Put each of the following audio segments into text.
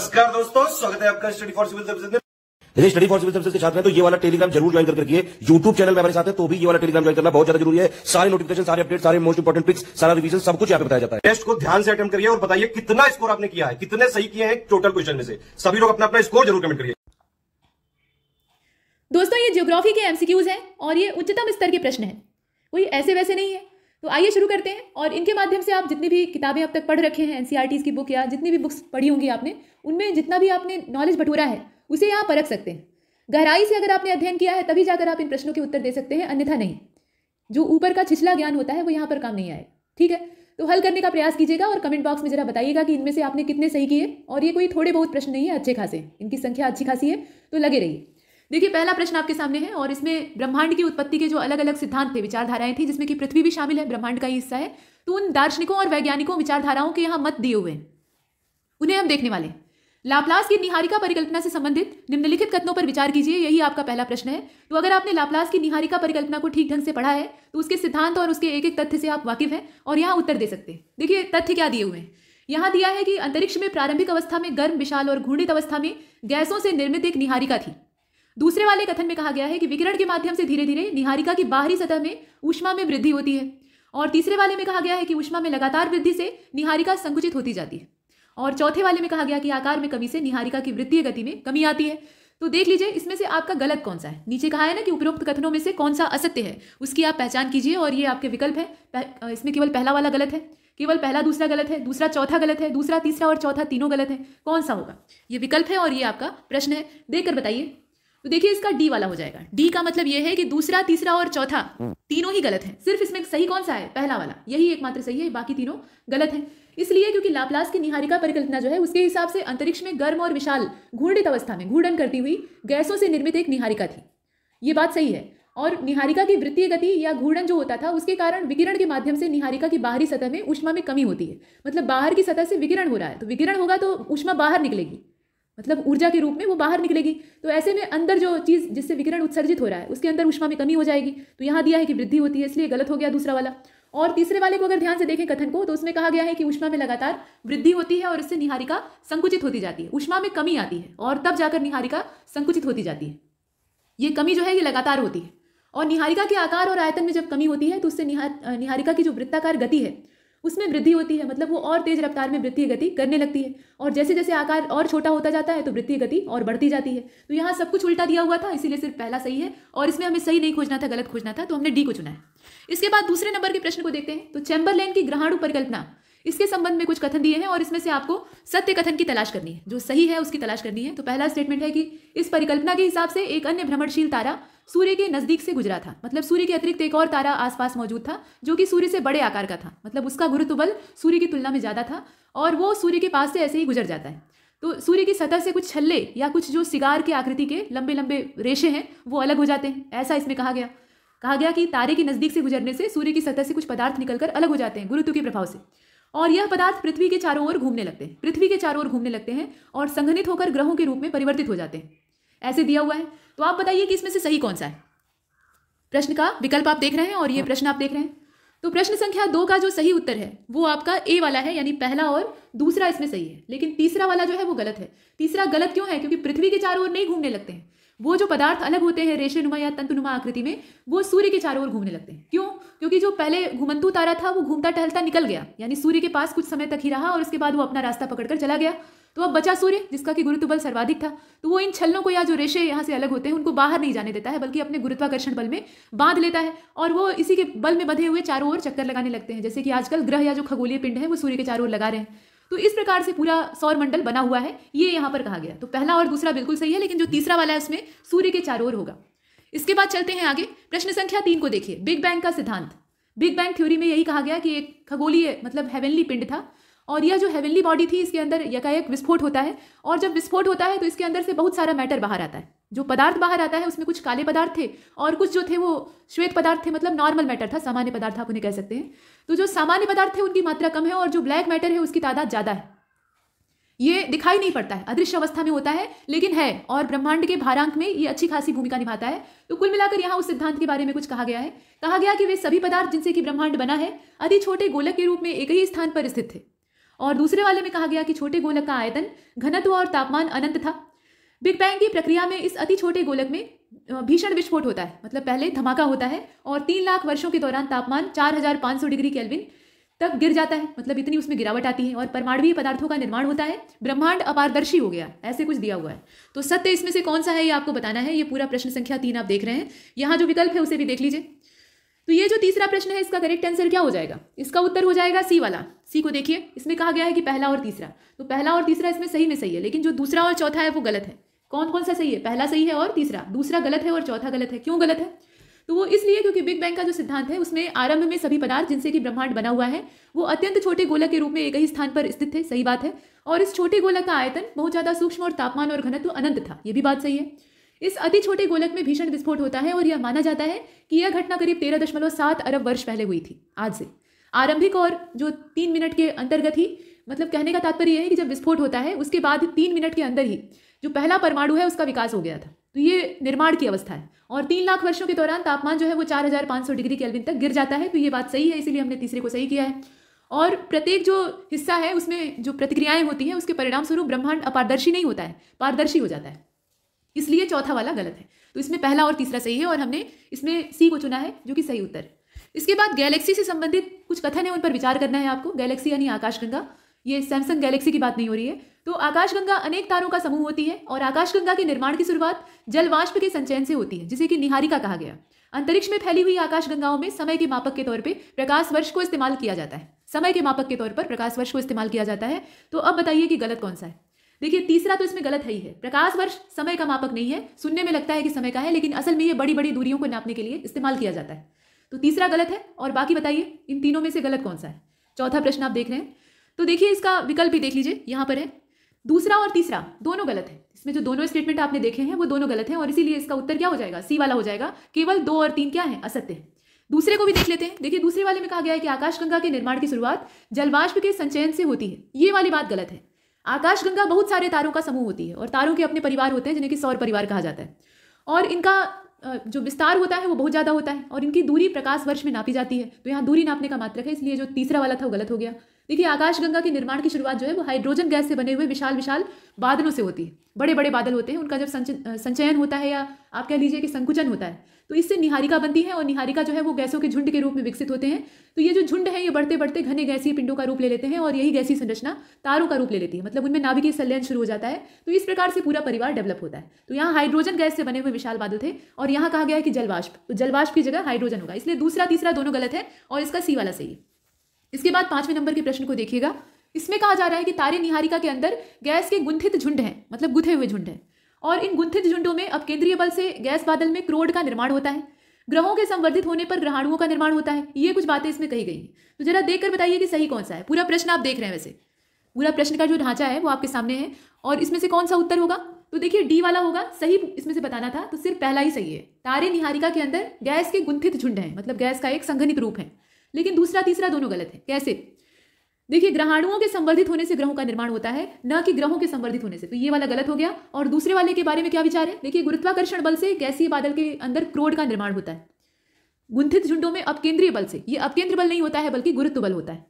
नमस्कार दोस्तों स्वागत है आपका स्टडी फॉर सिविल सर्विस में यदि स्टडी फॉर सिविल सर्विस के साथ में तो ये वाला टेलीग्राम जरूर ज्वाइन करके रखिए यूट्यूब चैनल में हमारे साथ है तो भी ये वाला टेलीग्राम ज्वाइन करना बहुत ज्यादा जरूरी है सारे नोटिफिकेशन सारे अपडेट सारे मोस्ट इंपॉर्टेंट पिक्स सारा रिवीजन सब कुछ यहाँ पे बताया जाता है टेस्ट को ध्यान से अटेंड करिए और बताइए कितना स्कोर आपने किया है कितने सही किए हैं टोटल क्वेश्चन में से सभी लोग अपना अपना स्कोर जरूर कमेंट करिए दोस्तों ये जियोग्राफी के एमसीक्यूज है और ये उच्चतम स्तर के प्रश्न है कोई ऐसे वैसे नहीं है तो आइए शुरू करते हैं और इनके माध्यम से आप जितनी भी किताबें अब तक पढ़ रखे हैं एन e की बुक या जितनी भी बुक्स पढ़ी होंगी आपने उनमें जितना भी आपने नॉलेज बटोरा है उसे यहाँ परख सकते हैं गहराई से अगर आपने अध्ययन किया है तभी जाकर आप इन प्रश्नों के उत्तर दे सकते हैं अन्यथा नहीं जो ऊपर का छिछला ज्ञान होता है वो यहाँ पर काम नहीं आए ठीक है तो हल करने का प्रयास कीजिएगा और कमेंट बॉक्स में जरा बताइएगा कि इनमें से आपने कितने सही किए और ये कोई थोड़े बहुत प्रश्न नहीं है अच्छे खासे इनकी संख्या अच्छी खासी है तो लगे रहिए देखिए पहला प्रश्न आपके सामने है और इसमें ब्रह्मांड की उत्पत्ति के जो अलग अलग सिद्धांत थे विचारधाराएं थी जिसमें कि पृथ्वी भी शामिल है ब्रह्मांड का ही हिस्सा है तो उन दार्शनिकों और वैज्ञानिकों विचारधाराओं के यहाँ मत दिए हुए उन्हें हम देखने वाले लाप्लास की निहारिका परिकल्पना से संबंधित निम्नलिखित कथनों पर विचार कीजिए यही आपका पहला प्रश्न है तो अगर आपने लाप्लास की निहारिका परिकल्पना को ठीक ढंग से पढ़ा है तो उसके सिद्धांत और उसके एक एक तथ्य से आप वाकिफ हैं और यहाँ उत्तर दे सकते हैं देखिए तथ्य क्या दिए हुए हैं यहाँ दिया है कि अंतरिक्ष में प्रारंभिक अवस्था में गर्म विशाल और घूर्णित अवस्था में गैसों से निर्मित एक निहारिका थी दूसरे वाले कथन में कहा गया है कि विकिरण के माध्यम से धीरे धीरे निहारिका की बाहरी सतह में ऊष्मा में वृद्धि होती है और तीसरे वाले में कहा गया है कि ऊष्मा में लगातार वृद्धि से निहारिका संकुचित होती जाती है और चौथे वाले में कहा गया कि आकार में कमी से निहारिका की वृत्तीय गति में कमी आती है तो देख लीजिए इसमें से आपका गलत कौन सा है नीचे कहा है ना कि उपरोक्त कथनों में से कौन सा असत्य है उसकी आप पहचान कीजिए और ये आपके विकल्प है इसमें केवल पहला वाला गलत है केवल पहला दूसरा गलत है दूसरा चौथा गलत है दूसरा तीसरा और चौथा तीनों गलत है कौन सा होगा ये विकल्प है और ये आपका प्रश्न है देखकर बताइए तो देखिए इसका डी वाला हो जाएगा डी का मतलब यह है कि दूसरा तीसरा और चौथा तीनों ही गलत है सिर्फ इसमें सही कौन सा है पहला वाला यही एकमात्र सही है बाकी तीनों गलत है इसलिए क्योंकि लाप्लास की निहारिका परिकल्पना जो है उसके हिसाब से अंतरिक्ष में गर्म और विशाल घूर्णित अवस्था में घूर्णन करती हुई गैसों से निर्मित एक निहारिका थी ये बात सही है और निहारिका की वृत्तीय गति या घूर्णन जो होता था उसके कारण विकिरण के माध्यम से निहारिका की बाहरी सतह में उष्मा में कमी होती है मतलब बाहर की सतह से विकिरण हो रहा है तो विकिरण होगा तो उष्मा बाहर निकलेगी मतलब ऊर्जा के रूप में वो बाहर निकलेगी तो ऐसे में अंदर जो चीज़ जिससे विकिरण उत्सर्जित हो रहा है उसके अंदर ऊष्मा में कमी हो जाएगी तो यहाँ दिया है कि वृद्धि होती है इसलिए गलत हो गया दूसरा वाला और तीसरे वाले को अगर ध्यान से देखें कथन को तो उसमें कहा गया है कि ऊष्मा में लगातार वृद्धि होती है और इससे निहारिका संकुचित होती जाती है ऊष्मा में कमी आती है और तब जाकर निहारिका संकुचित होती जाती है ये कमी जो है ये लगातार होती है और निहारिका के आकार और आयतन में जब कमी होती है तो उससे निहारिका की जो वृत्ताकार गति है उसमें वृद्धि होती है मतलब वो और तेज रफ्तार में वृत्तीय गति करने लगती है और जैसे जैसे आकार और छोटा होता जाता है तो वृत्तीय गति और बढ़ती जाती है तो यहाँ सब कुछ उल्टा दिया हुआ था इसीलिए सिर्फ पहला सही है और इसमें हमें सही नहीं खोजना था गलत खोजना था तो हमने डी को चुना है इसके बाद दूसरे नंबर के प्रश्न को देखते हैं तो चैम्बरलैन की ग्रहाणु परिकल्पना इसके संबंध में कुछ कथन दिए हैं और इसमें से आपको सत्य कथन की तलाश करनी है जो सही है उसकी तलाश करनी है तो पहला स्टेटमेंट है कि इस परिकल्पना के हिसाब से एक अन्य भ्रमणशील तारा सूर्य के नज़दीक से गुजरा था मतलब सूर्य के अतिरिक्त एक और तारा आसपास मौजूद था जो कि सूर्य से बड़े आकार का था मतलब उसका गुरुत्व बल सूर्य की तुलना में ज़्यादा था और वो सूर्य के पास से ऐसे ही गुजर जाता है तो सूर्य की सतह से कुछ छल्ले या कुछ जो सिगार के आकृति के लंबे लंबे रेशे हैं वो अलग हो जाते हैं ऐसा इसमें कहा गया कहा गया कि तारे के नज़दीक से गुजरने से सूर्य की सतह से कुछ पदार्थ निकलकर अलग हो जाते हैं गुरुत्व के प्रभाव से और यह पदार्थ पृथ्वी के चारों ओर घूमने लगते हैं पृथ्वी के चारों ओर घूमने लगते हैं और संघनित होकर ग्रहों के रूप में परिवर्तित हो जाते हैं ऐसे दिया हुआ है तो आप बताइए कि इसमें से सही कौन सा है प्रश्न का विकल्प आप देख रहे हैं और ये हाँ। प्रश्न आप देख रहे हैं तो प्रश्न संख्या दो का जो सही उत्तर है वो आपका ए वाला है यानी पहला और दूसरा इसमें सही है लेकिन तीसरा वाला जो है वो गलत है तीसरा गलत क्यों है क्योंकि पृथ्वी के चारों ओर नहीं घूमने लगते हैं वो जो पदार्थ अलग होते हैं नुमा या तंतुनुमा आकृति में वो सूर्य के चारों ओर घूमने लगते हैं क्यों क्योंकि जो पहले घुमंतु तारा था वो घूमता टहलता निकल गया यानी सूर्य के पास कुछ समय तक ही रहा और उसके बाद वो अपना रास्ता पकड़कर चला गया तो अब बचा सूर्य जिसका कि गुरुत्व बल सर्वाधिक था तो वो इन छलों को या जो रेशे यहाँ से अलग होते हैं उनको बाहर नहीं जाने देता है बल्कि अपने गुरुत्वाकर्षण बल में बांध लेता है और वो इसी के बल में बधे हुए चारों ओर चक्कर लगाने लगते हैं जैसे कि आजकल ग्रह या जो खगोलीय पिंड है वो सूर्य के चारों ओर लगा रहे हैं तो इस प्रकार से पूरा सौर मंडल बना हुआ है ये यहाँ पर कहा गया तो पहला और दूसरा बिल्कुल सही है लेकिन जो तीसरा वाला है उसमें सूर्य के चारों ओर होगा इसके बाद चलते हैं आगे प्रश्न संख्या तीन को देखिए बिग बैंग का सिद्धांत बिग बैंग थ्योरी में यही कहा गया कि एक खगोलीय मतलब हेवनली पिंड था और यह जो हेवनली बॉडी थी इसके अंदर यकायक विस्फोट होता है और जब विस्फोट होता है तो इसके अंदर से बहुत सारा मैटर बाहर आता है जो पदार्थ बाहर आता है उसमें कुछ काले पदार्थ थे और कुछ जो थे वो श्वेत पदार्थ थे मतलब नॉर्मल मैटर था सामान्य पदार्थ आप उन्हें कह सकते हैं तो जो सामान्य पदार्थ थे उनकी मात्रा कम है और जो ब्लैक मैटर है उसकी तादाद ज़्यादा है ये दिखाई नहीं पड़ता है अदृश्य अवस्था में होता है लेकिन है और ब्रह्मांड के भारांक में ये अच्छी खासी भूमिका निभाता है तो कुल मिलाकर यहाँ उस सिद्धांत के बारे में कुछ कहा गया है कहा गया कि वे सभी पदार्थ जिनसे कि ब्रह्मांड बना है अति छोटे गोलक के रूप में एक ही स्थान पर स्थित थे और दूसरे वाले में कहा गया कि छोटे गोलक का आयतन घनत्व और तापमान अनंत था बिग बैंग की प्रक्रिया में इस अति छोटे गोलक में भीषण विस्फोट होता है मतलब पहले धमाका होता है और तीन लाख वर्षों के दौरान तापमान चार हजार सौ डिग्री केल्विन तक गिर जाता है मतलब इतनी उसमें गिरावट आती है और परमाणवीय पदार्थों का निर्माण होता है ब्रह्मांड अपारदर्शी हो गया ऐसे कुछ दिया हुआ है तो सत्य इसमें से कौन सा है ये आपको बताना है ये पूरा प्रश्न संख्या तीन आप देख रहे हैं यहाँ जो विकल्प है उसे भी देख लीजिए तो ये जो तीसरा प्रश्न है इसका करेक्ट आंसर क्या हो जाएगा इसका उत्तर हो जाएगा सी वाला सी को देखिए इसमें कहा गया है कि पहला और तीसरा तो पहला और तीसरा इसमें सही में सही है लेकिन जो दूसरा और चौथा है वो गलत है कौन कौन सा सही है पहला सही है और तीसरा दूसरा गलत है और चौथा गलत है क्यों गलत है तो वो इसलिए क्योंकि बिग बैंग का जो सिद्धांत है उसमें आरंभ में सभी पदार्थ जिनसे कि ब्रह्मांड बना हुआ है वो अत्यंत छोटे गोला के रूप में एक ही स्थान पर स्थित थे सही बात है और इस छोटे गोला का आयतन बहुत ज़्यादा सूक्ष्म और तापमान और घनत्व अनंत था ये भी बात सही है इस अति छोटे गोलक में भीषण विस्फोट होता है और यह माना जाता है कि यह घटना करीब तेरह दशमलव सात अरब वर्ष पहले हुई थी आज से आरंभिक और जो तीन मिनट के अंतर्गत ही मतलब कहने का तात्पर्य यह है कि जब विस्फोट होता है उसके बाद तीन मिनट के अंदर ही जो पहला परमाणु है उसका विकास हो गया था तो ये निर्माण की अवस्था है और तीन लाख वर्षों के दौरान तापमान जो है वो चार हज़ार पाँच सौ डिग्री केल्विन तक गिर जाता है तो ये बात सही है इसीलिए हमने तीसरे को सही किया है और प्रत्येक जो हिस्सा है उसमें जो प्रतिक्रियाएं होती हैं उसके परिणाम स्वरूप ब्रह्मांड अपारदर्शी नहीं होता है पारदर्शी हो जाता है इसलिए चौथा वाला गलत है तो इसमें पहला और तीसरा सही है और हमने इसमें सी को चुना है जो कि सही उत्तर है इसके बाद गैलेक्सी से संबंधित कुछ कथन है उन पर विचार करना है आपको गैलेक्सी यानी आकाशगंगा ये सैमसंग गैलेक्सी की बात नहीं हो रही है तो आकाशगंगा अनेक तारों का समूह होती है और आकाशगंगा के निर्माण की शुरुआत जलवाष्प के संचयन से होती है जिसे कि निहारिका कहा गया अंतरिक्ष में फैली हुई आकाशगंगाओं में समय के मापक के तौर पर प्रकाश वर्ष को इस्तेमाल किया जाता है समय के मापक के तौर पर प्रकाश वर्ष को इस्तेमाल किया जाता है तो अब बताइए कि गलत कौन सा है देखिए तीसरा तो इसमें गलत है ही है प्रकाश वर्ष समय का मापक नहीं है सुनने में लगता है कि समय का है लेकिन असल में ये बड़ी बड़ी दूरियों को नापने के लिए इस्तेमाल किया जाता है तो तीसरा गलत है और बाकी बताइए इन तीनों में से गलत कौन सा है चौथा प्रश्न आप देख रहे हैं तो देखिए इसका विकल्प भी देख लीजिए यहाँ पर है दूसरा और तीसरा दोनों गलत है इसमें जो दोनों स्टेटमेंट आपने देखे हैं वो दोनों गलत हैं और इसीलिए इसका उत्तर क्या हो जाएगा सी वाला हो जाएगा केवल दो और तीन क्या है असत्य है दूसरे को भी देख लेते हैं देखिए दूसरे वाले में कहा गया है कि आकाशगंगा के निर्माण की शुरुआत जलवाष्प के संचयन से होती है ये वाली बात गलत है आकाशगंगा बहुत सारे तारों का समूह होती है और तारों के अपने परिवार होते हैं जिन्हें कि सौर परिवार कहा जाता है और इनका जो विस्तार होता है वो बहुत ज़्यादा होता है और इनकी दूरी प्रकाश वर्ष में नापी जाती है तो यहाँ दूरी नापने का मात्रक है इसलिए जो तीसरा वाला था वो गलत हो गया देखिए आकाशगंगा के निर्माण की शुरुआत जो है वो हाइड्रोजन गैस से बने हुए विशाल विशाल बादलों से होती है बड़े बड़े बादल होते हैं उनका जब संचयन होता है या आप कह लीजिए कि संकुचन होता है तो इससे निहारिका बनती है और निहारिका जो है वो गैसों के झुंड के रूप में विकसित होते हैं तो ये जो झुंड है ये बढ़ते बढ़ते घने गैसीय पिंडों का रूप ले लेते हैं और यही गैसी संरचना तारों का रूप ले लेती है मतलब उनमें नाभिकीय संलयन शुरू हो जाता है तो इस प्रकार से पूरा परिवार डेवलप होता है तो यहाँ हाइड्रोजन गैस से बने हुए विशाल बादल थे और यहाँ कहा गया है कि जलवाष्प तो जलवाष्प की जगह हाइड्रोजन होगा इसलिए दूसरा तीसरा दोनों गलत है और इसका सी वाला सही इसके बाद पांचवें नंबर के प्रश्न को देखिएगा इसमें कहा जा रहा है कि तारे निहारिका के अंदर गैस के गुंथित झुंड हैं मतलब गुथे हुए झुंड हैं और इन गुंथित झुंडों में अब केंद्रीय बल से गैस बादल में क्रोड का निर्माण होता है ग्रहों के संवर्धित होने पर ग्रहाणुओं का निर्माण होता है ये कुछ बातें इसमें कही गई हैं तो जरा देख बताइए कि सही कौन सा है पूरा प्रश्न आप देख रहे हैं वैसे पूरा प्रश्न का जो ढांचा है वो आपके सामने है और इसमें से कौन सा उत्तर होगा तो देखिए डी वाला होगा सही इसमें से बताना था तो सिर्फ पहला ही सही है तारे निहारिका के अंदर गैस के गुंथित झुंड हैं मतलब गैस का एक संघनित रूप है लेकिन दूसरा तीसरा दोनों गलत है कैसे देखिए ग्रहाणुओं के संवर्धित होने से ग्रहों का निर्माण होता है न कि ग्रहों के संवर्धित होने से तो ये वाला गलत हो गया और दूसरे वाले के बारे में क्या विचार है देखिए गुरुत्वाकर्षण बल से गैसीय बादल के अंदर क्रोड का निर्माण होता है गुंथित झुंडों में अपकेंद्रीय बल से ये अपकेंद्र बल नहीं होता है बल्कि गुरुत्व बल होता है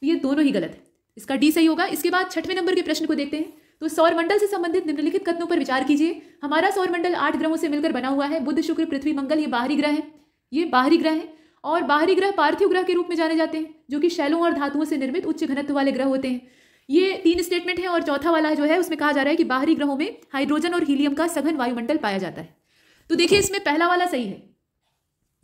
तो ये दोनों ही गलत है इसका डी सही होगा इसके बाद छठवें नंबर के प्रश्न को देखते हैं तो सौरमंडल से संबंधित निम्नलिखित कथनों पर विचार कीजिए हमारा सौरमंडल आठ ग्रहों से मिलकर बना हुआ है बुद्ध शुक्र पृथ्वी मंगल ये बाहरी ग्रह है ये बाहरी ग्रह है और बाहरी ग्रह पार्थिव ग्रह के रूप में जाने जाते हैं जो कि शैलों और धातुओं से निर्मित उच्च घनत्व वाले ग्रह होते हैं ये तीन स्टेटमेंट है और चौथा वाला जो है उसमें कहा जा रहा है कि बाहरी ग्रहों में हाइड्रोजन और हीलियम का सघन वायुमंडल पाया जाता है तो देखिए इसमें पहला वाला सही है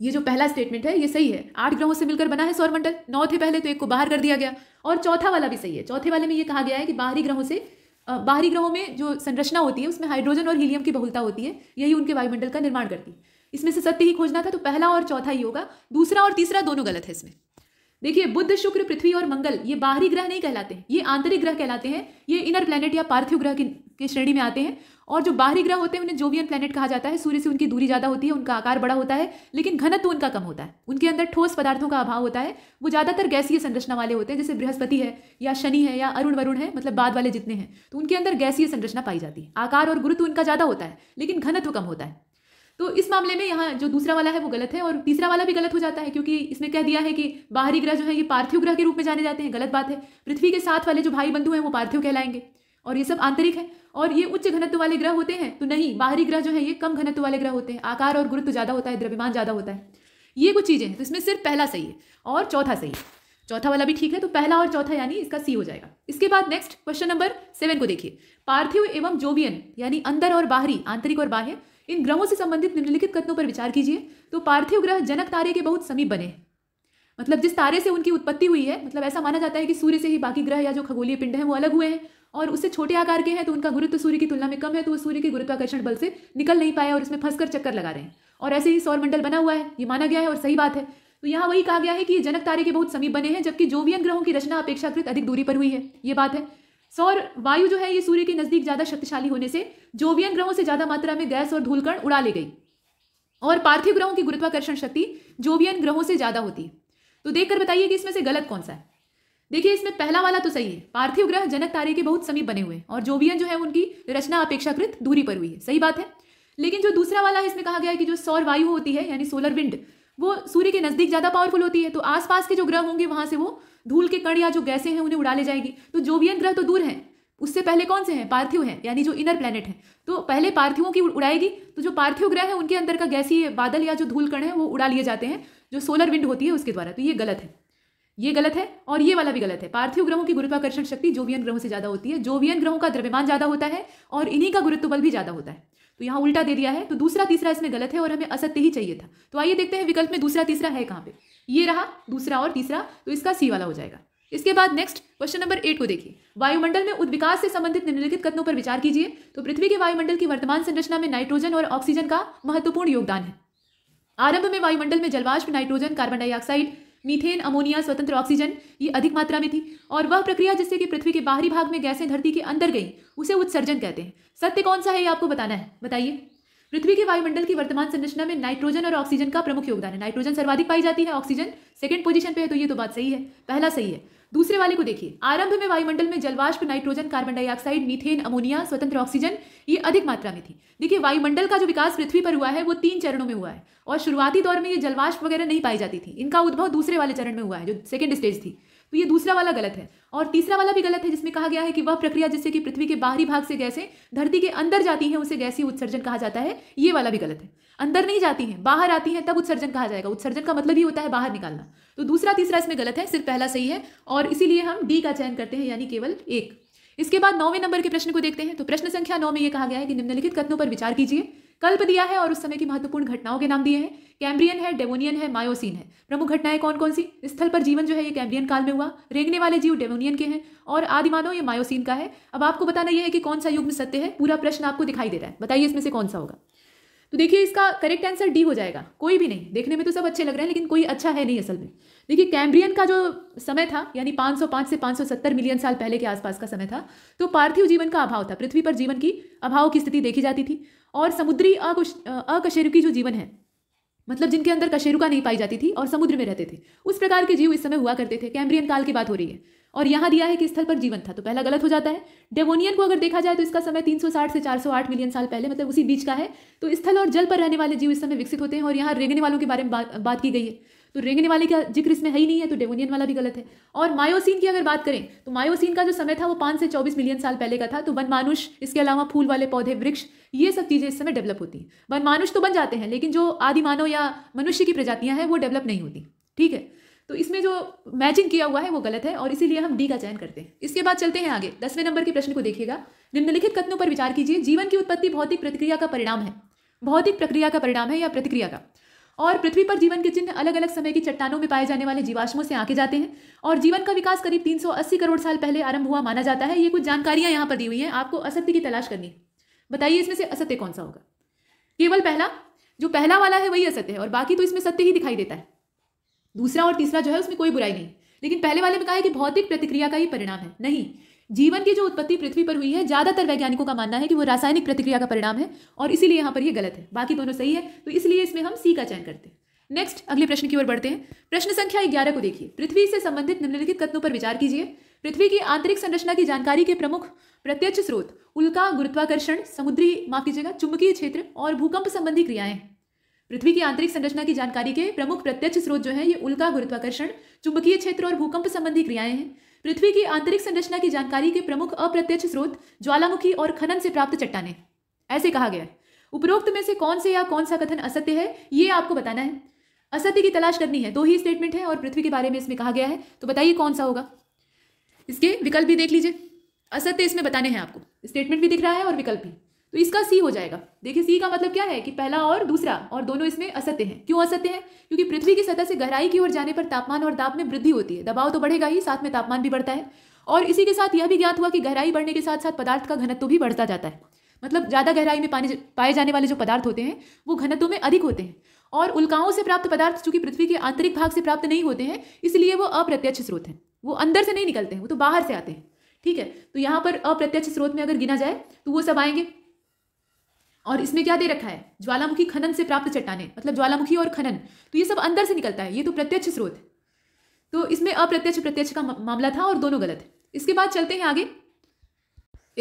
ये जो पहला स्टेटमेंट है ये सही है आठ ग्रहों से मिलकर बना है सौरमंडल नौ थे पहले तो एक को बाहर कर दिया गया और चौथा वाला भी सही है चौथे वाले में ये कहा गया है कि बाहरी ग्रहों से बाहरी ग्रहों में जो संरचना होती है उसमें हाइड्रोजन और हीलियम की बहुलता होती है यही उनके वायुमंडल का निर्माण करती है इसमें से सत्य ही खोजना था तो पहला और चौथा ही होगा दूसरा और तीसरा दोनों गलत है इसमें देखिए बुद्ध शुक्र पृथ्वी और मंगल ये बाहरी ग्रह नहीं कहलाते ये आंतरिक ग्रह कहलाते हैं ये इनर प्लैनेट या पार्थिव ग्रह के श्रेणी में आते हैं और जो बाहरी ग्रह होते हैं उन्हें जोवियन प्लैनेट कहा जाता है सूर्य से उनकी दूरी ज़्यादा होती है उनका आकार बड़ा होता है लेकिन घनत्व उनका कम होता है उनके अंदर ठोस पदार्थों का अभाव होता है वो ज़्यादातर गैसीय संरचना वाले होते हैं जैसे बृहस्पति है या शनि है या अरुण वरुण है मतलब बाद वाले जितने हैं तो उनके अंदर गैसीय संरचना पाई जाती है आकार और गुरुत्व उनका ज़्यादा होता है लेकिन घनत्व कम होता है तो इस मामले में यहाँ जो दूसरा वाला है वो गलत है और तीसरा वाला भी गलत हो जाता है क्योंकि इसमें कह दिया है कि बाहरी ग्रह जो है ये पार्थिव ग्रह के रूप में जाने जाते हैं गलत बात है पृथ्वी के साथ वाले जो भाई बंधु हैं वो पार्थिव कहलाएंगे और ये सब आंतरिक है और ये उच्च घनत्व वाले ग्रह होते हैं तो नहीं बाहरी ग्रह जो है ये कम घनत्व वाले ग्रह होते हैं आकार और गुरुत्व ज़्यादा होता है द्रव्यमान ज़्यादा होता है ये कुछ चीज़ें हैं तो इसमें सिर्फ पहला सही है और चौथा सही है चौथा वाला भी ठीक है तो पहला और चौथा यानी इसका सी हो जाएगा इसके बाद नेक्स्ट क्वेश्चन नंबर सेवन को देखिए पार्थिव एवं जोवियन यानी अंदर और बाहरी आंतरिक और बाह्य इन ग्रहों से संबंधित निम्नलिखित कथनों पर विचार कीजिए तो पार्थिव ग्रह जनक तारे के बहुत समीप बने मतलब जिस तारे से उनकी उत्पत्ति हुई है मतलब ऐसा माना जाता है कि सूर्य से ही बाकी ग्रह या जो खगोलीय पिंड हैं वो अलग हुए हैं और उससे छोटे आकार के हैं तो उनका गुरुत्व सूर्य की तुलना में कम है तो वो सूर्य के गुरुत्वाकर्षण बल से निकल नहीं पाए और उसमें फंसकर चक्कर लगा रहे हैं और ऐसे ही सौरमंडल बना हुआ है ये माना गया है और सही बात है तो यहाँ वही कहा गया है कि ये जनक तारे के बहुत समीप बने हैं जबकि जोवियन ग्रहों की रचना अपेक्षाकृत अधिक दूरी पर हुई है ये बात है सौर वायु जो है ये सूर्य के नज़दीक ज़्यादा शक्तिशाली होने से जोवियन ग्रहों से ज़्यादा मात्रा में गैस और धूलकण उड़ा ले गई और पार्थिव ग्रहों की गुरुत्वाकर्षण शक्ति जोवियन ग्रहों से ज़्यादा होती है तो देखकर बताइए कि इसमें से गलत कौन सा है देखिए इसमें पहला वाला तो सही है पार्थिव ग्रह जनक तारे के बहुत समीप बने हुए हैं और जोवियन जो है उनकी रचना अपेक्षाकृत दूरी पर हुई है सही बात है लेकिन जो दूसरा वाला है इसमें कहा गया है कि जो सौर वायु होती है यानी सोलर विंड वो सूर्य के नज़दीक ज़्यादा पावरफुल होती है तो आसपास के जो ग्रह होंगे वहां से वो धूल के कण या जो गैसें हैं उन्हें उड़ा ले जाएगी तो जोवियन ग्रह तो दूर हैं उससे पहले कौन से हैं पार्थिव हैं यानी जो इनर प्लेनेट हैं तो पहले पार्थिवों की उड़ाएगी तो जो पार्थिव ग्रह हैं उनके अंदर का गैसी बादल या जो धूल कण है वो उड़ा लिए जाते हैं जो सोलर विंड होती है उसके द्वारा तो ये गलत है ये गलत है और ये वाला भी गलत है पार्थिव ग्रहों की गुरुत्वाकर्षण शक्ति जोवियन ग्रहों से ज़्यादा होती है जोवियन ग्रहों का द्रव्यमान ज़्यादा होता है और इन्हीं का गुरुत्व बल भी ज़्यादा होता है तो यहाँ उल्टा दे दिया है तो दूसरा तीसरा इसमें गलत है और हमें असत्य ही चाहिए था तो आइए देखते हैं विकल्प में दूसरा तीसरा है कहाँ पे ये रहा दूसरा और तीसरा तो इसका सी वाला हो जाएगा इसके बाद नेक्स्ट क्वेश्चन नंबर एट को देखिए वायुमंडल में उद्विकास से संबंधित निम्नलिखित कथनों पर विचार कीजिए तो पृथ्वी के वायुमंडल की वर्तमान संरचना में नाइट्रोजन और ऑक्सीजन का महत्वपूर्ण योगदान है आरंभ में वायुमंडल में जलवाष्प nitrogen carbon dioxide methane ammonia स्वतंत्र ऑक्सीजन ये अधिक मात्रा में थी और वह प्रक्रिया जिससे कि पृथ्वी के बाहरी भाग में गैसें धरती के अंदर गई उसे उत्सर्जन कहते हैं सत्य कौन सा है ये आपको बताना है बताइए पृथ्वी के वायुमंडल की वर्तमान संरचना में नाइट्रोजन और ऑक्सीजन का प्रमुख योगदान है नाइट्रोजन सर्वाधिक पाई जाती है ऑक्सीजन सेकंड पोजीशन पे है तो ये तो बात सही है पहला सही है दूसरे वाले को देखिए आरंभ में वायुमंडल में जलवाष्प nitrogen carbon dioxide methane ammonia स्वतंत्र ऑक्सीजन ये अधिक मात्रा में थी देखिए वायुमंडल का जो विकास पृथ्वी पर हुआ है वो तीन चरणों में हुआ है और शुरुआती दौर में ये जलवाष्प वगैरह नहीं पाई जाती थी इनका उद्भव दूसरे वाले चरण में हुआ है जो सेकेंड स्टेज थी तो ये दूसरा वाला गलत है और तीसरा वाला भी गलत है जिसमें कहा गया है कि वह प्रक्रिया जिससे कि पृथ्वी के बाहरी भाग से गैसें धरती के अंदर जाती हैं उसे गैसी उत्सर्जन कहा जाता है ये वाला भी गलत है अंदर नहीं जाती हैं बाहर आती हैं तब उत्सर्जन कहा जाएगा उत्सर्जन का मतलब ही होता है बाहर निकालना तो दूसरा तीसरा इसमें गलत है सिर्फ पहला सही है और इसीलिए हम डी का चयन करते हैं यानी केवल एक इसके बाद नौवें नंबर के प्रश्न को देखते हैं तो प्रश्न संख्या नौ में यह कहा गया है कि निम्नलिखित कथनों पर विचार कीजिए कल्प दिया है और उस समय की महत्वपूर्ण घटनाओं के नाम दिए हैं कैम्ब्रियन है डेवोनियन है मायोसिन है प्रमुख घटनाएं कौन कौन सी स्थल पर जीवन जो है ये कैम्ब्रियन काल में हुआ रेंगने वाले जीव डेवोनियन के हैं और आदि मानो ये मायोसिन का है अब आपको बताना यह है कि कौन सा युग में सत्य है पूरा प्रश्न आपको दिखाई दे रहा है बताइए इसमें से कौन सा होगा तो देखिए इसका करेक्ट आंसर डी हो जाएगा कोई भी नहीं देखने में तो सब अच्छे लग रहे हैं लेकिन कोई अच्छा है नहीं असल में देखिए कैम्ब्रियन का जो समय था यानी 505 से 570 मिलियन साल पहले के आसपास का समय था तो पार्थिव जीवन का अभाव था पृथ्वी पर जीवन की अभाव की स्थिति देखी जाती थी और समुद्री अकुश अकशेरु जो जीवन है मतलब जिनके अंदर कशेरुका नहीं पाई जाती थी और समुद्र में रहते थे उस प्रकार के जीव इस समय हुआ करते थे कैम्ब्रियन काल की बात हो रही है और यहां दिया है कि स्थल पर जीवन था तो पहला गलत हो जाता है डेवोनियन को अगर देखा जाए तो इसका समय 360 से 408 मिलियन साल पहले मतलब उसी बीच का है तो स्थल और जल पर रहने वाले जीव इस समय विकसित होते हैं और यहां रेंगने वालों के बारे में बा, बात की गई है तो रेंगने वाले का जिक्र इसमें है ही नहीं है तो डेवोनियन वाला भी गलत है और मायोसिन की अगर बात करें तो मायोसिन का जो समय था वो पांच से चौबीस मिलियन साल पहले का था तो वनमानुष इसके अलावा फूल वाले पौधे वृक्ष ये सब चीज़ें इस समय डेवलप होती हैं वनमानुष तो बन जाते हैं लेकिन जो आदि मानव या मनुष्य की प्रजातियां हैं वो डेवलप नहीं होती ठीक है तो इसमें जो मैचिंग किया हुआ है वो गलत है और इसीलिए हम डी का चयन करते हैं इसके बाद चलते हैं आगे दसवें नंबर के प्रश्न को देखिएगा निम्नलिखित कथनों पर विचार कीजिए जीवन की उत्पत्ति भौतिक प्रतिक्रिया का परिणाम है भौतिक प्रक्रिया का परिणाम है या प्रतिक्रिया का और पृथ्वी पर जीवन के चिन्ह अलग अलग समय की चट्टानों में पाए जाने वाले जीवाश्मों से आके जाते हैं और जीवन का विकास करीब 380 करोड़ साल पहले आरंभ हुआ माना जाता है ये कुछ जानकारियां यहाँ पर दी हुई हैं आपको असत्य की तलाश करनी है बताइए इसमें से असत्य कौन सा होगा केवल पहला जो पहला वाला है वही असत्य है और बाकी तो इसमें सत्य ही दिखाई देता है दूसरा और तीसरा जो है उसमें कोई बुराई नहीं लेकिन पहले वाले में कहा है कि भौतिक प्रतिक्रिया का ही परिणाम है नहीं जीवन की जो उत्पत्ति पृथ्वी पर हुई है ज्यादातर वैज्ञानिकों का मानना है कि वो रासायनिक प्रतिक्रिया का परिणाम है और इसीलिए यहां पर ये गलत है बाकी दोनों सही है तो इसलिए इसमें हम सी का चयन करते हैं नेक्स्ट अगले प्रश्न की ओर बढ़ते हैं प्रश्न संख्या ग्यारह को देखिए पृथ्वी से संबंधित निम्नलिखित कथनों पर विचार कीजिए पृथ्वी की आंतरिक संरचना की जानकारी के प्रमुख प्रत्यक्ष स्रोत उल्का गुरुत्वाकर्षण समुद्री माफ कीजिएगा चुंबकीय क्षेत्र और भूकंप संबंधी क्रियाएं पृथ्वी की आंतरिक संरचना की जानकारी के प्रमुख प्रत्यक्ष स्रोत जो है ये उल्का गुरुत्वाकर्षण चुंबकीय क्षेत्र और भूकंप संबंधी क्रियाएं हैं पृथ्वी की आंतरिक संरचना की जानकारी के प्रमुख अप्रत्यक्ष स्रोत ज्वालामुखी और खनन से प्राप्त चट्टाने ऐसे कहा गया है उपरोक्त में से कौन से या कौन सा कथन असत्य है ये आपको बताना है असत्य की तलाश करनी है दो ही स्टेटमेंट है और पृथ्वी के बारे में इसमें कहा गया है तो बताइए कौन सा होगा इसके विकल्प भी देख लीजिए असत्य इसमें बताने हैं आपको स्टेटमेंट भी दिख रहा है और विकल्प भी तो इसका सी हो जाएगा देखिए सी का मतलब क्या है कि पहला और दूसरा और दोनों इसमें असत्य हैं क्यों असत्य हैं क्योंकि पृथ्वी की सतह से गहराई की ओर जाने पर तापमान और दाब में वृद्धि होती है दबाव तो बढ़ेगा ही साथ में तापमान भी बढ़ता है और इसी के साथ यह भी ज्ञात हुआ कि गहराई बढ़ने के साथ साथ पदार्थ का घनत्व भी बढ़ता जाता है मतलब ज़्यादा गहराई में पाने पाए जाने वाले जो पदार्थ होते हैं वो घनत्व में अधिक होते हैं और उल्काओं से प्राप्त पदार्थ चूंकि पृथ्वी के आंतरिक भाग से प्राप्त नहीं होते हैं इसलिए वो अप्रत्यक्ष स्रोत हैं वो अंदर से नहीं निकलते हैं वो तो बाहर से आते हैं ठीक है तो यहाँ पर अप्रत्यक्ष स्रोत में अगर गिना जाए तो वो सब आएंगे और इसमें क्या दे रखा है ज्वालामुखी खनन से प्राप्त चट्टाने मतलब ज्वालामुखी और खनन तो ये सब अंदर से निकलता है ये तो प्रत्यक्ष स्रोत तो इसमें अप्रत्यक्ष प्रत्यक्ष का मामला था और दोनों गलत इसके बाद चलते हैं आगे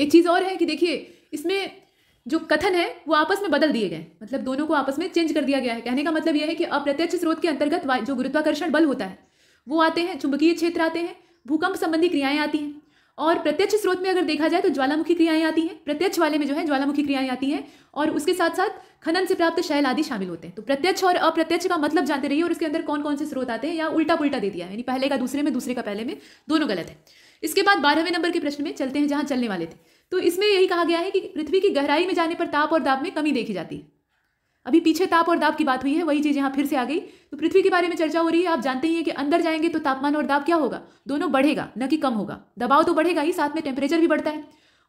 एक चीज़ और है कि देखिए इसमें जो कथन है वो आपस में बदल दिए गए मतलब दोनों को आपस में चेंज कर दिया गया है कहने का मतलब यह है कि अप्रत्यक्ष स्रोत के अंतर्गत जो गुरुत्वाकर्षण बल होता है वो आते हैं चुंबकीय क्षेत्र आते हैं भूकंप संबंधी क्रियाएं आती हैं और प्रत्यक्ष स्रोत में अगर देखा जाए तो ज्वालामुखी क्रियाएं आती हैं प्रत्यक्ष वाले में जो है ज्वालामुखी क्रियाएं आती हैं और उसके साथ साथ खनन से प्राप्त शैल आदि शामिल होते हैं तो प्रत्यक्ष और अप्रत्यक्ष का मतलब जानते रहिए और उसके अंदर कौन कौन से स्रोत आते हैं या उल्टा पुलटा दे दिया यानी पहले का दूसरे में दूसरे का पहले में दोनों गलत है इसके बाद बारहवें नंबर के प्रश्न में चलते हैं जहाँ चलने वाले थे तो इसमें यही कहा गया है कि पृथ्वी की गहराई में जाने पर ताप और दाब में कमी देखी जाती है अभी पीछे ताप और दाब की बात हुई है वही चीज़ यहाँ फिर से आ गई तो पृथ्वी के बारे में चर्चा हो रही है आप जानते ही हैं कि अंदर जाएंगे तो तापमान और दाब क्या होगा दोनों बढ़ेगा न कि कम होगा दबाव तो बढ़ेगा ही साथ में टेम्परेचर भी बढ़ता है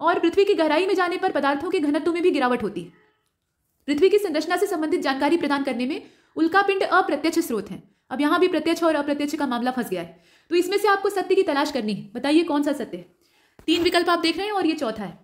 और पृथ्वी की गहराई में जाने पर पदार्थों के घनत्व में भी गिरावट होती है पृथ्वी की संरचना से संबंधित जानकारी प्रदान करने में उल्कापिंड अप्रत्यक्ष स्रोत है अब यहाँ भी प्रत्यक्ष और अप्रत्यक्ष का मामला फंस गया है तो इसमें से आपको सत्य की तलाश करनी है बताइए कौन सा सत्य है तीन विकल्प आप देख रहे हैं और ये चौथा है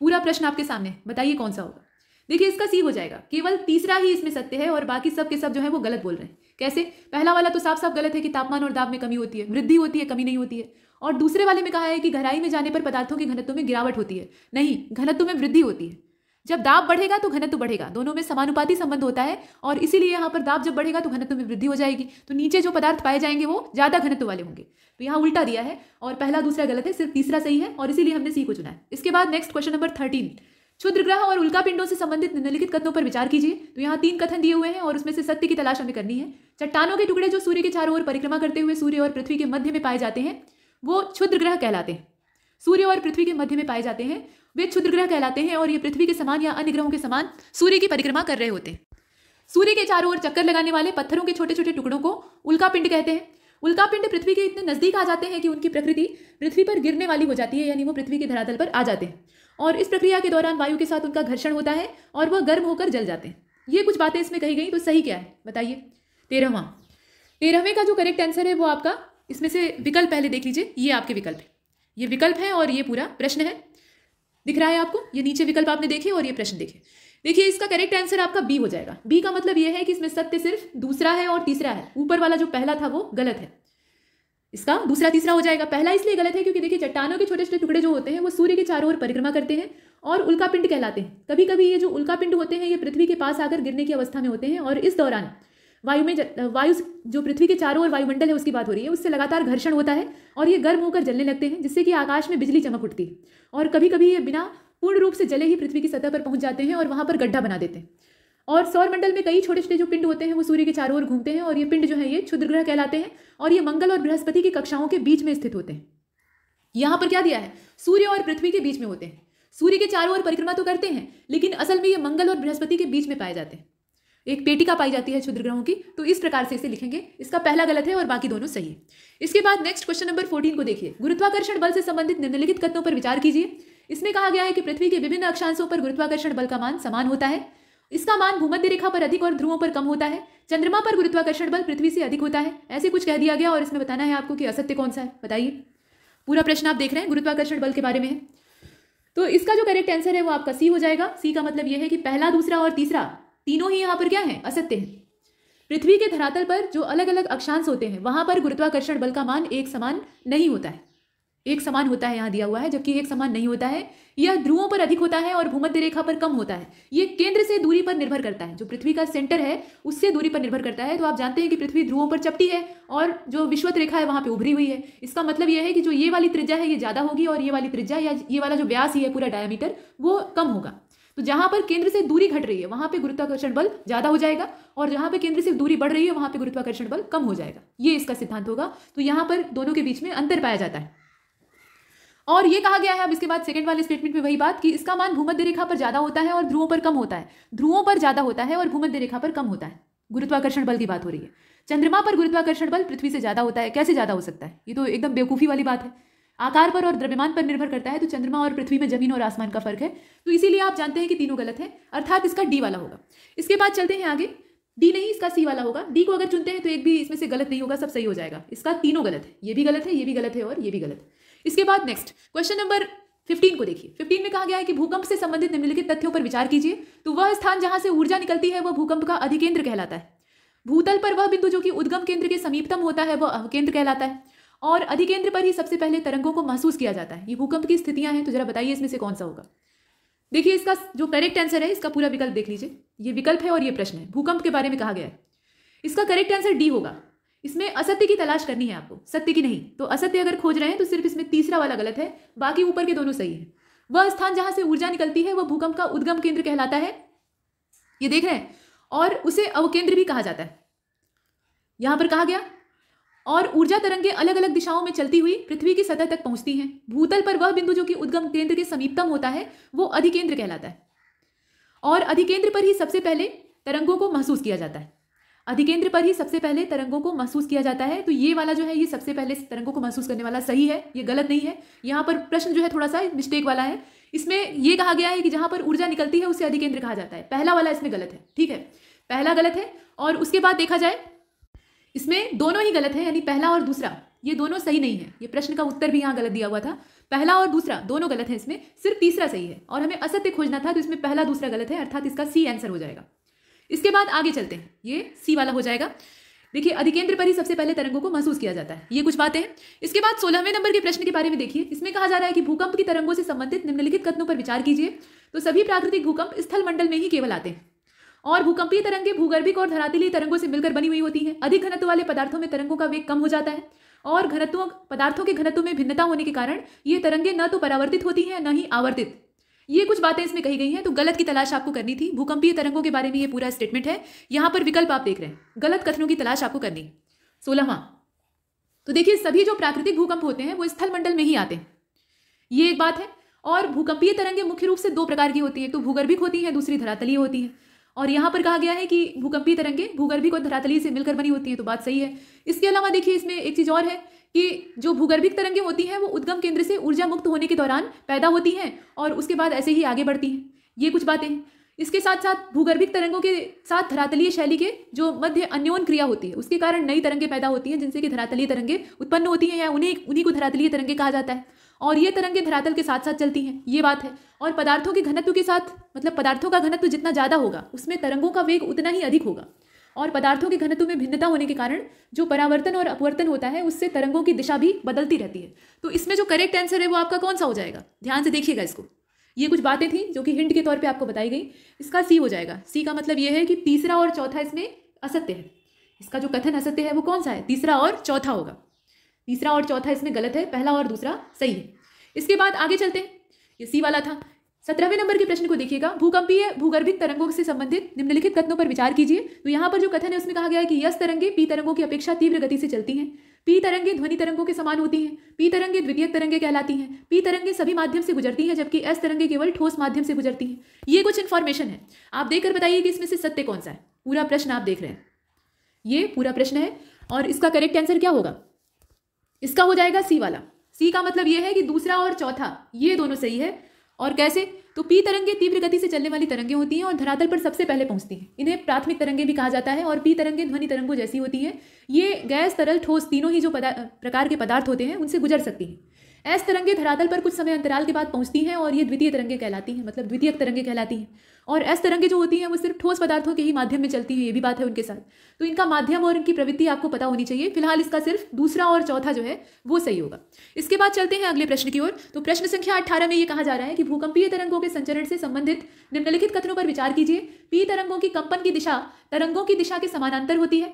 पूरा प्रश्न आपके सामने बताइए कौन सा होगा देखिए इसका सी हो जाएगा केवल तीसरा ही इसमें सत्य है और बाकी सब के सब जो है वो गलत बोल रहे हैं कैसे पहला वाला तो साफ साफ गलत है कि तापमान और दाब में कमी होती है वृद्धि होती है कमी नहीं होती है और दूसरे वाले में कहा है कि गहराई में जाने पर पदार्थों के घनत्व में गिरावट होती है नहीं घनत्व में वृद्धि होती है जब दाब बढ़ेगा तो घनत्व बढ़ेगा दोनों में समानुपाती संबंध होता है और इसीलिए यहाँ पर दाब जब बढ़ेगा तो घनत्व में वृद्धि हो जाएगी तो नीचे जो पदार्थ पाए जाएंगे वो ज़्यादा घनत्व वाले होंगे तो यहाँ उल्टा दिया है और पहला दूसरा गलत है सिर्फ तीसरा सही है और इसीलिए हमने सी को चुना है इसके बाद नेक्स्ट क्वेश्चन नंबर थर्टीन क्षुद्र ग्रह और उल्का पिंडों से संबंधित निम्नलिखित कथनों पर विचार कीजिए तो यहाँ तीन कथन दिए हुए हैं और उसमें से सत्य की तलाश हमें करनी है चट्टानों के टुकड़े जो सूर्य के चारों ओर परिक्रमा करते हुए सूर्य और पृथ्वी के मध्य में पाए जाते हैं वो क्षुद्र ग्रह कहलाते हैं सूर्य और पृथ्वी के मध्य में पाए जाते हैं वे क्षुद्र ग्रह कहलाते हैं और ये पृथ्वी के समान या अन्य ग्रहों के समान सूर्य की परिक्रमा कर रहे होते हैं सूर्य के चारों ओर चक्कर लगाने वाले पत्थरों के छोटे छोटे टुकड़ों को उल्का पिंड कहते हैं उल्का पिंड पृथ्वी के इतने नजदीक आ जाते हैं कि उनकी प्रकृति पृथ्वी पर गिरने वाली हो जाती है यानी वो पृथ्वी के धरातल पर आ जाते हैं और इस प्रक्रिया के दौरान वायु के साथ उनका घर्षण होता है और वह गर्म होकर जल जाते हैं ये कुछ बातें इसमें कही गई तो सही क्या है बताइए तेरहवा तेरहवें का जो करेक्ट आंसर है वो आपका इसमें से विकल्प पहले देख लीजिए ये आपके विकल्प है ये विकल्प है और ये पूरा प्रश्न है दिख रहा है आपको ये नीचे विकल्प आपने देखे और ये प्रश्न देखे देखिए इसका करेक्ट आंसर आपका बी हो जाएगा बी का मतलब ये है कि इसमें सत्य सिर्फ दूसरा है और तीसरा है ऊपर वाला जो पहला था वो गलत है इसका दूसरा तीसरा हो जाएगा पहला इसलिए गलत है क्योंकि देखिए चट्टानों के छोटे छोटे टुकड़े जो होते हैं वो सूर्य के चारों ओर परिक्रमा करते हैं और उल्का पिंड कहलाते हैं कभी कभी ये जो उल्का पिंड होते हैं ये पृथ्वी के पास आकर गिरने की अवस्था में होते हैं और इस दौरान वायु में वायु जो पृथ्वी के चारों ओर वायुमंडल है उसकी बात हो रही है उससे लगातार घर्षण होता है और ये गर्म होकर जलने लगते हैं जिससे कि आकाश में बिजली चमक उठती है और कभी कभी ये बिना पूर्ण रूप से जले ही पृथ्वी की सतह पर पहुंच जाते हैं और वहां पर गड्ढा बना देते हैं और सौर मंडल में कई छोटे छोटे जो पिंड होते हैं वो सूर्य के चारों ओर घूमते हैं और ये पिंड जो है ये क्षुद्र ग्रह कहलाते हैं और ये मंगल और बृहस्पति की कक्षाओं के बीच में स्थित होते हैं यहाँ पर क्या दिया है सूर्य और पृथ्वी के बीच में होते हैं सूर्य के चारों ओर परिक्रमा तो करते हैं लेकिन असल में ये मंगल और बृहस्पति के बीच में पाए जाते हैं एक पेटिका पाई जाती है क्षुद्र ग्रहों की तो इस प्रकार से इसे लिखेंगे इसका पहला गलत है और बाकी दोनों सही है इसके बाद नेक्स्ट क्वेश्चन नंबर फोर्टीन को देखिए गुरुत्वाकर्षण बल से संबंधित निम्नलिखित कथनों पर विचार कीजिए इसमें कहा गया है कि पृथ्वी के विभिन्न अक्षांशों पर गुरुत्वाकर्षण बल का मान समान होता है इसका मान भूमध्य रेखा पर अधिक और ध्रुवों पर कम होता है चंद्रमा पर गुरुत्वाकर्षण बल पृथ्वी से अधिक होता है ऐसे कुछ कह दिया गया और इसमें बताना है आपको कि असत्य कौन सा है बताइए पूरा प्रश्न आप देख रहे हैं गुरुत्वाकर्षण बल के बारे में तो इसका जो करेक्ट आंसर है वो आपका सी हो जाएगा सी का मतलब यह है कि पहला दूसरा और तीसरा तीनों ही यहाँ पर क्या है असत्य है पृथ्वी के धरातल पर जो अलग अलग अक्षांश होते हैं वहां पर गुरुत्वाकर्षण बल का मान एक समान नहीं होता है एक समान होता है यहाँ दिया हुआ है जबकि एक समान नहीं होता है यह ध्रुवों पर अधिक होता है और भूमध्य रेखा पर कम होता है ये केंद्र से दूरी पर निर्भर करता है जो पृथ्वी का सेंटर है उससे दूरी पर निर्भर करता है तो आप जानते हैं कि पृथ्वी ध्रुवों पर चपटी है और जो विश्वत रेखा है वहाँ पर उभरी हुई है इसका मतलब यह है कि जो ये वाली त्रिज्या है ये ज़्यादा होगी और ये वाली त्रिज्या या ये वाला जो व्यास ही है पूरा डायमीटर वो कम होगा तो जहां पर केंद्र से दूरी घट रही है वहां पे गुरुत्वाकर्षण बल ज्यादा हो जाएगा और जहां पे केंद्र से दूरी बढ़ रही है वहां पे गुरुत्वाकर्षण बल कम हो जाएगा ये इसका सिद्धांत होगा तो यहाँ पर दोनों के बीच में अंतर पाया जाता है और ये कहा गया है अब इसके बाद सेकंड वाले स्टेटमेंट में वही बात कि इसका मान भूमध्य रेखा पर ज़्यादा होता है और ध्रुवों पर कम होता है ध्रुवों पर ज़्यादा होता है और भूमध्य रेखा पर कम होता है गुरुत्वाकर्षण बल की बात हो रही है चंद्रमा पर गुरुत्वाकर्षण बल पृथ्वी से ज़्यादा होता है कैसे ज़्यादा हो सकता है ये तो एकदम बेवकूफ़ी वाली बात है आकार पर और द्रव्यमान पर निर्भर करता है तो चंद्रमा और पृथ्वी में जमीन और आसमान का फर्क है तो इसीलिए आप जानते हैं कि तीनों गलत है अर्थात इसका डी वाला होगा इसके बाद चलते हैं आगे डी नहीं इसका सी वाला होगा डी को अगर चुनते हैं तो एक भी इसमें से गलत नहीं होगा सब सही हो जाएगा इसका तीनों गलत है ये भी गलत है ये भी गलत है और ये भी गलत है इसके बाद नेक्स्ट क्वेश्चन नंबर फिफ्टीन को देखिए फिफ्टीन में कहा गया है कि भूकंप से संबंधित निम्नलिखित तथ्यों पर विचार कीजिए तो वह स्थान जहां से ऊर्जा निकलती है वह भूकंप का अधिकेंद्र कहलाता है भूतल पर वह बिंदु जो कि उद्गम केंद्र के समीपतम होता है वह अवकेंद्र कहलाता है और अधिकेंद्र पर ही सबसे पहले तरंगों को महसूस किया जाता है ये भूकंप की स्थितियां हैं तो जरा बताइए इसमें से कौन सा होगा देखिए इसका जो करेक्ट आंसर है इसका पूरा विकल्प देख लीजिए ये विकल्प है और ये प्रश्न है भूकंप के बारे में कहा गया है इसका करेक्ट आंसर डी होगा इसमें असत्य की तलाश करनी है आपको सत्य की नहीं तो असत्य अगर खोज रहे हैं तो सिर्फ इसमें तीसरा वाला गलत है बाकी ऊपर के दोनों सही है वह स्थान जहां से ऊर्जा निकलती है वह भूकंप का उद्गम केंद्र कहलाता है ये देख रहे हैं और उसे अवकेंद्र भी कहा जाता है यहां पर कहा गया और ऊर्जा तरंगे अलग अलग दिशाओं में चलती हुई पृथ्वी की सतह तक पहुंचती हैं भूतल पर वह बिंदु जो कि उद्गम केंद्र के समीपतम होता है वो अधिकेंद्र कहलाता है और अधिकेंद्र पर ही सबसे पहले तरंगों को महसूस किया जाता है अधिकेंद्र पर ही सबसे पहले तरंगों को महसूस किया जाता है तो ये वाला जो है ये सबसे पहले तरंगों को महसूस करने वाला सही है ये गलत नहीं है यहाँ पर प्रश्न जो है थोड़ा सा मिस्टेक वाला है इसमें ये कहा गया है कि जहाँ पर ऊर्जा निकलती है उसे अधिकेंद्र कहा जाता है पहला वाला इसमें गलत है ठीक है पहला गलत है और उसके बाद देखा जाए इसमें दोनों ही गलत है यानी पहला और दूसरा ये दोनों सही नहीं है ये प्रश्न का उत्तर भी यहाँ गलत दिया हुआ था पहला और दूसरा दोनों गलत है इसमें सिर्फ तीसरा सही है और हमें असत्य खोजना था तो इसमें पहला दूसरा गलत है अर्थात इसका सी आंसर हो जाएगा इसके बाद आगे चलते हैं ये सी वाला हो जाएगा देखिए अधिकेंद्र पर ही सबसे पहले तरंगों को महसूस किया जाता है ये कुछ बातें हैं इसके बाद सोलहवें नंबर के प्रश्न के बारे में देखिए इसमें कहा जा रहा है कि भूकंप की तरंगों से संबंधित निम्नलिखित कथनों पर विचार कीजिए तो सभी प्राकृतिक भूकंप स्थल मंडल में ही केवल आते हैं और भूकंपीय तरंगे भूगर्भिक और धरातलीय तरंगों से मिलकर बनी हुई होती हैं अधिक घनत्व वाले पदार्थों में तरंगों का वेग कम हो जाता है और घनत्व पदार्थों के घनत्व में भिन्नता होने के कारण ये तरंगे न तो परावर्तित होती हैं न ही आवर्तित ये कुछ बातें इसमें कही गई हैं तो गलत की तलाश आपको करनी थी भूकंपीय तरंगों के बारे में ये पूरा स्टेटमेंट है यहां पर विकल्प आप देख रहे हैं गलत कथनों की तलाश आपको करनी सोलहवा तो देखिए सभी जो प्राकृतिक भूकंप होते हैं वो स्थल मंडल में ही आते हैं ये एक बात है और भूकंपीय तरंगे मुख्य रूप से दो प्रकार की होती है तो भूगर्भिक होती है दूसरी धरातलीय होती है और यहां पर कहा गया है कि भूकंपीय तरंगे भूगर्भिक और धरातलीय से मिलकर बनी होती है तो बात सही है इसके अलावा देखिए इसमें एक चीज़ और है कि जो भूगर्भिक तरंगें होती हैं वो उद्गम केंद्र से ऊर्जा मुक्त होने के दौरान पैदा होती हैं और उसके बाद ऐसे ही आगे बढ़ती हैं ये कुछ बातें हैं इसके साथ साथ भूगर्भिक तरंगों के साथ धरातलीय शैली के जो मध्य अन्योन क्रिया होती है उसके कारण नई तरंगें पैदा होती हैं जिनसे कि धरातलीय तरंगें उत्पन्न होती हैं या उन्हें उन्हीं को धरातलीय तरंगे कहा जाता है और ये तरंगें धरातल के साथ साथ चलती हैं ये बात है और पदार्थों के घनत्व के साथ मतलब पदार्थों का घनत्व जितना ज़्यादा होगा उसमें तरंगों का वेग उतना ही अधिक होगा और पदार्थों के घनत्व में भिन्नता होने के कारण जो परावर्तन और अपवर्तन होता है उससे तरंगों की दिशा भी बदलती रहती है तो इसमें जो करेक्ट आंसर है वो आपका कौन सा हो जाएगा ध्यान से देखिएगा इसको ये कुछ बातें थी जो कि हिंट के तौर पे आपको बताई गई इसका सी हो जाएगा सी का मतलब ये है कि तीसरा और चौथा इसमें असत्य है इसका जो कथन असत्य है वो कौन सा है तीसरा और चौथा होगा तीसरा और चौथा इसमें गलत है पहला और दूसरा सही है इसके बाद आगे चलते हैं ये सी वाला था सत्रहवें नंबर के प्रश्न को देखिएगा भूकंपीय भूगर्भिक तरंगों से संबंधित निम्नलिखित कथनों पर विचार कीजिए तो यहाँ पर जो कथन है उसमें कहा गया है कि यस तरंगे पी तरंगों की अपेक्षा तीव्र गति से चलती हैं पी तरंगे ध्वनि तरंगों के समान होती हैं पी तरंगे द्वितीय तरंगे कहलाती हैं पी तरंगे सभी माध्यम से गुजरती हैं जबकि एस तरंगे केवल ठोस माध्यम से गुजरती हैं ये कुछ इन्फॉर्मेशन है आप देखकर बताइए कि इसमें से सत्य कौन सा है पूरा प्रश्न आप देख रहे हैं ये पूरा प्रश्न है और इसका करेक्ट आंसर क्या होगा इसका हो जाएगा सी वाला सी का मतलब यह है कि दूसरा और चौथा ये दोनों सही है और कैसे तो पी तरंगे तीव्र गति से चलने वाली तरंगे होती हैं और धरातल पर सबसे पहले पहुंचती हैं इन्हें प्राथमिक तरंगे भी कहा जाता है और पी तरंगे ध्वनि तरंगों जैसी होती हैं ये गैस तरल ठोस तीनों ही जो प्रकार के पदार्थ होते हैं उनसे गुजर सकती हैं एस तरंगे धरातल पर कुछ समय अंतराल के बाद पहुंचती हैं और ये द्वितीय तरंगे कहलाती हैं मतलब द्वितीय तरंगे कहलाती हैं और एस तरंगे जो होती हैं वो सिर्फ ठोस पदार्थों के ही माध्यम में चलती हैं ये भी बात है उनके साथ तो इनका माध्यम और इनकी प्रवृत्ति आपको पता होनी चाहिए फिलहाल इसका सिर्फ दूसरा और चौथा जो है वो सही होगा इसके बाद चलते हैं अगले प्रश्न की ओर तो प्रश्न संख्या अट्ठारह में ये कहा जा रहा है कि भूकंपीय तरंगों के संचरण से संबंधित निम्नलिखित कथनों पर विचार कीजिए पी तरंगों की कंपन की दिशा तरंगों की दिशा के समानांतर होती है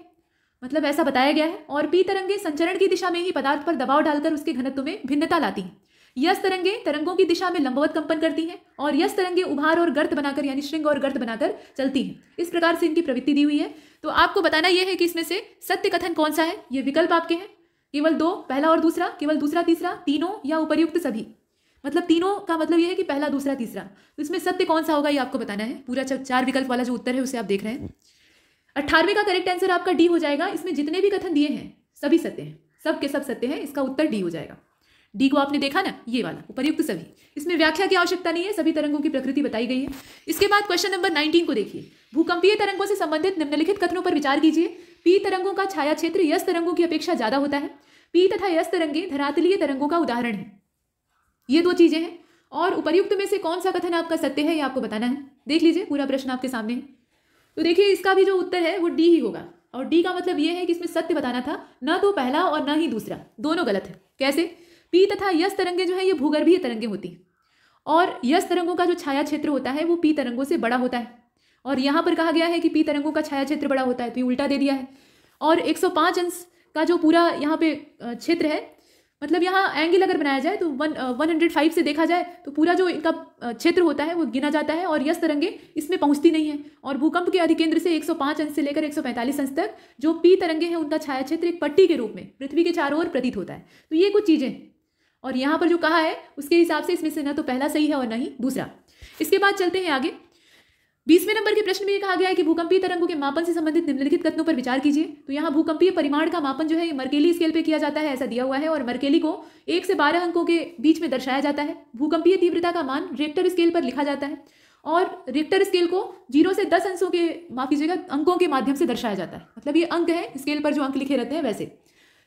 मतलब ऐसा बताया गया है और पी तरंगे संचरण की दिशा में ही पदार्थ पर दबाव डालकर उसके घनत्व में भिन्नता लाती हैं यस तरंगे तरंगों की दिशा में लंबवत कंपन करती हैं और यस तरंगे उभार और गर्त बनाकर यानी श्रृंग और गर्त बनाकर चलती हैं इस प्रकार से इनकी प्रवृत्ति दी हुई है तो आपको बताना यह है कि इसमें से सत्य कथन कौन सा है ये विकल्प आपके हैं केवल दो पहला और दूसरा केवल दूसरा तीसरा तीनों या उपरयुक्त सभी मतलब तीनों का मतलब यह है कि पहला दूसरा तीसरा तो इसमें सत्य कौन सा होगा ये आपको बताना है पूरा चार विकल्प वाला जो उत्तर है उसे आप देख रहे हैं अट्ठारहवें का करेक्ट आंसर आपका डी हो जाएगा इसमें जितने भी कथन दिए हैं सभी सत्य हैं सब के सब सत्य हैं इसका उत्तर डी हो जाएगा डी को आपने देखा ना ये वाला उपयुक्त सभी इसमें व्याख्या की आवश्यकता नहीं है सभी तरंगों की प्रकृति बताई गई है इसके बाद क्वेश्चन नंबर नाइनटीन को देखिए भूकंपीय तरंगों से संबंधित निम्नलिखित कथनों पर विचार कीजिए पी तरंगों का छाया क्षेत्र यस तरंगों की अपेक्षा ज्यादा होता है पी तथा यस तरंगे धरातलीय तरंगों का उदाहरण है ये दो चीजें हैं और उपयुक्त में से कौन सा कथन आपका सत्य है ये आपको बताना है देख लीजिए पूरा प्रश्न आपके सामने है तो देखिए इसका भी जो उत्तर है वो डी ही होगा और डी का मतलब ये है कि इसमें सत्य बताना था न तो पहला और न ही दूसरा दोनों गलत है कैसे पी तथा यश तरंगे जो है ये भूगर्भीय तरंगे होती हैं और यश तरंगों का जो छाया क्षेत्र होता है वो पी तरंगों से बड़ा होता है और यहाँ पर कहा गया है कि पी तरंगों का छाया क्षेत्र बड़ा होता है तो ये उल्टा दे दिया है और 105 अंश का जो पूरा यहाँ पे क्षेत्र है मतलब यहाँ एंगल अगर बनाया जाए तो वन वन हंड्रेड फाइव से देखा जाए तो पूरा जो इनका uh, क्षेत्र होता है वो गिना जाता है और यश तरंगे इसमें पहुँचती नहीं है और भूकंप के अधिकेंद्र से 105 अंश से लेकर 145 अंश तक जो पी तरंगे हैं उनका छाया क्षेत्र एक पट्टी के रूप में पृथ्वी के चारों ओर प्रतीत होता है तो ये कुछ चीज़ें और यहाँ पर जो कहा है उसके हिसाब से इसमें से ना तो पहला सही है और ना ही दूसरा इसके बाद चलते हैं आगे बीसवें नंबर के प्रश्न में यह कहा गया है कि भूकंपीय तरंगों के मापन से संबंधित निम्नलिखित कथनों पर विचार कीजिए तो यहाँ भूकंपीय परिमाण का मापन जो है ये मरकेली स्केल पे किया जाता है ऐसा दिया हुआ है और मरकेली को एक से बारह अंकों के बीच में दर्शाया जाता है भूकंपीय तीव्रता का मान रेक्टर स्केल पर लिखा जाता है और रेक्टर स्केल को जीरो से दस अंशों के माफ कीजिएगा अंकों के माध्यम से दर्शाया जाता है मतलब ये अंक है स्केल पर जो अंक लिखे रहते हैं वैसे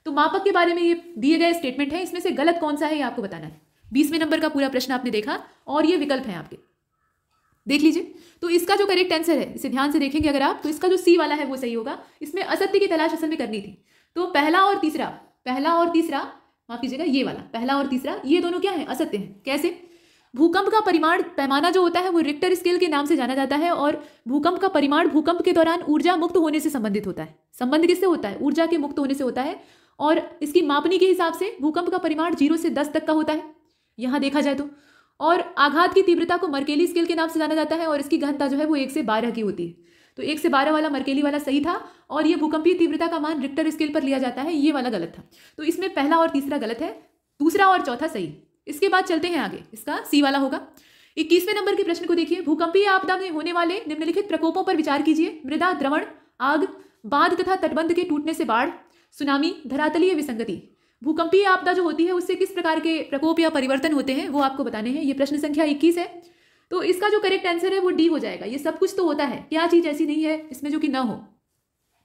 तो मापक के बारे में ये दिए गए स्टेटमेंट है इसमें से गलत कौन सा है ये आपको बताना है बीसवें नंबर का पूरा प्रश्न आपने देखा और ये विकल्प है आपके देख लीजिए तो इसका जो करेक्ट आंसर है इसे ध्यान से देखेंगे अगर आप तो इसका जो सी वाला है वो सही होगा इसमें असत्य की तलाश असल में करनी थी तो पहला और तीसरा पहला और तीसरा माफ कीजिएगा ये वाला पहला और तीसरा ये दोनों क्या है असत्य है कैसे भूकंप का परिमाण पैमाना जो होता है वो रिक्टर स्केल के नाम से जाना जाता है और भूकंप का परिमाण भूकंप के दौरान ऊर्जा मुक्त होने से संबंधित होता है संबंध किससे होता है ऊर्जा के मुक्त होने से होता है और इसकी मापनी के हिसाब से भूकंप का परिमाण जीरो से दस तक का होता है यहां देखा जाए तो और आघात की तीव्रता को मर्केली स्केल के नाम से जाना जाता है और इसकी घनता जो है वो एक से बारह की होती है तो एक से बारह वाला मर्केली वाला सही था और ये भूकंपीय तीव्रता का मान रिक्टर स्केल पर लिया जाता है ये वाला गलत था तो इसमें पहला और तीसरा गलत है दूसरा और चौथा सही इसके बाद चलते हैं आगे इसका सी वाला होगा इक्कीसवें नंबर के प्रश्न को देखिए भूकंपीय आपदा में होने वाले निम्नलिखित प्रकोपों पर विचार कीजिए मृदा द्रवण आग बाध तथा तटबंध के टूटने से बाढ़ सुनामी धरातलीय विसंगति भूकंपीय आपदा जो होती है उससे किस प्रकार के प्रकोप या परिवर्तन होते हैं वो आपको बताने हैं ये प्रश्न संख्या इक्कीस है तो इसका जो करेक्ट आंसर है वो डी हो जाएगा ये सब कुछ तो होता है क्या चीज़ ऐसी नहीं है इसमें जो कि ना हो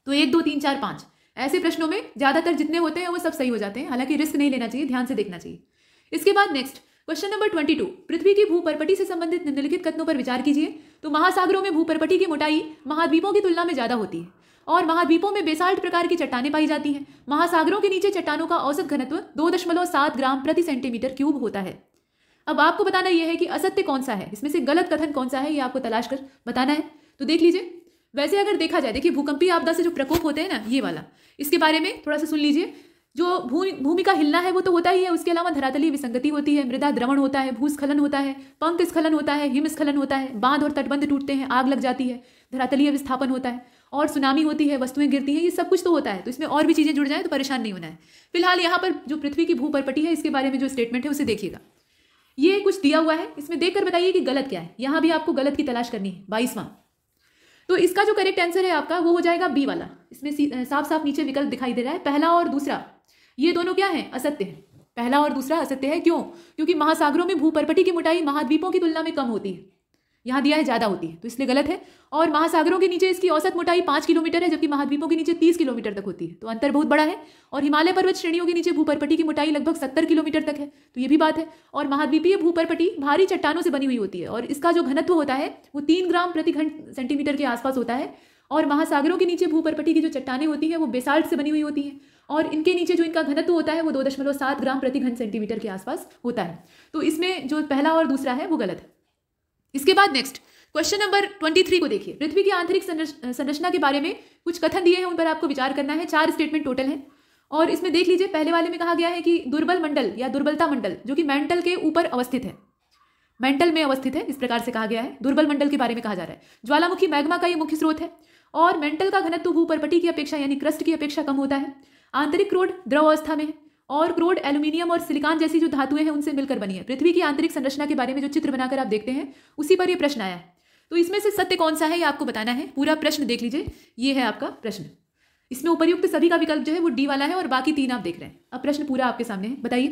तो एक दो तीन चार पांच ऐसे प्रश्नों में ज़्यादातर जितने होते हैं वो सब सही हो जाते हैं हालांकि रिस्क नहीं लेना चाहिए ध्यान से देखना चाहिए इसके बाद next question number twenty two पृथ्वी की भूपरपटी से संबंधित निम्नलिखित कथनों पर विचार कीजिए तो महासागरों में भूपरपटी की मोटाई महाद्वीपों की तुलना में ज़्यादा होती है और महाद्वीपों में बेसाल्ट प्रकार की चट्टाने पाई जाती हैं महासागरों के नीचे चट्टानों का औसत घनत्व दो दशमलव सात ग्राम प्रति सेंटीमीटर क्यूब होता है अब आपको बताना यह है कि असत्य कौन सा है इसमें से गलत कथन कौन सा है यह आपको तलाश कर बताना है तो देख लीजिए वैसे अगर देखा जाए देखिए भूकंपीय आपदा से जो प्रकोप होते हैं ना ये वाला इसके बारे में थोड़ा सा सुन लीजिए जो भूमि का हिलना है वो तो होता ही है उसके अलावा धरातली विसंगति होती है मृदा द्रवण होता है भूस्खलन होता है पंख स्खलन होता है हिमस्खलन होता है बांध और तटबंध टूटते हैं आग लग जाती है धरातलीय विस्थापन होता है और सुनामी होती है वस्तुएं गिरती हैं ये सब कुछ तो होता है तो इसमें और भी चीज़ें जुड़ जाएँ तो परेशान नहीं होना है फिलहाल यहाँ पर जो पृथ्वी की भू परपटी है इसके बारे में जो स्टेटमेंट है उसे देखिएगा ये कुछ दिया हुआ है इसमें देख कर बताइए कि गलत क्या है यहाँ भी आपको गलत की तलाश करनी है बाईसवां तो इसका जो करेक्ट आंसर है आपका वो हो जाएगा बी वाला इसमें साफ साफ नीचे विकल्प दिखाई दे रहा है पहला और दूसरा ये दोनों क्या है असत्य है पहला और दूसरा असत्य है क्यों क्योंकि महासागरों में भूपरपटी की मोटाई महाद्वीपों की तुलना में कम होती है यहाँ दिया है ज़्यादा होती है तो इसलिए गलत है और महासागरों के नीचे इसकी औसत मोटाई पाँच किलोमीटर है जबकि महाद्वीपों के नीचे तीस किलोमीटर तक होती है तो अंतर बहुत बड़ा है और हिमालय पर्वत श्रेणियों के नीचे भूपरपटी की मोटाई लगभग सत्तर किलोमीटर तक है तो ये भी बात है और महाद्वीपीय भूपरपटी भारी चट्टानों से बनी हुई होती है और इसका जो घनत्व होता है वो तीन ग्राम प्रति घन सेंटीमीटर के आसपास होता है और महासागरों के नीचे भूपरपटी की जो चट्टाने होती हैं वो बेसाल्ट से बनी हुई होती हैं और इनके नीचे जो इनका घनत्व होता है वो दो दशमलव सात ग्राम प्रति घन सेंटीमीटर के आसपास होता है तो इसमें जो पहला और दूसरा है वो गलत है इसके बाद next question number twenty three को देखिए पृथ्वी की आंतरिक संरचना के बारे में कुछ कथन दिए हैं उन पर आपको विचार करना है चार स्टेटमेंट टोटल है और इसमें देख लीजिए पहले वाले में कहा गया है कि दुर्बल मंडल या दुर्बलता मंडल जो कि मेंटल के ऊपर अवस्थित है मेंटल में अवस्थित है इस प्रकार से कहा गया है दुर्बल मंडल के बारे में कहा जा रहा है ज्वालामुखी मैग्मा का ये मुख्य स्रोत है और मेंटल का घनत्व भूपरपटी की अपेक्षा यानी क्रस्ट की अपेक्षा कम होता है आंतरिक रोड द्रव अवस्था में है और क्रोड एल्यूमिनियम और सिलिकॉन जैसी जो धातुएं हैं उनसे मिलकर बनी है पृथ्वी की आंतरिक संरचना के बारे में जो चित्र बनाकर आप देखते हैं उसी पर यह प्रश्न आया है तो इसमें से सत्य कौन सा है ये आपको बताना है पूरा प्रश्न देख लीजिए ये है आपका प्रश्न इसमें उपयुक्त सभी का विकल्प जो है वो डी वाला है और बाकी तीन आप देख रहे हैं अब प्रश्न पूरा आपके सामने है बताइए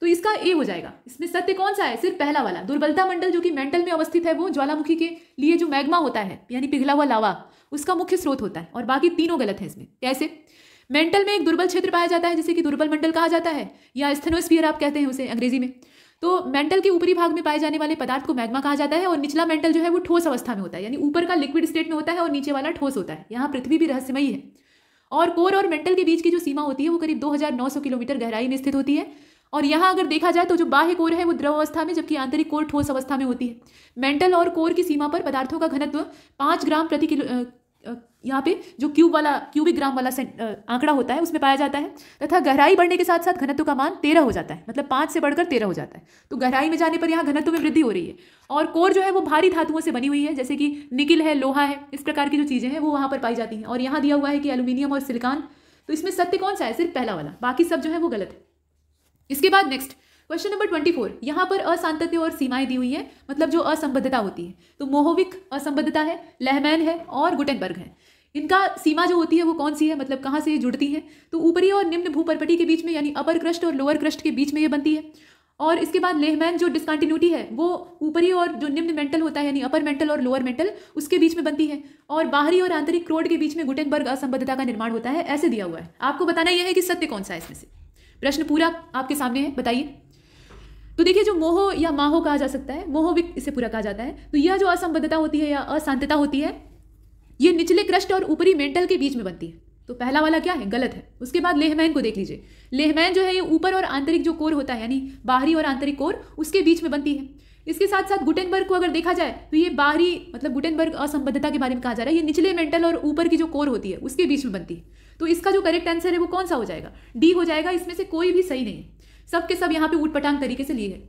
तो इसका ए हो जाएगा इसमें सत्य कौन सा है सिर्फ पहला वाला दुर्बलता मंडल जो कि मेंटल में अवस्थित है वो ज्वालामुखी के लिए जो मैग्मा होता है यानी पिघला हुआ लावा उसका मुख्य स्रोत होता है और बाकी तीनों गलत है इसमें कैसे मेंटल में एक दुर्बल क्षेत्र पाया जाता है जिसे कि दुर्बल मंडल कहा जाता है या स्थनोस्फियर आप कहते हैं उसे अंग्रेजी में तो मेंटल के ऊपरी भाग में पाए जाने वाले पदार्थ को मैग्मा कहा जाता है और निचला मेंटल जो है वो ठोस अवस्था में होता है यानी ऊपर का लिक्विड स्टेट में होता है और नीचे वाला ठोस होता है यहाँ पृथ्वी भी रहस्यमयी है और कोर और मेंटल के बीच की जो सीमा होती है वो करीब 2900 किलोमीटर गहराई में स्थित होती है और यहाँ अगर देखा जाए तो जो बाह्य कोर है वो द्रव अवस्था में जबकि आंतरिक कोर ठोस अवस्था में होती है मेंटल और कोर की सीमा पर पदार्थों का घनत्व पाँच ग्राम प्रति किलो यहाँ पे जो क्यूब वाला क्यूबिक ग्राम वाला आंकड़ा होता है उसमें पाया जाता है तथा गहराई बढ़ने के साथ साथ घनत्व का मान तेरह हो जाता है मतलब पाँच से बढ़कर तेरह हो जाता है तो गहराई में जाने पर यहाँ घनत्व में वृद्धि हो रही है और कोर जो है वो भारी धातुओं से बनी हुई है जैसे कि निकिल है लोहा है इस प्रकार की जो चीज़ें हैं वो वहाँ पर पाई जाती हैं और यहाँ दिया हुआ है कि एलुमिनियम और सिलिकॉन तो इसमें सत्य कौन सा है सिर्फ पहला वाला बाकी सब जो है वो गलत है इसके बाद next question number twenty four यहाँ पर असांतत्य और सीमाएं दी हुई है मतलब जो असंबद्धता होती है तो मोहोविक असंबद्धता है लहमैन है और गुटेनबर्ग है इनका सीमा जो होती है वो कौन सी है मतलब कहाँ से ये जुड़ती है तो ऊपरी और निम्न भूपरपटी के बीच में यानी अपर क्रस्ट और लोअर क्रस्ट के बीच में ये बनती है और इसके बाद लेहमैन जो डिस्कंटिन्यूटी है वो ऊपरी और जो निम्न मेंटल होता है यानी अपर मेंटल और लोअर मेंटल उसके बीच में बनती है और बाहरी और आंतरिक क्रोड के बीच में गुटेनबर्ग असंबद्धता का निर्माण होता है ऐसे दिया हुआ है आपको बताना यह है कि सत्य कौन सा है इसमें से प्रश्न पूरा आपके सामने है बताइए तो देखिए जो मोह या माहो कहा जा सकता है मोह भी इसे पूरा कहा जाता है तो यह जो असंबद्धता होती है या अशांतता होती है ये निचले क्रस्ट और ऊपरी मेंटल के बीच में बनती है तो पहला वाला क्या है गलत है उसके बाद लेहमैन को देख लीजिए लेहमैन जो है ये ऊपर और आंतरिक जो कोर होता है यानी बाहरी और आंतरिक कोर उसके बीच में बनती है इसके साथ साथ गुटेनबर्ग को अगर देखा जाए तो ये बाहरी मतलब गुटेनबर्ग असंबद्धता के बारे में कहा जा रहा है ये निचले मेंटल और ऊपर की जो कोर होती है उसके बीच में बनती है तो इसका जो करेक्ट आंसर है वो कौन सा हो जाएगा डी हो जाएगा इसमें से कोई भी सही नहीं है सब के सब यहाँ पे ऊटपटांग तरीके से लिए है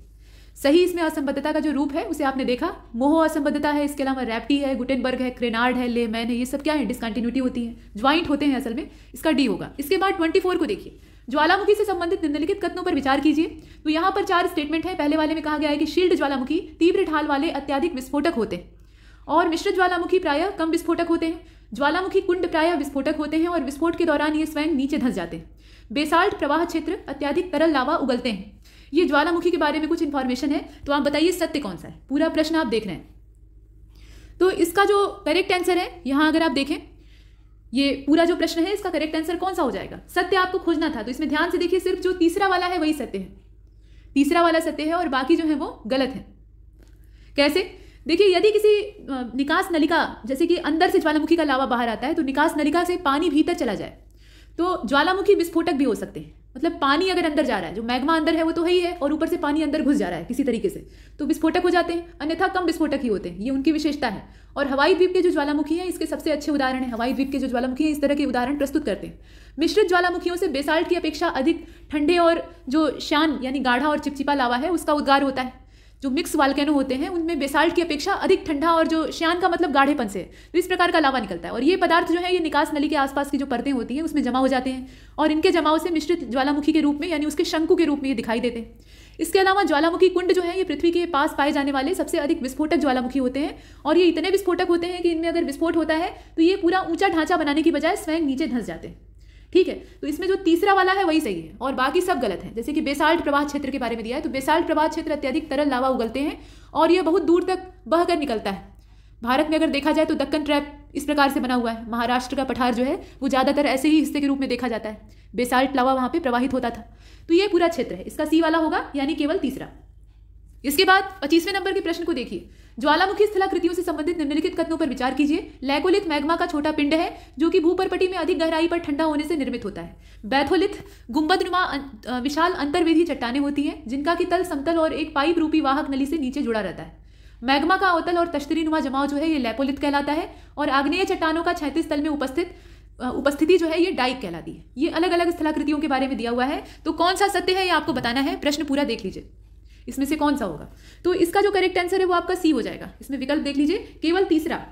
सही इसमें असंबद्धता का जो रूप है उसे आपने देखा मोह असंबद्धता है इसके अलावा रैप्टी है गुटेनबर्ग है क्रेनार्ड है लेमैन है ये सब क्या है डिस्कंटिन्यूटी होती है ज्वाइंट होते हैं असल में इसका डी होगा इसके बाद ट्वेंटी फोर को देखिए ज्वालामुखी से संबंधित निम्नलिखित कथनों पर विचार कीजिए तो यहाँ पर चार स्टेटमेंट है पहले वाले में कहा गया है कि शील्ड ज्वालामुखी तीव्र ढाल वाले अत्याधिक विस्फोटक होते हैं और मिश्र ज्वालामुखी प्रायः कम विस्फोटक होते हैं ज्वालामुखी कुंड प्रायः विस्फोटक होते हैं और विस्फोट के दौरान ये स्वयं नीचे धंस जाते हैं बेसाल्ट प्रवाह क्षेत्र अत्याधिक तरल लावा उगलते हैं ये ज्वालामुखी के बारे में कुछ इन्फॉर्मेशन है तो आप बताइए सत्य कौन सा है पूरा प्रश्न आप देख रहे हैं तो इसका जो करेक्ट आंसर है यहाँ अगर आप देखें ये पूरा जो प्रश्न है इसका करेक्ट आंसर कौन सा हो जाएगा सत्य आपको खोजना था तो इसमें ध्यान से देखिए सिर्फ जो तीसरा वाला है वही सत्य है तीसरा वाला सत्य है और बाकी जो है वो गलत है कैसे देखिए यदि किसी निकास नलिका जैसे कि अंदर से ज्वालामुखी का लावा बाहर आता है तो निकास नलिका से पानी भीतर चला जाए तो ज्वालामुखी विस्फोटक भी हो सकते हैं मतलब पानी अगर अंदर जा रहा है जो मैग्मा अंदर है वो तो ही है और ऊपर से पानी अंदर घुस जा रहा है किसी तरीके से तो विस्फोटक हो जाते हैं अन्यथा कम विस्फोटक ही होते हैं ये उनकी विशेषता है और हवाई द्वीप के जो ज्वालामुखी हैं इसके सबसे अच्छे उदाहरण हैं हवाई द्वीप के जो ज्वालामुखी हैं इस तरह के उदाहरण प्रस्तुत करते हैं मिश्रित ज्वालामुखियों से बेसाल्ट की अपेक्षा अधिक ठंडे और जो शान यानी गाढ़ा और चिपचिपा लावा है उसका उद्गार होता है जो मिक्स वालकैनो होते हैं उनमें बेसाल्ट की अपेक्षा अधिक ठंडा और जो श्यान का मतलब गाढ़ेपन से तो इस प्रकार का लावा निकलता है और ये पदार्थ जो है ये निकास नली के आसपास की जो परतें होती हैं उसमें जमा हो जाते हैं और इनके जमाव से मिश्रित ज्वालामुखी के रूप में यानी उसके शंकु के रूप में ये दिखाई देते हैं इसके अलावा ज्वालामुखी कुंड जो है ये पृथ्वी के पास पाए जाने वाले सबसे अधिक विस्फोटक ज्वालामुखी होते हैं और ये इतने विस्फोटक होते हैं कि इनमें अगर विस्फोट होता है तो ये पूरा ऊंचा ढांचा बनाने की बजाय स्वयं नीचे धंस जाते हैं ठीक है तो इसमें जो तीसरा वाला है वही सही है और बाकी सब गलत है जैसे कि बेसाल्ट प्रवाह क्षेत्र के बारे में दिया है तो बेसाल्ट प्रवाह क्षेत्र अत्यधिक तरल लावा उगलते हैं और यह बहुत दूर तक बहकर निकलता है भारत में अगर देखा जाए तो दक्कन ट्रैप इस प्रकार से बना हुआ है महाराष्ट्र का पठार जो है वो ज़्यादातर ऐसे ही हिस्से के रूप में देखा जाता है बेसाल्ट लावा वहाँ पर प्रवाहित होता था तो ये पूरा क्षेत्र है इसका सी वाला होगा यानी केवल तीसरा इसके बाद पच्चीसवें नंबर के प्रश्न को देखिए ज्वालामुखी स्थलाकृतियों से संबंधित निम्नलिखित कथनों पर विचार कीजिए लैकोलिथ मैग्मा का छोटा पिंड है जो कि भूपरपटी में अधिक गहराई पर ठंडा होने से निर्मित होता है बैथोलिथ गुंबदनुमा अं, विशाल अंतर्वेधी चट्टाने होती हैं जिनका की तल समतल और एक पाइप रूपी वाहक नली से नीचे जुड़ा रहता है मैग्मा का अवतल और तश्तरी नुमा जमाव जो है ये लैपोलिथ कहलाता है और आग्नेय चट्टानों का छैतीस तल में उपस्थित उपस्थिति जो है ये डाइक कहलाती है ये अलग अलग स्थलाकृतियों के बारे में दिया हुआ है तो कौन सा सत्य है ये आपको बताना है प्रश्न पूरा देख लीजिए इसमें से कौन सा होगा तो इसका जो करेक्ट आंसर है वो आपका सी हो जाएगा इसमें विकल्प देख लीजिए केवल तीसरा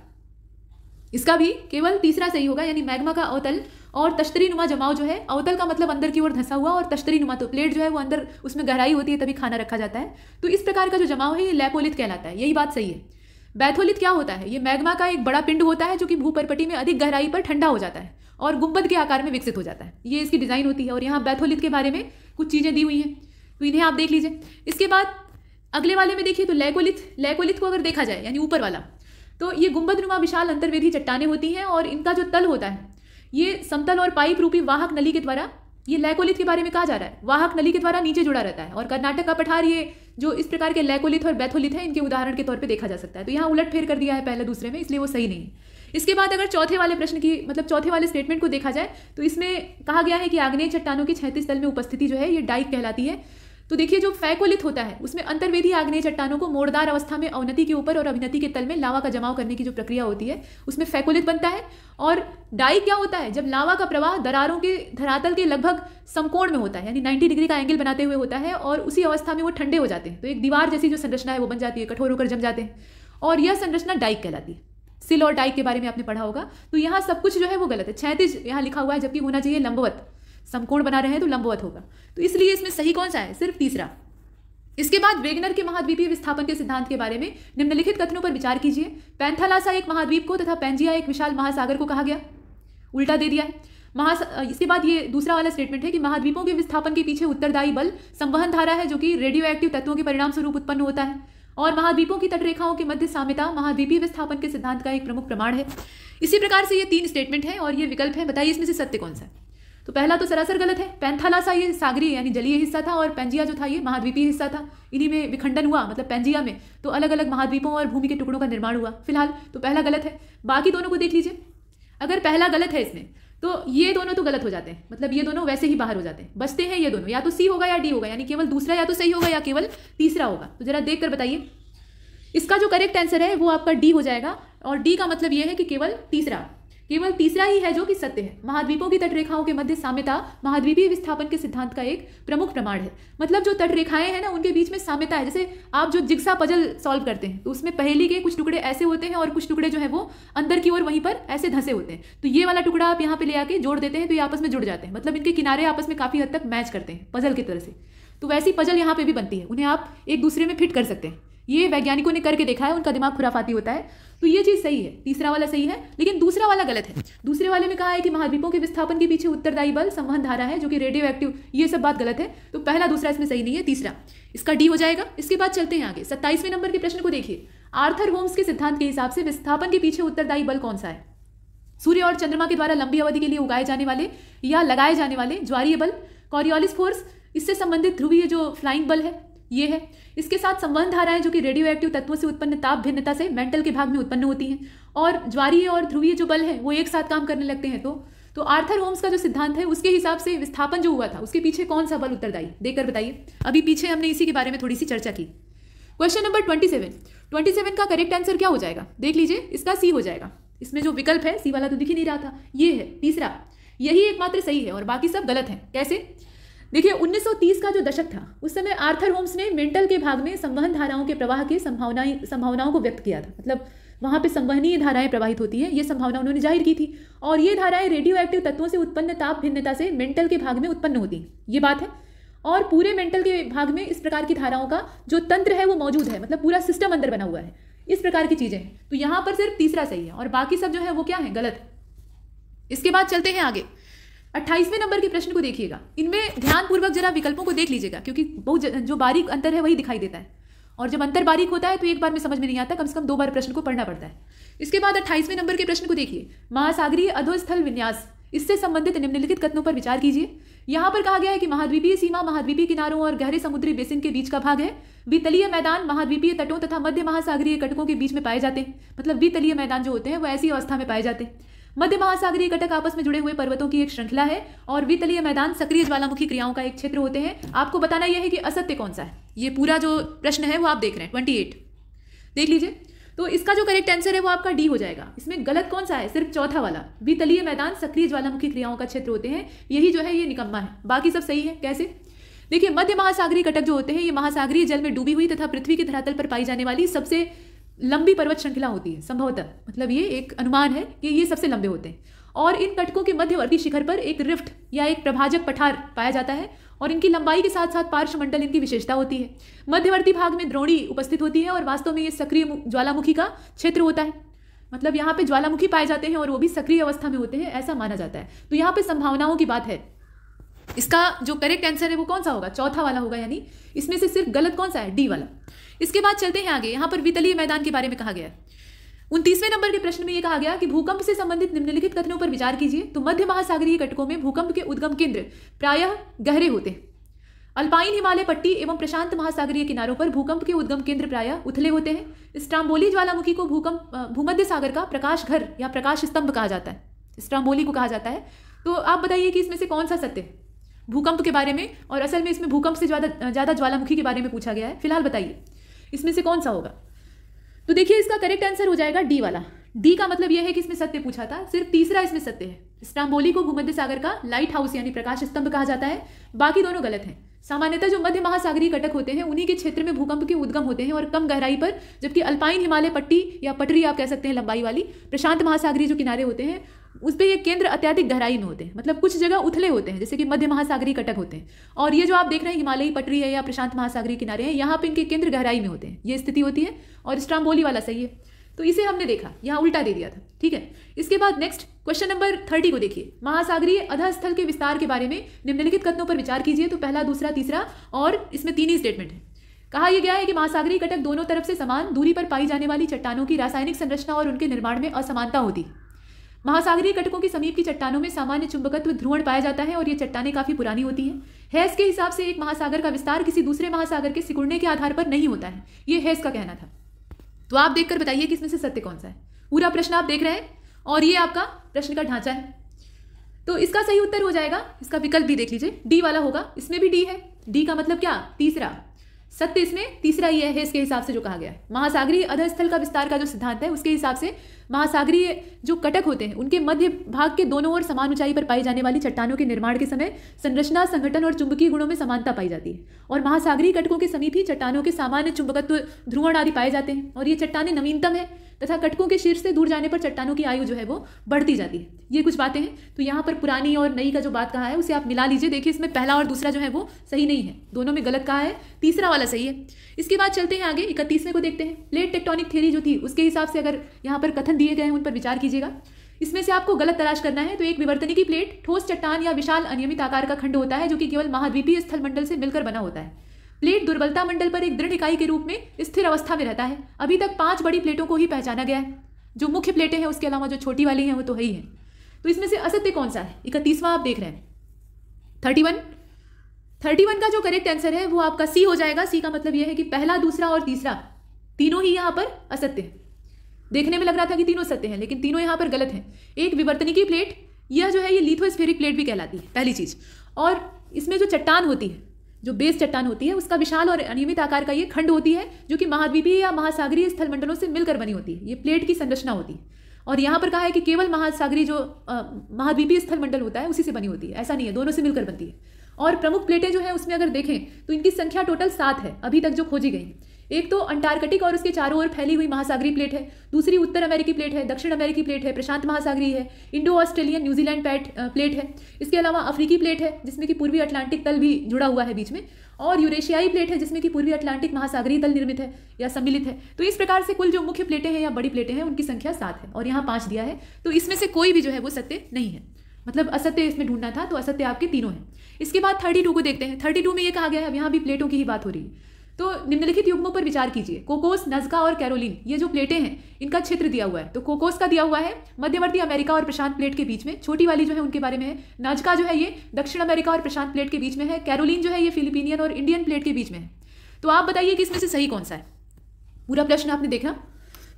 इसका भी केवल तीसरा सही होगा यानी मैग्मा का अवतल और तश्तरी नुमा जमाव जो है अवतल का मतलब अंदर की ओर धंसा हुआ और तश्तरी नुमा तो प्लेट जो है वो अंदर उसमें गहराई होती है तभी खाना रखा जाता है तो इस प्रकार का जो जमाव है ये लैपोलित कहलाता है यही बात सही है बैथोलित क्या होता है ये मैग्मा का एक बड़ा पिंड होता है जो कि भूपरपटी में अधिक गहराई पर ठंडा हो जाता है और गुम्बद के आकार में विकसित हो जाता है ये इसकी डिज़ाइन होती है और यहाँ बैथोलित के बारे में कुछ चीज़ें दी हुई हैं तो इन्हें आप देख लीजिए इसके बाद अगले वाले में देखिए तो लैकोलिथ लैकोलिथ को अगर देखा जाए यानी ऊपर वाला तो ये गुंबदनुमा विशाल अंतर्वेदी चट्टाने होती हैं और इनका जो तल होता है ये समतल और पाइप रूपी वाहक नली के द्वारा ये लैकोलिथ के बारे में कहा जा रहा है वाहक नली के द्वारा नीचे जुड़ा रहता है और कर्नाटक का पठार ये जो इस प्रकार के लैकोलिथ और बैथोलिथ है इनके उदाहरण के तौर पर देखा जा सकता है तो यहाँ उलट फेर कर दिया है पहले दूसरे में इसलिए वो सही नहीं है इसके बाद अगर चौथे वाले प्रश्न की मतलब चौथे वाले स्टेटमेंट को देखा जाए तो इसमें कहा गया है कि आग्नेय चट्टानों की छैतीस तल में उपस्थिति जो है ये डाइक कहलाती है तो देखिए जो फैकोलिथ होता है उसमें अंतर्वेदी आग्नेय चट्टानों को मोड़दार अवस्था में अवनति के ऊपर और अभिनति के तल में लावा का जमाव करने की जो प्रक्रिया होती है उसमें फैकोलिथ बनता है और डाई क्या होता है जब लावा का प्रवाह दरारों के धरातल के लगभग समकोण में होता है यानी नाइन्टी डिग्री का एंगल बनाते हुए होता है और उसी अवस्था में वो ठंडे हो जाते हैं तो एक दीवार जैसी जो संरचना है वो बन जाती है कठोर होकर जम जाते हैं और यह संरचना डाइक कहलाती है सिल और डाइक के बारे में आपने पढ़ा होगा तो यहाँ सब कुछ जो है वो गलत है छैतीज यहाँ लिखा हुआ है जबकि होना चाहिए लंबवत समकोण बना रहे हैं तो लंबवत होगा तो इसलिए इसमें सही कौन सा है सिर्फ तीसरा इसके बाद वेगनर के महाद्वीपीय विस्थापन के सिद्धांत के बारे में निम्नलिखित कथनों पर विचार कीजिए पैंथालासा एक महाद्वीप को तथा पेंजिया एक विशाल महासागर को कहा गया उल्टा दे दिया है महा इसके बाद ये दूसरा वाला स्टेटमेंट है कि महाद्वीपों के विस्थापन के पीछे उत्तरदायी बल संवहन धारा है जो कि रेडियो एक्टिव तत्वों के परिणाम स्वरूप उत्पन्न होता है और महाद्वीपों की तटरेखाओं के मध्य साम्यता महाद्वीपीय विस्थापन के सिद्धांत का एक प्रमुख प्रमाण है इसी प्रकार से ये तीन स्टेटमेंट है और ये विकल्प है बताइए इसमें से सत्य कौन सा है तो पहला तो सरासर गलत है पैंथालासा ये सागरी यानी जलीय हिस्सा था और पेंजिया जो था ये महाद्वीपीय हिस्सा था इन्हीं में विखंडन हुआ मतलब पेंजिया में तो अलग अलग महाद्वीपों और भूमि के टुकड़ों का निर्माण हुआ फिलहाल तो पहला गलत है बाकी दोनों को देख लीजिए अगर पहला गलत है इसमें तो ये दोनों तो गलत हो जाते हैं मतलब ये दोनों वैसे ही बाहर हो जाते हैं बचते हैं ये दोनों या तो सी होगा या डी होगा यानी केवल दूसरा या तो सही होगा या केवल तीसरा होगा तो जरा देख कर बताइए इसका जो करेक्ट आंसर है वो आपका डी हो जाएगा और डी का मतलब ये है कि केवल तीसरा केवल तीसरा ही है जो कि सत्य है महाद्वीपों की तटरेखाओं के मध्य साम्यता महाद्वीपीय विस्थापन के सिद्धांत का एक प्रमुख प्रमाण है मतलब जो तटरेखाएं हैं ना उनके बीच में साम्यता है जैसे आप जो जिग्सा पजल सॉल्व करते हैं तो उसमें पहली के कुछ टुकड़े ऐसे होते हैं और कुछ टुकड़े जो है वो अंदर की ओर वहीं पर ऐसे धंसे होते हैं तो ये वाला टुकड़ा आप यहाँ पे ले आके जोड़ देते हैं तो ये आपस में जुड़ जाते हैं मतलब इनके किनारे आपस में काफ़ी हद तक मैच करते हैं पजल की तरह से तो वैसी पजल यहाँ पे भी बनती है उन्हें आप एक दूसरे में फिट कर सकते हैं ये वैज्ञानिकों ने करके देखा है उनका दिमाग खुराफाती होता है तो ये चीज़ सही है तीसरा वाला सही है लेकिन दूसरा वाला गलत है दूसरे वाले में कहा है कि महाद्वीपों के विस्थापन के पीछे उत्तरदायी बल संवहन धारा है जो कि रेडियो एक्टिव ये सब बात गलत है तो पहला दूसरा इसमें सही नहीं है तीसरा इसका डी हो जाएगा इसके बाद चलते हैं आगे सत्ताईसवें नंबर के प्रश्न को देखिए आर्थर होम्स के सिद्धांत के हिसाब से विस्थापन के पीछे उत्तरदायी बल कौन सा है सूर्य और चंद्रमा के द्वारा लंबी अवधि के लिए उगाए जाने वाले या लगाए जाने वाले ज्वारीय बल कॉरियोलिस फोर्स इससे संबंधित ध्रुवीय जो फ्लाइंग बल है ये है इसके साथ संबंध धाराएं जो कि रेडियो एक्टिव तत्वों से उत्पन्न ताप भिन्नता से मेंटल के भाग में उत्पन्न होती हैं और ज्वारीय और ध्रुवीय जो बल है वो एक साथ काम करने लगते हैं तो तो आर्थर होम्स का जो सिद्धांत है उसके हिसाब से विस्थापन जो हुआ था उसके पीछे कौन सा बल उत्तरदायी देखकर बताइए अभी पीछे हमने इसी के बारे में थोड़ी सी चर्चा की question number twenty seven twenty seven का करेक्ट आंसर क्या हो जाएगा देख लीजिए इसका सी हो जाएगा इसमें जो विकल्प है सी वाला तो दिख ही नहीं रहा था ये है तीसरा यही एकमात्र सही है और बाकी सब गलत है कैसे देखिए 1930 का जो दशक था उस समय आर्थर होम्स ने मेंटल के भाग में संवहन धाराओं के प्रवाह की संभावनाएं संभावनाओं को व्यक्त किया था मतलब वहाँ पे संवहनीय धाराएं प्रवाहित होती हैं ये संभावना उन्होंने जाहिर की थी और ये धाराएं रेडियो एक्टिव तत्वों से उत्पन्न ताप भिन्नता से मेंटल के भाग में उत्पन्न होती हैं ये बात है और पूरे मेंटल के भाग में इस प्रकार की धाराओं का जो तंत्र है वो मौजूद है मतलब पूरा सिस्टम अंदर बना हुआ है इस प्रकार की चीज़ें हैं तो यहाँ पर सिर्फ तीसरा सही है और बाकी सब जो है वो क्या है गलत इसके बाद चलते हैं आगे अट्ठाईसवें नंबर के प्रश्न को देखिएगा इनमें ध्यानपूर्वक जरा विकल्पों को देख लीजिएगा क्योंकि बहुत जो बारीक अंतर है वही दिखाई देता है और जब अंतर बारीक होता है तो एक बार में समझ में नहीं आता कम से कम दो बार प्रश्न को पढ़ना पड़ता है इसके बाद अट्ठाईसवें नंबर के प्रश्न को देखिए महासागरीय अधोस्थल विन्यास इससे संबंधित निम्नलिखित कथनों पर विचार कीजिए यहां पर कहा गया है कि महाद्वीपीय सीमा महाद्वीपीय किनारों और गहरे समुद्री बेसिन के बीच का भाग है वितलीय मैदान महाद्वीपीय तटों तथा मध्य महासागरीय कटकों के बीच में पाए जाते हैं मतलब वितलीय मैदान जो होते हैं वो ऐसी अवस्था में पाए जाते हैं मध्य महासागरीय घटक आपस में जुड़े हुए पर्वतों की एक श्रृंखला है और वितलीय मैदान सक्रिय ज्वालामुखी क्रियाओं का एक क्षेत्र होते हैं आपको बताना यह है कि असत्य कौन सा है ये पूरा जो प्रश्न है वो आप देख रहे हैं ट्वेंटी एट देख लीजिए तो इसका जो करेक्ट आंसर है वो आपका डी हो जाएगा इसमें गलत कौन सा है सिर्फ चौथा वाला वितलीय मैदान सक्रिय ज्वालामुखी क्रियाओं का क्षेत्र होते हैं यही जो है ये निकम्मा है बाकी सब सही है कैसे देखिए मध्य महासागरीय कटक जो होते हैं ये महासागरीय जल में डूबी हुई तथा पृथ्वी के धरातल पर पाई जाने वाली सबसे लंबी पर्वत श्रृंखला होती है संभवतः मतलब ये एक अनुमान है कि ये सबसे लंबे होते हैं और इन कटकों के मध्यवर्ती शिखर पर एक रिफ्ट या एक प्रभाजक पठार पाया जाता है और इनकी लंबाई के साथ साथ पार्श्वमंडल इनकी विशेषता होती है मध्यवर्ती भाग में द्रोणी उपस्थित होती है और वास्तव में ये सक्रिय ज्वालामुखी का क्षेत्र होता है मतलब यहाँ पे ज्वालामुखी पाए जाते हैं और वो भी सक्रिय अवस्था में होते हैं ऐसा माना जाता है तो यहाँ पे संभावनाओं की बात है इसका जो करेक्ट आंसर है वो कौन सा होगा चौथा वाला होगा यानी इसमें से सिर्फ गलत कौन सा है डी वाला इसके बाद चलते हैं आगे यहां पर वितलीय मैदान के बारे में कहा गया है उनतीसवें नंबर के प्रश्न में यह कहा गया कि भूकंप से संबंधित निम्नलिखित कथनों पर विचार कीजिए तो मध्य महासागरीय कटकों में भूकंप के उद्गम केंद्र प्रायः गहरे होते हैं अल्पाइन हिमालय पट्टी एवं प्रशांत महासागरीय किनारों पर भूकंप के उद्गम केंद्र प्रायः उथले होते हैं स्ट्राम्बोली ज्वालामुखी को भूकंप भूमध्य सागर का प्रकाश घर या प्रकाश स्तंभ कहा जाता है स्ट्राम्बोली को कहा जाता है तो आप बताइए कि इसमें से कौन सा सत्य है भूकंप के बारे में और असल में इसमें भूकंप से ज़्यादा ज़्यादा ज्वालामुखी के बारे में पूछा गया है फिलहाल बताइए इसमें से कौन सा होगा तो देखिए इसका करेक्ट आंसर हो जाएगा डी वाला डी का मतलब यह है कि इसमें सत्य पूछा था सिर्फ तीसरा इसमें सत्य है स्टाम्बोली को भूमध्य सागर का लाइट हाउस यानी प्रकाश स्तंभ कहा जाता है बाकी दोनों गलत हैं सामान्यतः जो मध्य महासागरीय कटक होते हैं उन्हीं के क्षेत्र में भूकंप के उद्गम होते हैं और कम गहराई पर जबकि अल्पाइन हिमालय पट्टी या पटरी आप कह सकते हैं लंबाई वाली प्रशांत महासागरीय जो किनारे होते हैं उस पर ये केंद्र अत्यधिक गहराई में होते हैं मतलब कुछ जगह उथले होते हैं जैसे कि मध्य महासागरी कटक होते हैं और ये जो आप देख रहे हैं हिमालयी पटरी है या प्रशांत महासागरी किनारे हैं यहाँ पे इनके केंद्र गहराई में होते हैं ये स्थिति होती है और स्ट्राम्बोली वाला सही है तो इसे हमने देखा यहाँ उल्टा दे दिया था ठीक है इसके बाद नेक्स्ट क्वेश्चन नंबर थर्टी को देखिए महासागरीय अधस्थल के विस्तार के बारे में निम्नलिखित कथनों पर विचार कीजिए तो पहला दूसरा तीसरा और इसमें तीन ही स्टेटमेंट है कहा यह गया है कि महासागरीय कटक दोनों तरफ से समान दूरी पर पाई जाने वाली चट्टानों की रासायनिक संरचना और उनके निर्माण में असमानता होती है महासागरीय कटकों के समीप की चट्टानों में सामान्य चुंबकत्व ध्रुवण पाया जाता है और ये चट्टाने काफी पुरानी होती हैं हैस के हिसाब से एक महासागर का विस्तार किसी दूसरे महासागर के सिकुड़ने के आधार पर नहीं होता है ये हैस का कहना था तो आप देखकर बताइए कि इसमें से सत्य कौन सा है पूरा प्रश्न आप देख रहे हैं और ये आपका प्रश्न का ढांचा है तो इसका सही उत्तर हो जाएगा इसका विकल्प भी देख लीजिए डी वाला होगा इसमें भी डी है डी का मतलब क्या तीसरा सत्य इसमें तीसरा यह है इसके हिसाब से जो कहा गया है महासागरीय अधस्थल का विस्तार का जो सिद्धांत है उसके हिसाब से महासागरीय जो कटक होते हैं उनके मध्य भाग के दोनों ओर समान ऊंचाई पर पाई जाने वाली चट्टानों के निर्माण के समय संरचना संगठन और चुंबकीय गुणों में समानता पाई जाती है और महासागरीय कटकों के समीप ही चट्टानों के सामान्य चुंबकत्व ध्रुवण आदि पाए जाते हैं और ये चट्टाने नवीनतम है तथा कटकों के शीर्ष से दूर जाने पर चट्टानों की आयु जो है वो बढ़ती जाती है ये कुछ बातें हैं तो यहाँ पर पुरानी और नई का जो बात कहा है उसे आप मिला लीजिए देखिए इसमें पहला और दूसरा जो है वो सही नहीं है दोनों में गलत कहा है तीसरा वाला सही है इसके बाद चलते हैं आगे इकतीसवें को देखते हैं प्लेट टेक्टोनिक थेरी जो थी उसके हिसाब से अगर यहाँ पर कथन दिए गए हैं उन पर विचार कीजिएगा इसमें से आपको गलत तलाश करना है तो एक विवर्तनी की प्लेट ठोस चट्टान या विशाल अनियमित आकार का खंड होता है जो कि केवल महाद्वीपीय स्थल मंडल से मिलकर बना होता है प्लेट दुर्बलता मंडल पर एक दृढ़ इकाई के रूप में स्थिर अवस्था में रहता है अभी तक पांच बड़ी प्लेटों को ही पहचाना गया है जो मुख्य प्लेटें हैं उसके अलावा जो छोटी वाली हैं वो तो है ही है तो इसमें से असत्य कौन सा है इकतीसवां आप देख रहे हैं थर्टी वन थर्टी वन का जो करेक्ट आंसर है वो आपका सी हो जाएगा सी का मतलब यह है कि पहला दूसरा और तीसरा तीनों ही यहाँ पर असत्य है देखने में लग रहा था कि तीनों सत्य हैं लेकिन तीनों यहाँ पर गलत हैं एक विवर्तनिकी प्लेट यह जो है ये लिथोस्फेरिक प्लेट भी कहलाती है पहली चीज़ और इसमें जो चट्टान होती है जो बेस चट्टान होती है उसका विशाल और अनियमित आकार का ये खंड होती है जो कि महाद्वीपीय या महासागरीय स्थल मंडलों से मिलकर बनी होती है ये प्लेट की संरचना होती है और यहाँ पर कहा है कि केवल महासागरी जो महाद्वीपीय स्थल मंडल होता है उसी से बनी होती है ऐसा नहीं है दोनों से मिलकर बनती है और प्रमुख प्लेटें जो है उसमें अगर देखें तो इनकी संख्या टोटल सात है अभी तक जो खोजी गई एक तो अंटार्कटिक और उसके चारों ओर फैली हुई महासागरी प्लेट है दूसरी उत्तर अमेरिकी प्लेट है दक्षिण अमेरिकी प्लेट है प्रशांत महासागरी है इंडो ऑस्ट्रेलियन न्यूजीलैंड पैट प्लेट है इसके अलावा अफ्रीकी प्लेट है जिसमें कि पूर्वी अटलांटिक तल भी जुड़ा हुआ है बीच में और यूरेशियाई प्लेट है जिसमें कि पूर्वी अटलांटिक महासागरी तल निर्मित है या सम्मिलित है तो इस प्रकार से कुल जो मुख्य प्लेटें हैं या बड़ी प्लेटें हैं उनकी संख्या सात है और यहाँ पाँच दिया है तो इसमें से कोई भी जो है वो सत्य नहीं है मतलब असत्य इसमें ढूंढना था तो असत्य आपके तीनों हैं इसके बाद थर्टी टू को देखते हैं थर्टी टू में ये कहा गया है अब यहाँ भी प्लेटों की ही बात हो रही है तो निम्नलिखित युग्मों पर विचार कीजिए कोकोस नजका और कैरोलिन ये जो प्लेटें हैं इनका क्षेत्र दिया हुआ है तो कोकोस का दिया हुआ है मध्यवर्ती अमेरिका और प्रशांत प्लेट के बीच में छोटी वाली जो है उनके बारे में है नजका जो है ये दक्षिण अमेरिका और प्रशांत प्लेट के बीच में है कैरोलिन जो है ये फिलिपिनियन और इंडियन प्लेट के बीच में है तो आप बताइए कि इसमें से सही कौन सा है पूरा प्रश्न आपने देखा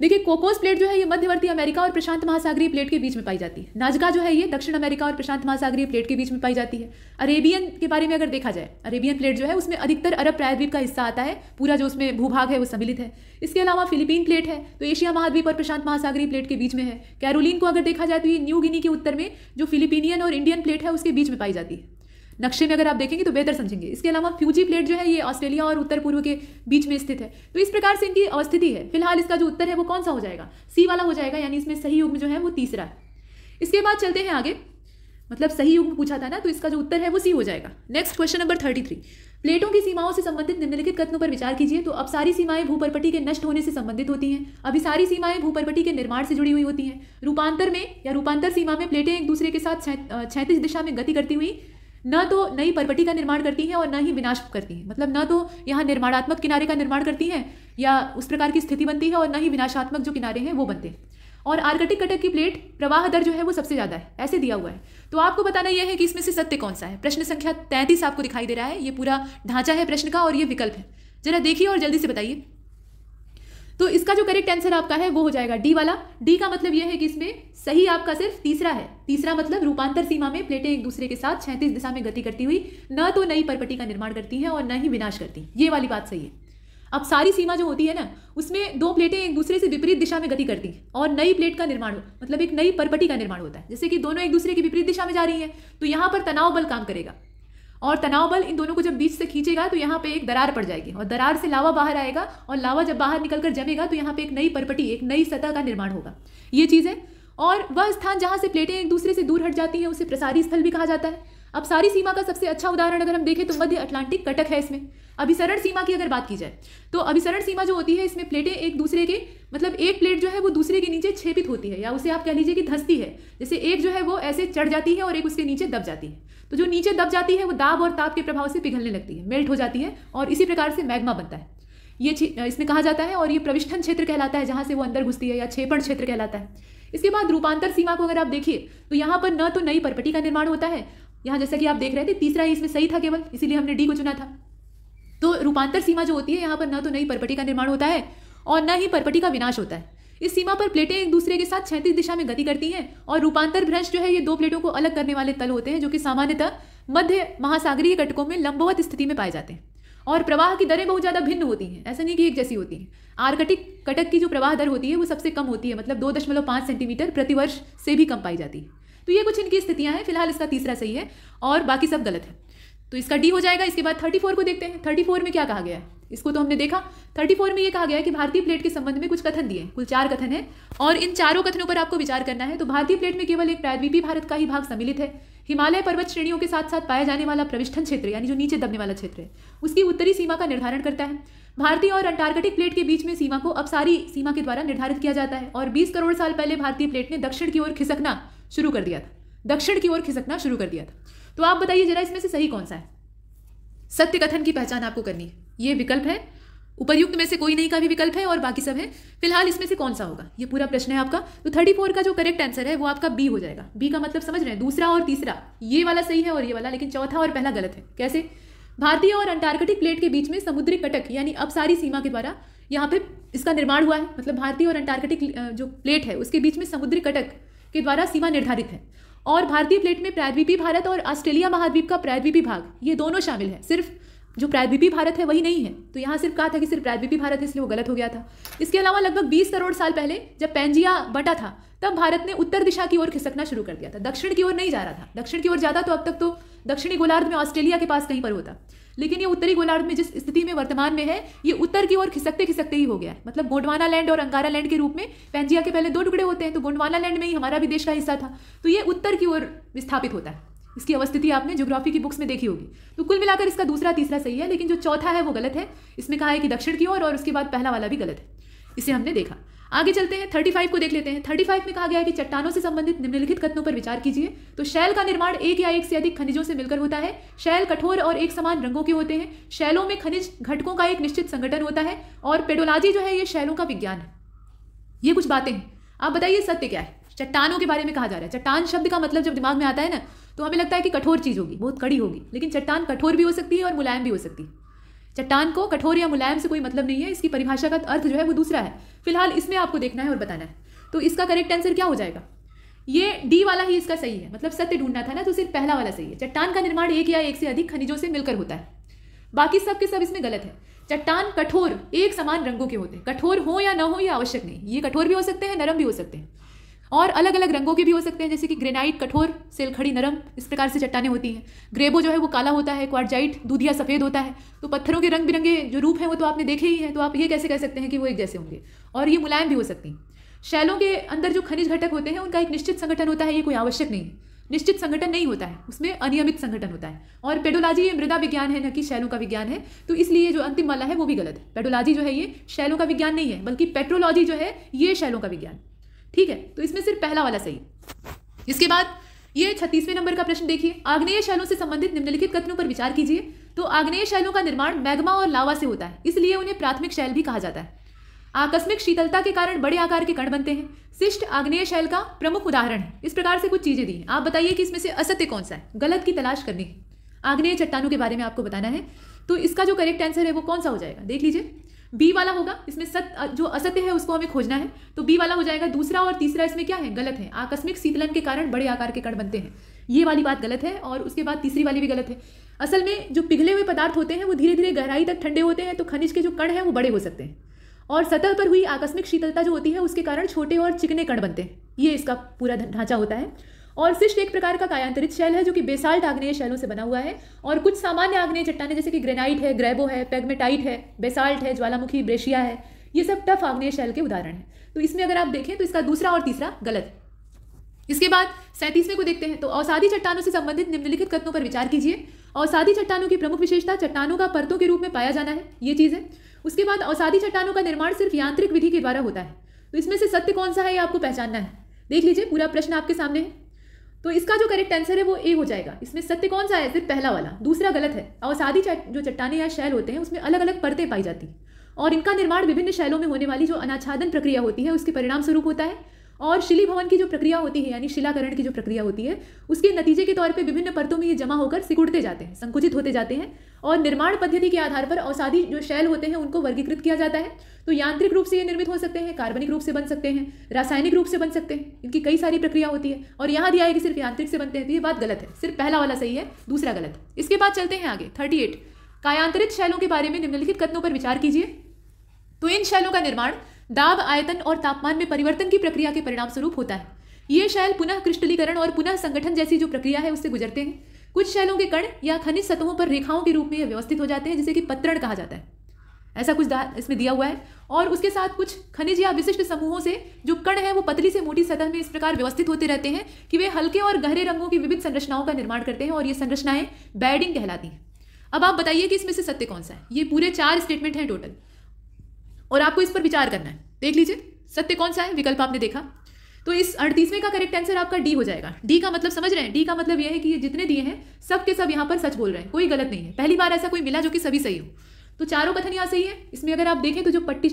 देखिए कोकोस प्लेट जो है ये मध्यवर्ती अमेरिका और प्रशांत महासागरीय प्लेट के बीच में पाई जाती है नाजका जो है ये दक्षिण अमेरिका और प्रशांत महासागरीय प्लेट के बीच में पाई जाती है अरेबियन के बारे में अगर देखा जाए अरेबियन प्लेट जो है उसमें अधिकतर अरब प्रायद्वीप का हिस्सा आता है पूरा जो उसमें भूभाग है वो सम्मिलित है इसके अलावा फिलिपीन प्लेट है तो एशिया महाद्वीप और प्रशांत महासागरीय प्लेट के बीच में है कैरोलिन को अगर देखा जाए तो ये न्यू गिनी के उत्तर में जो फिलिपीनियन और इंडियन प्लेट है उसके बीच में पाई जाती है नक्शे में अगर आप देखेंगे तो बेहतर समझेंगे इसके अलावा फ्यूजी प्लेट जो है ये ऑस्ट्रेलिया और उत्तर पूर्व के बीच में स्थित है तो इस प्रकार से इनकी अवस्थिति है फिलहाल इसका जो उत्तर है वो कौन सा हो जाएगा सी वाला हो जाएगा यानी इसमें सही युग्म जो है वो तीसरा है इसके बाद चलते हैं आगे मतलब सही युग्म पूछा था ना तो इसका जो उत्तर है वो सी हो जाएगा next question number thirty three प्लेटों की सीमाओं से संबंधित निम्नलिखित कथनों पर विचार कीजिए तो अब सारी सीमाएं भूपरपटी के नष्ट होने से संबंधित होती हैं अभी सारी सीमाएं भूपरपटी के निर्माण से जुड़ी हुई होती हैं रूपांतर में या रूपांतर सीमा में प्लेटें एक दूसरे के साथ छैतीस दिशा में गति करती हुई न तो नई परपटी का निर्माण करती हैं और न ही विनाश करती हैं मतलब न तो यहाँ निर्माणात्मक किनारे का निर्माण करती हैं या उस प्रकार की स्थिति बनती है और न ही विनाशात्मक जो किनारे हैं वो बनते हैं और आर्कटिक कटक की प्लेट प्रवाह दर जो है वो सबसे ज़्यादा है ऐसे दिया हुआ है तो आपको बताना यह है कि इसमें से सत्य कौन सा है प्रश्न संख्या तैंतीस आपको दिखाई दे रहा है ये पूरा ढांचा है प्रश्न का और ये विकल्प है जरा देखिए और जल्दी से बताइए तो इसका जो करेक्ट आंसर आपका है वो हो जाएगा डी वाला डी का मतलब यह है कि इसमें सही आपका सिर्फ तीसरा है तीसरा मतलब रूपांतर सीमा में प्लेटें एक दूसरे के साथ छैतीस दिशा में गति करती हुई न तो नई परपटी का निर्माण करती हैं और न ही विनाश करती ये वाली बात सही है अब सारी सीमा जो होती है ना उसमें दो प्लेटें एक दूसरे से विपरीत दिशा में गति करती हैं और नई प्लेट का निर्माण मतलब एक नई परपटी का निर्माण होता है जैसे कि दोनों एक दूसरे की विपरीत दिशा में जा रही हैं तो यहाँ पर तनाव बल काम करेगा और तनाव बल इन दोनों को जब बीच से खींचेगा तो यहाँ पे एक दरार पड़ जाएगी और दरार से लावा बाहर आएगा और लावा जब बाहर निकलकर जमेगा तो यहाँ पे एक नई परपटी एक नई सतह का निर्माण होगा ये चीज है और वह स्थान जहाँ से प्लेटें एक दूसरे से दूर हट जाती हैं उसे प्रसारी स्थल भी कहा जाता है अब सारी सीमा का सबसे अच्छा उदाहरण अगर हम देखें तो मध्य अटलांटिक कटक है इसमें अभिसरण सीमा की अगर बात की जाए तो अभिसरण सीमा जो होती है इसमें प्लेटें एक दूसरे के मतलब एक प्लेट जो है वो दूसरे के नीचे छेपित होती है या उसे आप कह लीजिए कि धसती है जैसे एक जो है वो ऐसे चढ़ जाती है और एक उसके नीचे दब जाती है तो जो नीचे दब जाती है वो दाब और ताप के प्रभाव से पिघलने लगती है मेल्ट हो जाती है और इसी प्रकार से मैग्मा बनता है ये इसमें कहा जाता है और ये प्रविष्ठन क्षेत्र कहलाता है जहाँ से वो अंदर घुसती है या छेपण क्षेत्र कहलाता है इसके बाद रूपांतर सीमा को अगर आप देखिए तो यहाँ पर न तो नई परपटी का निर्माण होता है यहाँ जैसा कि आप देख रहे थे तीसरा ही इसमें सही था केवल इसीलिए हमने डी को चुना था तो रूपांतर सीमा जो होती है यहाँ पर न तो नई परपटी का निर्माण होता है और न ही परपटी का विनाश होता है इस सीमा पर प्लेटें एक दूसरे के साथ क्षैतिज दिशा में गति करती हैं और रूपांतर भ्रंश जो है ये दो प्लेटों को अलग करने वाले तल होते हैं जो कि सामान्यतः मध्य महासागरीय कटकों में लंबवत स्थिति में पाए जाते हैं और प्रवाह की दरें बहुत ज़्यादा भिन्न होती हैं ऐसा नहीं कि एक जैसी होती हैं आर्कटिक कटक की जो प्रवाह दर होती है वो सबसे कम होती है मतलब दो दशमलव पाँच सेंटीमीटर प्रतिवर्ष से भी कम पाई जाती है तो ये कुछ इनकी स्थितियाँ हैं फिलहाल इसका तीसरा सही है और बाकी सब गलत है तो इसका डी हो जाएगा इसके बाद थर्टी फोर को देखते हैं थर्टी फोर में क्या कहा गया है इसको तो हमने देखा थर्टी फोर में ये कहा गया कि भारतीय प्लेट के संबंध में कुछ कथन दिए कुल चार कथन है और इन चारों कथनों पर आपको विचार करना है तो भारतीय प्लेट में केवल एक प्रायद्वीपी भारत का ही भाग सम्मिलित है हिमालय पर्वत श्रेणियों के साथ साथ पाया जाने वाला प्रविष्ठन क्षेत्र यानी जो नीचे दबने वाला क्षेत्र है उसकी उत्तरी सीमा का निर्धारण करता है भारतीय और अंटार्कटिक प्लेट के बीच में सीमा को अब सारी सीमा के द्वारा निर्धारित किया जाता है और 20 करोड़ साल पहले भारतीय प्लेट ने दक्षिण की ओर खिसकना शुरू कर दिया था दक्षिण की ओर खिसकना शुरू कर दिया था तो आप बताइए जरा इसमें से सही कौन सा है सत्य कथन की पहचान आपको करनी है ये विकल्प है उपरयुक्त में से कोई नहीं का भी विकल्प है और बाकी सब है फिलहाल इसमें से कौन सा होगा ये पूरा प्रश्न है आपका तो थर्टी फोर का जो करेक्ट आंसर है वो आपका बी हो जाएगा बी का मतलब समझ रहे हैं दूसरा और तीसरा ये वाला सही है और ये वाला लेकिन चौथा और पहला गलत है कैसे भारतीय और अंटार्कटिक प्लेट के बीच में समुद्री कटक यानी अब सारी सीमा के द्वारा यहाँ पे इसका निर्माण हुआ है मतलब भारतीय और अंटार्कटिक जो प्लेट है उसके बीच में समुद्री कटक के द्वारा सीमा निर्धारित है और भारतीय प्लेट में प्रायद्वीपी भारत और ऑस्ट्रेलिया महाद्वीप का प्रायद्वीपी भाग ये दोनों शामिल है सिर्फ जो प्रायद्वीपी भारत है वही नहीं है तो यहाँ सिर्फ कहा था कि सिर्फ प्रायद्वीपी भारत है इसलिए वो गलत हो गया था इसके अलावा लगभग 20 करोड़ साल पहले जब पैंजिया बटा था तब भारत ने उत्तर दिशा की ओर खिसकना शुरू कर दिया था दक्षिण की ओर नहीं जा रहा था दक्षिण की ओर जाता तो अब तक तो दक्षिणी गोलार्ध में ऑस्ट्रेलिया के पास कहीं पर होता लेकिन ये उत्तरी गोलार्ध में जिस स्थिति में वर्तमान में है ये उत्तर की ओर खिसकते खिसकते ही हो गया है मतलब गोंडवाना लैंड और अंगारा लैंड के रूप में पैंजिया के पहले दो टुकड़े होते हैं तो गोंडवाना लैंड में ही हमारा भी देश का हिस्सा था तो ये उत्तर की ओर विस्थापित होता है इसकी अवस्थिति आपने ज्योग्राफी की बुक्स में देखी होगी तो कुल मिलाकर इसका दूसरा तीसरा सही है लेकिन जो चौथा है वो गलत है इसमें कहा है कि दक्षिण की ओर और उसके बाद पहला वाला भी गलत है इसे हमने देखा आगे चलते हैं थर्टी फाइव को देख लेते हैं थर्टी फाइव में कहा गया है कि चट्टानों से संबंधित निम्नलिखित कथनों पर विचार कीजिए तो शैल का निर्माण एक या एक से अधिक खनिजों से मिलकर होता है शैल कठोर और एक समान रंगों के होते हैं शैलों में खनिज घटकों का एक निश्चित संगठन होता है और पेडोलॉजी जो है ये शैलों का विज्ञान है ये कुछ बातें हैं आप बताइए सत्य क्या है चट्टानों के बारे में कहा जा रहा है चट्टान शब्द का मतलब जब दिमाग में आता है ना तो हमें लगता है कि कठोर चीज़ होगी बहुत कड़ी होगी लेकिन चट्टान कठोर भी हो सकती है और मुलायम भी हो सकती है चट्टान को कठोर या मुलायम से कोई मतलब नहीं है इसकी परिभाषा का अर्थ जो है वो दूसरा है फिलहाल इसमें आपको देखना है और बताना है तो इसका करेक्ट आंसर क्या हो जाएगा ये डी वाला ही इसका सही है मतलब सत्य ढूंढना था ना तो सिर्फ पहला वाला सही है चट्टान का निर्माण एक या एक से अधिक खनिजों से मिलकर होता है बाकी सब के सब इसमें गलत है चट्टान कठोर एक समान रंगों के होते हैं कठोर हो या ना हो ये आवश्यक नहीं ये कठोर भी हो सकते हैं नरम भी हो सकते हैं और अलग अलग रंगों के भी हो सकते हैं जैसे कि ग्रेनाइट कठोर सेलखड़ी नरम इस प्रकार से चट्टाने होती हैं ग्रेबो जो है वो काला होता है क्वारजाइट दूधिया सफ़ेद होता है तो पत्थरों के रंग बिरंगे जो रूप हैं वो तो आपने देखे ही हैं तो आप ये कैसे कह सकते हैं कि वो एक जैसे होंगे और ये मुलायम भी हो सकती हैं शैलों के अंदर जो खनिज घटक होते हैं उनका एक निश्चित संगठन होता है ये कोई आवश्यक नहीं है निश्चित संगठन नहीं होता है उसमें अनियमित संगठन होता है और पेडोलॉजी ये मृदा विज्ञान है न कि शैलों का विज्ञान है तो इसलिए जो अंतिम वाला है वो भी गलत है पेडोलॉजी जो है ये शैलों का विज्ञान नहीं है बल्कि पेट्रोलॉजी जो है ये शैलों का विज्ञान ठीक है तो इसमें सिर्फ पहला वाला सही इसके बाद ये छत्तीसवें नंबर का प्रश्न देखिए आग्नेय शैलों से संबंधित निम्नलिखित कथनों पर विचार कीजिए तो आग्नेय शैलों का निर्माण मैग्मा और लावा से होता है इसलिए उन्हें प्राथमिक शैल भी कहा जाता है आकस्मिक शीतलता के कारण बड़े आकार के कण बनते हैं शिष्ट आग्नेय शैल का प्रमुख उदाहरण है इस प्रकार से कुछ चीजें दी आप बताइए कि इसमें से असत्य कौन सा है गलत की तलाश करनी है आग्नेय चट्टानों के बारे में आपको बताना है तो इसका जो करेक्ट आंसर है वो कौन सा हो जाएगा देख लीजिए बी वाला होगा इसमें सत जो असत्य है उसको हमें खोजना है तो बी वाला हो जाएगा दूसरा और तीसरा इसमें क्या है गलत है आकस्मिक शीतलन के कारण बड़े आकार के कण बनते हैं ये वाली बात गलत है और उसके बाद तीसरी वाली भी गलत है असल में जो पिघले हुए पदार्थ होते हैं वो धीरे धीरे गहराई तक ठंडे होते हैं तो खनिज के जो कण हैं वो बड़े हो सकते हैं और सतह पर हुई आकस्मिक शीतलता जो होती है उसके कारण छोटे और चिकने कण बनते हैं ये इसका पूरा ढांचा होता है और सिस्ट एक प्रकार का कायांतरित शैल है जो कि बेसाल्ट आग्नेय शैलों से बना हुआ है और कुछ सामान्य आग्नेय चट्टाने जैसे कि ग्रेनाइट है ग्रेबो है पेगमेटाइट है बेसाल्ट है ज्वालामुखी ब्रेशिया है ये सब टफ आग्नेय शैल के उदाहरण हैं तो इसमें अगर आप देखें तो इसका दूसरा और तीसरा गलत इसके बाद सैंतीसवें को देखते हैं तो अवसादी चट्टानों से संबंधित निम्नलिखित कथनों पर विचार कीजिए अवसादी चट्टानों की प्रमुख विशेषता चट्टानों का परतों के रूप में पाया जाना है ये चीज़ है उसके बाद अवसादी चट्टानों का निर्माण सिर्फ यांत्रिक विधि के द्वारा होता है तो इसमें से सत्य कौन सा है ये आपको पहचानना है देख लीजिए पूरा प्रश्न आपके सामने है तो इसका जो करेक्ट आंसर है वो ए हो जाएगा इसमें सत्य कौन सा है सिर्फ पहला वाला दूसरा गलत है अवसादी जो चट्टाने या शैल होते हैं उसमें अलग अलग परतें पाई जाती हैं और इनका निर्माण विभिन्न शैलों में होने वाली जो अनाच्छादन प्रक्रिया होती है उसके परिणाम स्वरूप होता है और शिली भवन की जो प्रक्रिया होती है यानी शिलाकरण की जो प्रक्रिया होती है उसके नतीजे के तौर पर विभिन्न परतों में ये जमा होकर सिकुड़ते जाते हैं संकुचित होते जाते हैं और निर्माण पद्धति के आधार पर अवसादी जो शैल होते हैं उनको वर्गीकृत किया जाता है तो यांत्रिक रूप से ये निर्मित हो सकते हैं कार्बनिक रूप से बन सकते हैं रासायनिक रूप से बन सकते हैं इनकी कई सारी प्रक्रिया होती है और यहाँ दिया है कि सिर्फ यांत्रिक से बनते हैं तो ये बात गलत है सिर्फ पहला वाला सही है दूसरा गलत इसके बाद चलते हैं आगे थर्टी एट कायांतरित शैलों के बारे में निम्नलिखित कथनों पर विचार कीजिए तो इन शैलों का निर्माण दाब आयतन और तापमान में परिवर्तन की प्रक्रिया के परिणाम स्वरूप होता है ये शैल पुनः क्रिस्टलीकरण और पुनः संगठन जैसी जो प्रक्रिया है उससे गुजरते हैं कुछ शैलों के कण या खनिज सतहों पर रेखाओं के रूप में व्यवस्थित हो जाते हैं जिसे कि पत्रण कहा जाता है ऐसा कुछ इसमें दिया हुआ है और उसके साथ कुछ खनिज या विशिष्ट समूहों से जो कण है वो पतली से मोटी सतह में इस प्रकार व्यवस्थित होते रहते हैं कि वे हल्के और गहरे रंगों की विविध संरचनाओं का निर्माण करते हैं और ये संरचनाएं बैडिंग कहलाती हैं अब आप बताइए कि इसमें से सत्य कौन सा है ये पूरे चार स्टेटमेंट हैं टोटल और आपको इस पर विचार करना है देख लीजिए सत्य कौन सा है विकल्प आपने देखा तो इस अड़तीसवें का करेक्ट आंसर आपका डी हो जाएगा डी का मतलब समझ रहे हैं डी का मतलब यह है कि ये जितने दिए हैं सब के सब यहाँ पर सच बोल रहे हैं कोई गलत नहीं है पहली बार ऐसा कोई मिला जो कि सभी सही हो तो चारों कथन यहाँ सही है इसमें अगर आप देखें तो जो पट्टी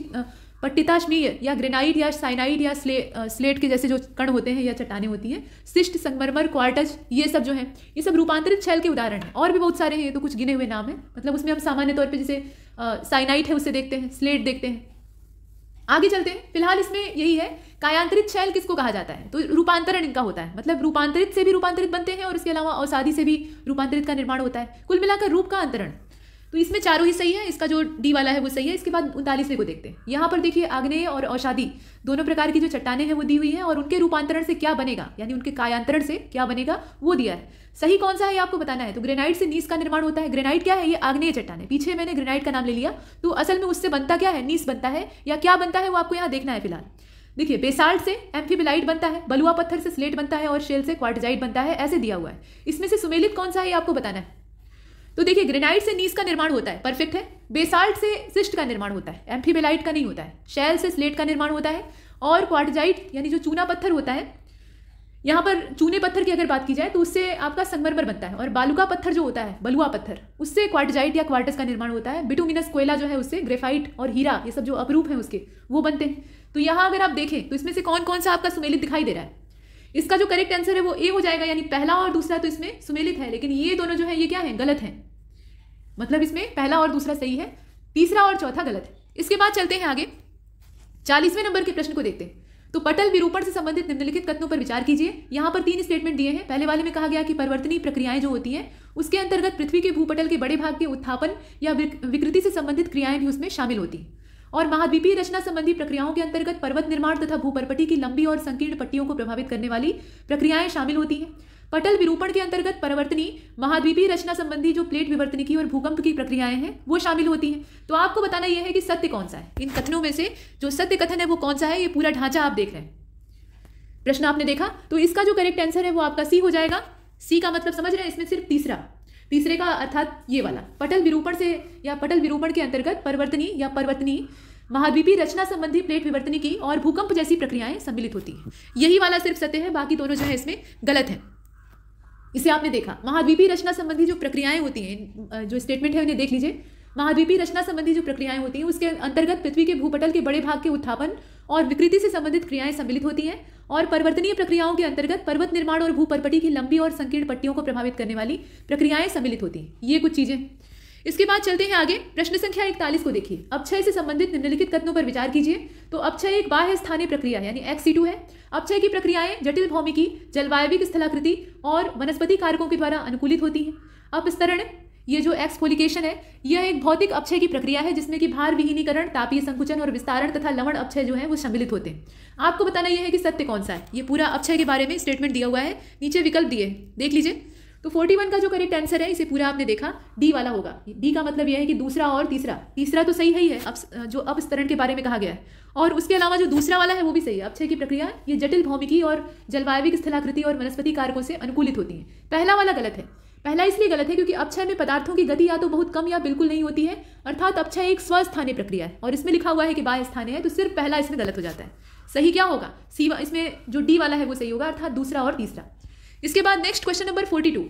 पट्टिताश्मीय या ग्रेनाइट या साइनाइड या स्ले आ, स्लेट के जैसे जो कण होते हैं या चट्टाने होती हैं सिस्ट संगमरमर क्वार्टज ये सब जो हैं ये सब रूपांतरित शैल के उदाहरण हैं और भी बहुत सारे हैं ये तो कुछ गिने हुए नाम हैं मतलब उसमें हम सामान्य तौर पे जैसे साइनाइट है उसे देखते हैं स्लेट देखते हैं आगे चलते हैं फिलहाल इसमें यही है कायांतरित शैल किसको कहा जाता है तो रूपांतरण इनका होता है मतलब रूपांतरित से भी रूपांतरित बनते हैं और इसके अलावा औसादी से भी रूपांतरित का निर्माण होता है कुल मिलाकर रूप का अंतरण तो इसमें चारों ही सही है इसका जो डी वाला है वो सही है इसके बाद उनतालीसवें को देखते हैं यहाँ पर देखिए आग्नेय और औषादी दोनों प्रकार की जो चट्टाने हैं वो दी हुई हैं और उनके रूपांतरण से क्या बनेगा यानी उनके कायांतरण से क्या बनेगा वो दिया है सही कौन सा है ये आपको बताना है तो ग्रेनाइट से नीस का निर्माण होता है ग्रेनाइट क्या है ये आग्नेय चट्टान है पीछे मैंने ग्रेनाइट का नाम ले लिया तो असल में उससे बनता क्या है नीस बनता है या क्या बनता है वो आपको यहाँ देखना है फिलहाल देखिए बेसाल्ट से एम्फीबिलाइट बनता है बलुआ पत्थर से स्लेट बनता है और शेल से क्वार्टजाइट बनता है ऐसे दिया हुआ है इसमें से सुमेलित कौन सा है ये आपको बताना है तो देखिए ग्रेनाइट से नीस का निर्माण होता है परफेक्ट है बेसाल्ट से सिस्ट का निर्माण होता है एम्फीबेलाइट का नहीं होता है शैल से स्लेट का निर्माण होता है और क्वार्टजाइट यानी जो चूना पत्थर होता है यहाँ पर चूने पत्थर की अगर बात की जाए तो उससे आपका संगमरमर बनता है और बालुका पत्थर जो होता है बलुआ पत्थर उससे क्वार्टजाइट या क्वार्टस का निर्माण होता है बिटुमिनस कोयला जो है उससे ग्रेफाइट और हीरा ये सब जो अपरूप हैं उसके वो बनते हैं तो यहाँ अगर आप देखें तो इसमें से कौन कौन सा आपका सुमेलित दिखाई दे रहा है इसका जो करेक्ट आंसर है वो ए हो जाएगा यानी पहला और दूसरा तो इसमें सुमेलित है लेकिन ये दोनों जो है ये क्या है गलत है मतलब इसमें पहला और दूसरा सही है तीसरा और चौथा गलत है इसके बाद चलते हैं आगे चालीसवें नंबर के प्रश्न को देखते हैं तो पटल विरूपण से संबंधित निम्नलिखित कथनों पर विचार कीजिए यहाँ पर तीन स्टेटमेंट दिए हैं पहले वाले में कहा गया कि परिवर्तनीय प्रक्रियाएं जो होती हैं उसके अंतर्गत पृथ्वी के भूपटल के बड़े भाग के उत्थापन या विकृति से संबंधित क्रियाएं भी उसमें शामिल होती हैं और महाद्वीपीय रचना संबंधी प्रक्रियाओं के अंतर्गत पर्वत निर्माण तथा भूपरपटी की लंबी और संकीर्ण पट्टियों को प्रभावित करने वाली प्रक्रियाएं शामिल होती हैं पटल विरूपण के अंतर्गत परिवर्तनी महाद्वीपीय रचना संबंधी जो प्लेट विवर्तनी की और भूकंप की प्रक्रियाएं हैं वो शामिल होती हैं तो आपको बताना यह है कि सत्य कौन सा है इन कथनों में से जो सत्य कथन है वो कौन सा है ये पूरा ढांचा आप देख रहे हैं प्रश्न आपने देखा तो इसका जो करेक्ट आंसर है वो आपका सी हो जाएगा सी का मतलब समझ रहे हैं इसमें सिर्फ तीसरा तीसरे का अर्थात ये वाला पटल विरूपण से या पटल विरूपण के अंतर्गत परिवर्तनी या परिवर्तनी महाद्वीपीय रचना संबंधी प्लेट विवर्तनी की और भूकंप जैसी प्रक्रियाएं सम्मिलित होती हैं यही वाला सिर्फ सत्य है बाकी दोनों जो है इसमें गलत है इसे आपने देखा महाद्वीपीय रचना संबंधी जो प्रक्रियाएं होती हैं जो स्टेटमेंट है उन्हें देख लीजिए महाद्वीपीय रचना संबंधी जो प्रक्रियाएं होती हैं उसके अंतर्गत पृथ्वी के भूपटल के बड़े भाग के उत्थापन और विकृति से संबंधित क्रियाएं सम्मिलित होती हैं और परिवर्तनीय प्रक्रियाओं के अंतर्गत पर्वत निर्माण और भूपरपटी की लंबी और संकीर्ण पट्टियों को प्रभावित करने वाली प्रक्रियाएं सम्मिलित होती हैं ये कुछ चीज़ें इसके बाद चलते हैं आगे प्रश्न संख्या इकतालीस को देखिए अपक्षय से संबंधित निम्नलिखित कथनों पर विचार कीजिए तो अपक्षय एक बाह्य स्थानीय प्रक्रिया यानी टू है अपक्षय की प्रक्रियाएं जटिल भौमिकी जलवायविक स्थलाकृति और वनस्पति कारकों के द्वारा अनुकूलित होती हैं अपस्तरण ये जो एक्सपोलिकेशन है यह एक भौतिक अपक्षय की प्रक्रिया है जिसमें कि भार विहीनीकरण तापीय संकुचन और विस्तारण तथा लवण अपक्षय जो है वो सम्मिलित होते हैं आपको बताना यह है कि सत्य कौन सा है ये पूरा अपक्षय के बारे में स्टेटमेंट दिया हुआ है नीचे विकल्प दिए देख लीजिए तो 41 का जो करेक्ट आंसर है इसे पूरा आपने देखा डी वाला होगा डी का मतलब यह है कि दूसरा और तीसरा तीसरा तो सही है ही है अब जो अपस्तरण के बारे में कहा गया है और उसके अलावा जो दूसरा वाला है वो भी सही है अपक्षय की प्रक्रिया ये जटिल भौमिकी और जलवायविक स्थलाकृति और वनस्पति कारकों से अनुकूलित होती है पहला वाला गलत है पहला इसलिए गलत है क्योंकि अक्षय में पदार्थों की गति या तो बहुत कम या बिल्कुल नहीं होती है अर्थात अक्षय एक स्वस्थानीय प्रक्रिया है और इसमें लिखा हुआ है कि बाह्य स्थानीय है तो सिर्फ पहला इसमें गलत हो जाता है सही क्या होगा सी इसमें जो डी वाला है वो सही होगा अर्थात दूसरा और तीसरा इसके बाद next question number forty two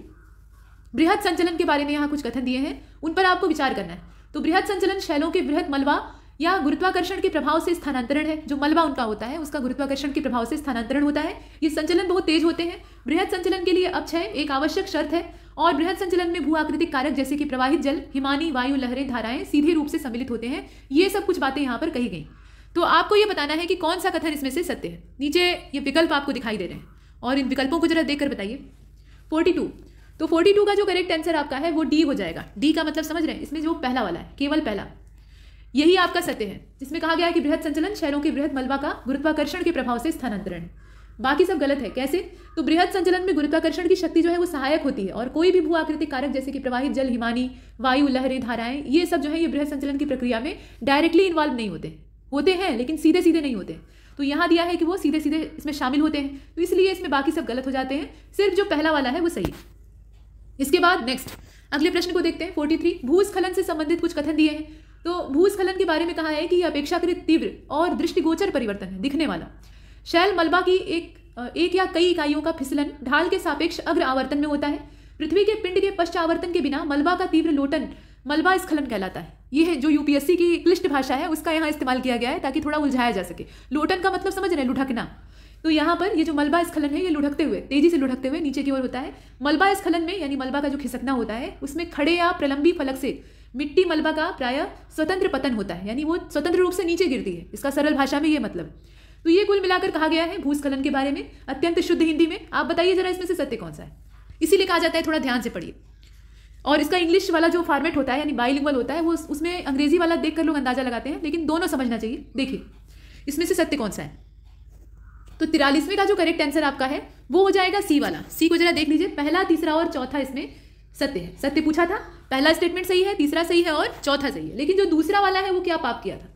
बृहद संचलन के बारे में यहाँ कुछ कथन दिए हैं उन पर आपको विचार करना है तो बृहद संचलन शैलों के बृहद मलबा या गुरुत्वाकर्षण के प्रभाव से स्थानांतरण है जो मलबा उनका होता है उसका गुरुत्वाकर्षण के प्रभाव से स्थानांतरण होता है ये संचलन बहुत तेज होते हैं बृहद संचलन के लिए अक्षय एक आवश्यक शर्त है और बृहद संचलन में भू आकृतिक कारक जैसे कि प्रवाहित जल हिमानी वायु लहरें धाराएं सीधे रूप से सम्मिलित होते हैं ये सब कुछ बातें यहाँ पर कही गई तो आपको ये बताना है कि कौन सा कथन इसमें से सत्य है नीचे ये विकल्प आपको दिखाई दे रहे हैं और इन विकल्पों को जरा देखकर बताइए फोर्टी टू तो फोर्टी टू का जो करेक्ट आंसर आपका है वो डी हो जाएगा डी का मतलब समझ रहे हैं इसमें जो पहला वाला है केवल पहला यही आपका सत्य है जिसमें कहा गया है कि बृहद संचलन शहरों के बृहद मलबा का गुरुत्वाकर्षण के प्रभाव से स्थानांतरण बाकी सब गलत है कैसे तो बृहद संचलन में गुरुत्वाकर्षण की शक्ति जो है वो सहायक होती है और कोई भी भू आकृतिक कारक जैसे कि प्रवाहित जल हिमानी वायु लहरें धाराएं ये सब जो है ये बृहद संचलन की प्रक्रिया में डायरेक्टली इन्वॉल्व नहीं होते होते हैं लेकिन सीधे सीधे नहीं होते तो यहाँ दिया है कि वो सीधे सीधे इसमें शामिल होते हैं तो इसलिए इसमें बाकी सब गलत हो जाते हैं सिर्फ जो पहला वाला है वो सही है इसके बाद नेक्स्ट अगले प्रश्न को देखते हैं फोर्टी थ्री भूस्खलन से संबंधित कुछ कथन दिए हैं तो भूस्खलन के बारे में कहा है कि अपेक्षाकृत तीव्र और दृष्टिगोचर परिवर्तन है दिखने वाला शैल मलबा की एक एक या कई इकाइयों का फिसलन ढाल के सापेक्ष अग्र आवर्तन में होता है पृथ्वी के पिंड के पश्चावर्तन के बिना मलबा का तीव्र लोटन मलबा स्खलन कहलाता है ये है जो यूपीएससी की क्लिष्ट भाषा है उसका यहाँ इस्तेमाल किया गया है ताकि थोड़ा उलझाया जा सके लोटन का मतलब समझ रहे हैं लुढ़कना तो यहाँ पर ये जो मलबा स्खलन है ये लुढ़कते हुए तेजी से लुढ़कते हुए नीचे की ओर होता है मलबा स्खलन में यानी मलबा का जो खिसकना होता है उसमें खड़े या प्रलंबी फलक से मिट्टी मलबा का प्राय स्वतंत्र पतन होता है यानी वो स्वतंत्र रूप से नीचे गिरती है इसका सरल भाषा में ये मतलब तो ये कुल मिलाकर कहा गया है भूस्खलन के बारे में अत्यंत शुद्ध हिंदी में आप बताइए जरा इसमें से सत्य कौन सा है इसीलिए कहा जाता है थोड़ा ध्यान से पढ़िए और इसका इंग्लिश वाला जो फॉर्मेट होता है यानी बाईलिंगुअल होता है वो उसमें अंग्रेजी वाला देख कर लोग अंदाजा लगाते हैं लेकिन दोनों समझना चाहिए देखिए इसमें से सत्य कौन सा है तो तिरालीसवें का जो करेक्ट आंसर आपका है वो हो जाएगा सी वाला सी को जरा देख लीजिए पहला तीसरा और चौथा इसमें सत्य है सत्य पूछा था पहला स्टेटमेंट सही है तीसरा सही है और चौथा सही है लेकिन जो दूसरा वाला है वो क्या पाप किया था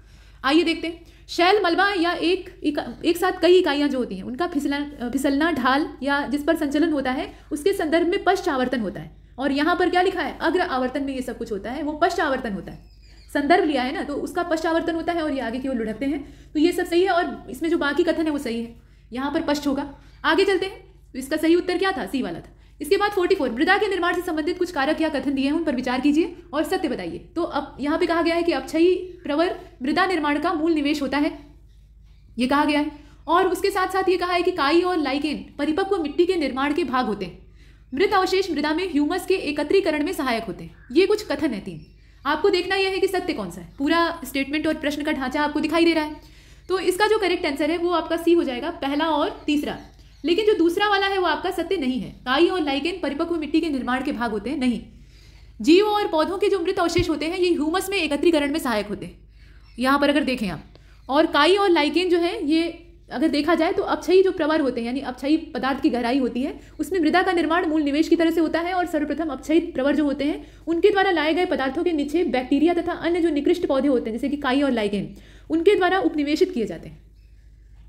आइए देखते हैं शैल मलबा या एक एक, एक साथ कई इकाइयाँ जो होती हैं उनका फिसलना फिसलना ढाल या जिस पर संचलन होता है उसके संदर्भ में पश्च आवर्तन होता है और यहाँ पर क्या लिखा है अग्र आवर्तन में ये सब कुछ होता है वो पश्च आवर्तन होता है संदर्भ लिया है ना तो उसका पश्च आवर्तन होता है और ये आगे की ओर लुढ़कते हैं तो ये सब सही है और इसमें जो बाकी कथन है वो सही है यहाँ पर पश्च होगा आगे चलते हैं तो इसका सही उत्तर क्या था सी वाला था इसके बाद 44 मृदा के निर्माण से संबंधित कुछ कारक या कथन दिए हैं उन पर विचार कीजिए और सत्य बताइए तो अब यहाँ पे कहा गया है कि अक्षयी प्रवर मृदा निर्माण का मूल निवेश होता है ये कहा गया है और उसके साथ साथ ये कहा है कि काई और लाइकेन परिपक्व मिट्टी के निर्माण के भाग होते हैं मृत अवशेष मृदा में ह्यूमस के एकत्रीकरण में सहायक होते हैं ये कुछ कथन है तीन आपको देखना यह है कि सत्य कौन सा है पूरा स्टेटमेंट और प्रश्न का ढांचा आपको दिखाई दे रहा है तो इसका जो करेक्ट आंसर है वो आपका सी हो जाएगा पहला और तीसरा लेकिन जो दूसरा वाला है वो आपका सत्य नहीं है काई और लाइकेन परिपक्व मिट्टी के निर्माण के भाग होते हैं नहीं जीव और पौधों के जो मृत अवशेष होते हैं ये ह्यूमस में एकत्रीकरण में सहायक होते हैं यहाँ पर अगर देखें आप और काई और लाइकेन जो है ये अगर देखा जाए तो अपछयी जो प्रवर होते हैं यानी अपछयी पदार्थ की गहराई होती है उसमें मृदा का निर्माण मूल निवेश की तरह से होता है और सर्वप्रथम अपछयी प्रवर जो होते हैं उनके द्वारा लाए गए पदार्थों के नीचे बैक्टीरिया तथा अन्य जो निकृष्ट पौधे होते हैं जैसे कि काई और लाइगेन उनके द्वारा उपनिवेशित किए जाते हैं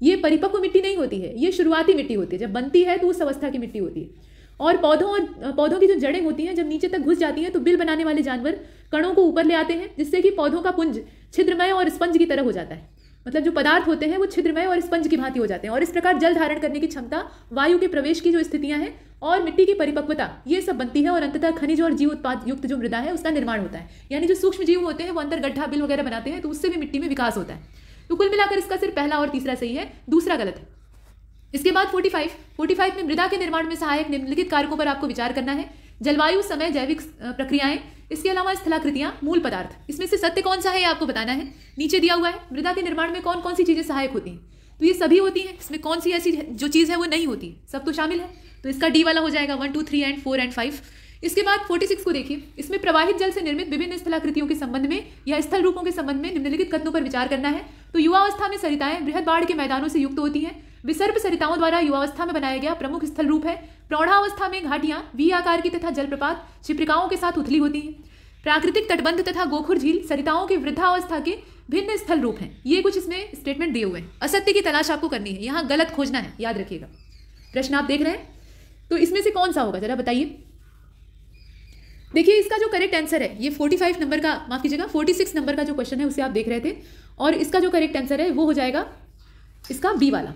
ये परिपक्व मिट्टी नहीं होती है ये शुरुआती मिट्टी होती है जब बनती है तो उस अवस्था की मिट्टी होती है और पौधों और पौधों की जो जड़ें होती हैं जब नीचे तक घुस जाती हैं तो बिल बनाने वाले जानवर कणों को ऊपर ले आते हैं जिससे कि पौधों का पुंज छिद्रमय और स्पंज की तरह हो जाता है मतलब जो पदार्थ होते हैं वो छिद्रमय और स्पंज की भांति हो जाते हैं और इस प्रकार जल धारण करने की क्षमता वायु के प्रवेश की जो स्थितियां हैं और मिट्टी की परिपक्वता ये सब बनती है और अंततः खनिज और जीव उत्पाद युक्त जो मृदा है उसका निर्माण होता है यानी जो सूक्ष्म जीव होते हैं वो अंतर गड्ढा बिल वगैरह बनाते हैं तो उससे भी मिट्टी में विकास होता है तो कुल मिलाकर इसका सिर्फ पहला और तीसरा सही है दूसरा गलत है इसके बाद 45, 45 में मृदा के निर्माण में सहायक निम्नलिखित कारकों पर आपको विचार करना है जलवायु समय जैविक प्रक्रियाएं इसके अलावा स्थलाकृतियां मूल पदार्थ इसमें से सत्य कौन सा है आपको बताना है नीचे दिया हुआ है मृदा के निर्माण में कौन कौन सी चीज़ें सहायक होती हैं तो ये सभी होती हैं इसमें कौन सी ऐसी जो चीज़ है वो नहीं होती सब तो शामिल है तो इसका डी वाला हो जाएगा one two three and four and five इसके बाद 46 को देखिए इसमें प्रवाहित जल से निर्मित विभिन्न स्थलाकृतियों के संबंध में या स्थल रूपों के संबंध में निम्नलिखित कथनों पर विचार करना है तो युवावस्था में सरिताएं बृहद बाढ़ के मैदानों से युक्त होती हैं विसर्प सरिताओं द्वारा युवावस्था में बनाया गया प्रमुख स्थल रूप है प्रौढ़ावस्था में घाटियां वी आकार की तथा जलप्रपात छिप्रिकाओं के साथ उथली होती हैं प्राकृतिक तटबंध तथा गोखुर झील सरिताओं की वृद्धावस्था के भिन्न स्थल रूप हैं ये कुछ इसमें स्टेटमेंट दिए हुए हैं असत्य की तलाश आपको करनी है यहाँ गलत खोजना है याद रखिएगा प्रश्न आप देख रहे हैं तो इसमें से कौन सा होगा जरा बताइए देखिए इसका जो करेक्ट आंसर है ये 45 नंबर का माफ कीजिएगा 46 नंबर का जो क्वेश्चन है उसे आप देख रहे थे और इसका जो करेक्ट आंसर है वो हो जाएगा इसका बी वाला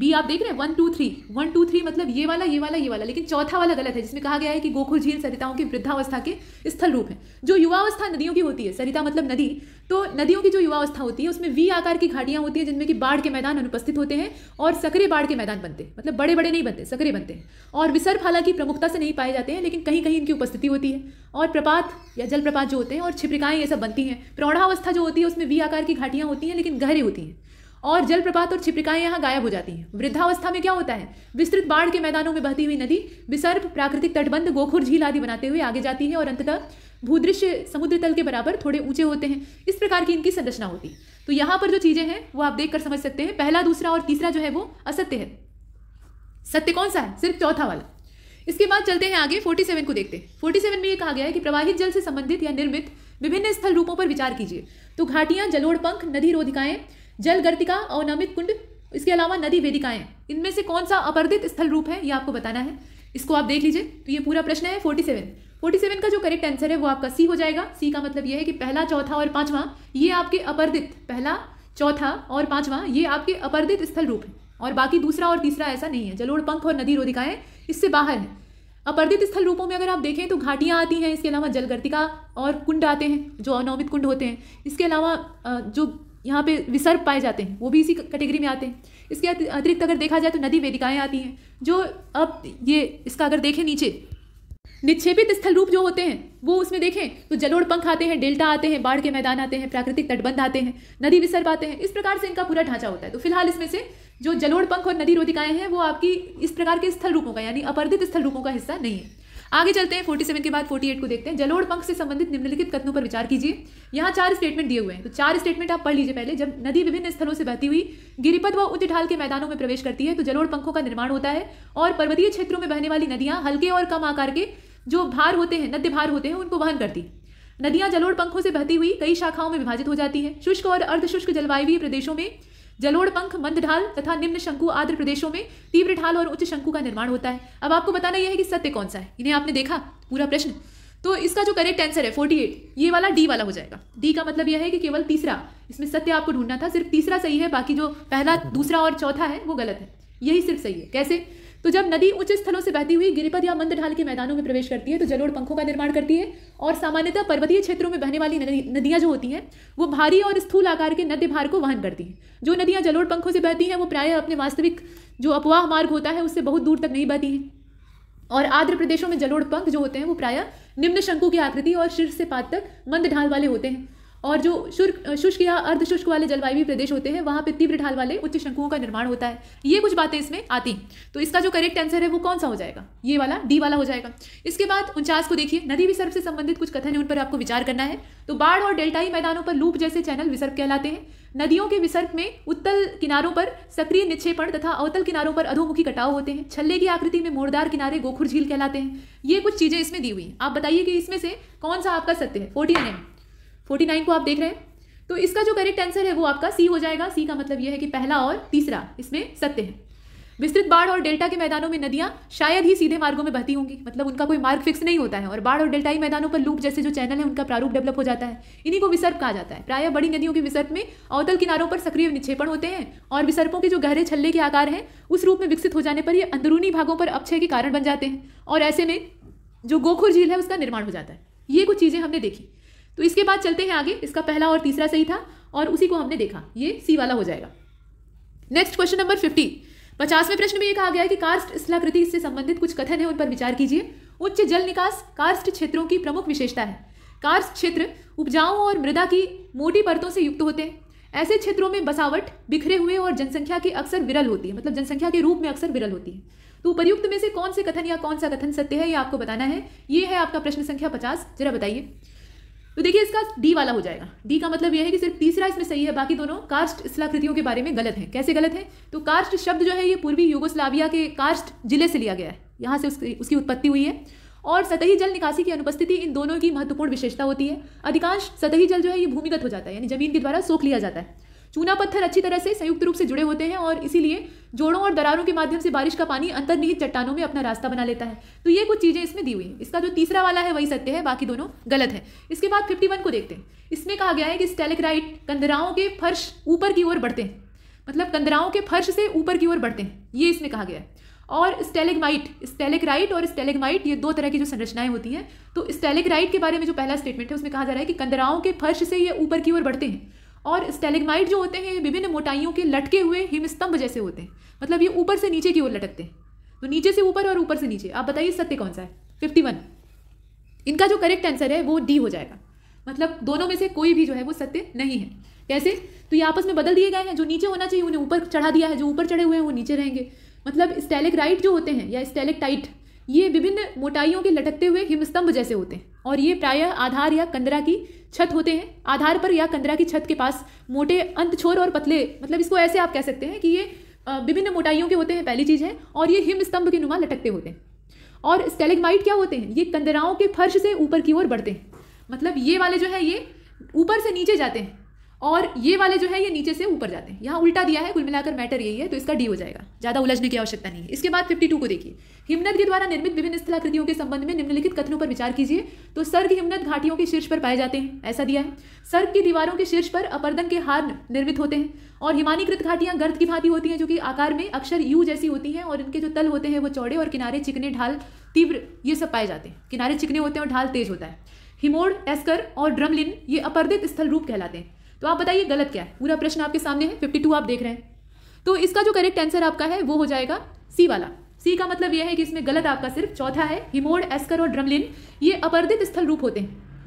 बी आप देख रहे हैं one two three one two three मतलब ये वाला ये वाला ये वाला लेकिन चौथा वाला गलत है जिसमें कहा गया है कि गोखुल झील सरिताओं की वृद्धावस्था के स्थल रूप है जो युवावस्था नदियों की होती है सरिता मतलब नदी तो नदियों की जो युवावस्था होती है उसमें वी आकार की घाटियाँ होती हैं जिनमें कि बाढ़ के मैदान अनुपस्थित होते हैं और सकरे बाढ़ के मैदान बनते हैं मतलब बड़े बड़े नहीं बनते सकरे बनते हैं और विसर्प हालांकि प्रमुखता से नहीं पाए जाते हैं लेकिन कहीं कहीं इनकी उपस्थिति होती है और प्रपात या जलप्रपात जो होते हैं और छिपरिकाएँ ये सब बनती हैं प्रौढ़ावस्था जो होती है उसमें वी आकार की घाटियाँ होती हैं लेकिन गहरी होती हैं और जलप्रपात और छिपिकाएं यहाँ गायब हो जाती हैं वृद्धावस्था में क्या होता है विस्तृत बाढ़ के मैदानों में बहती हुई नदी विसर्प प्राकृतिक तटबंध गोखुर झील आदि बनाते हुए आगे जाती है और अंततः भूदृश्य समुद्र तल के बराबर थोड़े ऊंचे होते हैं इस प्रकार की इनकी संरचना होती है तो यहाँ पर जो चीज़ें हैं वो आप देख समझ सकते हैं पहला दूसरा और तीसरा जो है वो असत्य है सत्य कौन सा है सिर्फ चौथा वाला इसके बाद चलते हैं आगे 47 को देखते हैं 47 में ये कहा गया है कि प्रवाहित जल से संबंधित या निर्मित विभिन्न स्थल रूपों पर विचार कीजिए तो घाटियां जलोड़ पंख नदी रोधिकाएं जल गर्तिका और कुंड इसके अलावा नदी वेदिकाएं इनमें से कौन सा अपर्दित स्थल रूप है ये आपको बताना है इसको आप देख लीजिए तो ये पूरा प्रश्न है फोर्टी सेवन फोर्टी सेवन का जो करेक्ट आंसर है वो आपका सी हो जाएगा सी का मतलब ये है कि पहला चौथा और पांचवा ये आपके अपर्दित पहला चौथा और पांचवा ये आपके अपर्दित स्थल रूप है और बाकी दूसरा और तीसरा ऐसा नहीं है जलोड़ पंख और नदी रोधिकाएं इससे बाहर है अपर्दित स्थल रूपों में अगर आप देखें तो घाटियाँ आती हैं इसके अलावा जलगर्तिका और कुंड आते हैं जो अनौमित कुंड होते हैं इसके अलावा जो यहाँ पे विसर्प पाए जाते हैं वो भी इसी कैटेगरी में आते हैं इसके अतिरिक्त अगर देखा जाए तो नदी वेदिकाएँ आती हैं जो अब ये इसका अगर देखें नीचे निक्षेपित स्थल रूप जो होते हैं वो उसमें देखें तो जलोड़ पंख आते हैं डेल्टा आते हैं बाढ़ के मैदान आते हैं प्राकृतिक तटबंध आते हैं नदी विसर्प आते हैं इस प्रकार से इनका पूरा ढांचा होता है तो फिलहाल इसमें से जो जलोड़ पंख और नदी रोधिकाएं हैं वो आपकी इस प्रकार के स्थल रूपों का यानी अपर्दित स्थल रूपों का हिस्सा नहीं है आगे चलते हैं फोर्टी सेवन के बाद फोर्टी एट को देखते हैं जलोड़ पंख से संबंधित निम्नलिखित कथनों पर विचार कीजिए यहाँ चार स्टेटमेंट दिए हुए हैं तो चार स्टेटमेंट आप पढ़ लीजिए पहले जब नदी विभिन्न स्थलों से बहती हुई गिरिपद व उच्च के मैदानों में प्रवेश करती है तो जलोड़ पंखों का निर्माण होता है और पर्वतीय क्षेत्रों में बहने वाली नदियाँ हल्के और कम आकार के जो भार होते हैं नद्य भार होते हैं उनको वहन करती नदियां जलोड़ पंखों से बहती हुई कई शाखाओं में विभाजित हो जाती है शुष्क और अर्धशुष्क जलवायु प्रदेशों में जलोड़ पंख मंद ढाल तथा निम्न शंकु आद्र प्रदेशों में तीव्र ढाल और उच्च शंकु का निर्माण होता है अब आपको बताना यह है कि सत्य कौन सा है इन्हें आपने देखा पूरा प्रश्न तो इसका जो करेक्ट आंसर है फोर्टी एट ये वाला डी वाला हो जाएगा डी का मतलब यह है कि केवल तीसरा इसमें सत्य आपको ढूंढना था सिर्फ तीसरा सही है बाकी जो पहला दूसरा और चौथा है वो गलत है यही सिर्फ सही है कैसे तो जब नदी उच्च स्थलों से बहती हुई गिरिपथ या मंद ढाल के मैदानों में प्रवेश करती है तो जलोड़ पंखों का निर्माण करती है और सामान्यतः पर्वतीय क्षेत्रों में बहने वाली नदियाँ जो होती हैं वो भारी और स्थूल आकार के नद्य भार को वहन करती हैं जो नदियाँ जलोड़ पंखों से बहती हैं वो प्राय अपने वास्तविक जो अपवाह मार्ग होता है उससे बहुत दूर तक नहीं बहती हैं और आर्द्र प्रदेशों में जलोड़ पंख जो होते हैं वो प्राय निम्न शंकु की आकृति और शीर्ष से पात तक मंद ढाल वाले होते हैं और जो शुर्क शुष्क या अर्ध शुष्क वाले जलवायु प्रदेश होते हैं वहाँ पे तीव्र ढाल वाले उच्च शंकुओं का निर्माण होता है ये कुछ बातें इसमें आती तो इसका जो करेक्ट आंसर है वो कौन सा हो जाएगा ये वाला डी वाला हो जाएगा इसके बाद उनचास को देखिए नदी विसर्ग से संबंधित कुछ कथन है उन पर आपको विचार करना है तो बाढ़ और डेल्टाई मैदानों पर लूप जैसे चैनल विसर्ग कहलाते हैं नदियों के विसर्ग में उत्तल किनारों पर सक्रिय निक्षेपण तथा अवतल किनारों पर अधोमुखी कटाव होते हैं छल्ले की आकृति में मोड़दार किनारे गोखुर झील कहलाते हैं ये कुछ चीज़ें इसमें दी हुई हैं आप बताइए कि इसमें से कौन सा आपका सत्य है फोर्टीन एम फोर्टी नाइन को आप देख रहे हैं तो इसका जो करेक्ट आंसर है वो आपका सी हो जाएगा सी का मतलब यह है कि पहला और तीसरा इसमें सत्य है विस्तृत बाढ़ और डेल्टा के मैदानों में नदियां शायद ही सीधे मार्गों में बहती होंगी मतलब उनका कोई मार्ग फिक्स नहीं होता है और बाढ़ और डेल्टा ही मैदानों पर लूप जैसे जो चैनल है उनका प्रारूप डेवलप हो जाता है इन्हीं को विसर्प कहा जाता है प्रायः बड़ी नदियों के विसर्प में अवतल किनारों पर सक्रिय निक्षेपण होते हैं और विसर्पों के जो गहरे छल्ले के आकार हैं उस रूप में विकसित हो जाने पर ये अंदरूनी भागों पर अक्षय के कारण बन जाते हैं और ऐसे में जो गोखुर झील है उसका निर्माण हो जाता है ये कुछ चीज़ें हमने देखी तो इसके बाद चलते हैं आगे इसका पहला और तीसरा सही था और उसी को हमने देखा ये सी वाला हो जाएगा नेक्स्ट क्वेश्चन नंबर फिफ्टी पचासवें प्रश्न में यह कहा गया है कि कास्ट स्थलाकृति से संबंधित कुछ कथन है उन पर विचार कीजिए उच्च जल निकास कास्ट क्षेत्रों की प्रमुख विशेषता है कास्ट क्षेत्र उपजाऊ और मृदा की मोटी परतों से युक्त होते हैं ऐसे क्षेत्रों में बसावट बिखरे हुए और जनसंख्या की अक्सर विरल होती है मतलब जनसंख्या के रूप में अक्सर विरल होती है तो उपयुक्त में से कौन से कथन या कौन सा कथन सत्य है ये आपको बताना है ये है आपका प्रश्न संख्या पचास जरा बताइए तो देखिए इसका डी वाला हो जाएगा डी का मतलब यह है कि सिर्फ तीसरा इसमें सही है बाकी दोनों कास्ट स्थलाकृतियों के बारे में गलत है कैसे गलत है तो कास्ट शब्द जो है ये पूर्वी युगोस्लाविया के कास्ट जिले से लिया गया है यहाँ से उसकी उसकी उत्पत्ति हुई है और सतही जल निकासी की अनुपस्थिति इन दोनों की महत्वपूर्ण विशेषता होती है अधिकांश सतही जल जो है ये भूमिगत हो जाता है यानी जमीन के द्वारा सोख लिया जाता है चूना पत्थर अच्छी तरह से संयुक्त रूप से जुड़े होते हैं और इसीलिए जोड़ों और दरारों के माध्यम से बारिश का पानी अंतर्निहित चट्टानों में अपना रास्ता बना लेता है तो ये कुछ चीज़ें इसमें दी हुई हैं इसका जो तीसरा वाला है वही सत्य है बाकी दोनों गलत है इसके बाद फिफ्टी वन को देखते हैं इसमें कहा गया है कि स्टेलिक्राइट कंदराओं के फर्श ऊपर की ओर बढ़ते हैं मतलब कंदराओं के फर्श से ऊपर की ओर बढ़ते हैं ये इसमें कहा गया है और स्टेलेगमाइट स्टेलेगराइट और स्टेलेगमाइट ये दो तरह की जो संरचनाएं होती हैं तो स्टेलेगराइट के बारे में जो पहला स्टेटमेंट है उसमें कहा जा रहा है कि कंदराओं के फर्श से ये ऊपर की ओर बढ़ते हैं और स्टेलिगमाइट जो होते हैं विभिन्न मोटाइयों के लटके हुए हिमस्तंभ जैसे होते हैं मतलब ये ऊपर से नीचे की ओर लटकते हैं तो नीचे से ऊपर और ऊपर से नीचे आप बताइए सत्य कौन सा है फिफ्टी वन इनका जो करेक्ट आंसर है वो डी हो जाएगा मतलब दोनों में से कोई भी जो है वो सत्य नहीं है कैसे तो ये आपस में बदल दिए गए हैं जो नीचे होना चाहिए उन्हें ऊपर चढ़ा दिया है जो ऊपर चढ़े हुए हैं वो नीचे रहेंगे मतलब स्टेलेक्राइट जो होते हैं या स्टेलेक्टाइट ये विभिन्न मोटाइयों के लटकते हुए हिमस्तंभ जैसे होते हैं और ये प्रायः आधार या कंदरा की छत होते हैं आधार पर या कंदरा की छत के पास मोटे अंत छोर और पतले मतलब इसको ऐसे आप कह सकते हैं कि ये विभिन्न मोटाइयों के होते हैं पहली चीज़ है और ये हिम स्तंभ के नुमा लटकते होते हैं और स्टेलिगमाइट क्या होते हैं ये कंदराओं के फर्श से ऊपर की ओर बढ़ते हैं मतलब ये वाले जो है ये ऊपर से नीचे जाते हैं और ये वाले जो है ये नीचे से ऊपर जाते हैं यहाँ उल्टा दिया है कुल मिलाकर मैटर यही है तो इसका डी हो जाएगा ज़्यादा उलझने की आवश्यकता नहीं है इसके बाद फिफ्टी टू को देखिए हिमनद के द्वारा निर्मित विभिन्न स्थलाकृतियों के संबंध में निम्नलिखित कथनों पर विचार कीजिए तो सर्ग हिमनद घाटियों के शीर्ष पर पाए जाते हैं ऐसा दिया है सर्ग की दीवारों के शीर्ष पर अपर्दन के हार निर्मित होते हैं और हिमानीकृत घाटियाँ गर्द की भांति होती हैं जो कि आकार में अक्षर यू जैसी होती हैं और इनके जो तल होते हैं वो चौड़े और किनारे चिकने ढाल तीव्र ये सब पाए जाते हैं किनारे चिकने होते हैं और ढाल तेज होता है हिमोड़ एस्कर और ड्रमलिन ये अपर्दित स्थल रूप कहलाते हैं तो आप बताइए गलत क्या है पूरा प्रश्न आपके सामने है फिफ्टी टू आप देख रहे हैं तो इसका जो करेक्ट आंसर आपका है वो हो जाएगा सी वाला सी का मतलब यह है कि इसमें गलत आपका सिर्फ चौथा है हिमोड एस्कर और ड्रमलिन ये अपर्दित स्थल रूप होते हैं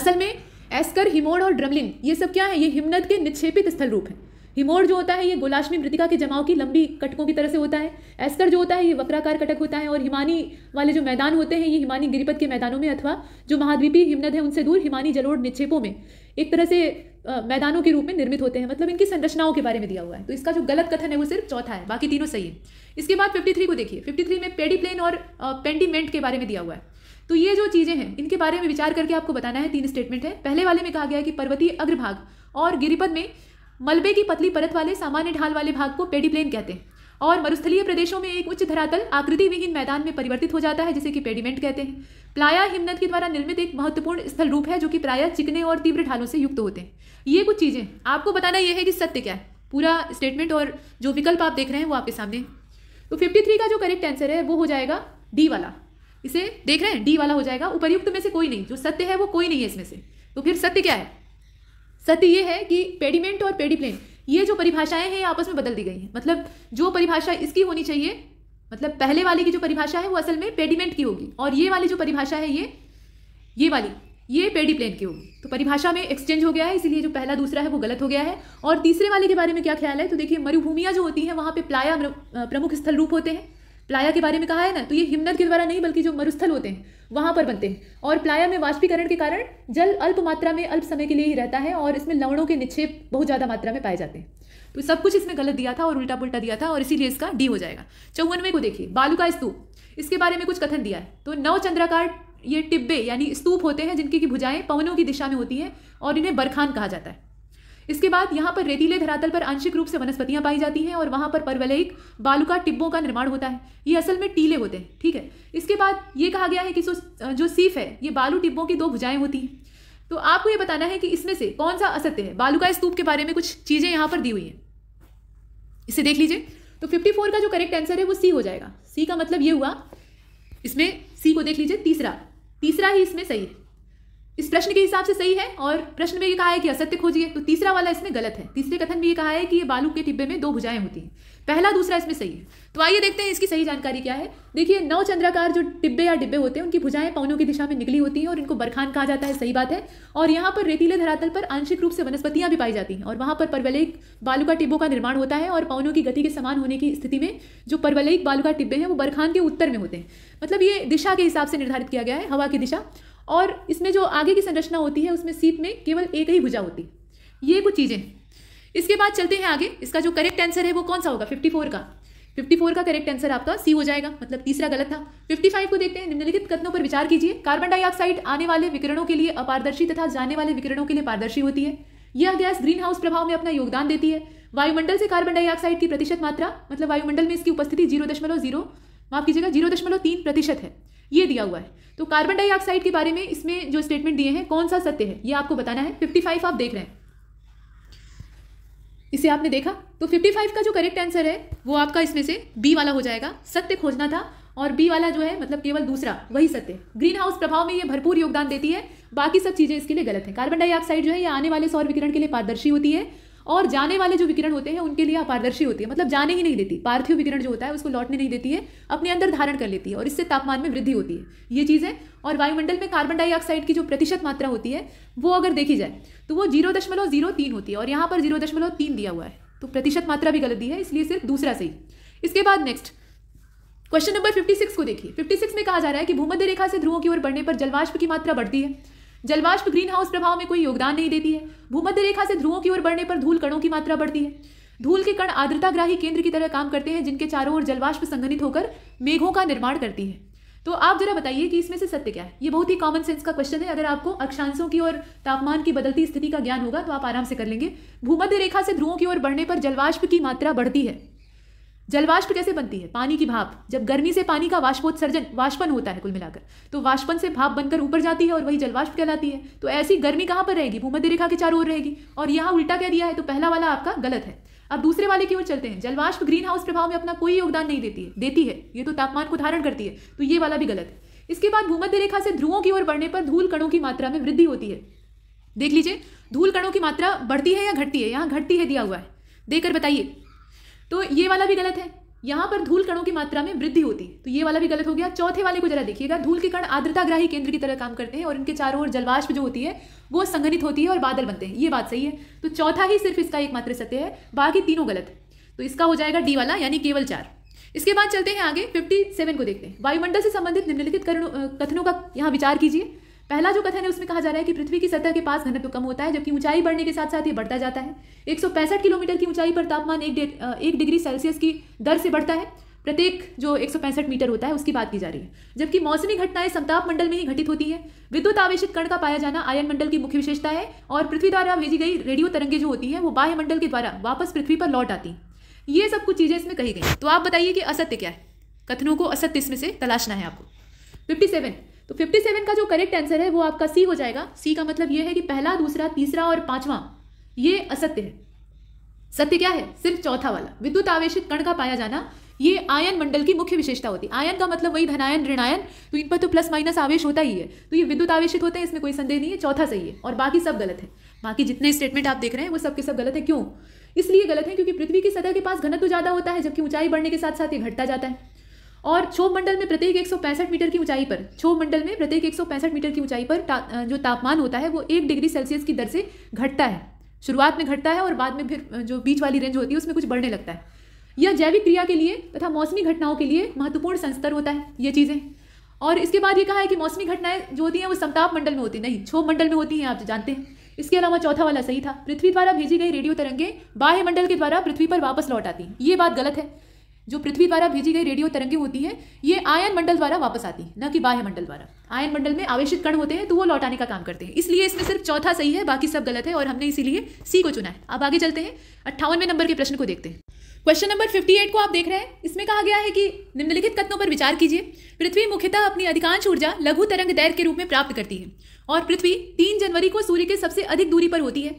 असल में एस्कर हिमोड और ड्रमलिन ये सब क्या है ये हिमनद के निक्षेपित स्थल रूप है हिमोड़ जो होता है ये गोलाश्मी मृतिका के जमाव की लंबी कटकों की तरह से होता है एस्कर जो होता है ये वक्राकार कटक होता है और हिमानी वाले जो मैदान होते हैं ये हिमानी गिरिपथ के मैदानों में अथवा जो महाद्वीपी हिमनद है उनसे दूर हिमानी जलोड़ निक्षेपों में एक तरह से मैदानों के रूप में निर्मित होते हैं मतलब इनकी संरचनाओं के बारे में दिया हुआ है तो इसका जो गलत कथन है वो सिर्फ चौथा है बाकी तीनों सही है इसके बाद 53 को देखिए 53 में प्लेन और पेंडीमेंट के बारे में दिया हुआ है तो ये जो चीज़ें हैं इनके बारे में विचार करके आपको बताना है तीन स्टेटमेंट है पहले वाले में कहा गया है कि पर्वतीय अग्रभाग और गिरिपथ में मलबे की पतली परत वाले सामान्य ढाल वाले भाग को प्लेन कहते हैं और मरुस्थलीय प्रदेशों में एक उच्च धरातल आकृति विहीन मैदान में परिवर्तित हो जाता है जिसे कि पेडिमेंट कहते हैं प्लाया हिमनद के द्वारा निर्मित एक महत्वपूर्ण स्थल रूप है जो कि प्रायः चिकने और तीव्र ढालों से युक्त होते हैं ये कुछ चीज़ें आपको बताना यह है कि सत्य क्या है पूरा स्टेटमेंट और जो विकल्प आप देख रहे हैं वो आपके सामने तो फिफ्टी थ्री का जो करेक्ट आंसर है वो हो जाएगा डी वाला इसे देख रहे हैं डी वाला हो जाएगा उपरयुक्त में से कोई नहीं जो सत्य है वो कोई नहीं है इसमें से तो फिर सत्य क्या है सत्य ये है कि पेडिमेंट और पेडीप्लेन ये जो परिभाषाएं हैं आपस में बदल दी गई हैं मतलब जो परिभाषा इसकी होनी चाहिए मतलब पहले वाले की जो परिभाषा है वो असल में पेडीमेंट की होगी और ये वाली जो परिभाषा है ये ये वाली ये पेडी प्लेन की होगी तो परिभाषा में एक्सचेंज हो गया है इसीलिए जो पहला दूसरा है वो गलत हो गया है और तीसरे वाले के बारे में क्या ख्याल है तो देखिए मरुभूमियाँ जो होती हैं वहाँ पर प्लाया प्रमुख स्थल रूप होते हैं प्लाया के बारे में कहा है ना तो ये हिमनद के द्वारा नहीं बल्कि जो मरुस्थल होते हैं वहाँ पर बनते हैं और प्लाया में वाष्पीकरण के कारण जल अल्प मात्रा में अल्प समय के लिए ही रहता है और इसमें लवणों के निक्षेप बहुत ज़्यादा मात्रा में पाए जाते हैं तो सब कुछ इसमें गलत दिया था और उल्टा पुल्टा दिया था और इसीलिए इसका डी हो जाएगा चौवनवे को देखिए बालू का स्तूप इसके बारे में कुछ कथन दिया है तो नौ चंद्राकार ये टिब्बे यानी स्तूप होते हैं जिनकी की भुजाएं पवनों की दिशा में होती हैं और इन्हें बरखान कहा जाता है इसके बाद यहाँ पर रेतीले धरातल पर आंशिक रूप से वनस्पतियाँ पाई जाती हैं और वहाँ पर परवलयिक बालुका टिब्बों का निर्माण होता है ये असल में टीले होते हैं ठीक है इसके बाद ये कहा गया है कि जो सीफ है ये बालू टिब्बों की दो भुजाएं होती हैं तो आपको ये बताना है कि इसमें से कौन सा असत्य है बालुका स्तूप के बारे में कुछ चीज़ें यहाँ पर दी हुई हैं इसे देख लीजिए तो फिफ्टी का जो करेक्ट आंसर है वो सी हो जाएगा सी का मतलब ये हुआ इसमें सी को देख लीजिए तीसरा तीसरा ही इसमें सही है इस प्रश्न के हिसाब से सही है और प्रश्न में ये कहा है कि असत्य खोजिए तो तीसरा वाला इसमें गलत है तीसरे कथन में ये कहा है कि ये बालू के टिब्बे में दो भुजाएं होती हैं पहला दूसरा इसमें सही है तो आइए देखते हैं इसकी सही जानकारी क्या है देखिए नौ चंद्राकार जो टिब्बे या डिब्बे होते हैं उनकी भुजाएं पौनों की दिशा में निकली होती हैं और इनको बरखान कहा जाता है सही बात है और यहाँ पर रेतीले धरातल पर आंशिक रूप से वनस्पतियाँ भी पाई जाती हैं और वहाँ पर परवलयिक बालू का टिब्बों का निर्माण होता है और पौनों की गति के समान होने की स्थिति में जो परवलयिक बालू का टिब्बे हैं वो बरखान के उत्तर में होते हैं मतलब ये दिशा के हिसाब से निर्धारित किया गया है हवा की दिशा और इसमें जो आगे की संरचना होती है उसमें सीप में केवल एक ही भुजा होती है ये कुछ चीज़ें हैं इसके बाद चलते हैं आगे इसका जो करेक्ट आंसर है वो कौन सा होगा फिफ्टी फोर का फिफ्टी फोर का करेक्ट आंसर आपका सी हो जाएगा मतलब तीसरा गलत था फिफ्टी फाइव को देखते हैं निम्नलिखित कथनों पर विचार कीजिए कार्बन डाइऑक्साइड आने वाले विकिरणों के लिए अपारदर्शी तथा जाने वाले विकिरणों के लिए पारदर्शी होती है यह गैस ग्रीन हाउस प्रभाव में अपना योगदान देती है वायुमंडल से कार्बन डाइऑक्साइड की प्रतिशत मात्रा मतलब वायुमंडल में इसकी उपस्थिति जीरो दशमलव जीरो माफ कीजिएगा जीरो दशमलव तीन प्रतिशत है ये दिया हुआ है तो कार्बन डाइऑक्साइड के बारे में इसमें जो स्टेटमेंट दिए हैं कौन सा सत्य है ये आपको बताना है फिफ्टी फाइव आप देख रहे हैं इसे आपने देखा तो फिफ्टी फाइव का जो करेक्ट आंसर है वो आपका इसमें से बी वाला हो जाएगा सत्य खोजना था और बी वाला जो है मतलब केवल दूसरा वही सत्य ग्रीन हाउस प्रभाव में ये भरपूर योगदान देती है बाकी सब चीज़ें इसके लिए गलत है कार्बन डाइऑक्साइड जो है ये आने वाले सौर विकिरण के लिए पारदर्शी होती है और जाने वाले जो विकिरण होते हैं उनके लिए अपारदर्शी होती है मतलब जाने ही नहीं देती पार्थिव विकिरण जो होता है उसको लौटने नहीं देती है अपने अंदर धारण कर लेती है और इससे तापमान में वृद्धि होती है ये चीज़ है और वायुमंडल में कार्बन डाइऑक्साइड की जो प्रतिशत मात्रा होती है वो अगर देखी जाए तो वो जीरो दशमलव जीरो तीन होती है और यहाँ पर जीरो दशमलव तीन दिया हुआ है तो प्रतिशत मात्रा भी गलत दी है इसलिए सिर्फ दूसरा सही इसके बाद नेक्स्ट क्वेश्चन नंबर 56 को देखिए 56 में कहा जा रहा है कि भूमध्य रेखा से ध्रुवों की ओर बढ़ने पर जलवाष्प की मात्रा बढ़ती है जलवाष्प ग्रीन हाउस प्रभाव में कोई योगदान नहीं देती है भूमध्य रेखा से ध्रुवों की ओर बढ़ने पर धूल कणों की मात्रा बढ़ती है धूल के कण ग्राही केंद्र की तरह काम करते हैं जिनके चारों ओर जलवाष्प संघनित होकर मेघों का निर्माण करती है तो आप जरा बताइए कि इसमें से सत्य क्या है ये बहुत ही कॉमन सेंस का क्वेश्चन है अगर आपको अक्षांशों की और तापमान की बदलती स्थिति का ज्ञान होगा तो आप आराम से कर लेंगे भूमध्य रेखा से ध्रुवों की ओर बढ़ने पर जलवाष्प की मात्रा बढ़ती है जलवाष्प कैसे बनती है पानी की भाप जब गर्मी से पानी का वाष्पोत्सर्जन वाष्पन होता है कुल मिलाकर तो वाष्पन से भाप बनकर ऊपर जाती है और वही जलवाष्प कहलाती है तो ऐसी गर्मी कहाँ पर रहेगी भूमध्य रेखा के चारों ओर रहेगी और यहाँ उल्टा कह दिया है तो पहला वाला आपका गलत है अब दूसरे वाले की ओर चलते हैं जलवाष्प ग्रीन हाउस प्रभाव में अपना कोई योगदान नहीं देती है देती है ये तो तापमान को धारण करती है तो ये वाला भी गलत है इसके बाद भूमध्य रेखा से ध्रुवों की ओर बढ़ने पर धूल कणों की मात्रा में वृद्धि होती है देख लीजिए धूल कणों की मात्रा बढ़ती है या घटती है यहाँ घटती है दिया हुआ है देखकर बताइए तो ये वाला भी गलत है यहाँ पर धूल कणों की मात्रा में वृद्धि होती तो ये वाला भी गलत हो गया चौथे वाले को जरा देखिएगा धूल के कण ग्राही केंद्र की तरह काम करते हैं और इनके चारों ओर जलवाष्प जो होती है वो संगठित होती है और बादल बनते हैं ये बात सही है तो चौथा ही सिर्फ इसका एकमात्र सत्य है बाकी तीनों गलत है तो इसका हो जाएगा डी वाला यानी केवल चार इसके बाद चलते हैं आगे फिफ्टी सेवन को देखते हैं वायुमंडल से संबंधित निम्नलिखित कथनों का यहाँ विचार कीजिए पहला जो कथन है उसमें कहा जा रहा है कि पृथ्वी की सतह के पास घनत्व कम होता है जबकि ऊंचाई बढ़ने के साथ साथ ये बढ़ता जाता है एक किलोमीटर की ऊंचाई पर तापमान एक, एक डिग्री सेल्सियस की दर से बढ़ता है प्रत्येक जो एक मीटर होता है उसकी बात की जा रही है जबकि मौसमी घटनाएं समताप मंडल में ही घटित होती है विद्युत आवेशित कण का पाया जाना आयन मंडल की मुख्य विशेषता है और पृथ्वी द्वारा भेजी गई रेडियो तरंगे जो होती हैं वो बाह्य मंडल के द्वारा वापस पृथ्वी पर लौट आती ये सब कुछ चीज़ें इसमें कही गई तो आप बताइए कि असत्य क्या है कथनों को असत्य इसमें से तलाशना है आपको फिफ्टी सेवन तो 57 का जो करेक्ट आंसर है वो आपका सी हो जाएगा सी का मतलब ये है कि पहला दूसरा तीसरा और पांचवा ये असत्य है सत्य क्या है सिर्फ चौथा वाला विद्युत आवेशित कण का पाया जाना ये आयन मंडल की मुख्य विशेषता होती है आयन का मतलब वही धनायन ऋणायन तो इन पर तो प्लस माइनस आवेश होता ही है तो ये विद्युत आवेशित होते हैं इसमें कोई संदेह नहीं है चौथा सही है और बाकी सब गलत है बाकी जितने स्टेटमेंट आप देख रहे हैं वो सब सब गलत है क्यों इसलिए गलत है क्योंकि पृथ्वी की सतह के पास घनत्व ज़्यादा होता है जबकि ऊंचाई बढ़ने के साथ साथ ये घटता जाता है और क्षोभ मंडल में प्रत्येक एक मीटर की ऊंचाई पर क्षोभ मंडल में प्रत्येक एक मीटर की ऊंचाई पर ता, जो तापमान होता है वो एक डिग्री सेल्सियस की दर से घटता है शुरुआत में घटता है और बाद में फिर जो बीच वाली रेंज होती है उसमें कुछ बढ़ने लगता है यह जैविक क्रिया के लिए तथा मौसमी घटनाओं के लिए महत्वपूर्ण संस्तर होता है ये चीज़ें और इसके बाद ये कहा है कि मौसमी घटनाएं जो होती हैं वो समताप मंडल में होती नहीं क्षोभ मंडल में होती हैं आप जानते हैं इसके अलावा चौथा वाला सही था पृथ्वी द्वारा भेजी गई रेडियो तरंगें बाह्य मंडल के द्वारा पृथ्वी पर वापस लौट आती हैं ये बात गलत है जो पृथ्वी द्वारा भेजी गई रेडियो तरंगे होती है ये आयन मंडल द्वारा वापस आती है न कि बाह्य मंडल द्वारा आयन मंडल में आवेशित कण होते हैं तो वो लौटाने का काम करते हैं इसलिए इसमें सिर्फ चौथा सही है बाकी सब गलत है और हमने इसीलिए सी को चुना है अब आगे चलते हैं अट्ठावनवे नंबर के प्रश्न को देखते हैं क्वेश्चन नंबर 58 को आप देख रहे हैं इसमें कहा गया है कि निम्नलिखित कथनों पर विचार कीजिए पृथ्वी मुख्यतः अपनी अधिकांश ऊर्जा लघु तरंग दैर्घ्य के रूप में प्राप्त करती है और पृथ्वी तीन जनवरी को सूर्य के सबसे अधिक दूरी पर होती है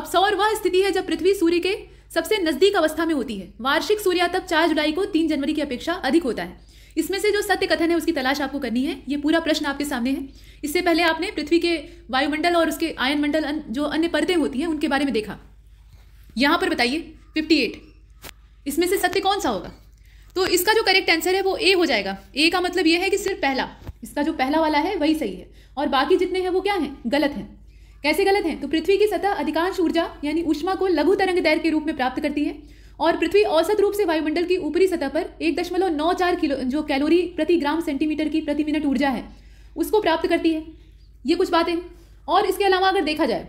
अब सौर वह स्थिति है जब पृथ्वी सूर्य के सबसे नजदीक अवस्था में होती है वार्षिक सूर्यातप चार जुलाई को तीन जनवरी की अपेक्षा अधिक होता है इसमें से जो सत्य कथन है उसकी तलाश आपको करनी है ये पूरा प्रश्न आपके सामने है इससे पहले आपने पृथ्वी के वायुमंडल और उसके आयन मंडल अन, जो अन्य परतें होती हैं उनके बारे में देखा यहाँ पर बताइए 58 इसमें से सत्य कौन सा होगा तो इसका जो करेक्ट आंसर है वो ए हो जाएगा ए का मतलब यह है कि सिर्फ पहला इसका जो पहला वाला है वही सही है और बाकी जितने हैं वो क्या हैं गलत हैं कैसे गलत हैं तो पृथ्वी की सतह अधिकांश ऊर्जा यानी ऊष्मा को लघु तरंग दैर के रूप में प्राप्त करती है और पृथ्वी औसत रूप से वायुमंडल की ऊपरी सतह पर एक दशमलव नौ चार किलो जो कैलोरी प्रति ग्राम सेंटीमीटर की प्रति मिनट ऊर्जा है उसको प्राप्त करती है ये कुछ बातें और इसके अलावा अगर देखा जाए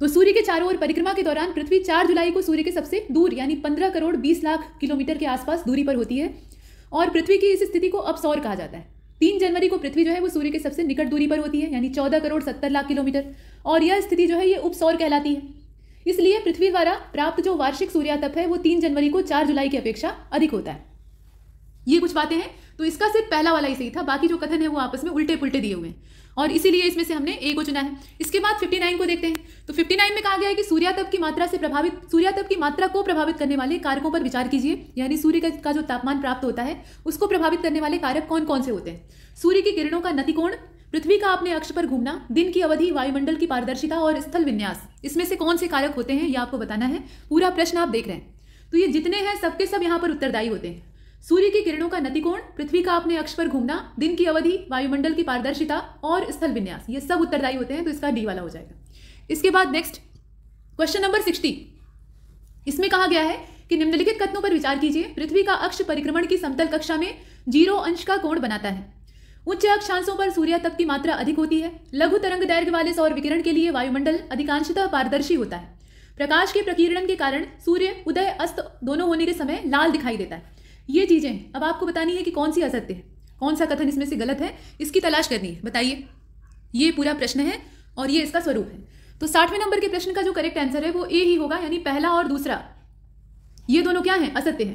तो सूर्य के चारों ओर परिक्रमा के दौरान पृथ्वी चार जुलाई को सूर्य के सबसे दूर यानी पंद्रह करोड़ बीस लाख किलोमीटर के आसपास दूरी पर होती है और पृथ्वी की इस स्थिति को अपसौर कहा जाता है तीन जनवरी को पृथ्वी जो है वो सूर्य के सबसे निकट दूरी पर होती है यानी चौदह करोड़ सत्तर लाख किलोमीटर और यह स्थिति जो है ये उपसौर कहलाती है इसलिए पृथ्वी द्वारा प्राप्त जो वार्षिक सूर्यातप है वो तीन जनवरी को चार जुलाई की अपेक्षा अधिक होता है ये कुछ बातें हैं तो इसका सिर्फ पहला वाला ही सही था बाकी जो कथन है वो आपस में उल्टे पुलटे दिए हुए हैं और इसीलिए इसमें से हमने ए को चुना है इसके बाद 59 को देखते हैं तो 59 में कहा गया है कि सूर्यातप की मात्रा से प्रभावित सूर्यातप की मात्रा को प्रभावित करने वाले कारकों पर विचार कीजिए यानी सूर्य का जो तापमान प्राप्त होता है उसको प्रभावित करने वाले कारक कौन कौन से होते हैं सूर्य की किरणों का नतिकोण पृथ्वी का अपने अक्ष पर घूमना दिन की अवधि वायुमंडल की पारदर्शिता और स्थल विन्यास इसमें से कौन से कारक होते हैं ये आपको बताना है पूरा प्रश्न आप देख रहे हैं तो ये जितने हैं सबके सब यहाँ पर उत्तरदायी होते हैं सूर्य की किरणों का नतिकोण पृथ्वी का अपने अक्ष पर घूमना दिन की अवधि वायुमंडल की पारदर्शिता और स्थल विन्यास ये सब उत्तरदायी होते हैं तो इसका डी वाला हो जाएगा इसके बाद नेक्स्ट क्वेश्चन नंबर सिक्सटी इसमें कहा गया है कि निम्नलिखित कथनों पर विचार कीजिए पृथ्वी का अक्ष परिक्रमण की समतल कक्षा में जीरो अंश का कोण बनाता है उच्च अक्षांशों पर सूर्य तक की मात्रा अधिक होती है लघु तरंग दैर्घ्य वाले सौर विकिरण के लिए वायुमंडल अधिकांशतः पारदर्शी होता है प्रकाश के प्रकीर्णन के कारण सूर्य उदय अस्त दोनों होने के समय लाल दिखाई देता है ये चीज़ें अब आपको बतानी है कि कौन सी असत्य है कौन सा कथन इसमें से गलत है इसकी तलाश करनी है बताइए ये पूरा प्रश्न है और ये इसका स्वरूप है तो साठवें नंबर के प्रश्न का जो करेक्ट आंसर है वो ए ही होगा यानी पहला और दूसरा ये दोनों क्या है असत्य है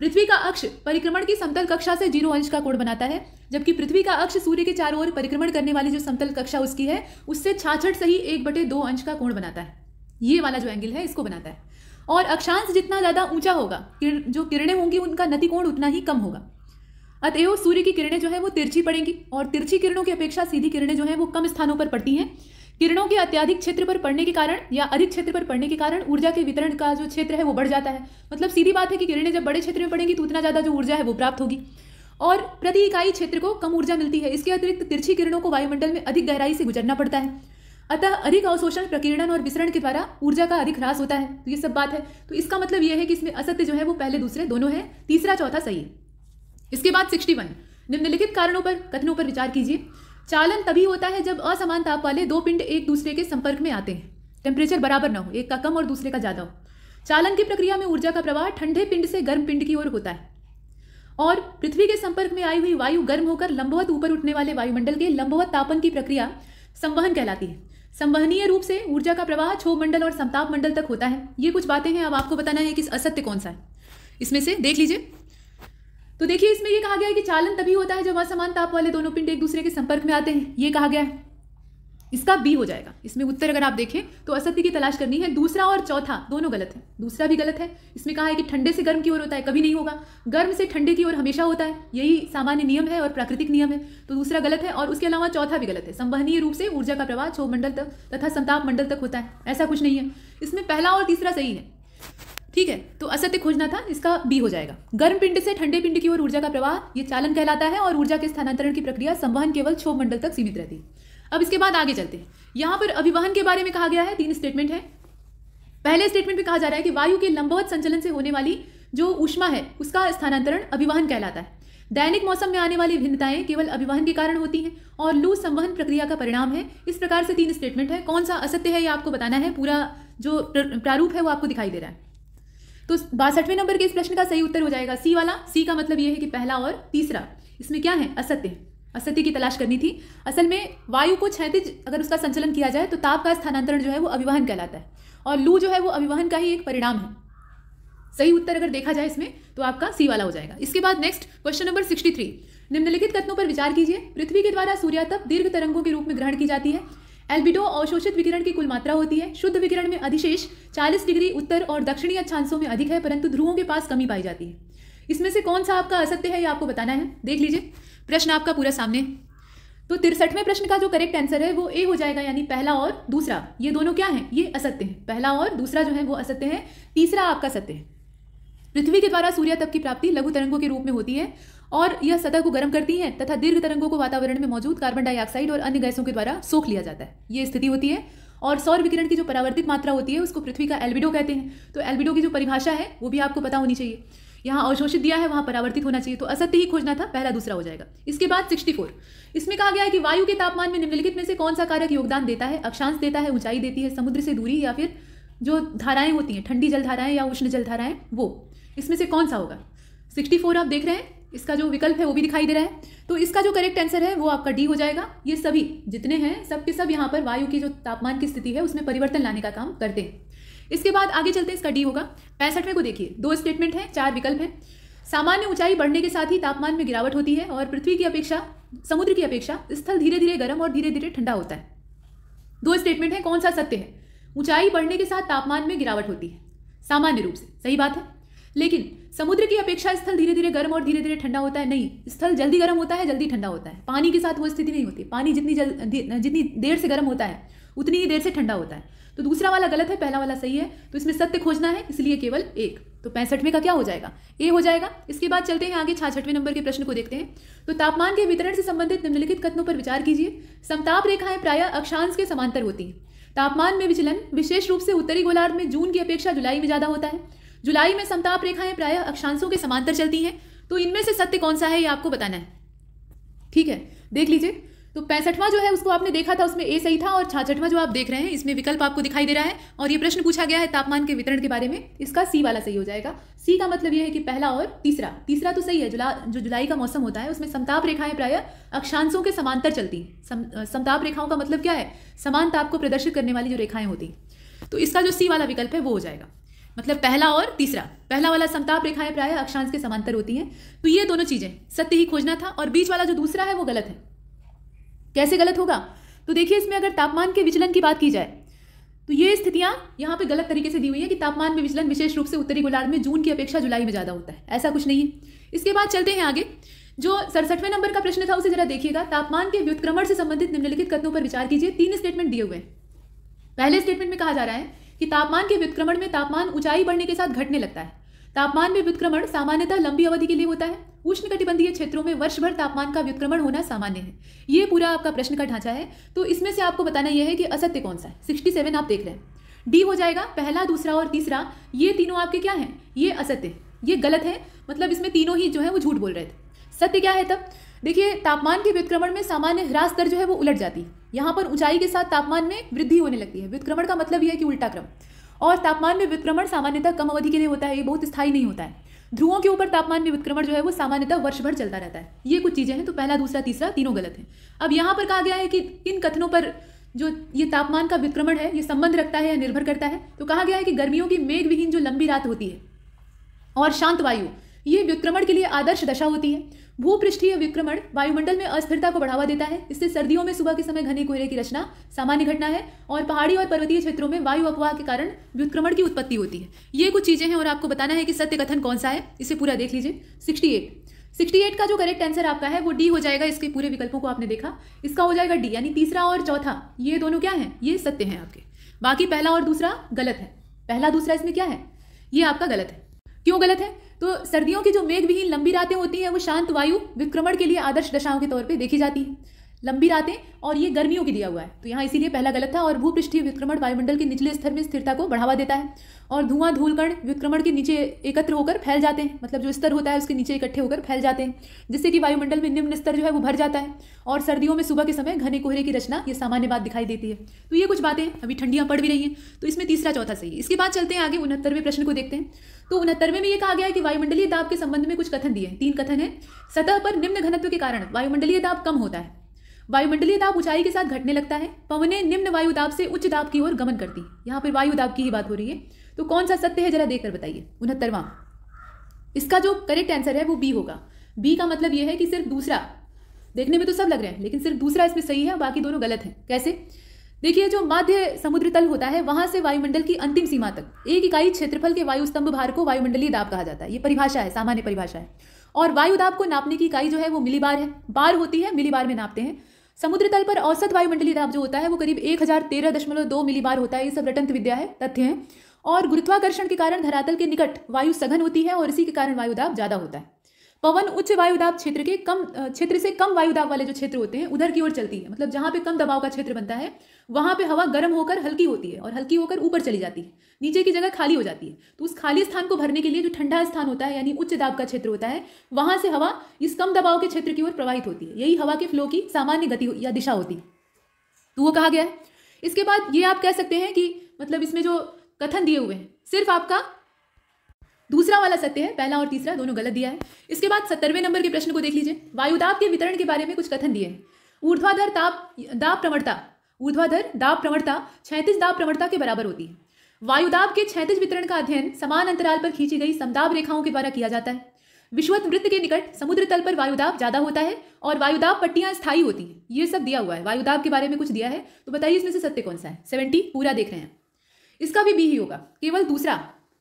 पृथ्वी का अक्ष परिक्रमण की समतल कक्षा से जीरो अंश का कोण बनाता है जबकि पृथ्वी का अक्ष सूर्य के चारों ओर परिक्रमण करने वाली जो समतल कक्षा उसकी है उससे छाछठ सही एक बटे दो अंश का कोण बनाता है ये वाला जो एंगल है इसको बनाता है और अक्षांश जितना ज़्यादा ऊंचा होगा किर, जो किरणें होंगी उनका नतिकोण उतना ही कम होगा अतएव सूर्य की किरणें जो है वो तिरछी पड़ेंगी और तिरछी किरणों की अपेक्षा सीधी किरणें जो हैं वो कम स्थानों पर पड़ती हैं किरणों के अत्याधिक क्षेत्र पर पड़ने के कारण या अधिक क्षेत्र पर पड़ने के कारण ऊर्जा के वितरण का जो क्षेत्र है वो बढ़ जाता है मतलब सीधी बात है कि किरणें जब बड़े क्षेत्र में पड़ेंगी तो उतना ज़्यादा जो ऊर्जा है वो प्राप्त होगी और प्रति इकाई क्षेत्र को कम ऊर्जा मिलती है इसके अतिरिक्त तिरछी किरणों को वायुमंडल में अधिक गहराई से गुजरना पड़ता है अतः अधिक अवशोषण प्रकीर्णन और विसरण के द्वारा ऊर्जा का अधिक ह्रास होता है तो ये सब बात है तो इसका मतलब यह है कि इसमें असत्य जो है वो पहले दूसरे दोनों है तीसरा चौथा सही है इसके बाद सिक्सटी वन निम्नलिखित कारणों पर कथनों पर विचार कीजिए चालन तभी होता है जब असमान ताप वाले दो पिंड एक दूसरे के संपर्क में आते हैं टेम्परेचर बराबर ना हो एक का कम और दूसरे का ज़्यादा हो चालन की प्रक्रिया में ऊर्जा का प्रवाह ठंडे पिंड से गर्म पिंड की ओर होता है और पृथ्वी के संपर्क में आई हुई वायु गर्म होकर लंबवत ऊपर उठने वाले वायुमंडल के लंबवत तापन की प्रक्रिया संवहन कहलाती है संवहनीय रूप से ऊर्जा का प्रवाह क्षोभ मंडल और समताप मंडल तक होता है ये कुछ बातें हैं अब आपको बताना है कि असत्य कौन सा है इसमें से देख लीजिए तो देखिए इसमें यह कहा गया है कि चालन तभी होता है जब असमान ताप वाले दोनों पिंड एक दूसरे के संपर्क में आते हैं ये कहा गया है इसका बी हो जाएगा इसमें उत्तर अगर आप देखें तो असत्य की तलाश करनी है दूसरा और चौथा दोनों गलत है दूसरा भी गलत है इसमें कहा है कि ठंडे से गर्म की ओर होता है कभी नहीं होगा गर्म से ठंडे की ओर हमेशा होता है यही सामान्य नियम है और प्राकृतिक नियम है तो दूसरा गलत है और उसके अलावा चौथा भी गलत है संवहनीय रूप से ऊर्जा का प्रवाह छोभ मंडल तक तथा संताप मंडल तक होता है ऐसा कुछ नहीं है इसमें पहला और तीसरा सही है ठीक है तो असत्य खोजना था इसका बी हो जाएगा गर्म पिंड से ठंडे पिंड की ओर ऊर्जा का प्रवाह ये चालन कहलाता है और ऊर्जा के स्थानांतरण की प्रक्रिया संवहन केवल क्षोभ मंडल तक सीमित रहती है अब इसके बाद आगे चलते हैं यहां पर अभिवहन के बारे में कहा गया है तीन स्टेटमेंट है पहले स्टेटमेंट में कहा जा रहा है कि वायु के लंबवत संचलन से होने वाली जो ऊष्मा है उसका स्थानांतरण अभिवहन कहलाता है दैनिक मौसम में आने वाली भिन्नताएं केवल अभिवहन के कारण होती हैं और लू संवहन प्रक्रिया का परिणाम है इस प्रकार से तीन स्टेटमेंट है कौन सा असत्य है यह आपको बताना है पूरा जो प्रारूप है वो आपको दिखाई दे रहा है तो बासठवें नंबर के इस प्रश्न का सही उत्तर हो जाएगा सी वाला सी का मतलब यह है कि पहला और तीसरा इसमें क्या है असत्य है सत्य की तलाश करनी थी असल में वायु को क्षैतिज अगर उसका संचलन किया जाए तो ताप का स्थानांतरण जो है वो अभिवाहन कहलाता है और लू जो है वो अभिवाहन का ही एक परिणाम है सही उत्तर अगर देखा जाए इसमें तो आपका सी वाला हो जाएगा इसके बाद next question number sixty three निम्नलिखित कथनों पर विचार कीजिए पृथ्वी के द्वारा सूर्यातप दीर्घ तरंगों के रूप में ग्रहण की जाती है एल्बिडो अवशोषित विकिरण की कुल मात्रा होती है शुद्ध विकिरण में अधिशेष 40 डिग्री उत्तर और दक्षिणी अच्छांशों में अधिक है परंतु ध्रुवों के पास कमी पाई जाती है इसमें से कौन सा आपका असत्य है ये आपको बताना है देख लीजिए प्रश्न आपका पूरा सामने तो तिरसठवें प्रश्न का जो करेक्ट आंसर है वो ए हो जाएगा यानी पहला और दूसरा ये दोनों क्या है ये असत्य है पहला और दूसरा जो है वो असत्य है तीसरा आपका सत्य है पृथ्वी के द्वारा सूर्य तक की प्राप्ति लघु तरंगों के रूप में होती है और यह सतह को गर्म करती है तथा दीर्घ तरंगों को वातावरण में मौजूद कार्बन डाइऑक्साइड और अन्य गैसों के द्वारा सोख लिया जाता है ये स्थिति होती है और सौर विकिरण की जो परावर्तित मात्रा होती है उसको पृथ्वी का एल्बिडो कहते हैं तो एल्बिडो की जो परिभाषा है वो भी आपको पता होनी चाहिए यहाँ अवशोषित दिया है वहाँ परावर्तित होना चाहिए तो असत्य ही खोजना था पहला दूसरा हो जाएगा इसके बाद सिक्सटी फोर इसमें कहा गया है कि वायु के तापमान में निम्नलिखित में से कौन सा कारक योगदान देता है अक्षांश देता है ऊंचाई देती है समुद्र से दूरी या फिर जो धाराएं होती हैं ठंडी जलधाराएं या उष्ण जलधाराएं वो इसमें से कौन सा होगा सिक्सटी फोर आप देख रहे हैं इसका जो विकल्प है वो भी दिखाई दे रहा है तो इसका जो करेक्ट आंसर है वो आपका डी हो जाएगा ये सभी जितने हैं सब के सब यहाँ पर वायु की जो तापमान की स्थिति है उसमें परिवर्तन लाने का काम करते हैं इसके बाद आगे चलते हैं इसका डी होगा पैंसठवें को देखिए दो स्टेटमेंट हैं चार विकल्प हैं सामान्य ऊंचाई बढ़ने के साथ ही तापमान में गिरावट होती है और पृथ्वी की अपेक्षा समुद्र की अपेक्षा स्थल धीरे धीरे गर्म और धीरे धीरे ठंडा होता है दो स्टेटमेंट है कौन सा सत्य है ऊंचाई बढ़ने के साथ तापमान में गिरावट होती है सामान्य रूप से सही बात है लेकिन समुद्र की अपेक्षा स्थल धीरे धीरे गर्म और धीरे धीरे ठंडा होता है नहीं स्थल जल्दी गर्म होता है जल्दी ठंडा होता है पानी के साथ वो स्थिति नहीं होती पानी जितनी जितनी देर से गर्म होता है उतनी ही देर से ठंडा होता है तो दूसरा वाला गलत है पहला वाला सही है तो इसमें सत्य खोजना है इसलिए केवल एक तो पैंसठवें का क्या हो जाएगा ए हो जाएगा इसके बाद चलते हैं आगे छाछठवें नंबर के प्रश्न को देखते हैं तो तापमान के वितरण से संबंधित निम्नलिखित कथनों पर विचार कीजिए समताप रेखाएं प्राय अक्षांश के समांतर होती हैं तापमान में विचलन विशेष रूप से उत्तरी गोलार्ध में जून की अपेक्षा जुलाई में ज़्यादा होता है जुलाई में समताप रेखाएं प्राय अक्षांशों के समांतर चलती हैं तो इनमें से सत्य कौन सा है ये आपको बताना है ठीक है देख लीजिए तो पैंसठवां जो है उसको आपने देखा था उसमें ए सही था और छाछठवां जो आप देख रहे हैं इसमें विकल्प आपको दिखाई दे रहा है और ये प्रश्न पूछा गया है तापमान के वितरण के बारे में इसका सी वाला सही हो जाएगा सी का मतलब ये है कि पहला और तीसरा तीसरा तो सही है जुला जो जुलाई का मौसम होता है उसमें समताप रेखाएं प्राय अक्षांशों के समांतर चलती सम, समताप रेखाओं का मतलब क्या है समान ताप को प्रदर्शित करने वाली जो रेखाएं होती तो इसका जो सी वाला विकल्प है वो हो जाएगा मतलब पहला और तीसरा पहला वाला समताप रेखाएं प्रायः अक्षांश के समांतर होती हैं तो ये दोनों चीज़ें सत्य ही खोजना था और बीच वाला जो दूसरा है वो गलत है कैसे गलत होगा तो देखिए इसमें अगर तापमान के विचलन की बात की जाए तो ये स्थितियां यहाँ पे गलत तरीके से दी हुई है कि तापमान में विचलन विशेष रूप से उत्तरी गोलार्ध में जून की अपेक्षा जुलाई में ज़्यादा होता है ऐसा कुछ नहीं है इसके बाद चलते हैं आगे जो सड़सठवें नंबर का प्रश्न था उसे जरा देखिएगा तापमान के व्युत्क्रमण से संबंधित निम्नलिखित कथनों पर विचार कीजिए तीन स्टेटमेंट दिए हुए पहले स्टेटमेंट में कहा जा रहा है कि तापमान के व्युत्क्रमण में तापमान ऊंचाई बढ़ने के साथ घटने लगता है तापमान में व्युत्क्रमण सामान्यतः लंबी अवधि के लिए होता है उष्णकटिबंधीय क्षेत्रों में वर्ष भर तापमान का व्युक्रमण होना सामान्य है ये पूरा आपका प्रश्न का ढांचा है तो इसमें से आपको बताना यह है कि असत्य कौन सा है सिक्सटी सेवन आप देख रहे हैं डी हो जाएगा पहला दूसरा और तीसरा ये तीनों आपके क्या हैं ये असत्य ये गलत है मतलब इसमें तीनों ही जो है वो झूठ बोल रहे थे सत्य क्या है तब देखिए तापमान के व्युक्रमण में सामान्य ह्रास दर जो है वो उलट जाती है यहाँ पर ऊंचाई के साथ तापमान में वृद्धि होने लगती है व्युक्रमण का मतलब यह है कि उल्टा क्रम और तापमान में व्युक्रमण सामान्यतः कम अवधि के लिए होता है ये बहुत स्थायी नहीं होता है ध्रुवों के ऊपर तापमान में विक्रमण जो है वो सामान्यतः वर्ष भर चलता रहता है ये कुछ चीज़ें हैं तो पहला दूसरा तीसरा तीनों गलत हैं अब यहाँ पर कहा गया है कि इन कथनों पर जो ये तापमान का विक्रमण है ये संबंध रखता है या निर्भर करता है तो कहा गया है कि गर्मियों की मेघ विहीन जो लंबी रात होती है और शांत वायु ये विक्रमण के लिए आदर्श दशा होती है भूपृष्ठीय विक्रमण वायुमंडल में अस्थिरता को बढ़ावा देता है इससे सर्दियों में सुबह के समय घने कोहरे की रचना सामान्य घटना है और पहाड़ी और पर्वतीय क्षेत्रों में वायु अफवाह के कारण विक्रमण की उत्पत्ति होती है ये कुछ चीजें हैं और आपको बताना है कि सत्य कथन कौन सा है इसे पूरा देख लीजिए सिक्सटी एट सिक्सटी एट का जो करेक्ट आंसर आपका है वो डी हो जाएगा इसके पूरे विकल्पों को आपने देखा इसका हो जाएगा डी यानी तीसरा और चौथा ये दोनों क्या है ये सत्य हैं आपके बाकी पहला और दूसरा गलत है पहला दूसरा इसमें क्या है ये आपका गलत है क्यों गलत है तो सर्दियों की जो मेघविहीन लंबी रातें होती हैं वो शांत वायु विक्रमण के लिए आदर्श दशाओं के तौर पर देखी जाती है लंबी रातें और ये गर्मियों की दिया हुआ है तो यहाँ इसीलिए पहला गलत था और भूपृष्ठीय विक्रमण वायुमंडल के निचले स्तर में स्थिरता को बढ़ावा देता है और धुआं धूलकण विक्रमण के नीचे एकत्र होकर फैल जाते हैं मतलब जो स्तर होता है उसके नीचे इकट्ठे होकर फैल जाते हैं जिससे कि वायुमंडल में निम्न स्तर जो है वो भर जाता है और सर्दियों में सुबह के समय घने कोहरे की रचना ये सामान्य बात दिखाई देती है तो ये कुछ बातें अभी ठंडियाँ पड़ भी रही हैं तो इसमें तीसरा चौथा सही इसके बाद चलते हैं आगे उनहत्तरवें प्रश्न को देखते हैं तो उनहत्तरवें में यह कहा गया है कि वायुमंडलीय दाब के संबंध में कुछ कथन दिए हैं तीन कथन है सतह पर निम्न घनत्व के कारण वायुमंडलीय दाब कम होता है वायुमंडलीय दाब ऊंचाई के साथ घटने लगता है पवने निम्न वायु दाब से उच्च दाब की ओर गमन करती है यहाँ पर वायु दाब की ही बात हो रही है तो कौन सा सत्य है जरा देखकर बताइए उनहत्तरवा इसका जो करेक्ट आंसर है वो बी होगा बी का मतलब यह है कि सिर्फ दूसरा देखने में तो सब लग रहे हैं लेकिन सिर्फ दूसरा इसमें सही है बाकी दोनों गलत हैं कैसे देखिए जो मध्य समुद्र तल होता है वहां से वायुमंडल की अंतिम सीमा तक एक इकाई क्षेत्रफल के वायु स्तंभ भार को वायुमंडलीय दाब कहा जाता है ये परिभाषा है सामान्य परिभाषा है और वायु दाब को नापने की इकाई जो है वो मिली बार है बार होती है मिली बार में नापते हैं समुद्र तल पर औसत वायुमंडलीय दाब जो होता है वो करीब एक हजार तेरह दशमलव दो मिली बार होता है ये सब रटंत विद्या है तथ्य है और गुरुत्वाकर्षण के कारण धरातल के निकट वायु सघन होती है और इसी के कारण वायुदाब ज्यादा होता है पवन उच्च वायुदाब क्षेत्र के कम क्षेत्र से कम वायुदाब वाले जो क्षेत्र होते हैं उधर की ओर चलती है मतलब जहां पे कम दबाव का क्षेत्र बनता है वहाँ पे हवा गर्म होकर हल्की होती है और हल्की होकर ऊपर चली जाती है नीचे की जगह खाली हो जाती है तो उस खाली स्थान को भरने के लिए जो ठंडा स्थान होता है यानी उच्च दाब का क्षेत्र होता है वहाँ से हवा इस कम दबाव के क्षेत्र की ओर प्रवाहित होती है यही हवा के फ्लो की सामान्य गति या दिशा होती है तो वो कहा गया है इसके बाद ये आप कह सकते हैं कि मतलब इसमें जो कथन दिए हुए हैं सिर्फ आपका दूसरा वाला सत्य है पहला और तीसरा दोनों गलत दिया है इसके बाद सत्तरवें नंबर के प्रश्न को देख लीजिए वायुदाब के वितरण के बारे में कुछ कथन दिए हैं ऊर्ध्वाधर ताप दाब प्रवणता ऊर्ध्वाधर दाब प्रवणता छैतीस दाब प्रवणता के बराबर होती है वायुदाब के छैतीस वितरण का अध्ययन समान अंतराल पर खींची गई समदाब रेखाओं के द्वारा किया जाता है विश्वत वृत्त के निकट समुद्र तल पर वायुदाब ज्यादा होता है और वायुदाब पट्टियां स्थायी होती हैं ये सब दिया हुआ है वायुदाब के बारे में कुछ दिया है तो बताइए इसमें से सत्य कौन सा है सेवेंटी पूरा देख रहे हैं इसका भी बी ही होगा केवल दूसरा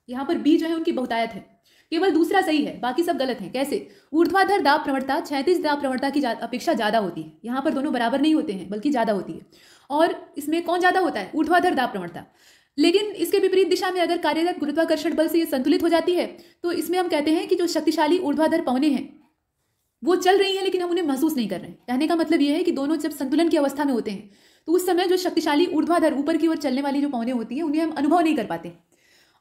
यहाँ पर बी जो है उनकी बहुतायत है केवल दूसरा सही है बाकी सब गलत है कैसे ऊर्ध्वाधर दाब प्रवणता छैतीस दाब प्रवणता की अपेक्षा ज़्यादा होती है यहाँ पर दोनों बराबर नहीं होते हैं बल्कि ज़्यादा होती है और इसमें कौन ज़्यादा होता है ऊर्ध्वाधर प्रवणता लेकिन इसके विपरीत दिशा में अगर कार्यरत गुरुत्वाकर्षण बल से ये संतुलित हो जाती है तो इसमें हम कहते हैं कि जो शक्तिशाली ऊर्ध्वाधर पवने हैं वो चल रही हैं लेकिन हम उन्हें महसूस नहीं कर रहे हैं कहने का मतलब ये है कि दोनों जब संतुलन की अवस्था में होते हैं तो उस समय जो शक्तिशाली ऊर्ध्वाधर ऊपर की ओर चलने वाली जो पवने होती हैं उन्हें हम अनुभव नहीं कर पाते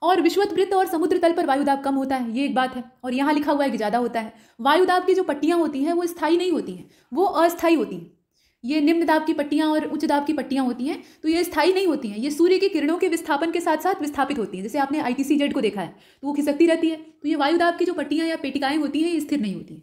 और वृत्त और समुद्र तल पर वायुदाब कम होता है ये एक बात है और यहाँ लिखा हुआ है कि ज़्यादा होता है वायुदाब की जो पट्टियाँ होती हैं वो स्थायी नहीं होती हैं वो अस्थायी होती हैं ये निम्न दाब की पट्टियाँ और उच्च दाब की पट्टियाँ होती हैं तो ये स्थायी नहीं होती हैं ये सूर्य के किरणों के विस्थापन के साथ साथ विस्थापित होती हैं जैसे आपने आई टी सी जेड को देखा है तो वो खिसकती रहती है तो ये वायु दाब की जो पट्टियाँ या पेटिकाएँ होती हैं ये स्थिर नहीं होती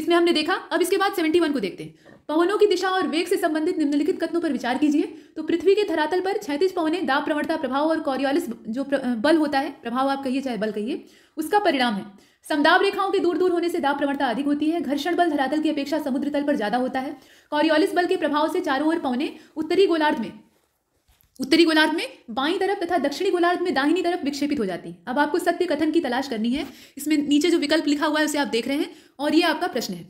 इसमें हमने देखा अब इसके बाद सेवेंटी वन को देखते हैं पवनों की दिशा और वेग से संबंधित निम्नलिखित कथनों पर विचार कीजिए तो पृथ्वी के धरातल पर छैतीस पवने दाब प्रवणता प्रभाव और कॉरियोलिस जो बल होता है प्रभाव आप कहिए चाहे बल कहिए उसका परिणाम है समदाब रेखाओं के दूर दूर होने से दाब प्रवणता अधिक होती है घर्षण बल धरातल की अपेक्षा समुद्र तल पर ज्यादा होता है कॉरियोलिस बल के प्रभाव से चारों ओर पौने उत्तरी गोलार्ध में उत्तरी गोलार्ध में बाई तरफ तथा दक्षिणी गोलार्ध में दाहिनी तरफ विक्षेपित हो जाती है अब आपको सत्य कथन की तलाश करनी है इसमें नीचे जो विकल्प लिखा हुआ है उसे आप देख रहे हैं और ये आपका प्रश्न है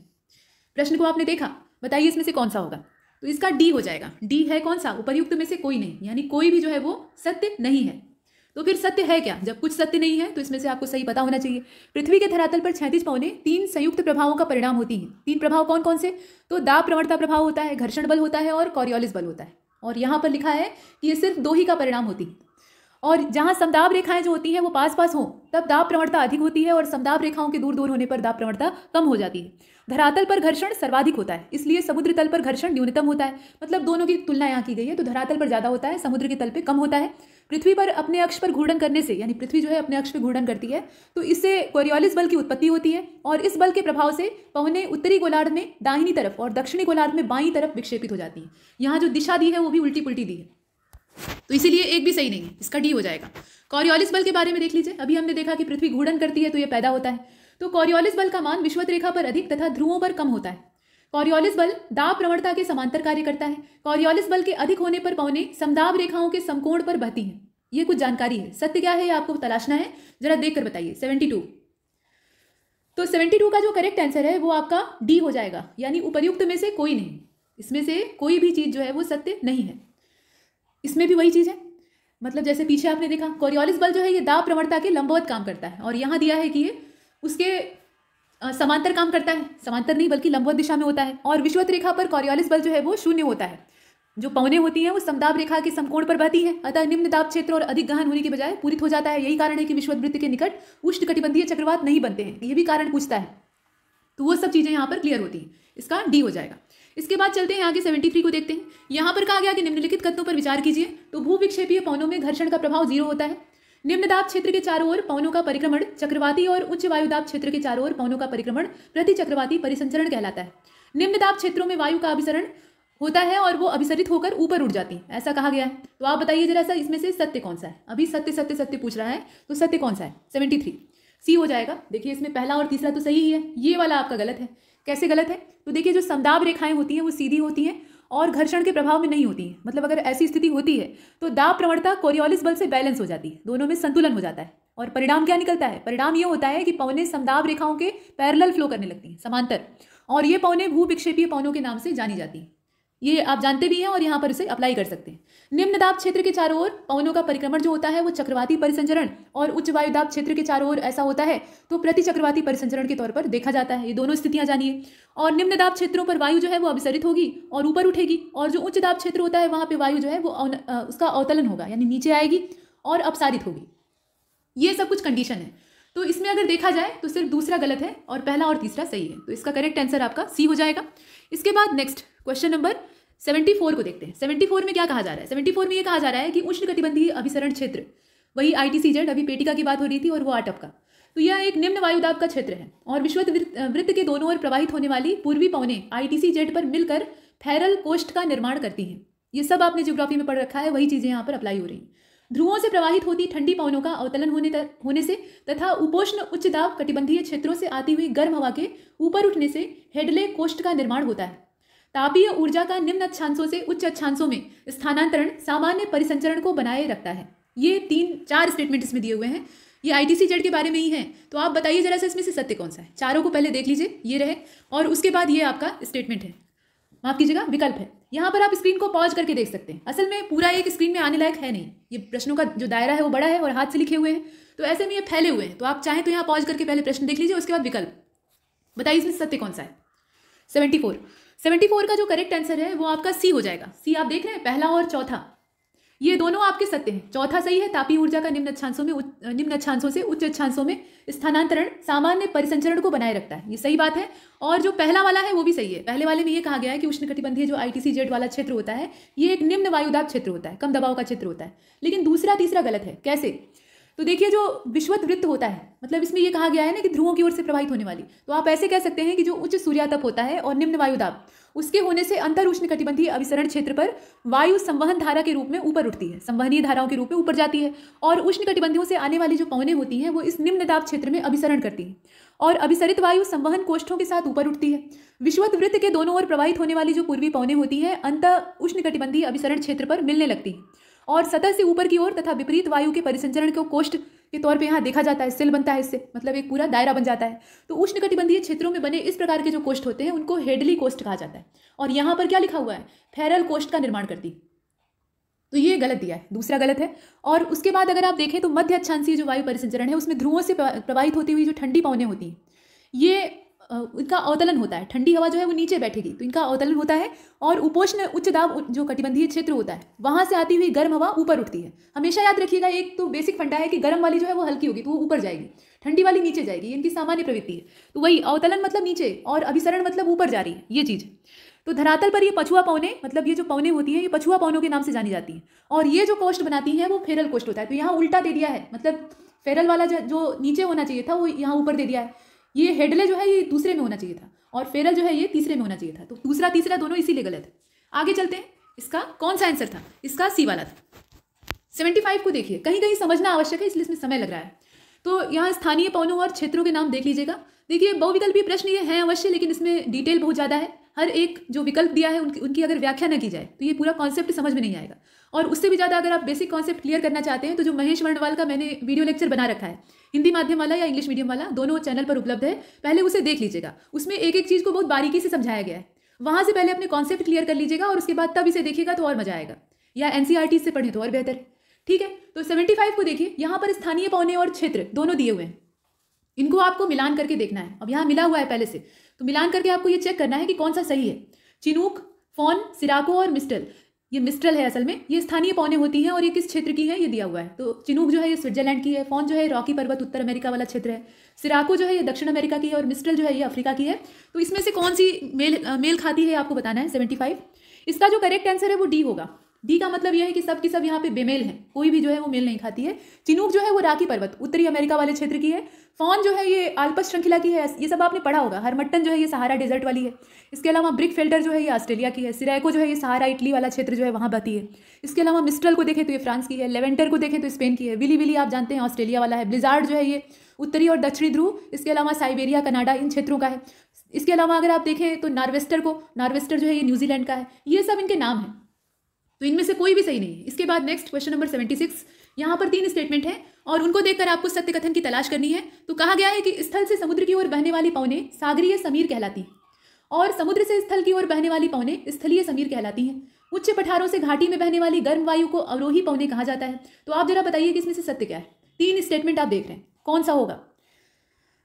प्रश्न को आपने देखा बताइए इसमें से कौन सा होगा तो इसका डी हो जाएगा डी है कौन सा उपरयुक्त में से कोई नहीं यानी कोई भी जो है वो सत्य नहीं है तो फिर सत्य है क्या जब कुछ सत्य नहीं है तो इसमें से आपको सही पता होना चाहिए पृथ्वी के धरातल पर छैतीस पौने तीन संयुक्त प्रभावों का परिणाम होती है तीन प्रभाव कौन कौन से तो दाब प्रवणता प्रभाव होता है घर्षण बल होता है और कॉरियोलिस बल होता है और यहाँ पर लिखा है कि ये सिर्फ दो ही का परिणाम होती है और जहाँ समदाब रेखाएं जो होती हैं वो पास पास हों तब दाब प्रवणता अधिक होती है और समदाब रेखाओं के दूर दूर होने पर दाब प्रवणता कम हो जाती है धरातल पर घर्षण सर्वाधिक होता है इसलिए समुद्र तल पर घर्षण न्यूनतम होता है मतलब दोनों की तुलना यहाँ की गई है तो धरातल पर ज़्यादा होता है समुद्र के तल पर कम होता है पृथ्वी पर अपने अक्ष पर घूर्णन करने से यानी पृथ्वी जो है अपने अक्ष पर घूर्णन करती है तो इससे कोरियोलिस बल की उत्पत्ति होती है और इस बल के प्रभाव से पवने उत्तरी गोलार्ध में दाहिनी तरफ और दक्षिणी गोलार्ध में बाई तरफ विक्षेपित हो जाती है यहाँ जो दिशा दी है वो भी उल्टी पुलटी दी है तो इसीलिए एक भी सही नहीं है इसका डी हो जाएगा कॉरियोलिस बल के बारे में देख लीजिए अभी हमने देखा कि पृथ्वी घूर्णन करती है तो यह पैदा होता है तो कॉरियोलिस बल का मान विश्वत रेखा पर अधिक तथा ध्रुवों पर कम होता है कॉरियोलिस बल दाब प्रवणता के समांतर कार्य करता है कॉरियोलिस बल के अधिक होने पर पवने समदाब रेखाओं के समकोण पर बहती हैं ये कुछ जानकारी है सत्य क्या है ये आपको तलाशना है जरा देख कर बताइए सेवेंटी टू तो सेवेंटी टू का जो करेक्ट आंसर है वो आपका डी हो जाएगा यानी उपयुक्त में से कोई नहीं इसमें से कोई भी चीज़ जो है वो सत्य नहीं है इसमें भी वही चीज़ है मतलब जैसे पीछे आपने देखा कोरियोलिस बल जो है ये दाब प्रवणता के लंबवत काम करता है और यहां दिया है कि ये उसके समांतर काम करता है समांतर नहीं बल्कि लंबवत दिशा में होता है और विश्वत रेखा पर कॉरियोलिस बल जो है वो शून्य होता है जो पवने होती हैं वो समदाब रेखा के समकोण पर बहती है अतः निम्न दाब क्षेत्र और अधिक गहन होने के बजाय पूरित हो जाता है यही कारण है कि वृत्ति के निकट उष्ण कटिबंधीय चक्रवात नहीं बनते हैं ये भी कारण पूछता है तो वो सब चीज़ें यहाँ पर क्लियर होती हैं इसका डी हो जाएगा इसके बाद चलते हैं आगे थ्री को देखते हैं यहाँ पर कहा गया कि निम्नलिखित कथनों पर विचार कीजिए तो भू विक्षेपीय पौनों में घर्षण का प्रभाव जीरो होता है निम्न दाब क्षेत्र के चारों ओर पवनों का परिक्रमण चक्रवाती और उच्च वायु दाब क्षेत्र के चारों ओर पवनों का परिक्रमण प्रति चक्रवाती परिसंचरण कहलाता है निम्न दाब क्षेत्रों में वायु का अभिसरण होता है और वो अभिसरित होकर ऊपर उठ जाती है ऐसा कहा गया है तो आप बताइए जरा सा इसमें से सत्य कौन सा है अभी सत्य सत्य सत्य पूछ रहा है तो सत्य कौन सा है सेवेंटी थ्री सी हो जाएगा देखिए इसमें पहला और तीसरा तो सही ही है ये वाला आपका गलत है कैसे गलत है तो देखिए जो समदाब रेखाएं होती हैं वो सीधी होती हैं और घर्षण के प्रभाव में नहीं होती है मतलब अगर ऐसी स्थिति होती है तो दाब प्रवणता कोरियोलिस बल से बैलेंस हो जाती है दोनों में संतुलन हो जाता है और परिणाम क्या निकलता है परिणाम ये होता है कि पवने समदाब रेखाओं के पैरल फ्लो करने लगती हैं समांतर और ये पवने भू विक्षेपीय पवनों के नाम से जानी जाती हैं ये आप जानते भी हैं और यहाँ पर इसे अप्लाई कर सकते हैं निम्न दाब क्षेत्र के चारों ओर पवनों का परिक्रमण जो होता है वो चक्रवाती परिसंचरण और उच्च वायु दाब क्षेत्र के चारों ओर ऐसा होता है तो प्रति चक्रवाती परिसंचरण के तौर पर देखा जाता है ये दोनों स्थितियां जानिए और निम्न दाब क्षेत्रों पर वायु जो है वो अभिसरित होगी और ऊपर उठेगी और जो उच्च दाब क्षेत्र होता है वहां पर वायु जो है वो उसका अवतलन होगा यानी नीचे आएगी और अपसारित होगी ये सब कुछ कंडीशन है तो इसमें अगर देखा जाए तो सिर्फ दूसरा गलत है और पहला और तीसरा सही है तो इसका करेक्ट आंसर आपका सी हो जाएगा इसके बाद next question number seventy four को देखते हैं सेवेंटी फोर में क्या कहा जा रहा है सेवेंटी फोर में ये कहा जा रहा है कि उष्ण कटिबंधीय अभिसरण क्षेत्र वही आई टी अभी पेटिका की बात हो रही थी और वो आटप का तो यह एक निम्न वायुदाब का क्षेत्र है और विश्व वृत्त के दोनों ओर प्रवाहित होने वाली पूर्वी पौने आईटीसी जेट पर मिलकर फैरल कोष्ट का निर्माण करती हैं ये सब आपने ज्योग्राफी में पढ़ रखा है वही चीज़ें यहाँ पर अप्लाई हो रही हैं ध्रुवों से प्रवाहित होती ठंडी पवनों का अवतलन होने तर, होने से तथा उपोष्ण उच्च दाब कटिबंधीय क्षेत्रों से आती हुई गर्म हवा के ऊपर उठने से हेडले कोष्ठ का निर्माण होता है तापीय ऊर्जा का निम्न अक्षांशों से उच्च अक्षांशों में स्थानांतरण सामान्य परिसंचरण को बनाए रखता है ये तीन चार स्टेटमेंट इसमें दिए हुए हैं ये आई टी के बारे में ही है तो आप बताइए जरा सा इसमें से सत्य कौन सा है चारों को पहले देख लीजिए ये रहे और उसके बाद ये आपका स्टेटमेंट है माफ कीजिएगा विकल्प है यहाँ पर आप स्क्रीन को पॉज करके देख सकते हैं असल में पूरा एक स्क्रीन में आने लायक है नहीं ये प्रश्नों का जो दायरा है वो बड़ा है और हाथ से लिखे हुए हैं तो ऐसे में ये फैले हुए हैं तो आप चाहें तो यहाँ पॉज करके पहले प्रश्न देख लीजिए उसके बाद विकल्प बताइए इसमें सत्य कौन सा है सेवेंटी फोर सेवेंटी फोर का जो करेक्ट आंसर है वो आपका सी हो जाएगा सी आप देख रहे हैं पहला और चौथा ये दोनों आपके सत्य हैं चौथा सही है तापी ऊर्जा का निम्न अच्छांशों में निम्न अच्छांशों से उच्च अच्छांशों में स्थानांतरण सामान्य परिसंचरण को बनाए रखता है ये सही बात है और जो पहला वाला है वो भी सही है पहले वाले में ये कहा गया है कि उष्णकटिबंधीय जो आईटीसी जेड वाला क्षेत्र होता है ये एक निम्न वायुदाब क्षेत्र होता है कम दबाव का क्षेत्र होता है लेकिन दूसरा तीसरा गलत है कैसे तो देखिए जो विश्वत वृत्त होता है मतलब इसमें यह कहा गया है ना कि ध्रुवों की ओर से प्रभावित होने वाली तो आप ऐसे कह सकते हैं कि जो उच्च सूर्यातप होता है और निम्न वायुदाब उसके होने से अंतर उष्ण कटिबंधीय अभिसरण क्षेत्र पर वायु संवहन धारा के रूप में ऊपर उठती है संवहनीय धाराओं के रूप में ऊपर जाती है और उष्ण कटिबंधियों से आने वाली जो पौने होती हैं वो इस निम्न दाब क्षेत्र में अभिसरण करती हैं और अभिसरित वायु संवहन कोष्ठों के साथ ऊपर उठती है विश्वत वृत्त के दोनों ओर प्रवाहित होने वाली जो पूर्वी पौने होती हैं अंत उष्ण कटिबंधीय अभिसरण क्षेत्र पर मिलने लगती हैं और सतह से ऊपर की ओर तथा विपरीत वायु के परिसंचरण को कोष्ठ के तौर पे यहाँ देखा जाता है सेल बनता है इससे मतलब एक पूरा दायरा बन जाता है तो उष्ण कटिबंधीय क्षेत्रों में बने इस प्रकार के जो कोष्ठ होते हैं उनको हेडली कोष्ठ कहा जाता है और यहाँ पर क्या लिखा हुआ है फेरल कोष्ठ का निर्माण करती तो ये गलत दिया है दूसरा गलत है और उसके बाद अगर आप देखें तो मध्य अक्षांशीय जो वायु परिसंचरण है उसमें ध्रुवों से प्रवाहित होती हुई जो ठंडी पवनें होती हैं ये इनका अवतलन होता है ठंडी हवा जो है वो नीचे बैठेगी तो इनका अवतलन होता है और उपोष्ण उच्च दाब जो कटिबंधीय क्षेत्र होता है वहाँ से आती हुई गर्म हवा ऊपर उठती है हमेशा याद रखिएगा एक तो बेसिक फंडा है कि गर्म वाली जो है वो हल्की होगी तो वो ऊपर जाएगी ठंडी वाली नीचे जाएगी इनकी सामान्य प्रवृत्ति है तो वही अवतलन मतलब नीचे और अभिसरण मतलब ऊपर जा रही है ये चीज़ तो धरातल पर ये पछुआ पौने मतलब ये जो पौने होती है ये पछुआ पौनों के नाम से जानी जाती है और ये जो कोष्ट बनाती है वो फेरल कोष्ट होता है तो यहाँ उल्टा दे दिया है मतलब फेरल वाला जो नीचे होना चाहिए था वो यहाँ ऊपर दे दिया है ये हेडले जो है ये दूसरे में होना चाहिए था और फेरल जो है ये तीसरे में होना चाहिए था तो दूसरा तीसरा दोनों इसीलिए गलत है आगे चलते हैं इसका कौन सा आंसर था इसका सी वाला था सेवेंटी फाइव को देखिए कहीं कहीं समझना आवश्यक है इसलिए इसमें समय लग रहा है तो यहाँ स्थानीय पौनों और क्षेत्रों के नाम देख लीजिएगा देखिए बहुविकल्पीय प्रश्न ये हैं अवश्य लेकिन इसमें डिटेल बहुत ज़्यादा है हर एक जो विकल्प दिया है उनकी उनकी अगर व्याख्या न की जाए तो ये पूरा कॉन्सेप्ट समझ में नहीं आएगा और उससे भी ज़्यादा अगर आप बेसिक कॉन्सेप्ट क्लियर करना चाहते हैं तो जो महेश वर्णवाल का मैंने वीडियो लेक्चर बना रखा है हिंदी माध्यम वाला या इंग्लिश मीडियम वाला दोनों चैनल पर उपलब्ध है पहले उसे देख लीजिएगा उसमें एक एक चीज़ को बहुत बारीकी से समझाया गया है वहाँ से पहले अपने कॉन्सेप्ट क्लियर कर लीजिएगा और उसके बाद तब इसे देखिएगा तो और मजा आएगा या एन e से पढ़ें तो और बेहतर ठीक है तो फाइव को देखिए यहाँ पर स्थानीय पौने और क्षेत्र दोनों दिए हुए हैं इनको आपको मिलान करके देखना है अब यहाँ मिला हुआ है पहले से तो मिलान करके आपको ये चेक करना है कि कौन सा सही है चिनूक फोन सिराको और मिस्टल ये मिस्ट्रल है असल में ये स्थानीय पौने होती हैं और ये किस क्षेत्र की है ये दिया हुआ है तो चिनूक जो है ये स्विट्जरलैंड की है फोन जो है रॉकी पर्वत उत्तर अमेरिका वाला क्षेत्र है सिराको जो है ये दक्षिण अमेरिका की है और मिस्ट्रल जो है ये अफ्रीका की है तो इसमें से कौन सी मेल मेल खाती है आपको बताना है सेवेंटी फाइव इसका जो करेक्ट आंसर है वो डी होगा डी का मतलब यह है कि सब की सब यहाँ पे बेमेल है कोई भी जो है वो मेल नहीं खाती है चिनूक जो है वो राखी पर्वत उत्तरी अमेरिका वाले क्षेत्र की है फॉन जो है ये आल्पस श्रृंखला की है ये सब आपने पढ़ा होगा हरमट्टन जो है ये सहारा डेजर्ट वाली है इसके अलावा ब्रिक फिल्टर जो है ये ऑस्ट्रेलिया की है सिरैको जो है ये सहारा इटली वाला क्षेत्र जो है वहाँ बती है इसके अलावा मिस्ट्रल को देखें तो ये फ्रांस की है लेवेंटर को देखें तो स्पेन की है विली विली आप जानते हैं ऑस्ट्रेलिया वाला है ब्लिजार्ड जो है ये उत्तरी और दक्षिणी ध्रुव इसके अलावा साइबेरिया कनाडा इन क्षेत्रों का है इसके अलावा अगर आप देखें तो नार्वेस्टर को नार्वेस्टर जो है ये न्यूजीलैंड का है ये सब इनके नाम हैं तो इनमें से कोई भी सही नहीं है इसके बाद next question number seventy six यहाँ पर तीन स्टेटमेंट है और उनको देखकर आपको सत्य कथन की तलाश करनी है तो कहा गया है कि स्थल से समुद्र की ओर बहने वाली पौने सागरीय समीर कहलाती हैं और समुद्र से स्थल की ओर बहने वाली पौने स्थलीय समीर कहलाती हैं उच्च पठारों से घाटी में बहने वाली गर्म वायु को अवरोही पौने कहा जाता है तो आप जरा बताइए कि इसमें से सत्य क्या है तीन स्टेटमेंट आप देख रहे हैं कौन सा होगा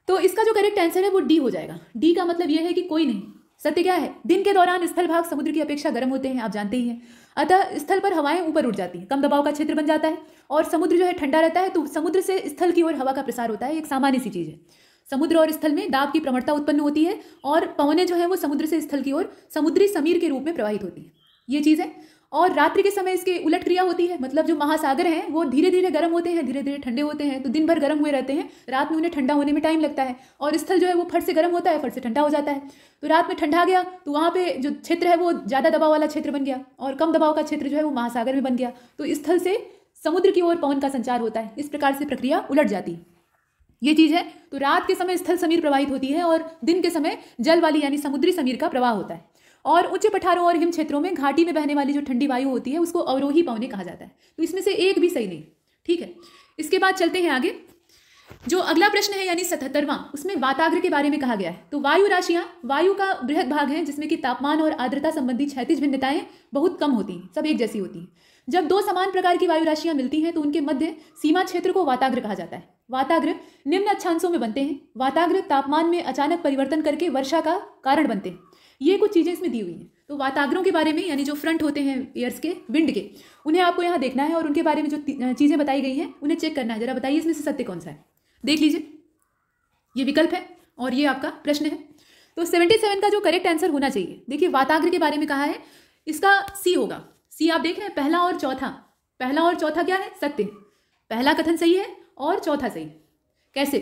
तो इसका जो करेक्ट आंसर है वो डी हो जाएगा डी का मतलब यह है कि कोई नहीं सत्य क्या है दिन के दौरान स्थल भाग समुद्र की अपेक्षा गर्म होते हैं आप जानते ही हैं अतः स्थल पर हवाएं ऊपर उठ जाती हैं कम दबाव का क्षेत्र बन जाता है और समुद्र जो है ठंडा रहता है तो समुद्र से स्थल की ओर हवा का प्रसार होता है एक सामान्य सी चीज़ है समुद्र और स्थल में दाब की प्रवणता उत्पन्न होती है और पवने जो है वो समुद्र से स्थल की ओर समुद्री समीर के रूप में प्रवाहित होती है ये चीज़ है और रात्रि के समय इसके उलट क्रिया होती है मतलब जो महासागर हैं वो धीरे धीरे गर्म होते हैं धीरे धीरे ठंडे होते हैं तो दिन भर गर्म हुए रहते हैं रात में उन्हें ठंडा होने में टाइम लगता है और स्थल जो है वो फट से गर्म होता है फट से ठंडा हो जाता है तो रात में ठंडा गया तो वहाँ पे जो क्षेत्र है वो ज़्यादा दबाव वाला क्षेत्र बन गया और कम दबाव का क्षेत्र जो है वो महासागर में बन गया तो स्थल से समुद्र की ओर पवन का संचार होता है इस प्रकार से प्रक्रिया उलट जाती ये चीज़ है तो रात के समय स्थल समीर प्रवाहित होती है और दिन के समय जल वाली यानी समुद्री समीर का प्रवाह होता है और उच्च पठारों और हिम क्षेत्रों में घाटी में बहने वाली जो ठंडी वायु होती है उसको अवरोही पवने कहा जाता है तो इसमें से एक भी सही नहीं ठीक है इसके बाद चलते हैं आगे जो अगला प्रश्न है यानी सतहत्तरवां उसमें वाताग्र के बारे में कहा गया है तो वायु राशियां वायु का बृहद भाग है जिसमें कि तापमान और आर्द्रता संबंधी क्षैतिज भिन्नताएं बहुत कम होती हैं सब एक जैसी होती हैं जब दो समान प्रकार की वायु राशियां मिलती हैं तो उनके मध्य सीमा क्षेत्र को वाताग्र कहा जाता है वाताग्र निम्न अच्छांशों में बनते हैं वाताग्र तापमान में अचानक परिवर्तन करके वर्षा का कारण बनते हैं ये कुछ चीज़ें इसमें दी हुई हैं तो वाताग्रों के बारे में यानी जो फ्रंट होते हैं ईयर्स के विंड के उन्हें आपको यहाँ देखना है और उनके बारे में जो चीज़ें बताई गई हैं उन्हें चेक करना है जरा बताइए इसमें से सत्य कौन सा है देख लीजिए ये विकल्प है और ये आपका प्रश्न है तो सेवेंटी सेवन का जो करेक्ट आंसर होना चाहिए देखिए वाताग्र के बारे में कहा है इसका सी होगा सी आप देख रहे हैं पहला और चौथा पहला और चौथा क्या है सत्य पहला कथन सही है और चौथा सही कैसे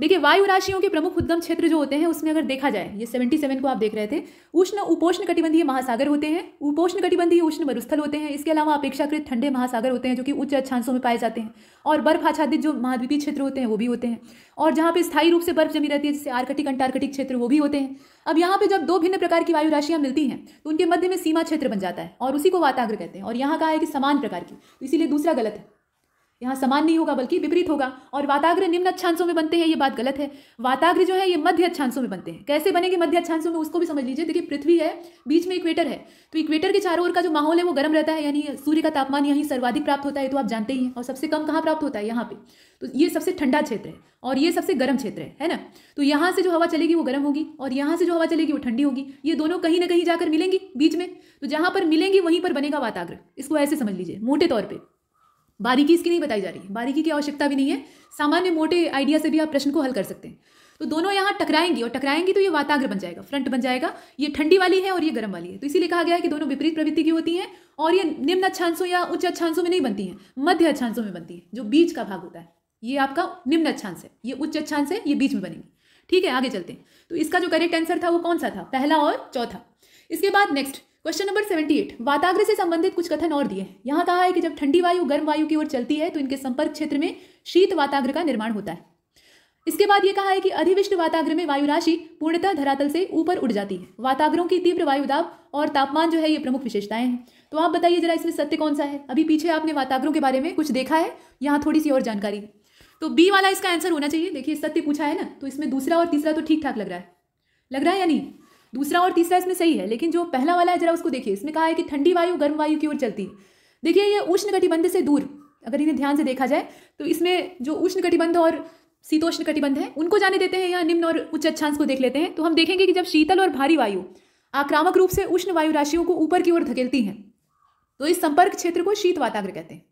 देखिए वायु राशियों के प्रमुख उद्गम क्षेत्र जो होते हैं उसमें अगर देखा जाए ये 77 को आप देख रहे थे उष्ण उपोष्ण कटिबंधीय महासागर होते हैं उपोष्ण कटिबंधीय उष्ण मरुस्थल होते हैं इसके अलावा अपेक्षाकृत ठंडे महासागर होते हैं जो कि उच्च अच्छांशों में पाए जाते हैं और बर्फ आच्छादित जो महाद्वीपीय क्षेत्र होते हैं वो भी होते हैं और जहाँ पर स्थायी रूप से बर्फ जमी रहती है जैसे आर्कटिक अंटार्कटिक क्षेत्र वो भी होते हैं अब यहाँ पर जब दो भिन्न प्रकार की वायु राशियाँ मिलती हैं तो उनके मध्य में सीमा क्षेत्र बन जाता है और उसी को वाताग्र कहते हैं और यहाँ कहा है कि समान प्रकार की तो इसीलिए दूसरा गलत है यहाँ समान नहीं होगा बल्कि विपरीत होगा और वाताग्र निम्न अच्छांशों में बनते हैं ये बात गलत है वाताग्र जो है ये मध्य अच्छांशों में बनते हैं कैसे बनेंगे मध्य अच्छांशों में उसको भी समझ लीजिए देखिए पृथ्वी है बीच में इक्वेटर है तो इक्वेटर के चारों ओर का जो माहौल है वो गर्म रहता है यानी सूर्य का तापमान यहीं सर्वाधिक प्राप्त होता है तो आप जानते ही हैं और सबसे कम कहाँ प्राप्त होता है यहाँ पे तो ये सबसे ठंडा क्षेत्र है और ये सबसे गर्म क्षेत्र है है ना तो यहाँ से जो हवा चलेगी वो गर्म होगी और यहाँ से जो हवा चलेगी वो ठंडी होगी ये दोनों कहीं ना कहीं जाकर मिलेंगी बीच में तो जहाँ पर मिलेंगी वहीं पर बनेगा वाताग्र इसको ऐसे समझ लीजिए मोटे तौर पर बारीकी इसकी नहीं बताई जा रही है बारीकी की आवश्यकता भी नहीं है सामान्य मोटे आइडिया से भी आप प्रश्न को हल कर सकते हैं तो दोनों यहाँ टकराएंगी और टकराएंगी तो ये वाताग्र बन जाएगा फ्रंट बन जाएगा ये ठंडी वाली है और ये गर्म वाली है तो इसीलिए कहा गया है कि दोनों विपरीत प्रवृत्ति की होती हैं और ये निम्न अच्छांशों या उच्च अच्छांशों में नहीं बनती हैं मध्य अच्छांशों में बनती है जो बीच का भाग होता है ये आपका निम्न अच्छांश है ये उच्च अच्छांश है ये बीच में बनेंगे ठीक है आगे चलते हैं तो इसका जो करेक्ट आंसर था वो कौन सा था पहला और चौथा इसके बाद next question number seventy eight वाताग्र से संबंधित कुछ कथन और दिए हैं यहाँ कहा है कि जब ठंडी वायु गर्म वायु की ओर चलती है तो इनके संपर्क क्षेत्र में शीत वाताग्र का निर्माण होता है इसके बाद यह कहा है कि अधिविष्ट वाताग्र में वायु राशि पूर्णतः धरातल से ऊपर उड़ जाती है वाताग्रों की तीव्र वायु और तापमान जो है ये प्रमुख विशेषताएं हैं तो आप बताइए जरा इसमें सत्य कौन सा है अभी पीछे आपने वाताग्रों के बारे में कुछ देखा है यहाँ थोड़ी सी और जानकारी तो बी वाला इसका आंसर होना चाहिए देखिए सत्य पूछा है ना तो इसमें दूसरा और तीसरा तो ठीक ठाक लग रहा है लग रहा है या नहीं दूसरा और तीसरा इसमें सही है लेकिन जो पहला वाला है जरा उसको देखिए इसमें कहा है कि ठंडी वायु गर्म वायु की ओर चलती है देखिए ये उष्ण कटिबंध से दूर अगर इन्हें ध्यान से देखा जाए तो इसमें जो उष्ण कटिबंध और शीतोष्ण कटिबंध है उनको जाने देते हैं या निम्न और उच्च अच्छांश को देख लेते हैं तो हम देखेंगे कि जब शीतल और भारी वायु आक्रामक रूप से उष्ण वायु राशियों को ऊपर की ओर धकेलती हैं तो इस संपर्क क्षेत्र को शीत वाताग्र कहते हैं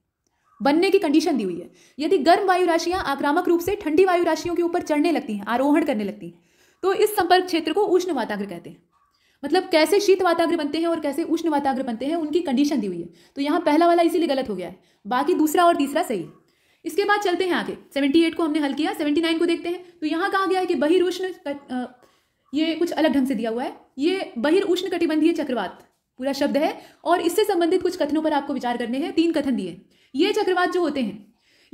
बनने की कंडीशन दी हुई है यदि गर्म वायु राशियां आक्रामक रूप से ठंडी वायु राशियों के ऊपर चढ़ने लगती हैं आरोहण करने लगती हैं तो इस संपर्क क्षेत्र को उष्ण वाताग्र कहते हैं मतलब कैसे शीत वाताग्र बनते हैं और कैसे उष्ण वाताग्र बनते हैं उनकी कंडीशन दी हुई है तो यहाँ पहला वाला इसीलिए गलत हो गया है बाकी दूसरा और तीसरा सही इसके बाद चलते हैं आगे 78 को हमने हल किया 79 को देखते हैं तो यहाँ कहा गया है कि बहिरुष्ण ये कुछ अलग ढंग से दिया हुआ है ये उष्ण कटिबंधीय चक्रवात पूरा शब्द है और इससे संबंधित कुछ कथनों पर आपको विचार करने हैं तीन कथन दिए ये चक्रवात जो होते हैं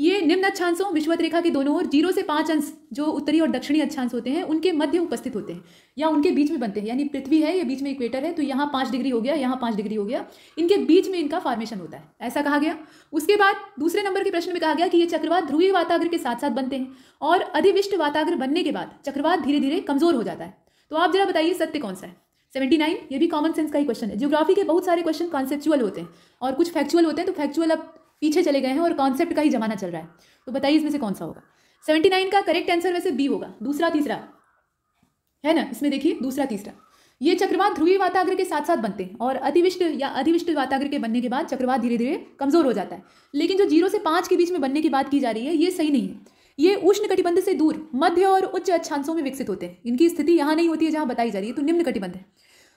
ये निम्न अक्षांशों विश्वत रेखा के दोनों ओर जीरो से पांच अंश जो उत्तरी और दक्षिणी अक्षांश होते हैं उनके मध्य उपस्थित होते हैं या उनके बीच में बनते हैं यानी पृथ्वी है या बीच में इक्वेटर है तो यहाँ पांच डिग्री हो गया यहाँ पांच डिग्री हो गया इनके बीच में इनका फॉर्मेशन होता है ऐसा कहा गया उसके बाद दूसरे नंबर के प्रश्न में कहा गया कि ये चक्रवात ध्रुवीय वाताग्र के साथ साथ बनते हैं और अधिविष्ट वाताग्र बनने के बाद चक्रवात धीरे धीरे कमजोर हो जाता है तो आप जरा बताइए सत्य कौन सा है सेवेंटी नाइन ये भी कॉमन सेंस का ही क्वेश्चन है ज्योग्राफी के बहुत सारे क्वेश्चन कॉन्सेप्चुअल होते हैं और कुछ फैक्चुअल होते हैं तो फैक्चुअल अब पीछे चले गए हैं और कॉन्सेप्ट का ही जमाना चल रहा है तो बताइए इसमें से कौन सा होगा सेवेंटी नाइन का करेक्ट आंसर वैसे बी होगा दूसरा तीसरा है ना इसमें देखिए दूसरा तीसरा ये चक्रवात ध्रुवी वाताग्र के साथ साथ बनते हैं और अतिविष्ट या अधिविष्ट वाताग्र के बनने के बाद चक्रवात धीरे धीरे कमजोर हो जाता है लेकिन जो जीरो से पाँच के बीच में बनने की बात की जा रही है ये सही नहीं है ये उष्ण कटिबंध से दूर मध्य और उच्च अच्छांशों में विकसित होते हैं इनकी स्थिति यहाँ नहीं होती है जहाँ बताई जा रही है तो निम्न कटिबंध है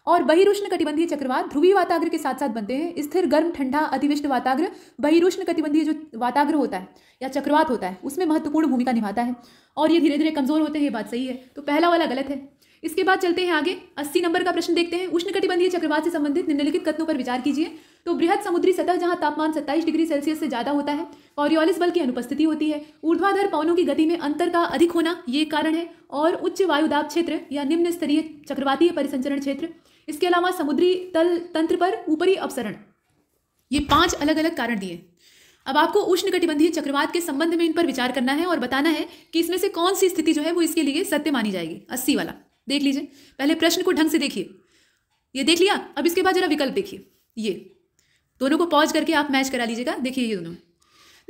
और बहिरुष्ण कटिबंधीय चक्रवात ध्रुवी वाताग्र के साथ साथ बनते हैं स्थिर गर्म ठंडा अतिविष्ट वाताग्र बहिरुष्ण कटिबंधीय जो वाताग्र होता है या चक्रवात होता है उसमें महत्वपूर्ण भूमिका निभाता है और ये धीरे धीरे कमजोर होते हैं ये बात सही है तो पहला वाला गलत है इसके बाद चलते हैं आगे अस्सी नंबर का प्रश्न देखते हैं उष्ण कटिबंधीय चक्रवात से संबंधित निम्नलिखित कथनों पर विचार कीजिए तो बृहद समुद्री सतह जहां तापमान सत्ताईस डिग्री सेल्सियस से ज्यादा होता है कॉरियोलिस बल की अनुपस्थिति होती है ऊर्ध्वाधर पवनों की गति में अंतर का अधिक होना ये कारण है और उच्च वायुदाब क्षेत्र या निम्न स्तरीय चक्रवातीय परिसंचरण क्षेत्र इसके अलावा समुद्री तल तंत्र पर ऊपरी अपसरण ये पांच अलग अलग कारण दिए अब आपको उष्ण कटिबंधीय चक्रवात के संबंध में इन पर विचार करना है और बताना है कि इसमें से कौन सी स्थिति जो है वो इसके लिए सत्य मानी जाएगी अस्सी वाला देख लीजिए पहले प्रश्न को ढंग से देखिए ये देख लिया अब इसके बाद जरा विकल्प देखिए ये दोनों को पॉज करके आप मैच करा लीजिएगा देखिए ये दोनों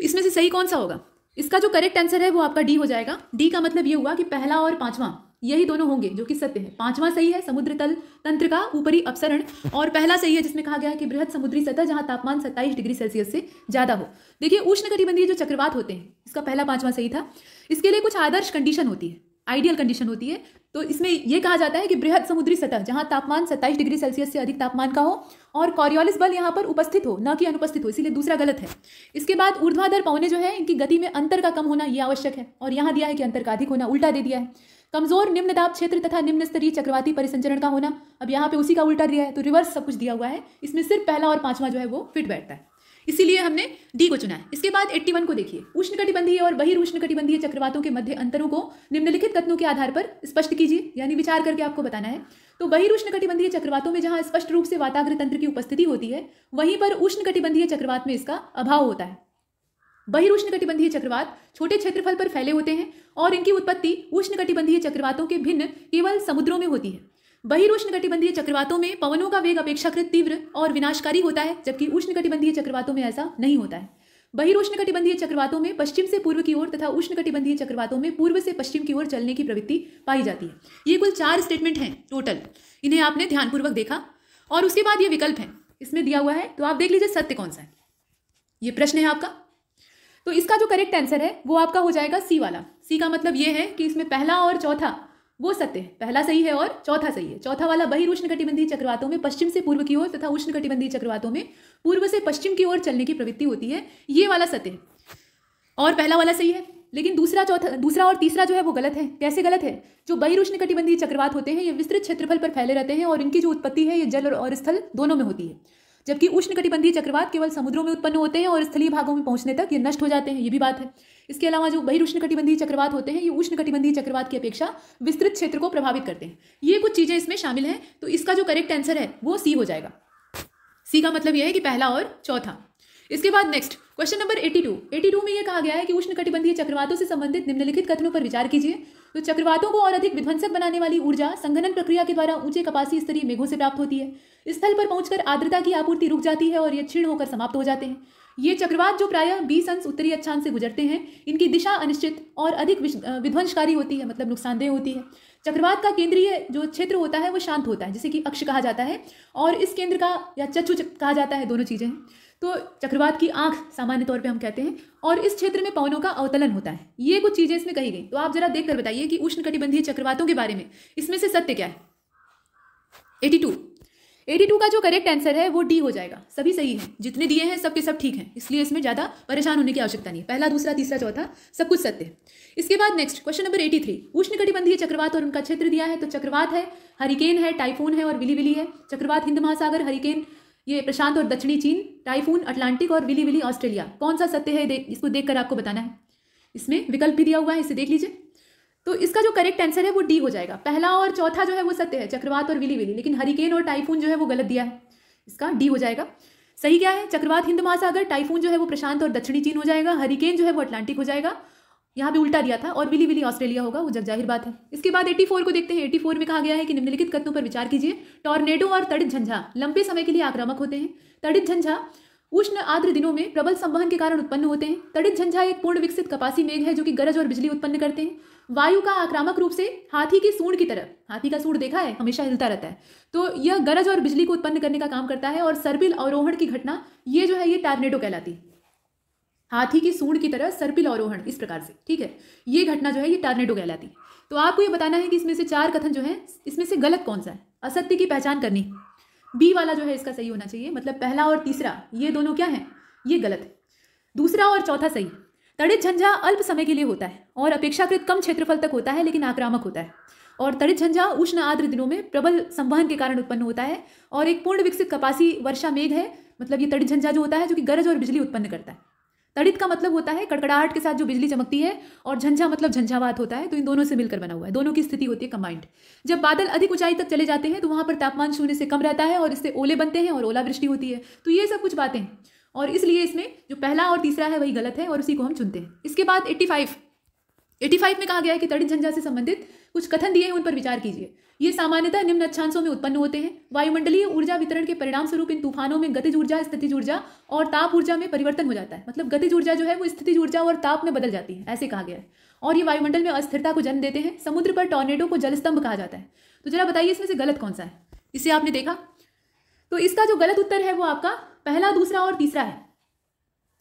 इसमें से सही कौन सा होगा इसका जो करेक्ट आंसर है वो आपका डी हो जाएगा डी का मतलब ये हुआ कि पहला और पांचवा यही दोनों होंगे जो कि सत्य है पांचवा सही है समुद्र तल तंत्र का ऊपरी अपसरण और पहला सही है जिसमें कहा गया है कि बृहद समुद्री सतह जहां तापमान 27 डिग्री सेल्सियस से ज्यादा हो देखिए उष्ण कटिबंधीय जो चक्रवात होते हैं इसका पहला पांचवा सही था इसके लिए कुछ आदर्श कंडीशन होती है आइडियल कंडीशन होती है तो इसमें यह कहा जाता है कि बृहद समुद्री सतह जहां तापमान 27 डिग्री सेल्सियस से अधिक तापमान का हो और कॉरियोलिस बल यहां पर उपस्थित हो न कि अनुपस्थित हो इसीलिए दूसरा गलत है इसके बाद ऊर्ध्वाधर पौने जो है इनकी गति में अंतर का कम होना यह आवश्यक है और यहाँ दिया है कि अंतर का अधिक होना उल्टा दे दिया है कमजोर निम्न दाब क्षेत्र तथा निम्न स्तरीय चक्रवाती परिसंचरण का होना अब यहाँ पे उसी का उल्टा दिया है तो रिवर्स सब कुछ दिया हुआ है इसमें सिर्फ पहला और पांचवा जो है वो फिट बैठता है इसीलिए हमने डी को चुना है इसके बाद 81 को देखिए उष्णकटिबंधीय और बहिर्उष्ण कटिबंधीय चक्रवातों के मध्य अंतरों को निम्नलिखित कथनों के आधार पर स्पष्ट कीजिए यानी विचार करके आपको बताना है तो उष्ण कटिबंधीय चक्रवातों में जहां स्पष्ट रूप से वाताग्र तंत्र की उपस्थिति होती है वहीं पर उष्ण कटिबंधीय चक्रवात में इसका अभाव होता है बहिरुष्ण कटिबंधीय चक्रवात छोटे क्षेत्रफल पर फैले होते हैं और इनकी उत्पत्ति उष्ण कटिबंधीय चक्रवातों के भिन्न केवल समुद्रों में होती है बहिरोष्ण कटिबंधीय चक्रवातों में पवनों का वेग अपेक्षाकृत तीव्र और विनाशकारी होता है जबकि उष्ण कटिबंधीय चक्रवातों में ऐसा नहीं होता है बहिरोष्ण कटिबंधीय चक्रवातों में पश्चिम से पूर्व की ओर तथा उष्ण कटिबंधीय चक्रवातों में पूर्व से पश्चिम की ओर चलने की प्रवृत्ति पाई जाती है ये कुल चार स्टेटमेंट हैं टोटल इन्हें आपने ध्यानपूर्वक देखा और उसके बाद ये विकल्प है इसमें दिया हुआ है तो आप देख लीजिए सत्य कौन सा है ये प्रश्न है आपका तो इसका जो करेक्ट आंसर है वो आपका हो जाएगा सी वाला सी का मतलब ये है कि इसमें पहला और चौथा वो सत्य है पहला सही है और चौथा सही है चौथा वाला बहिर उष्ण चक्रवातों में पश्चिम से पूर्व की ओर तथा उष्ण कटिबंधी चक्रवातों में पूर्व से पश्चिम की ओर चलने की प्रवृत्ति होती है ये वाला सत्य है और पहला वाला सही है लेकिन दूसरा चौथा दूसरा और तीसरा जो है वो गलत है कैसे गलत है जो बहिरुष्ण कटिबंधी चक्रवात होते हैं ये विस्तृत क्षेत्रफल पर फैले रहते हैं और इनकी जो उत्पत्ति है ये जल और स्थल दोनों में होती है जबकि उष्णकटिबंधीय चक्रवात केवल समुद्रों में उत्पन्न होते हैं और स्थलीय भागों में पहुंचने तक ये नष्ट हो जाते हैं ये भी बात है इसके अलावा जो बहिर्ष्णकटिबंधीय चक्रवात होते हैं ये उष्णकटिबंधीय चक्रवात की अपेक्षा विस्तृत क्षेत्र को प्रभावित करते हैं ये कुछ चीज़ें इसमें शामिल हैं तो इसका जो करेक्ट आंसर है वो सी हो जाएगा सी का मतलब यह है कि पहला और चौथा इसके बाद नेक्स्ट क्वेश्चन नंबर 82 82 में यह कहा गया है कि उष्णकटिबंधीय चक्रवातों से संबंधित निम्नलिखित कथनों पर विचार कीजिए तो चक्रवातों को और अधिक विध्वंसक बनाने वाली ऊर्जा संघनन प्रक्रिया के द्वारा ऊंचे कपासी स्तरीय मेघों से प्राप्त होती है स्थल पर पहुंचकर आर्द्रता की आपूर्ति रुक जाती है और ये क्षीण होकर समाप्त हो जाते हैं ये चक्रवात जो प्रायः बीस अंश उत्तरी अच्छा से गुजरते हैं इनकी दिशा अनिश्चित और अधिक विध्वंसकारी होती है मतलब नुकसानदेह होती है चक्रवात का केंद्रीय जो क्षेत्र होता है वो शांत होता है जिसे कि अक्ष कहा जाता है और इस केंद्र का या चचु कहा जाता है दोनों चीज़ें तो चक्रवात की आंख सामान्य तौर पे हम कहते हैं और इस क्षेत्र में पवनों का अवतलन होता है ये कुछ चीज़ें इसमें कही गई तो आप जरा देख कर बताइए कि उष्ण कटिबंधीय चक्रवातों के बारे में इसमें से सत्य क्या है एटी टू एटी टू का जो करेक्ट आंसर है वो डी हो जाएगा सभी सही है जितने दिए हैं सबके सब ठीक हैं इसलिए इसमें ज़्यादा परेशान होने की आवश्यकता नहीं पहला दूसरा तीसरा चौथा सब कुछ सत्य है इसके बाद next question number eighty three उष्णकटिबंधीय चक्रवात और उनका क्षेत्र दिया है तो चक्रवात है हरिकेन है टाइफून है और विली विली है चक्रवात हिंद महासागर हरिकेन ये प्रशांत और दक्षिणी चीन टाइफून अटलांटिक और विली विली ऑस्ट्रेलिया कौन सा सत्य है इसको देखकर आपको बताना है इसमें विकल्प भी दिया हुआ है इसे देख लीजिए तो इसका जो करेक्ट आंसर है वो डी हो जाएगा पहला और चौथा जो है वो सत्य है चक्रवात और विली विली लेकिन हरिकेन और टाइफून जो है वो गलत दिया है इसका डी हो जाएगा सही क्या है चक्रवात हिंद महासागर टाइफून जो है वो प्रशांत और दक्षिणी चीन हो जाएगा हरिकेन जो है वो अटलांटिक हो जाएगा यहाँ भी उल्टा दिया था और विली विली ऑस्ट्रेलिया होगा वो जब जाहिर बात है इसके बाद 84 को देखते हैं 84 में कहा गया है कि निम्नलिखित कथनों पर विचार कीजिए टॉर्नेडो और तड़ित झंझा लंबे समय के लिए आक्रामक होते हैं तड़ित झंझा उष्ण आद्र दिनों में प्रबल संवहन के कारण उत्पन्न होते हैं तड़ित झंझा एक पूर्ण विकसित कपासी मेघ है जो कि गरज और बिजली उत्पन्न करते हैं वायु का आक्रामक रूप से हाथी के सूंड की तरफ हाथी का सूंड देखा है हमेशा हिलता रहता है तो यह गरज और बिजली को उत्पन्न करने का काम करता है और सर्पिल अवरोहण की घटना ये जो है ये टार्नेडो कहलाती हाथी की सूंड की तरह सर्पिल अवरोहण इस प्रकार से ठीक है ये घटना जो है ये टार्नेडो कहलाती तो आपको ये बताना है कि इसमें से चार कथन जो है इसमें से गलत कौन सा है असत्य की पहचान करनी बी वाला जो है इसका सही होना चाहिए मतलब पहला और तीसरा ये दोनों क्या है ये गलत है दूसरा और चौथा सही तड़ित झंझा अल्प समय के लिए होता है और अपेक्षाकृत कम क्षेत्रफल तक होता है लेकिन आक्रामक होता है और तड़ित झंझा उष्ण आर्द्र दिनों में प्रबल संवहन के कारण उत्पन्न होता है और एक पूर्ण विकसित कपासी वर्षा मेघ है मतलब ये तड़ित झंझा जो होता है जो कि गरज और बिजली उत्पन्न करता है तड़ित का मतलब होता है कड़कड़ाहट के साथ जो बिजली चमकती है और झंझा मतलब झंझावात होता है तो इन दोनों से मिलकर बना हुआ है दोनों की स्थिति होती है कंबाइंड जब बादल अधिक ऊंचाई तक चले जाते हैं तो वहां पर तापमान शून्य से कम रहता है और इससे ओले बनते हैं और ओलावृष्टि होती है तो ये सब कुछ बातें और इसलिए इसमें जो पहला और तीसरा है वही गलत है और उसी को हम चुनते हैं इसके बाद एट्टी फाइव एटी फाइव में कहा गया है कि तड़ित झंझा से संबंधित कुछ कथन दिए हैं उन पर विचार कीजिए ये सामान्यतः निम्न अक्षांशों में उत्पन्न होते हैं वायुमंडलीय ऊर्जा वितरण के परिणाम स्वरूप इन तूफानों में गतिज ऊर्जा स्थिति ऊर्जा और ताप ऊर्जा में परिवर्तन हो जाता है मतलब गतिज ऊर्जा जो है वो स्थिति ऊर्जा और ताप में बदल जाती है ऐसे कहा गया है और ये वायुमंडल में अस्थिरता को जन्म देते हैं समुद्र पर टॉर्नेडो को जलस्तंभ कहा जाता है तो जरा बताइए इसमें से गलत कौन सा है इसे आपने देखा तो इसका जो गलत उत्तर है वो आपका पहला दूसरा और तीसरा है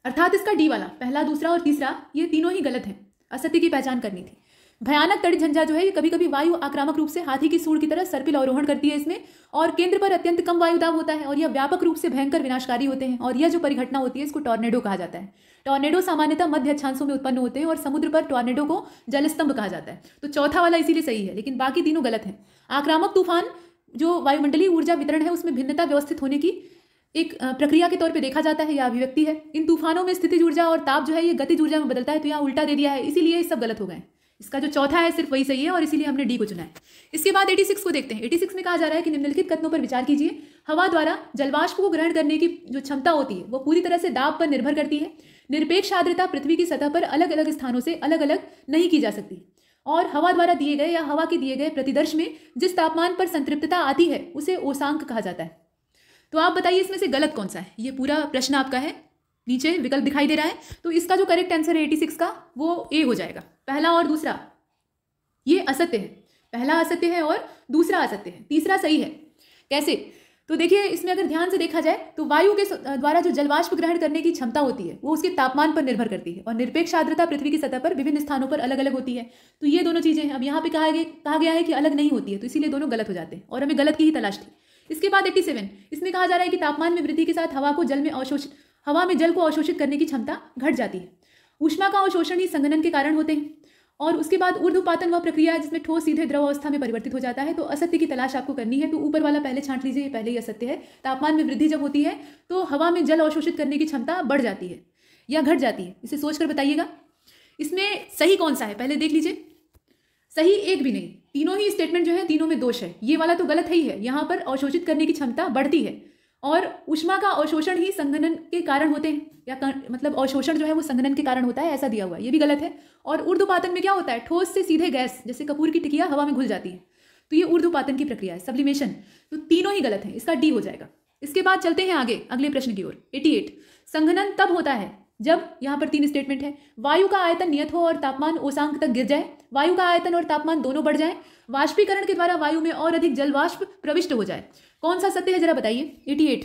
अर्थात इसका डी वाला पहला दूसरा और तीसरा ये तीनों ही गलत है असत्य की पहचान करनी थी भयानक तड़ी झंझा जो है ये कभी कभी वायु आक्रामक रूप से हाथी की सूढ़ की तरह सर्पिल अवरोहण करती है इसमें और केंद्र पर अत्यंत कम वायु होता है और यह व्यापक रूप से भयंकर विनाशकारी होते हैं और यह जो परिघटना होती है इसको टॉर्नेडो कहा जाता है टॉर्नेडो सामान्यतः मध्य अच्छांसों में उत्पन्न होते हैं और समुद्र पर टॉर्नेडो को जलस्तंभ कहा जाता है तो चौथा वाला इसीलिए सही है लेकिन बाकी तीनों गलत हैं आक्रामक तूफान जो वायुमंडलीय ऊर्जा वितरण है उसमें भिन्नता व्यवस्थित होने की एक प्रक्रिया के तौर पे देखा जाता है या अभिव्यक्ति है इन तूफानों में स्थिति ऊर्जा और ताप जो है ये गति ऊर्जा में बदलता है तो यहाँ उल्टा दे दिया है इसीलिए ये सब गलत हो गए इसका जो चौथा है सिर्फ वही सही है और इसीलिए हमने डी को चुना है इसके बाद 86 को देखते हैं 86 में कहा जा रहा है कि निम्नलिखित कथनों पर विचार कीजिए हवा द्वारा जलवाष्प को ग्रहण करने की जो क्षमता होती है वो पूरी तरह से दाब पर निर्भर करती है निरपेक्ष आर्द्रता पृथ्वी की सतह पर अलग अलग स्थानों से अलग अलग नहीं की जा सकती और हवा द्वारा दिए गए या हवा के दिए गए प्रतिदर्श में जिस तापमान पर संतृप्तता आती है उसे ओसांक कहा जाता है तो आप बताइए इसमें से गलत कौन सा है ये पूरा प्रश्न आपका है नीचे विकल्प दिखाई दे रहा है तो इसका जो करेक्ट आंसर है एटी सिक्स का वो ए हो जाएगा पहला और दूसरा ये असत्य है पहला असत्य है और दूसरा असत्य है तीसरा सही है कैसे तो देखिए इसमें अगर ध्यान से देखा जाए तो वायु के द्वारा जो जलवाष्प ग्रहण करने की क्षमता होती है वो उसके तापमान पर निर्भर करती है और निरपेक्ष आर्द्रता पृथ्वी की सतह पर विभिन्न स्थानों पर अलग अलग होती है तो ये दोनों चीज़ें हैं अब यहाँ पे कहा गया कहा गया है कि अलग नहीं होती है तो इसीलिए दोनों गलत हो जाते हैं और हमें गलत की ही तलाश थी इसके बाद एट्टी सेवन इसमें कहा जा रहा है कि तापमान में वृद्धि के साथ हवा को जल में अवशोषित हवा में जल को अवशोषित करने की क्षमता घट जाती है ऊष्मा का अवशोषण ही संगनन के कारण होते हैं और उसके बाद ऊर्ध्वपातन वह प्रक्रिया है जिसमें ठोस सीधे द्रव अवस्था में परिवर्तित हो जाता है तो असत्य की तलाश आपको करनी है तो ऊपर वाला पहले छांट लीजिए ये पहले ही असत्य है तापमान में वृद्धि जब होती है तो हवा में जल अवशोषित करने की क्षमता बढ़ जाती है या घट जाती है इसे सोचकर बताइएगा इसमें सही कौन सा है पहले देख लीजिए सही एक भी नहीं तीनों ही स्टेटमेंट जो है तीनों में दोष है ये वाला तो गलत ही है यहाँ पर अवशोषित करने की क्षमता बढ़ती है और ऊष्मा का अवशोषण ही संगनन के कारण होते हैं या कर, मतलब अवशोषण जो है वो संगनन के कारण होता है ऐसा दिया हुआ है ये भी गलत है और ऊर्ध्वपातन में क्या होता है ठोस से सीधे गैस जैसे कपूर की टिकिया हवा में घुल जाती है तो ये ऊर्ध्वपातन की प्रक्रिया है सब्लिमेशन तो तीनों ही गलत है इसका डी हो जाएगा इसके बाद चलते हैं आगे अगले प्रश्न की ओर एटी संघनन तब होता है जब यहाँ पर तीन स्टेटमेंट है वायु का आयतन नियत हो और तापमान ओसांक तक गिर जाए वायु का आयतन और तापमान दोनों बढ़ जाए वाष्पीकरण के द्वारा वायु में और अधिक जलवाष्प प्रविष्ट हो जाए कौन सा सत्य है जरा बताइए एटी एट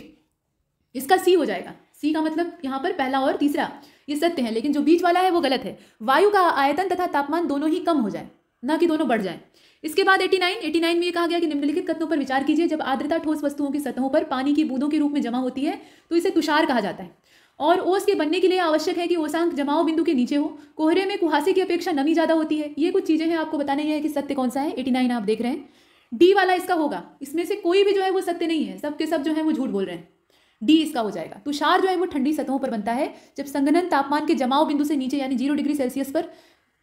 इसका सी हो जाएगा सी का मतलब यहाँ पर पहला और तीसरा ये सत्य है लेकिन जो बीच वाला है वो गलत है वायु का आयतन तथा तापमान दोनों ही कम हो जाए ना कि दोनों बढ़ जाए इसके बाद 89 89 में ये कहा गया कि निम्नलिखित कथनों पर विचार कीजिए जब आर्द्रता ठोस वस्तुओं की सतहों पर पानी की बूंदों के रूप में जमा होती है तो इसे तुषार कहा जाता है और ओस के बनने के लिए आवश्यक है कि ओसांक जमाव बिंदु के नीचे हो कोहरे में कुहासे की अपेक्षा नमी ज़्यादा होती है ये कुछ चीज़ें हैं आपको बताने है कि सत्य कौन सा है एटी नाइन आप देख रहे हैं डी वाला इसका होगा इसमें से कोई भी जो है वो सत्य नहीं है सब के सब जो है वो झूठ बोल रहे हैं डी इसका हो जाएगा तुषार जो है वो ठंडी सतहों पर बनता है जब संगनन तापमान के जमाव बिंदु से नीचे यानी जीरो डिग्री सेल्सियस पर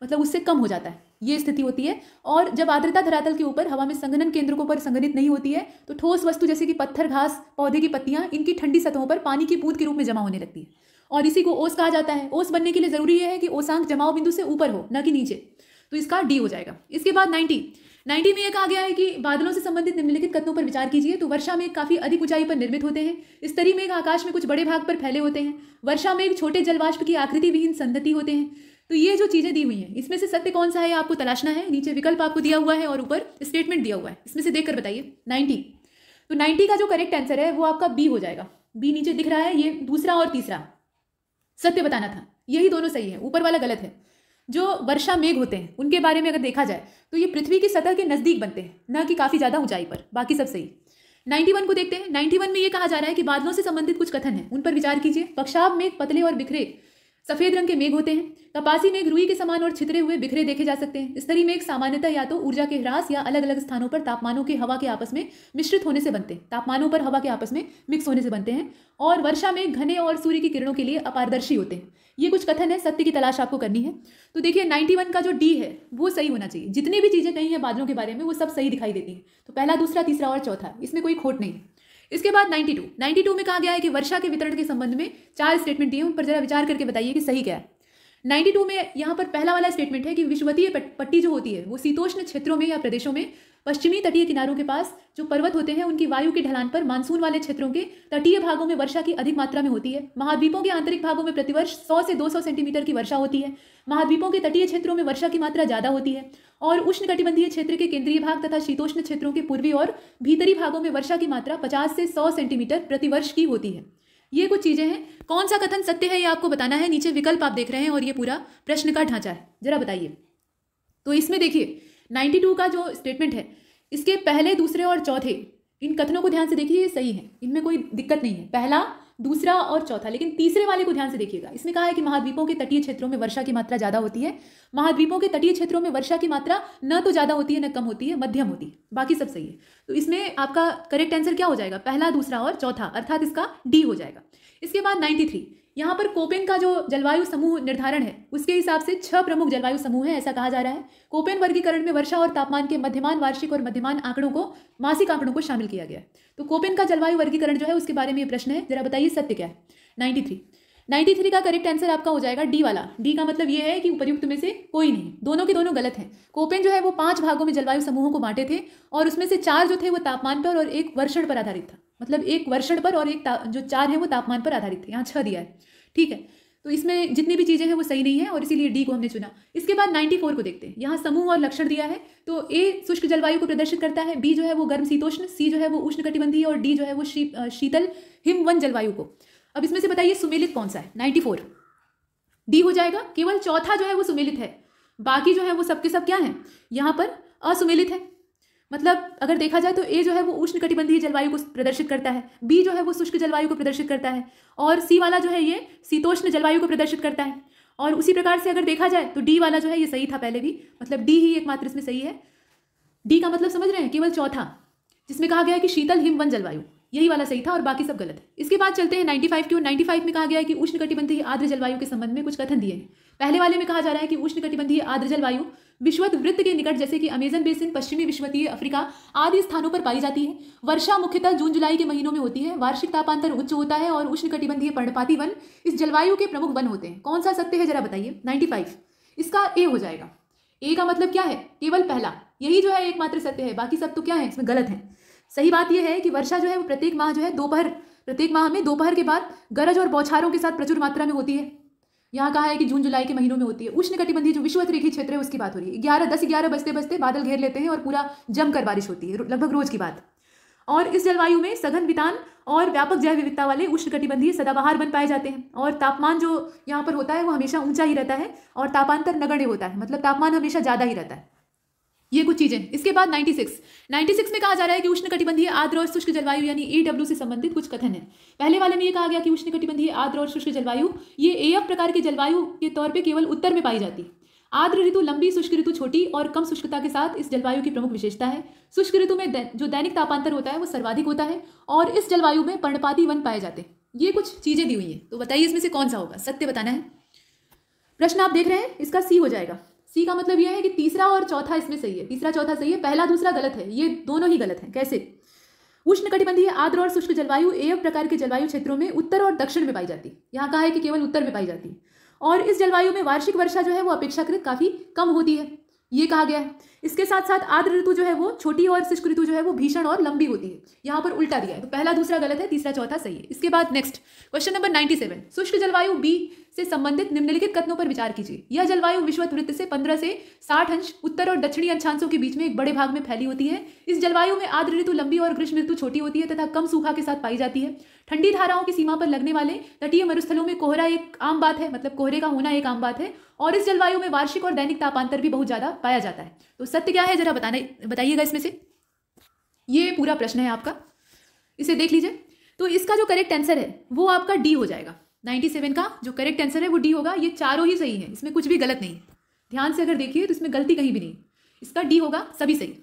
मतलब उससे कम हो जाता है ये स्थिति होती है और जब आर्द्रता धरातल के ऊपर हवा में संगनन केंद्रों को पर संघनित नहीं होती है तो ठोस वस्तु जैसे कि पत्थर घास पौधे की पत्तियां इनकी ठंडी सतहों पर पानी की बूंद के रूप में जमा होने लगती है और इसी को ओस कहा जाता है ओस बनने के लिए जरूरी यह है कि ओसांक जमाव बिंदु से ऊपर हो न कि नीचे तो इसका डी हो जाएगा इसके बाद नाइन्टी नाइन्टी में यह कहा गया है कि बादलों से संबंधित निम्नलिखित कथनों पर विचार कीजिए तो वर्षा में काफी अधिक ऊंचाई पर निर्मित होते हैं स्तरी में आकाश में कुछ बड़े भाग पर फैले होते हैं वर्षा में एक छोटे जलवाष्प की आकृति विहीन संधति होते हैं तो ये जो चीज़ें दी हुई हैं इसमें से सत्य कौन सा है आपको तलाशना है नीचे विकल्प आपको दिया हुआ है और ऊपर स्टेटमेंट दिया हुआ है इसमें से देख कर बताइए नाइन्टी तो नाइन्टी का जो करेक्ट आंसर है वो आपका बी हो जाएगा बी नीचे दिख रहा है ये दूसरा और तीसरा सत्य बताना था यही दोनों सही है ऊपर वाला गलत है जो वर्षा मेघ होते हैं उनके बारे में अगर देखा जाए तो ये पृथ्वी की सतह के नज़दीक बनते हैं न कि काफ़ी ज़्यादा ऊंचाई पर बाकी सब सही 91 को देखते हैं 91 में ये कहा जा रहा है कि बादलों से संबंधित कुछ कथन है उन पर विचार कीजिए पक्षाब मेघ पतले और बिखरे सफेद रंग के मेघ होते हैं कपासी मेघ रुई के समान और छितरे हुए बिखरे देखे जा सकते हैं स्तरी मेघ सामान्यतः या तो ऊर्जा के ह्रास या अलग अलग स्थानों पर तापमानों के हवा के आपस में मिश्रित होने से बनते हैं तापमानों पर हवा के आपस में मिक्स होने से बनते हैं और वर्षा में घने और सूर्य की किरणों के लिए अपारदर्शी होते हैं ये कुछ कथन है सत्य की तलाश आपको करनी है तो देखिए 91 का जो डी है वो सही होना चाहिए जितनी भी चीज़ें कही हैं बादलों के बारे में वो सब सही दिखाई देती हैं तो पहला दूसरा तीसरा और चौथा इसमें कोई खोट नहीं है इसके बाद 92 92 में कहा गया है कि वर्षा के वितरण के संबंध में चार स्टेटमेंट दिए उन पर जरा विचार करके बताइए कि सही क्या है नाइन्टी में यहाँ पर पहला वाला स्टेटमेंट है कि विश्वतीय पट्टी जो होती है वो शीतोष्ण क्षेत्रों में या प्रदेशों में पश्चिमी तटीय किनारों के पास जो पर्वत होते हैं उनकी वायु के ढलान पर मानसून वाले क्षेत्रों के तटीय भागों में वर्षा की अधिक मात्रा में होती है महाद्वीपों के आंतरिक भागों में प्रतिवर्ष 100 से 200 सेंटीमीटर की वर्षा होती है महाद्वीपों के तटीय क्षेत्रों में वर्षा की मात्रा ज़्यादा होती है और उष्णकटिबंधीय क्षेत्र के केंद्रीय भाग तथा शीतोष्ण क्षेत्रों के पूर्वी और भीतरी भागों में वर्षा की मात्रा पचास से सौ सेंटीमीटर प्रतिवर्ष की होती है ये कुछ चीज़ें हैं कौन सा कथन सत्य है ये आपको बताना है नीचे विकल्प आप देख रहे हैं और ये पूरा प्रश्न का ढांचा है जरा बताइए तो इसमें देखिए 92 का जो स्टेटमेंट है इसके पहले दूसरे और चौथे इन कथनों को ध्यान से देखिए ये सही है इनमें कोई दिक्कत नहीं है पहला दूसरा और चौथा लेकिन तीसरे वाले को ध्यान से देखिएगा इसमें कहा है कि महाद्वीपों के तटीय क्षेत्रों में वर्षा की मात्रा ज़्यादा होती है महाद्वीपों के तटीय क्षेत्रों में वर्षा की मात्रा न तो ज़्यादा होती है न कम होती है मध्यम होती है बाकी सब सही है तो इसमें आपका करेक्ट आंसर क्या हो जाएगा पहला दूसरा और चौथा अर्थात इसका डी हो जाएगा इसके बाद नाइन्टी यहाँ पर कोपेन का जो जलवायु समूह निर्धारण है उसके हिसाब से छह प्रमुख जलवायु समूह है ऐसा कहा जा रहा है कोपेन वर्गीकरण में वर्षा और तापमान के मध्यमान वार्षिक और मध्यमान आंकड़ों को मासिक आंकड़ों को शामिल किया गया है तो कोपेन का जलवायु वर्गीकरण जो है उसके बारे में प्रश्न है जरा बताइए सत्य क्या है नाइन्टी थ्री नाइन्टी थ्री का करेक्ट आंसर आपका हो जाएगा डी वाला डी का मतलब ये है कि उपयुक्त में से कोई नहीं दोनों के दोनों गलत हैं कोपेन जो है वो पांच भागों में जलवायु समूहों को बांटे थे और उसमें से चार जो थे वो तापमान पर और एक वर्षण पर आधारित था मतलब एक वर्षण पर और एक जो चार है वो तापमान पर आधारित है यहाँ छः दिया है ठीक है तो इसमें जितनी भी चीज़ें हैं वो सही नहीं है और इसीलिए डी को हमने चुना इसके बाद 94 को देखते हैं यहाँ समूह और लक्षण दिया है तो ए शुष्क जलवायु को प्रदर्शित करता है बी जो है वो गर्म शीतोष्ण सी जो है वो उष्ण कटिबंधीय और डी जो है वो शी, शीतल हिमवन जलवायु को अब इसमें से बताइए सुमेलित कौन सा है नाइन्टी डी हो जाएगा केवल चौथा जो है वो सुमेलित है बाकी जो है वो सबके सब क्या है यहाँ पर असुमेलित है मतलब अगर देखा जाए तो ए जो है वो उष्णकटिबंधीय जलवायु को प्रदर्शित करता है बी जो है वो शुष्क जलवायु को प्रदर्शित करता है और सी वाला जो है ये शीतोष्ण जलवायु को प्रदर्शित करता है और उसी प्रकार से अगर देखा जाए तो डी वाला जो है ये सही था पहले भी मतलब डी ही एकमात्र इसमें सही है डी का मतलब समझ रहे हैं केवल चौथा जिसमें कहा गया है कि शीतल हिमवन जलवायु यही वाला सही था और बाकी सब गलत है इसके बाद चलते हैं 95 की और 95 में कहा गया है कि उष्णकटिबंधीय आद्र जलवायु के संबंध में कुछ कथन दिए हैं पहले वाले में कहा जा रहा है कि उष्णकटिबंधीय आद्र जलवायु विश्वत वृत्त के निकट जैसे कि अमेजन बेसिन पश्चिमी विश्वतीय अफ्रीका आदि स्थानों पर पाई जाती है वर्षा मुख्यतः जून जुलाई के महीनों में होती है वार्षिक तापांतर उच्च होता है और उष्ण कटिबंधीय पर्णपाती वन इस जलवायु के प्रमुख वन होते हैं कौन सा सत्य है जरा बताइए नाइन्टी फाइव इसका ए हो जाएगा ए का मतलब क्या है केवल पहला यही जो है एकमात्र सत्य है बाकी सब तो क्या है इसमें गलत है सही बात यह है कि वर्षा जो है वो प्रत्येक माह जो है दोपहर प्रत्येक माह में दोपहर के बाद गरज और बौछारों के साथ प्रचुर मात्रा में होती है यहाँ कहा है कि जून जुलाई के महीनों में होती है उष्ण कटिबंधी जो विश्वत रेखी क्षेत्र है उसकी बात हो रही है ग्यारह दस ग्यारह बजते बजते बादल घेर लेते हैं और पूरा जमकर बारिश होती है लगभग रोज की बात और इस जलवायु में सघन वितान और व्यापक जैव विविधता वाले कटिबंधीय सदाबहार बन पाए जाते हैं और तापमान जो यहाँ पर होता है वो हमेशा ऊंचा ही रहता है और तापांतर नगण्य होता है मतलब तापमान हमेशा ज़्यादा ही रहता है ये कुछ चीज़ें इसके बाद 96 96 में कहा जा रहा है कि उष्णकटिबंधीय आद्र और शुष्क जलवायु यानी ए से संबंधित कुछ कथन है पहले वाले में ये कहा गया कि उष्णकटिबंधीय आद्र और शुष्क जलवायु ये एफ प्रकार की जलवायु के तौर पर केवल उत्तर में पाई जाती आद्र ऋतु लंबी शुष्क ऋतु छोटी और कम शुष्कता के साथ इस जलवायु की प्रमुख विशेषता है शुष्क ऋतु में जो दैनिक तापांतर होता है वो सर्वाधिक होता है और इस जलवायु में पर्णपाती वन पाए जाते हैं ये कुछ चीज़ें दी हुई हैं तो बताइए इसमें से कौन सा होगा सत्य बताना है प्रश्न आप देख रहे हैं इसका सी हो जाएगा सी का मतलब यह है कि तीसरा और चौथा इसमें सही है तीसरा चौथा सही है पहला दूसरा गलत है ये दोनों ही गलत हैं कैसे उष्ण कटिबंधीय आद्र और शुष्क जलवायु एवं प्रकार के जलवायु क्षेत्रों में उत्तर और दक्षिण में पाई जाती यहाँ कहा है कि केवल उत्तर में पाई जाती और इस जलवायु में वार्षिक वर्षा जो है वो अपेक्षाकृत काफ़ी कम होती है ये कहा गया है इसके साथ साथ आद्र ऋतु जो है वो छोटी और शुष्क ऋतु जो है वो भीषण और लंबी होती है यहाँ पर उल्टा दिया है तो पहला दूसरा गलत है तीसरा चौथा सही है इसके बाद next question number ninety seven शुष्क जलवायु बी से संबंधित निम्नलिखित कथनों पर विचार कीजिए यह जलवायु विश्व वृत्त से पंद्रह से साठ अंश उत्तर और दक्षिणी अंशांशों के बीच में एक बड़े भाग में फैली होती है इस जलवायु में आद्र ऋतु लंबी और ग्रीष्म ऋतु छोटी होती है तथा कम सूखा के साथ पाई जाती है ठंडी धाराओं की सीमा पर लगने वाले तटीय मरुस्थलों में कोहरा एक आम बात है मतलब कोहरे का होना एक आम बात है और इस जलवायु में वार्षिक और दैनिक तापांतर भी बहुत ज़्यादा पाया जाता है तो सत्य क्या है जरा बताने बताइएगा इसमें से ये पूरा प्रश्न है आपका इसे देख लीजिए तो इसका जो करेक्ट आंसर है वो आपका डी हो जाएगा 97 का जो करेक्ट आंसर है वो डी होगा ये चारों ही सही है इसमें कुछ भी गलत नहीं ध्यान से अगर देखिए तो इसमें गलती कहीं भी नहीं इसका डी होगा सभी सही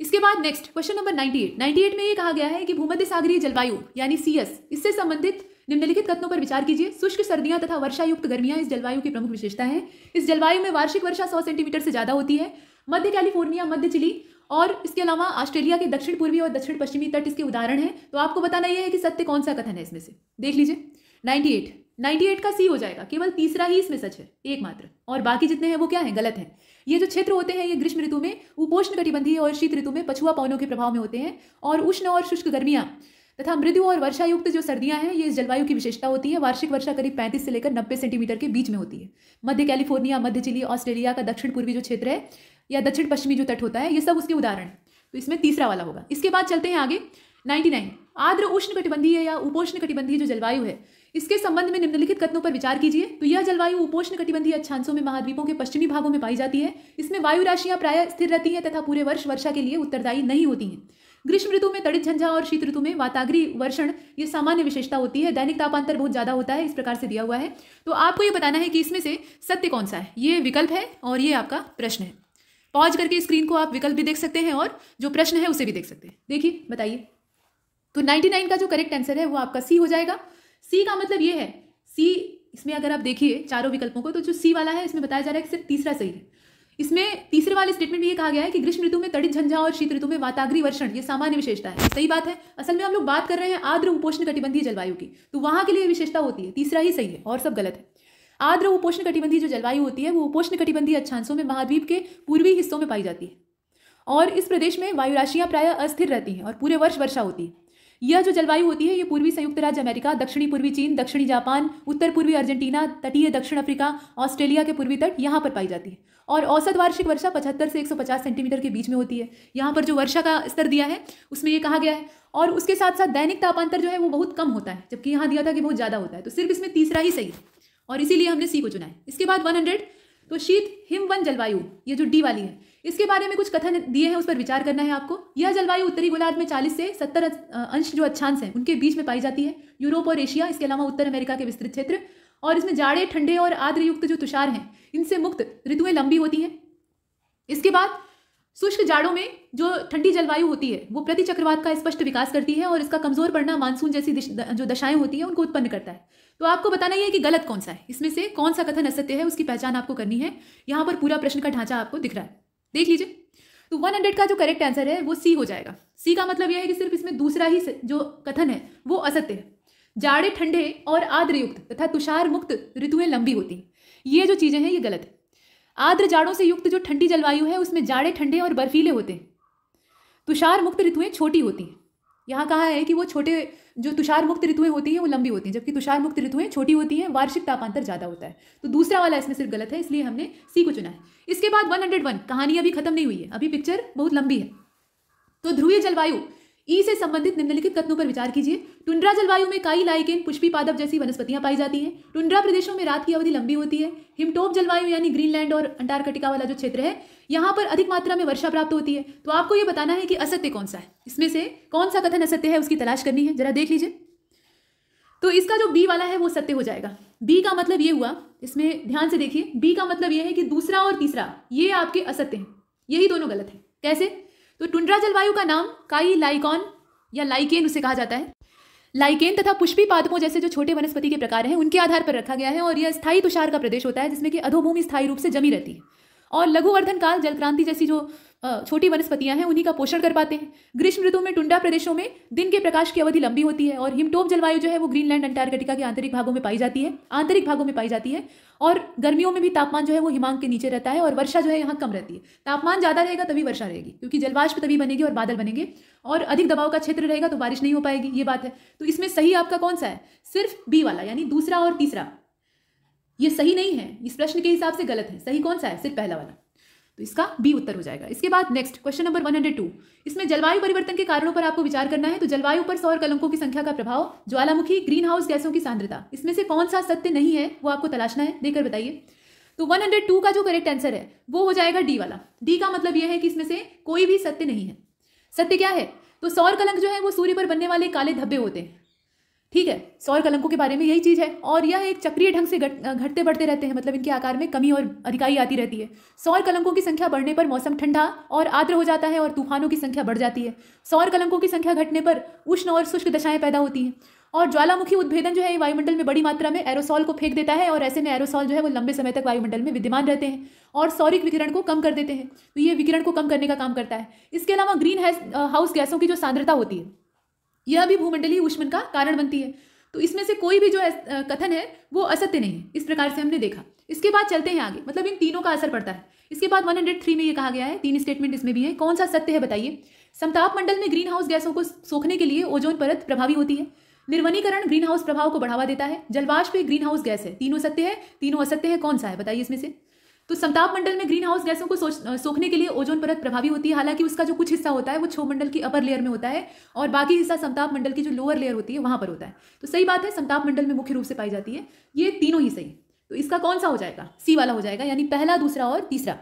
इसके बाद नेक्स्ट क्वेश्चन नंबर 98 98 में ये कहा गया है कि भूमध्य सागरीय जलवायु यानी एस इससे संबंधित निम्नलिखित कथनों पर विचार कीजिए शुष्क सर्दियां तथा वर्षा युक्त गर्मियां इस जलवायु की प्रमुख विशेषता है इस जलवायु में वार्षिक वर्षा सौ सेंटीमीटर से ज़्यादा होती है मध्य कैलिफोर्निया मध्य चिली और इसके अलावा ऑस्ट्रेलिया के दक्षिण पूर्वी और दक्षिण पश्चिमी तट इसके उदाहरण हैं तो आपको बताना यह है कि सत्य कौन सा कथन है इसमें से देख लीजिए नाइन्टी एट नाइन्टी एट का सी हो जाएगा केवल तीसरा ही इसमें सच है एकमात्र और बाकी जितने हैं वो क्या है गलत है ये जो क्षेत्र होते हैं ये ग्रीष्म ऋतु में उपोष्ण कटिबंधीय और शीत ऋतु में पछुआ पवनों के प्रभाव में होते हैं और उष्ण और शुष्क गर्मियाँ तथा मृदु और वर्षायुक्त जो सर्दियां हैं ये इस जलवायु की विशेषता होती है वार्षिक वर्षा करीब 35 से लेकर 90 सेंटीमीटर के बीच में होती है मध्य कैलिफोर्निया मध्य चिली ऑस्ट्रेलिया का दक्षिण पूर्वी जो क्षेत्र है या दक्षिण पश्चिमी जो तट होता है ये सब उसके उदाहरण है तो इसमें तीसरा वाला होगा इसके बाद चलते हैं आगे नाइन्टी नाइन आर्द्र उष्ण कटिबंधीय या उपोष्ण कटिबंधीय जो जलवायु है इसके संबंध में निम्नलिखित कथनों पर विचार कीजिए तो यह जलवायु उपोष्ण कटिबंधीय अच्छांशों में महाद्वीपों के पश्चिमी भागों में पाई जाती है इसमें वायु राशियां प्राय स्थिर रहती हैं तथा पूरे वर्ष वर्षा के लिए उत्तरदायी नहीं होती हैं ग्रीष्म ऋतु में तड़ित झंझा और शीत ऋतु में वाताग्री वर्षण ये सामान्य विशेषता होती है दैनिक तापांतर बहुत ज़्यादा होता है इस प्रकार से दिया हुआ है तो आपको ये बताना है कि इसमें से सत्य कौन सा है ये विकल्प है और ये आपका प्रश्न है पॉज करके स्क्रीन को आप विकल्प भी देख सकते हैं और जो प्रश्न है उसे भी देख सकते हैं देखिए बताइए तो 99 का जो करेक्ट आंसर है वो आपका सी हो जाएगा सी का मतलब ये है सी इसमें अगर आप देखिए चारों विकल्पों को तो जो सी वाला है इसमें बताया जा रहा है कि सिर्फ तीसरा सही है इसमें तीसरे वाले स्टेटमेंट में ये कहा गया है कि ग्रीष्म ऋतु में तड़ित झंझा और शीत ऋतु में वाताग्री वर्षण ये सामान्य विशेषता है सही बात है असल में हम लोग बात कर रहे हैं आद्र उपोषण कटिबंधीय जलवायु की तो वहां के लिए विशेषता होती है तीसरा ही सही है और सब गलत है आद्र उपोषण कटिबंधीय जो जलवायु होती है वो उपोषण कटिबंधीय अच्छांशों में महाद्वीप के पूर्वी हिस्सों में पाई जाती है और इस प्रदेश में वायुराशियां प्रायः अस्थिर रहती हैं और पूरे वर्ष वर्षा होती है यह जो जलवायु होती है ये पूर्वी संयुक्त राज्य अमेरिका दक्षिणी पूर्वी चीन दक्षिणी जापान उत्तर पूर्वी अर्जेंटीना तटीय दक्षिण अफ्रीका ऑस्ट्रेलिया के पूर्वी तट यहाँ पर पाई जाती है और औसत वार्षिक वर्षा पचहत्तर से एक सेंटीमीटर के बीच में होती है यहाँ पर जो वर्षा का स्तर दिया है उसमें ये कहा गया है और उसके साथ साथ दैनिक तापांतर जो है वो बहुत कम होता है जबकि यहाँ दिया था कि बहुत ज़्यादा होता है तो सिर्फ इसमें तीसरा ही सही है और इसीलिए हमने सी को चुना है इसके बाद वन तो शीत हिमवन जलवायु ये जो डी वाली है इसके बारे में कुछ कथन दिए हैं उस पर विचार करना है आपको यह जलवायु उत्तरी गोलार्ध में 40 से 70 अंश जो अच्छांश है उनके बीच में पाई जाती है यूरोप और एशिया इसके अलावा उत्तर अमेरिका के विस्तृत क्षेत्र और इसमें जाड़े ठंडे और आद्रयुक्त जो तुषार हैं इनसे मुक्त ऋतुएं लंबी होती हैं इसके बाद शुष्क जाड़ों में जो ठंडी जलवायु होती है वो प्रति चक्रवात का स्पष्ट विकास करती है और इसका कमजोर पड़ना मानसून जैसी जो दशाएं होती हैं उनको उत्पन्न करता है तो आपको बताना ही है कि गलत कौन सा है इसमें से कौन सा कथन असत्य है उसकी पहचान आपको करनी है यहाँ पर पूरा प्रश्न का ढांचा आपको दिख रहा है देख लीजिए तो वन हंड्रेड का जो करेक्ट आंसर है वो सी हो जाएगा सी का मतलब यह है कि सिर्फ इसमें दूसरा ही जो कथन है वो असत्य है जाड़े ठंडे और आद्रयुक्त तथा तुषार मुक्त ऋतुएं लंबी होती ये जो चीज़ें हैं ये गलत है आद्र जाड़ों से युक्त जो ठंडी जलवायु है उसमें जाड़े ठंडे और बर्फीले होते हैं तुषार मुक्त ऋतुएं छोटी होती हैं यहाँ कहा है कि वो छोटे जो तुषार मुक्त ऋतुएं होती हैं वो लंबी होती हैं जबकि तुषार मुक्त ऋतुएं छोटी होती हैं वार्षिक तापांतर ज़्यादा होता है तो दूसरा वाला इसमें सिर्फ गलत है इसलिए हमने सी को चुना है इसके बाद वन हंड्रेड वन कहानी अभी खत्म नहीं हुई है अभी पिक्चर बहुत लंबी है तो ध्रुवीय जलवायु ई से संबंधित निम्नलिखित कथनों पर विचार कीजिए टुंड्रा जलवायु में काई लाइकेन पुष्पी पादप जैसी वनस्पतियां पाई जाती हैं टुंड्रा प्रदेशों में रात की अवधि लंबी होती है हिमटोप जलवायु यानी ग्रीनलैंड और अंटार्कटिका वाला जो क्षेत्र है यहाँ पर अधिक मात्रा में वर्षा प्राप्त होती है तो आपको ये बताना है कि असत्य कौन सा है इसमें से कौन सा कथन असत्य है उसकी तलाश करनी है जरा देख लीजिए तो इसका जो बी वाला है वो सत्य हो जाएगा बी का मतलब ये हुआ इसमें ध्यान से देखिए बी का मतलब ये है कि दूसरा और तीसरा ये आपके असत्य हैं यही दोनों गलत हैं कैसे तो टुंड्रा जलवायु का नाम काई लाइकॉन या लाइकेन उसे कहा जाता है लाइकेन तथा पुष्पी पादपों जैसे जो छोटे वनस्पति के प्रकार हैं उनके आधार पर रखा गया है और यह स्थायी तुषार का प्रदेश होता है जिसमें कि अधोभूमि स्थायी रूप से जमी रहती है और लघुवर्धन काल जल क्रांति जैसी जो छोटी वनस्पतियां हैं उन्हीं का पोषण कर पाते हैं ग्रीष्म ऋतु में टुंडा प्रदेशों में दिन के प्रकाश की अवधि लंबी होती है और हिमटोप जलवायु जो है वो ग्रीनलैंड अंटार्कटिका के आंतरिक भागों में पाई जाती है आंतरिक भागों में पाई जाती है और गर्मियों में भी तापमान जो है वो हिमांक के नीचे रहता है और वर्षा जो है यहाँ कम रहती है तापमान ज़्यादा रहेगा तभी वर्षा रहेगी क्योंकि जलवाष्प तभी बनेगी और बादल बनेंगे और अधिक दबाव का क्षेत्र रहेगा तो बारिश नहीं हो पाएगी ये बात है तो इसमें सही आपका कौन सा है सिर्फ बी वाला यानी दूसरा और तीसरा ये सही नहीं है इस प्रश्न के हिसाब से गलत है सही कौन सा है सिर्फ पहला वाला तो इसका बी उत्तर हो जाएगा इसके बाद नेक्स्ट क्वेश्चन नंबर 102 इसमें जलवायु परिवर्तन के कारणों पर आपको विचार करना है तो जलवायु पर सौर कलंकों की संख्या का प्रभाव ज्वालामुखी ग्रीन हाउस गैसों की सांद्रता इसमें से कौन सा सत्य नहीं है वो आपको तलाशना है देखकर बताइए तो 102 का जो करेक्ट आंसर है वो हो जाएगा डी वाला डी का मतलब यह है कि इसमें से कोई भी सत्य नहीं है सत्य क्या है तो सौर कलंक जो है वो सूर्य पर बनने वाले काले धब्बे होते हैं ठीक है सौर कलंकों के बारे में यही चीज़ है और यह एक चक्रीय ढंग से घट घटते बढ़ते रहते हैं मतलब इनके आकार में कमी और अधिकाई आती रहती है सौर कलंकों की संख्या बढ़ने पर मौसम ठंडा और आर्द्र हो जाता है और तूफानों की संख्या बढ़ जाती है सौर कलंकों की संख्या घटने पर उष्ण और शुष्क दशाएं पैदा होती हैं और ज्वालामुखी उद्भेदन जो है वायुमंडल में बड़ी मात्रा में एरोसॉल को फेंक देता है और ऐसे में एरोसॉल जो है वो लंबे समय तक वायुमंडल में विद्यमान रहते हैं और सौरिक विकिरण को कम कर देते हैं तो ये विकिरण को कम करने का काम करता है इसके अलावा ग्रीन हाउस गैसों की जो सांद्रता होती है यह भी भूमंडलीय ऊष्मन का कारण बनती है तो इसमें से कोई भी जो कथन है वो असत्य नहीं इस प्रकार से हमने देखा इसके बाद चलते हैं आगे मतलब इन तीनों का असर पड़ता है इसके बाद 103 में ये कहा गया है तीन स्टेटमेंट इसमें भी है कौन सा सत्य है बताइए समताप मंडल में ग्रीन हाउस गैसों को सोखने के लिए ओजोन परत प्रभावी होती है निर्वनीकरण ग्रीन हाउस प्रभाव को बढ़ावा देता है जलवाष्प ग्रीन हाउस गैस है तीनों सत्य है तीनों असत्य है कौन सा है बताइए इसमें से तो संताप मंडल में ग्रीन हाउस गैसों को सोखने के लिए ओजोन परत प्रभावी होती है हालांकि उसका जो कुछ हिस्सा होता है वो छो मंडल की अपर लेयर में होता है और बाकी हिस्सा संताप मंडल की जो लोअर लेयर होती है वहां पर होता है तो सही बात है संताप मंडल में मुख्य रूप से पाई जाती है ये तीनों ही सही तो इसका कौन सा हो जाएगा सी वाला हो जाएगा यानी पहला दूसरा और तीसरा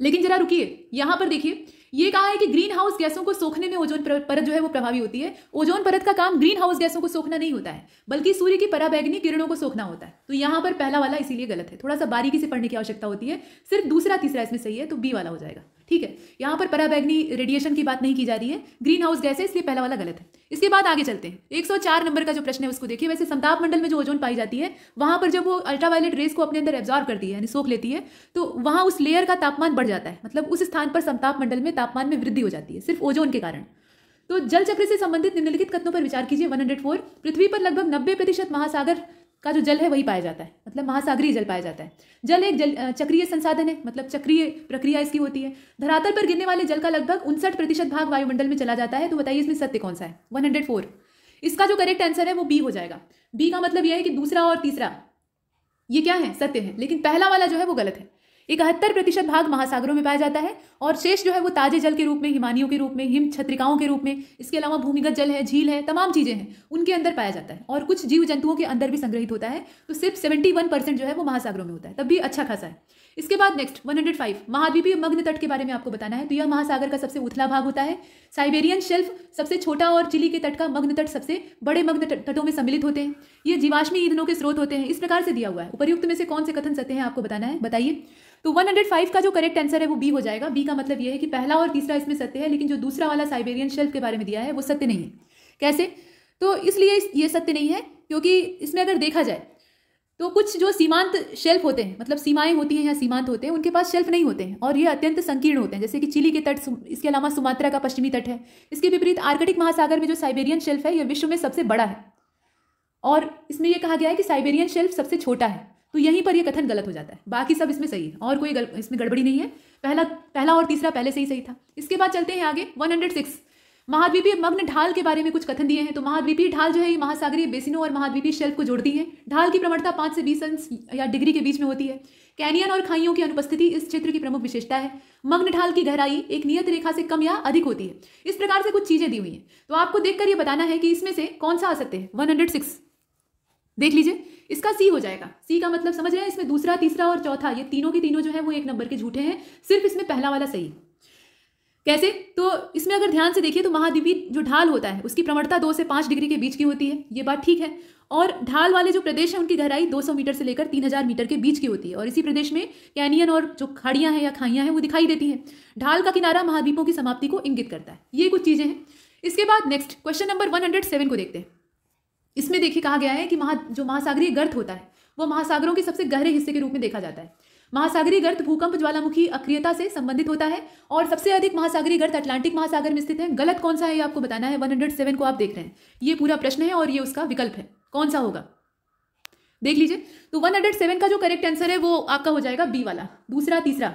लेकिन जरा रुकिए यहां पर देखिए ये कहा है कि ग्रीन हाउस गैसों को सोखने में ओजोन परत जो है वो प्रभावी होती है ओजोन परत का काम ग्रीन हाउस गैसों को सोखना नहीं होता है बल्कि सूर्य की पराबैगनी किरणों को सोखना होता है तो यहां पर पहला वाला इसीलिए गलत है थोड़ा सा बारीकी से पढ़ने की आवश्यकता होती है सिर्फ दूसरा तीसरा इसमें सही है तो बी वाला हो जाएगा ठीक है यहाँ पर पराबैग्नी रेडिएशन की बात नहीं की जा रही है ग्रीन हाउस गैस है इसलिए पहला वाला गलत है इसके बाद आगे चलते हैं 104 नंबर का जो प्रश्न है उसको देखिए वैसे संताप मंडल में जो ओजोन पाई जाती है वहाँ पर जब वो अल्ट्रावायलेट रेस को अपने अंदर एब्जॉर्व करती है यानी सोख लेती है तो वहाँ उस लेयर का तापमान बढ़ जाता है मतलब उस स्थान पर संताप मंडल में तापमान में वृद्धि हो जाती है सिर्फ ओजोन के कारण तो जल चक्र से संबंधित निम्नलिखित कथनों पर विचार कीजिए 104 पृथ्वी पर लगभग 90 प्रतिशत महासागर का जो जल है वही पाया जाता है मतलब महासागरीय जल पाया जाता है जल एक जल चक्रीय संसाधन है मतलब चक्रीय प्रक्रिया इसकी होती है धरातल पर गिरने वाले जल का लगभग उनसठ प्रतिशत भाग वायुमंडल में चला जाता है तो बताइए इसमें सत्य कौन सा है वन हंड्रेड फोर इसका जो करेक्ट आंसर है वो बी हो जाएगा बी का मतलब यह है कि दूसरा और तीसरा ये क्या है सत्य है लेकिन पहला वाला जो है वो गलत है इकहत्तर प्रतिशत भाग महासागरों में पाया जाता है और शेष जो है वो ताजे जल के रूप में हिमानियों के रूप में हिम छत्रिकाओं के रूप में इसके अलावा भूमिगत जल है झील है तमाम चीज़ें हैं उनके अंदर पाया जाता है और कुछ जीव जंतुओं के अंदर भी संग्रहित होता है तो सिर्फ सेवेंटी वन परसेंट जो है वो महासागरों में होता है तब भी अच्छा खासा है इसके बाद नेक्स्ट फाइव महाद्वीपीय मग्न तट के बारे में आपको बताना है तो यह महासागर का सबसे उथला भाग होता है साइबेरियन शेल्फ सबसे छोटा और चिली के तट का मग्न तट सबसे बड़े मग्न तटों में सम्मिलित होते हैं ये जीवाश्मी ईंधनों के स्रोत होते हैं इस प्रकार से दिया हुआ है उपयुक्त में से कौन से कथन सत्य हैं आपको बताना है बताइए तो 105 का जो करेक्ट आंसर है वो बी हो जाएगा बी का मतलब ये है कि पहला और तीसरा इसमें सत्य है लेकिन जो दूसरा वाला साइबेरियन शेल्फ के बारे में दिया है वो सत्य नहीं है कैसे तो इसलिए ये सत्य नहीं है क्योंकि इसमें अगर देखा जाए तो कुछ जो सीमांत शेल्फ होते हैं मतलब सीमाएं होती हैं या सीमांत होते हैं उनके पास शेल्फ नहीं होते हैं और ये अत्यंत संकीर्ण होते हैं जैसे कि चिली के तट इसके अलावा सुमात्रा का पश्चिमी तट है इसके विपरीत आर्कटिक महासागर में जो साइबेरियन शेल्फ है यह विश्व में सबसे बड़ा है और इसमें यह कहा गया है कि साइबेरियन शेल्फ सबसे छोटा है तो यहीं पर यह कथन गलत हो जाता है बाकी सब इसमें सही है और कोई गल, इसमें गड़बड़ी नहीं है पहला पहला और तीसरा पहले से ही सही था इसके बाद चलते हैं आगे 106 महाद्वीपीय मग्न ढाल के बारे में कुछ कथन दिए हैं तो महाद्वीपीय ढाल जो है महासागरीय बेसिनों और महाद्वीपीय शेल्फ को जोड़ती है ढाल की प्रवणता पांच से बीस अंश या डिग्री के बीच में होती है कैनियन और खाइयों की अनुपस्थिति इस क्षेत्र की प्रमुख विशेषता है मग्न ढाल की गहराई एक नियत रेखा से कम या अधिक होती है इस प्रकार से कुछ चीजें दी हुई हैं तो आपको देखकर ये बताना है कि इसमें से कौन सा आ सकते हैं वन देख लीजिए इसका सी हो जाएगा सी का मतलब समझ रहे हैं इसमें दूसरा तीसरा और चौथा ये तीनों के तीनों जो है वो एक नंबर के झूठे हैं सिर्फ इसमें पहला वाला सही कैसे तो इसमें अगर ध्यान से देखिए तो महाद्वीपी जो ढाल होता है उसकी प्रवणता दो से पांच डिग्री के बीच की होती है ये बात ठीक है और ढाल वाले जो प्रदेश हैं उनकी गहराई 200 मीटर से लेकर 3000 मीटर के बीच की होती है और इसी प्रदेश में कैनियन और जो खाड़ियां हैं या खाइयां हैं वो दिखाई देती हैं ढाल का किनारा महाद्वीपों की समाप्ति को इंगित करता है ये कुछ चीज़ें हैं इसके बाद नेक्स्ट क्वेश्चन नंबर 107 को देखते हैं इसमें देखिए कहा गया है कि महा जो महासागरीय गर्त होता है वो महासागरों के सबसे गहरे हिस्से के रूप में देखा जाता है महासागरीय गर्त भूकंप ज्वालामुखी अक्रियता से संबंधित होता है और सबसे अधिक महासागरीय गर्त अटलांटिक महासागर में स्थित है गलत कौन सा है ये आपको बताना है 107 को आप देख रहे हैं ये पूरा प्रश्न है और ये उसका विकल्प है कौन सा होगा देख लीजिए तो 107 का जो करेक्ट आंसर है वो आपका हो जाएगा बी वाला दूसरा तीसरा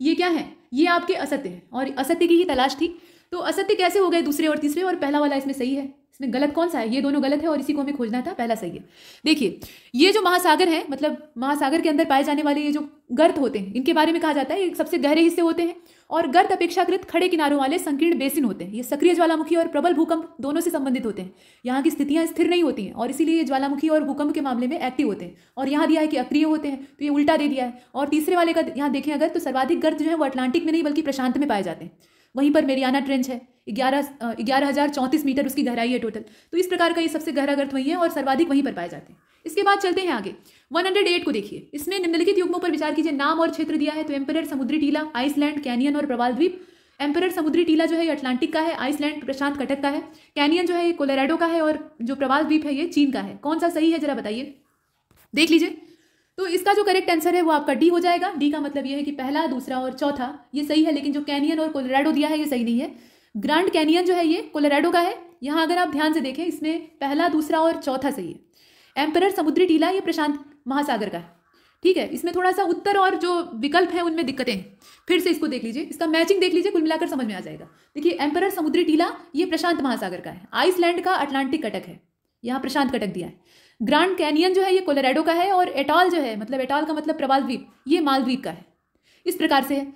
ये क्या है ये आपके असत्य है और असत्य की ही तलाश थी तो असत्य कैसे हो गए दूसरे और तीसरे और पहला वाला इसमें सही है इसमें गलत कौन सा है ये दोनों गलत है और इसी को हमें खोजना था पहला सही है देखिए ये जो महासागर है मतलब महासागर के अंदर पाए जाने वाले ये जो गर्त होते हैं इनके बारे में कहा जाता है ये सबसे गहरे हिस्से होते हैं और गर्त अपेक्षाकृत खड़े किनारों वाले संकीर्ण बेसिन होते हैं ये सक्रिय ज्वालामुखी और प्रबल भूकंप दोनों से संबंधित होते हैं यहाँ की स्थितियाँ स्थिर नहीं होती हैं और इसीलिए ये ज्वालामुखी और भूकंप के मामले में एक्टिव होते हैं और यहाँ दिया है कि अक्रिय होते हैं तो ये उल्टा दे दिया है और तीसरे वाले का यहाँ देखें अगर तो सर्वाधिक गर्त जो है वो अटलांटिक में नहीं बल्कि प्रशांत में पाए जाते हैं वहीं पर मेरियाना ट्रेंच है ग्यारह ग्यारह हज़ार चौंतीस मीटर उसकी गहराई है टोटल तो इस प्रकार का ये सबसे गहरा गर्थ वही है और सर्वाधिक वहीं पर पाए जाते हैं इसके बाद चलते हैं आगे 108 को देखिए इसमें निम्नलिखित युग्मों पर विचार कीजिए नाम और क्षेत्र दिया है तो एम्परर समुद्री टीला आइसलैंड कैनियन और प्रवाल द्वीप एम्परर समुद्री टीला जो है अटलांटिक का है आइसलैंड प्रशांत कटक का है कैनियन जो है ये कोलोराडो का है और जो प्रवाल द्वीप है ये चीन का है कौन सा सही है जरा बताइए देख लीजिए तो इसका जो करेक्ट आंसर है वो आपका डी हो जाएगा डी का मतलब ये है कि पहला दूसरा और चौथा ये सही है लेकिन जो कैनियन और कोलोराडो दिया है ये सही नहीं है ग्रांड कैनियन जो है ये कोलोराडो का है यहाँ अगर आप ध्यान से देखें इसमें पहला दूसरा और चौथा सही है एम्परर समुद्री टीला ये प्रशांत महासागर का है ठीक है इसमें थोड़ा सा उत्तर और जो विकल्प हैं उनमें दिक्कतें हैं फिर से इसको देख लीजिए इसका मैचिंग देख लीजिए कुल मिलाकर समझ में आ जाएगा देखिए एम्परर समुद्री टीला ये प्रशांत महासागर का है आइसलैंड का अटलांटिक कटक है यहाँ प्रशांत कटक दिया है ग्रांड कैनियन जो है ये कोलोराडो का है और एटॉल जो है मतलब एटॉल का मतलब प्रवाल द्वीप ये मालद्वीप का है इस प्रकार से है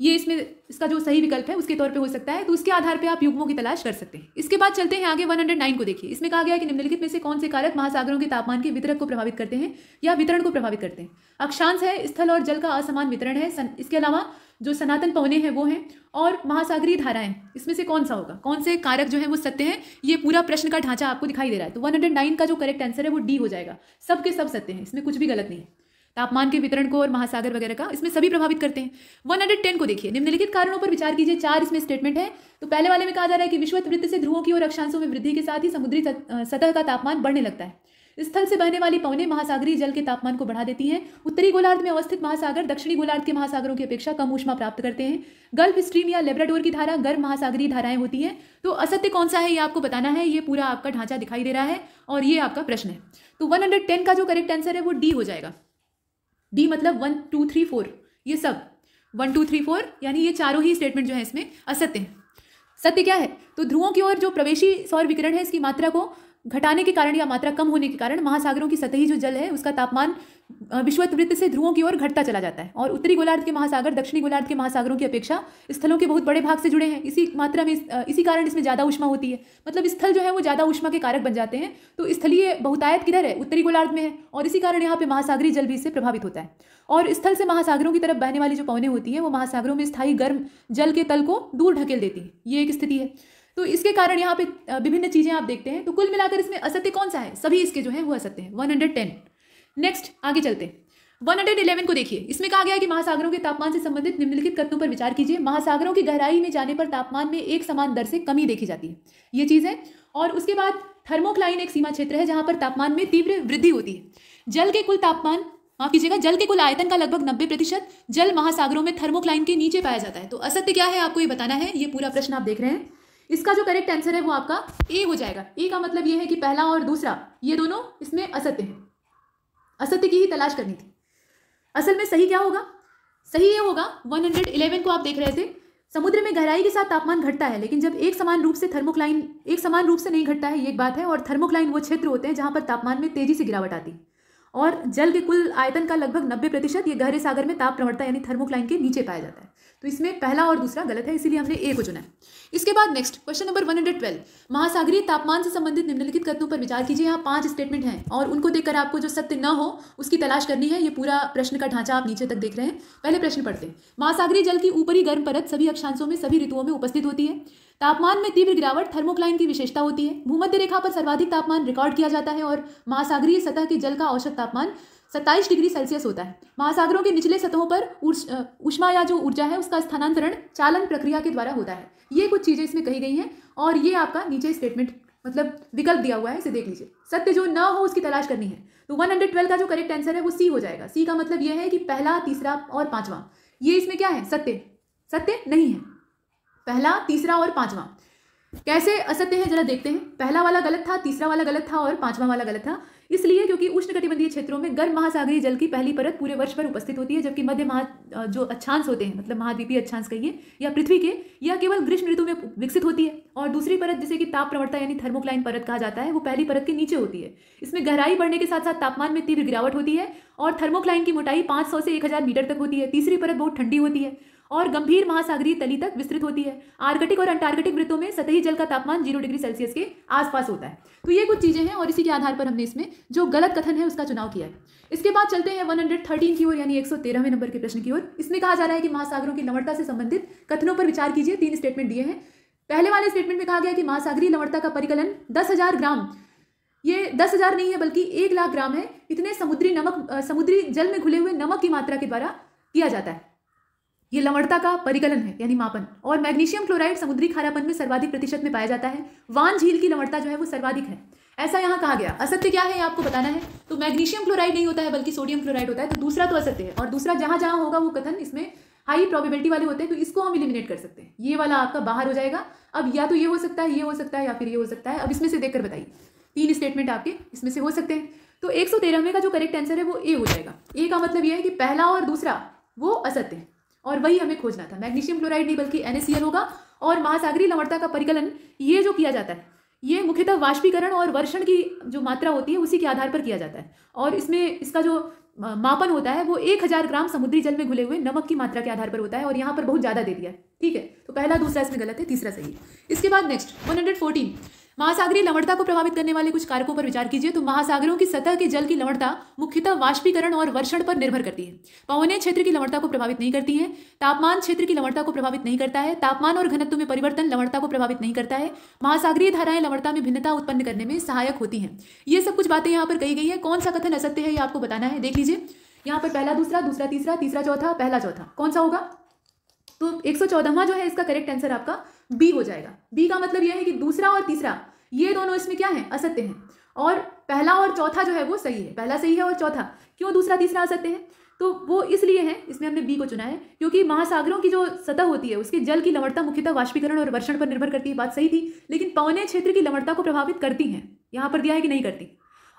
ये इसमें इसका जो सही विकल्प है उसके तौर पे हो सकता है तो उसके आधार पे आप युग्मों की तलाश कर सकते हैं इसके बाद चलते हैं आगे 109 को देखिए इसमें कहा गया है कि निम्नलिखित में से कौन से कारक महासागरों के तापमान के वितरक को प्रभावित करते हैं या वितरण को प्रभावित करते हैं अक्षांश है स्थल और जल का असमान वितरण है इसके अलावा जो सनातन पौने हैं वो हैं और महासागरीय धाराएं इसमें से कौन सा होगा कौन से कारक जो है वो सत्य हैं ये पूरा प्रश्न का ढांचा आपको दिखाई दे रहा है तो 109 का जो करेक्ट आंसर है वो डी हो जाएगा सब के सब सत्य हैं इसमें कुछ भी गलत नहीं है तापमान के वितरण को और महासागर वगैरह का इसमें सभी प्रभावित करते हैं टेन को देखिए निम्नलिखित कारणों पर विचार कीजिए चार इसमें स्टेटमेंट है तो पहले वाले में कहा जा रहा है कि विश्व वृत्त से ध्रुवों की और अक्षांशों में वृद्धि के साथ ही समुद्री सतह का तापमान बढ़ने लगता है स्थल से बहने वाली पवने महासागरीय जल के तापमान को बढ़ा देती हैं उत्तरी गोलार्ध में अवस्थित महासागर दक्षिणी गोलार्ध के महासागरों की अपेक्षा कम ऊष्मा प्राप्त करते हैं गल्फ स्ट्रीम या लेब्राडोर की धारा गर्म महासागरीय धाराएं होती हैं तो असत्य कौन सा है ये आपको बताना है ये पूरा आपका ढांचा दिखाई दे रहा है और ये आपका प्रश्न है तो वन का जो करेक्ट आंसर है वो डी हो जाएगा डी मतलब वन टू थ्री फोर ये सब वन टू थ्री फोर यानी ये चारों ही स्टेटमेंट जो है इसमें असत्य है सत्य क्या है तो ध्रुवों की ओर जो प्रवेशी सौर विकिरण है इसकी मात्रा को घटाने के कारण या मात्रा कम होने के कारण महासागरों की सतही जो जल है उसका तापमान विश्वत वृत्त से ध्रुवों की ओर घटता चला जाता है और उत्तरी गोलार्ध के महासागर दक्षिणी गोलार्ध के महासागरों की अपेक्षा स्थलों के बहुत बड़े भाग से जुड़े हैं इसी मात्रा में इसी कारण इसमें ज़्यादा उष्मा होती है मतलब स्थल जो है वो ज़्यादा उष्मा के कारक बन जाते हैं तो स्थलीय बहुतायत किधर है उत्तरी गोलार्ध में है और इसी कारण यहाँ पर महासागरी जल भी इससे प्रभावित होता है और स्थल से महासागरों की तरफ बहने वाली जो पवने होती है वो महासागरों में स्थायी गर्म जल के तल को दूर ढकेल देती है ये एक स्थिति है तो इसके कारण यहाँ पे विभिन्न चीज़ें आप देखते हैं तो कुल मिलाकर इसमें असत्य कौन सा है सभी इसके जो है वो असत्य है वन नेक्स्ट आगे चलते हैं 111 को देखिए इसमें कहा गया है कि महासागरों के तापमान से संबंधित निम्नलिखित कथनों पर विचार कीजिए महासागरों की गहराई में जाने पर तापमान में एक समान दर से कमी देखी जाती है ये चीज़ है और उसके बाद थर्मोक्लाइन एक सीमा क्षेत्र है जहां पर तापमान में तीव्र वृद्धि होती है जल के कुल तापमान माफ कीजिएगा जल के कुल आयतन का लगभग नब्बे प्रतिशत जल महासागरों में थर्मोक्लाइन के नीचे पाया जाता है तो असत्य क्या है आपको ये बताना है ये पूरा प्रश्न आप देख रहे हैं इसका जो करेक्ट आंसर है वो आपका ए हो जाएगा ए का मतलब ये है कि पहला और दूसरा ये दोनों इसमें असत्य है असत्य की ही तलाश करनी थी असल में सही क्या होगा सही ये होगा 111 को आप देख रहे थे समुद्र में गहराई के साथ तापमान घटता है लेकिन जब एक समान रूप से थर्मोक्लाइन एक समान रूप से नहीं घटता है ये एक बात है और थर्मोक्लाइन वो क्षेत्र होते हैं जहाँ पर तापमान में तेजी से गिरावट आती है और जल के कुल आयतन का लगभग नब्बे प्रतिशत ये गहरे सागर में ताप प्रवणता यानी थर्मोक्लाइन के नीचे पाया जाता है तो इसमें पहला और दूसरा गलत है इसीलिए हमने ए को चुना है इसके बाद next question number one hundred twelve महासागरीय तापमान से संबंधित निम्नलिखित कथनों पर विचार कीजिए यहाँ पांच स्टेटमेंट हैं और उनको देखकर आपको जो सत्य न हो उसकी तलाश करनी है ये पूरा प्रश्न का ढांचा आप नीचे तक देख रहे हैं पहले प्रश्न पढ़ते हैं महासागरीय जल की ऊपरी गर्म परत सभी अक्षांशों में सभी ऋतुओं में उपस्थित होती है तापमान में तीव्र गिरावट थर्मोक्लाइन की विशेषता होती है भूमध्य रेखा पर सर्वाधिक तापमान रिकॉर्ड किया जाता है और महासागरीय सतह के जल का औसत तापमान सत्ताईस डिग्री सेल्सियस होता है महासागरों के निचले सतहों पर उष्मा या जो ऊर्जा है उसका स्थानांतरण चालन प्रक्रिया के द्वारा होता है ये कुछ चीज़ें इसमें कही गई हैं और ये आपका नीचे स्टेटमेंट मतलब विकल्प दिया हुआ है इसे देख लीजिए सत्य जो न हो उसकी तलाश करनी है तो वन का जो करेक्ट आंसर है वो सी हो जाएगा सी का मतलब यह है कि पहला तीसरा और पांचवा ये इसमें क्या है सत्य सत्य नहीं है पहला तीसरा और पांचवा कैसे असत्य है जरा देखते हैं पहला वाला गलत था तीसरा वाला गलत था और पांचवा वाला गलत था इसलिए क्योंकि उष्णकटिबंधीय क्षेत्रों में गर्म महासागरीय जल की पहली परत पूरे वर्ष पर उपस्थित होती है जबकि मध्य महा जो अच्छांश होते हैं मतलब महाद्वीपीय अच्छांश कहिए या पृथ्वी के यह केवल ग्रीष्म ऋतु में विकसित होती है और दूसरी परत जिसे कि ताप प्रवणता यानी थर्मोक्लाइन परत कहा जाता है वो पहली परत के नीचे होती है इसमें गहराई बढ़ने के साथ साथ तापमान में तीव्र गिरावट होती है और थर्मोक्लाइन की मोटाई पाँच से एक मीटर तक होती है तीसरी परत बहुत ठंडी होती है और गंभीर महासागरीय तली तक विस्तृत होती है आर्कटिक और अंटार्कटिक वृत्तों में सतही जल का तापमान जीरो डिग्री सेल्सियस के आसपास होता है तो ये कुछ चीज़ें हैं और इसी के आधार पर हमने इसमें जो गलत कथन है उसका चुनाव किया है इसके बाद चलते हैं वन की ओर यानी एक नंबर के प्रश्न की ओर इसमें कहा जा रहा है कि महासागरों की नवरता से संबंधित कथनों पर विचार कीजिए तीन स्टेटमेंट दिए हैं पहले वाले स्टेटमेंट में कहा गया कि महासागरीय लवणता का परिकलन दस ग्राम ये दस हज़ार नहीं है बल्कि एक लाख ग्राम है इतने समुद्री नमक समुद्री जल में घुले हुए नमक की मात्रा के द्वारा किया जाता है ये लवणता का परिकलन है यानी मापन और मैग्नीशियम क्लोराइड समुद्री खारापन में सर्वाधिक प्रतिशत में पाया जाता है वान झील की लवणता जो है वो सर्वाधिक है ऐसा यहाँ कहा गया असत्य क्या है आपको बताना है तो मैग्नीशियम क्लोराइड नहीं होता है बल्कि सोडियम क्लोराइड होता है तो दूसरा तो असत्य है और दूसरा जहां जहां होगा वो कथन इसमें हाई प्रोबेबिलिटी वाले होते हैं तो इसको हम इलिमिनेट कर सकते हैं ये वाला आपका बाहर हो जाएगा अब या तो ये हो सकता है ये हो सकता है या फिर ये हो सकता है अब इसमें से देखकर बताइए तीन स्टेटमेंट आपके इसमें से हो सकते हैं तो एक सौ तेरहवे का जो करेक्ट आंसर है वो ए हो जाएगा ए का मतलब ये है कि पहला और दूसरा वो असत्य है और वही हमें खोजना था मैग्नीशियम क्लोराइड नहीं बल्कि एन होगा और महासागरी लवणता का परिकलन ये जो किया जाता है ये मुख्यतः वाष्पीकरण और वर्षण की जो मात्रा होती है उसी के आधार पर किया जाता है और इसमें इसका जो मापन होता है वो एक हज़ार ग्राम समुद्री जल में घुले हुए नमक की मात्रा के आधार पर होता है और यहाँ पर बहुत ज़्यादा दे दिया है ठीक है तो पहला दूसरा इसमें गलत है तीसरा सही है इसके बाद नेक्स्ट फोर्टीन महासागरीय लवणता को प्रभावित करने वाले कुछ कारकों पर विचार कीजिए तो महासागरों की सतह के जल की लवणता मुख्यतः वाष्पीकरण और वर्षण पर निर्भर करती है पवनीय क्षेत्र की लवणता को प्रभावित नहीं करती है तापमान क्षेत्र की लवणता को प्रभावित नहीं करता है तापमान और घनत्व में परिवर्तन लवणता को प्रभावित नहीं करता है महासागरीय धाराएं लवणता में भिन्नता उत्पन्न करने में सहायक होती है ये सब कुछ बातें यहाँ पर कही गई है कौन सा कथन असत्य है ये आपको बताना है देख लीजिए यहाँ पर पहला दूसरा दूसरा तीसरा तीसरा चौथा पहला चौथा कौन सा होगा तो एक जो है इसका करेक्ट आंसर आपका बी हो जाएगा बी का मतलब यह है कि दूसरा और तीसरा ये दोनों इसमें क्या है असत्य हैं और पहला और चौथा जो है वो सही है पहला सही है और चौथा क्यों दूसरा तीसरा असत्य है तो वो इसलिए है इसमें हमने बी को चुना है क्योंकि महासागरों की जो सतह होती है उसके जल की लवणता मुख्यतः वाष्पीकरण और वर्षण पर निर्भर करती है बात सही थी लेकिन पवने क्षेत्र की लवणता को प्रभावित करती हैं यहाँ पर दिया है कि नहीं करती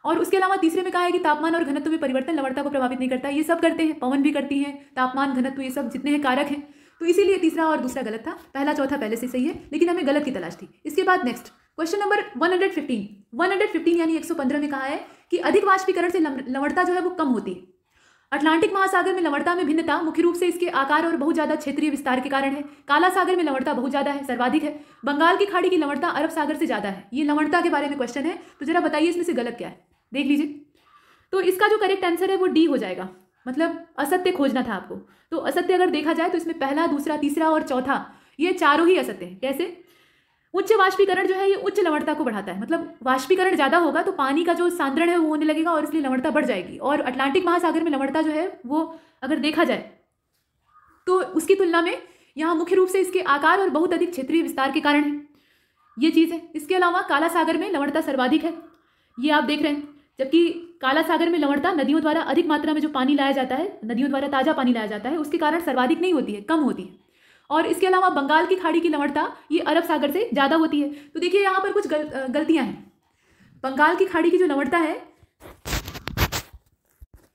और उसके अलावा तीसरे में कहा है कि तापमान और घनत्व में परिवर्तन लवणता को प्रभावित नहीं करता ये सब करते हैं पवन भी करती हैं तापमान घनत्व ये सब जितने हैं कारक हैं तो इसीलिए तीसरा और दूसरा गलत था पहला चौथा पहले से सही है लेकिन हमें गलत की तलाश थी इसके बाद नेक्स्ट क्वेश्चन नंबर 115 115 यानी 115 में कहा है कि अधिक वाष्पीकरण से लवणता जो है वो कम होती है अटलांटिक महासागर में लवणता में भिन्नता मुख्य रूप से इसके आकार और बहुत ज्यादा क्षेत्रीय विस्तार के कारण है काला सागर में लवणता बहुत ज्यादा है सर्वाधिक है बंगाल की खाड़ी की लवणता अरब सागर से ज्यादा है ये लवणता के बारे में क्वेश्चन है तो जरा बताइए इसमें से गलत क्या है देख लीजिए तो इसका जो करेक्ट आंसर है वो डी हो जाएगा मतलब असत्य खोजना था आपको तो असत्य अगर देखा जाए तो इसमें पहला दूसरा तीसरा और चौथा ये चारों ही असत्य हैं कैसे उच्च वाष्पीकरण जो है ये उच्च लवणता को बढ़ाता है मतलब वाष्पीकरण ज़्यादा होगा तो पानी का जो सांद्रण है वो होने लगेगा और इसलिए लवणता बढ़ जाएगी और अटलांटिक महासागर में लवणता जो है वो अगर देखा जाए तो उसकी तुलना में यहाँ मुख्य रूप से इसके आकार और बहुत अधिक क्षेत्रीय विस्तार के कारण है ये चीज़ है इसके अलावा काला सागर में लवणता सर्वाधिक है ये आप देख रहे हैं जबकि काला सागर में लवणता नदियों द्वारा अधिक मात्रा में जो पानी लाया जाता है नदियों द्वारा ताज़ा पानी लाया जाता है उसके कारण सर्वाधिक नहीं होती है कम होती है और इसके अलावा बंगाल की खाड़ी की लवणता ये अरब सागर से ज़्यादा होती है तो देखिए यहाँ पर कुछ गल, गलतियाँ हैं बंगाल की खाड़ी की जो लवणता है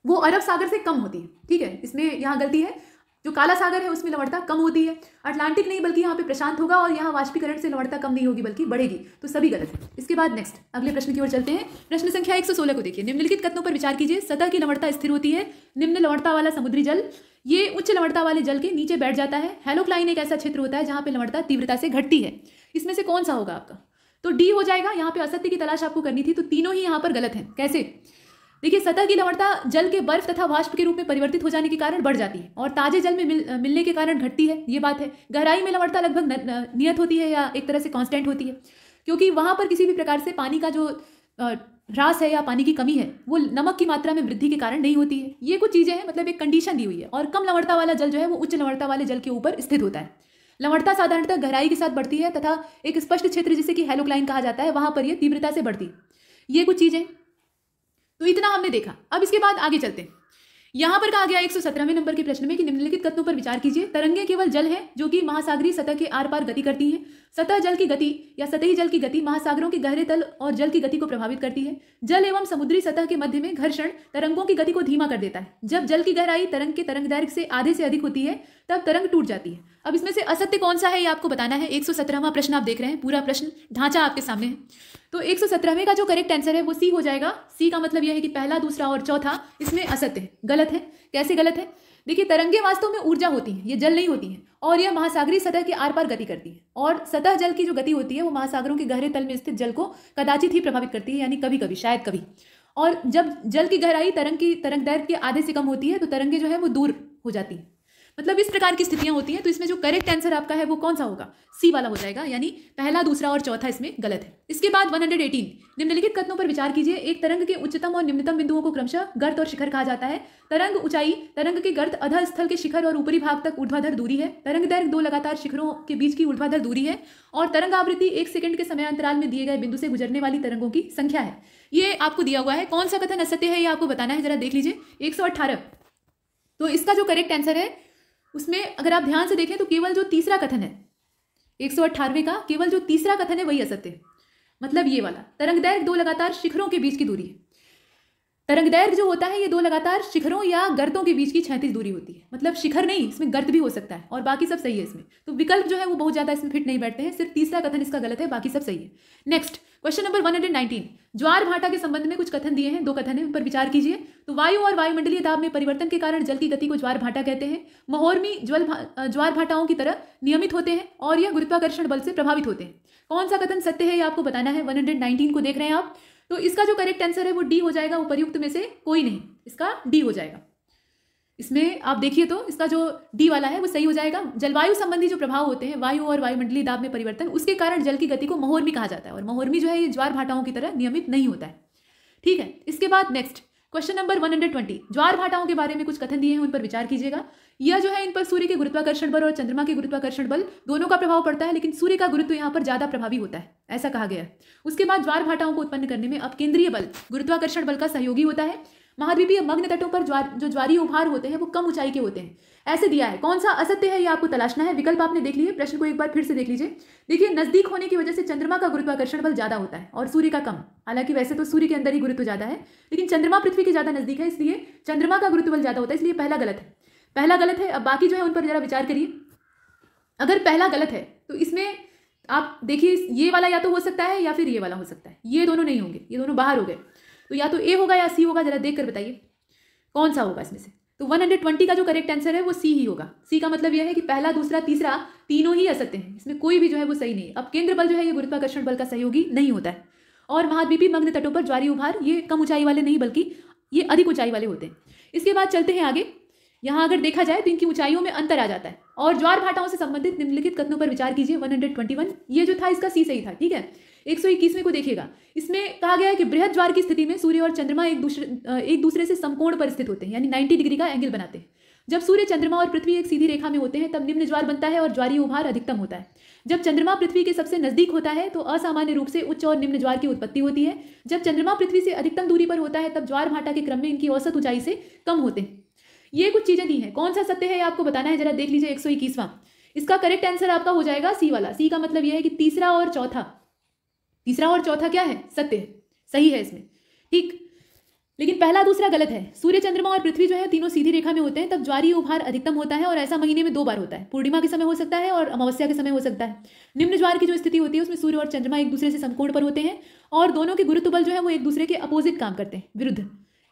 वो अरब सागर से कम होती है ठीक है इसमें यहाँ गलती है जो काला सागर है उसमें लवणता कम होती है अटलांटिक नहीं बल्कि यहाँ पे प्रशांत होगा और यहाँ वाष्पीकरण से लवणता कम नहीं होगी बल्कि बढ़ेगी तो सभी गलत है इसके बाद नेक्स्ट अगले प्रश्न की ओर चलते हैं प्रश्न संख्या 116 को देखिए निम्नलिखित कथनों पर विचार कीजिए सतह की लवणता स्थिर होती है निम्न लवणता वाला समुद्री जल ये उच्च लवणता वाले जल के नीचे बैठ जाता है हेलोक्लाइन एक ऐसा क्षेत्र होता है जहाँ पर लवणता तीव्रता से घटती है इसमें से कौन सा होगा आपका तो डी हो जाएगा यहाँ पे असत्य की तलाश आपको करनी थी तो तीनों ही यहाँ पर गलत है कैसे देखिए सतह की लवणता जल के बर्फ तथा वाष्प के रूप में परिवर्तित हो जाने के कारण बढ़ जाती है और ताजे जल में मिल, मिलने के कारण घटती है ये बात है गहराई में लवणता लगभग नियत होती है या एक तरह से कॉन्स्टेंट होती है क्योंकि वहाँ पर किसी भी प्रकार से पानी का जो ह्रास है या पानी की कमी है वो नमक की मात्रा में वृद्धि के कारण नहीं होती है ये कुछ चीज़ें हैं मतलब एक कंडीशन दी हुई है और कम लवणता वाला जल जो है वो उच्च लवणता वाले जल के ऊपर स्थित होता है लवणता साधारणतः गहराई के साथ बढ़ती है तथा एक स्पष्ट क्षेत्र जिसे कि हेलोक्लाइन कहा जाता है वहाँ पर यह तीव्रता से बढ़ती है ये कुछ चीज़ें तो इतना हमने देखा अब इसके बाद आगे चलते हैं यहाँ पर कहा गया एक सौ नंबर के प्रश्न में कि निम्नलिखित कथनों पर विचार कीजिए तरंगे केवल जल है जो कि महासागरीय सतह के आर पार गति करती है सतह जल की गति या सतही जल की गति महासागरों के गहरे तल और जल की गति को प्रभावित करती है जल एवं समुद्री सतह के मध्य में घर्षण तरंगों की गति को धीमा कर देता है जब जल की गहराई तरंग के तरंग दैर्घ्य से आधे से अधिक होती है तब तरंग टूट जाती है अब इसमें से असत्य कौन सा है ये आपको बताना है एक प्रश्न आप देख रहे हैं पूरा प्रश्न ढांचा आपके सामने है तो एक का जो करेक्ट आंसर है वो सी हो जाएगा सी का मतलब यह है कि पहला दूसरा और चौथा इसमें असत्य है गलत है कैसे गलत है देखिए तरंगे वास्तव में ऊर्जा होती हैं ये जल नहीं होती हैं और यह महासागरीय सतह के आर पार गति करती है और सतह जल की जो गति होती है वो महासागरों के गहरे तल में स्थित जल को कदाचित ही प्रभावित करती है यानी कभी कभी शायद कभी और जब जल की गहराई तरंग की तरंग दैर्घ्य के आधे से कम होती है तो तरंगे जो है वो दूर हो जाती हैं मतलब इस प्रकार की स्थितियां होती हैं तो इसमें जो करेक्ट आंसर आपका है वो कौन सा होगा सी वाला हो जाएगा यानी पहला दूसरा और चौथा इसमें गलत है इसके बाद 118 निम्नलिखित कथनों पर विचार कीजिए एक तरंग के उच्चतम और निम्नतम बिंदुओं को क्रमशः गर्त और शिखर कहा जाता है तरंग ऊंचाई तरंग के गर्त अध स्थल के शिखर और ऊपरी भाग तक ऊर्ध्वाधर दूरी है तरंग दैर्घ दो लगातार शिखरों के बीच की ऊर्ध्वाधर दूरी है और तरंग आवृत्ति एक सेकंड के समय अंतराल में दिए गए बिंदु से गुजरने वाली तरंगों की संख्या है ये आपको दिया हुआ है कौन सा कथन असत्य है ये आपको बताना है जरा देख लीजिए एक तो इसका जो करेक्ट आंसर है उसमें अगर आप ध्यान से देखें तो केवल जो तीसरा कथन है एक सौ अट्ठारहवें का केवल जो तीसरा कथन है वही असत्य है मतलब ये वाला तरंग दैर्घ दो लगातार शिखरों के बीच की दूरी है तरंग दैर्घ जो होता है ये दो लगातार शिखरों या गर्तों के बीच की छैंतीस दूरी होती है मतलब शिखर नहीं इसमें गर्त भी हो सकता है और बाकी सब सही है इसमें तो विकल्प जो है वो बहुत ज़्यादा इसमें फिट नहीं बैठते हैं सिर्फ तीसरा कथन इसका गलत है बाकी सब सही है next question number one hundred nineteen ज्वार भाटा के संबंध में कुछ कथन दिए हैं दो कथन है उन पर विचार कीजिए तो वायु और वायुमंडलीय दाब में परिवर्तन के कारण जल की गति को ज्वार भाटा कहते हैं महोर्मी ज्वल भा, ज्वार भाटाओं की तरह नियमित होते हैं और यह गुरुत्वाकर्षण बल से प्रभावित होते हैं कौन सा कथन सत्य है यह आपको बताना है नाइनटीन को देख रहे हैं आप तो इसका जो करेक्ट आंसर है वो डी हो जाएगा उपयुक्त में से कोई नहीं इसका डी हो जाएगा इसमें आप देखिए तो इसका जो डी वाला है वो सही हो जाएगा जलवायु संबंधी जो प्रभाव होते हैं वायु और वायुमंडलीय दाब में परिवर्तन उसके कारण जल की गति को महोर्मी कहा जाता है और महोर्मी जो है ये ज्वार भाटाओं की तरह नियमित नहीं होता है ठीक है इसके बाद नेक्स्ट क्वेश्चन नंबर वन ज्वार भाटाओं के बारे में कुछ कथन दिए हैं उन पर विचार कीजिएगा यह जो है इन पर सूर्य के गुरुत्वाकर्षण बल और चंद्रमा के गुरुत्वाकर्षण बल दोनों का प्रभाव पड़ता है लेकिन सूर्य का गुरुत्व यहाँ पर ज्यादा प्रभावी होता है ऐसा कहा गया है उसके बाद ज्वार भाटाओं को उत्पन्न करने में अब केंद्रीय बल गुरुत्वाकर्षण बल का सहयोगी होता है महाद्वीपीय मग्न तटों पर ज्वार, जो ज्वारी उभार होते हैं वो कम ऊंचाई के होते हैं ऐसे दिया है कौन सा असत्य है ये आपको तलाशना है विकल्प आपने देख लिए प्रश्न को एक बार फिर से देख लीजिए देखिए नजदीक होने की वजह से चंद्रमा का गुरुत्वाकर्षण बल ज्यादा होता है और सूर्य का कम हालांकि वैसे तो सूर्य के अंदर ही गुरुत्व ज्यादा है लेकिन चंद्रमा पृथ्वी के ज्यादा नजदीक है इसलिए चंद्रमा का गुरुत्व बल ज्यादा होता है इसलिए पहला गलत है पहला गलत है अब बाकी जो है उन पर जरा विचार करिए अगर पहला गलत है तो इसमें आप देखिए ये वाला या तो हो सकता है या फिर ये वाला हो सकता है ये दोनों नहीं होंगे ये दोनों बाहर हो गए तो या तो ए होगा या सी होगा जरा देख बताइए कौन सा होगा इसमें से तो 120 का जो करेक्ट आंसर है वो सी ही होगा सी का मतलब यह है कि पहला दूसरा तीसरा तीनों ही असत्य हैं इसमें कोई भी जो है वो सही नहीं अब केंद्र बल जो है ये गुरुत्वाकर्षण बल का सहयोगी नहीं होता है और महाद्वीपी मग्न तटों पर ज्वारी उभार ये कम ऊंचाई वाले नहीं बल्कि ये अधिक ऊंचाई वाले होते हैं इसके बाद चलते हैं आगे यहाँ अगर देखा जाए तो इनकी ऊंचाइयों में अंतर आ जाता है और ज्वार भाटाओं से संबंधित निम्नलिखित कथनों पर विचार कीजिए वन ये जो था इसका सी सही था ठीक है एक सौ इक्कीसवें को देखिएगा इसमें कहा गया है कि बृहद ज्वार की स्थिति में सूर्य और चंद्रमा एक दूसरे एक दूसरे से समकोण पर स्थित होते हैं यानी नाइन्टी डिग्री का एंगल बनाते हैं जब सूर्य चंद्रमा और पृथ्वी एक सीधी रेखा में होते हैं तब निम्न ज्वार बनता है और ज्वारी उभार अधिकतम होता है जब चंद्रमा पृथ्वी के सबसे नजदीक होता है तो असामान्य रूप से उच्च और निम्न ज्वार की उत्पत्ति होती है जब चंद्रमा पृथ्वी से अधिकतम दूरी पर होता है तब ज्वार भाटा के क्रम में इनकी औसत ऊंचाई से कम होते हैं ये कुछ चीजें दी हैं कौन सा सत्य है आपको बताना है जरा देख लीजिए एक इसका करेक्ट आंसर आपका हो जाएगा सी वाला सी का मतलब यह है कि तीसरा और चौथा तीसरा और चौथा क्या है सत्य है सही है इसमें ठीक लेकिन पहला दूसरा गलत है सूर्य चंद्रमा और पृथ्वी जो है तीनों सीधी रेखा में होते हैं तब ज्वारी उभार अधिकतम होता है और ऐसा महीने में दो बार होता है पूर्णिमा के समय हो सकता है और अमावस्या के समय हो सकता है निम्न ज्वार की जो स्थिति होती है उसमें सूर्य और चंद्रमा एक दूसरे से समकोण पर होते हैं और दोनों के गुरुत्व बल जो है वो एक दूसरे के अपोजिट काम करते हैं विरुद्ध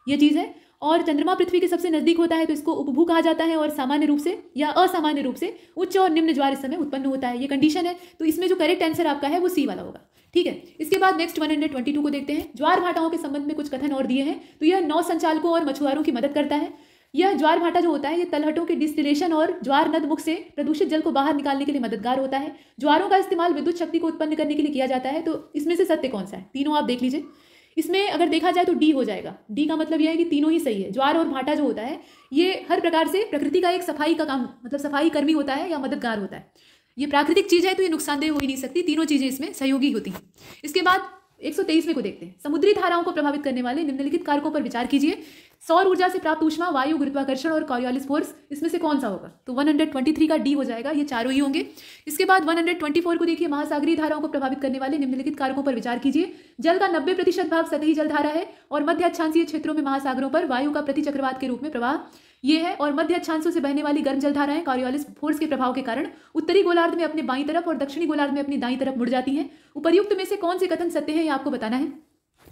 ये चीज़ है और चंद्रमा पृथ्वी के सबसे नजदीक होता है तो इसको उपभू कहा जाता है और सामान्य रूप से या असामान्य रूप से उच्च और निम्न ज्वार इस समय उत्पन्न होता है ये कंडीशन है तो इसमें जो करेक्ट आंसर आपका है वो सी वाला होगा ठीक है इसके बाद नेक्स्ट 122 को देखते हैं ज्वार भाटाओं के संबंध में कुछ कथन और दिए हैं तो यह नौ संचालकों और मछुआरों की मदद करता है यह ज्वार भाटा जो होता है ये तलहटों के डिस्टिलेशन और ज्वार नद मुख से प्रदूषित जल को बाहर निकालने के लिए मददगार होता है ज्वारों का इस्तेमाल विद्युत शक्ति को उत्पन्न करने के लिए किया जाता है तो इसमें से सत्य कौन सा है तीनों आप देख लीजिए इसमें अगर देखा जाए तो डी हो जाएगा डी का मतलब यह है कि तीनों ही सही है ज्वार और भाटा जो होता है ये हर प्रकार से प्रकृति का एक सफाई का काम मतलब सफाई कर्मी होता है या मददगार होता है ये प्राकृतिक चीज़ है तो ये नुकसानदेह हो ही नहीं सकती तीनों चीज़ें इसमें सहयोगी होती हैं इसके बाद 123 में को देखते हैं समुद्री धाराओं को प्रभावित करने वाले निम्नलिखित कारकों पर विचार कीजिए सौर ऊर्जा से प्राप्त ऊष्मा वायु गुरुत्वाकर्षण और कॉरियोलिस फोर्स इसमें से कौन सा होगा तो 123 का डी हो जाएगा ये चारों ही होंगे इसके बाद 124 को देखिए महासागरीय धाराओं को प्रभावित करने वाले निम्नलिखित कारकों पर विचार कीजिए जल का नब्बे प्रतिशत भाग सतही जलधारा है और मध्य अच्छांसीय क्षेत्रों में महासागरों पर वायु का प्रति चक्रवात के रूप में प्रवाह ये है और मध्य अक्षांशों से बहने वाली गर्म जलधाराएं कॉरियोलिस फोर्स के प्रभाव के कारण उत्तरी गोलार्ध में अपने बाई तरफ और दक्षिणी गोलार्ध में अपनी दाई तरफ मुड़ जाती है उपयुक्त में से कौन से कथन सत्य है ये आपको बताना है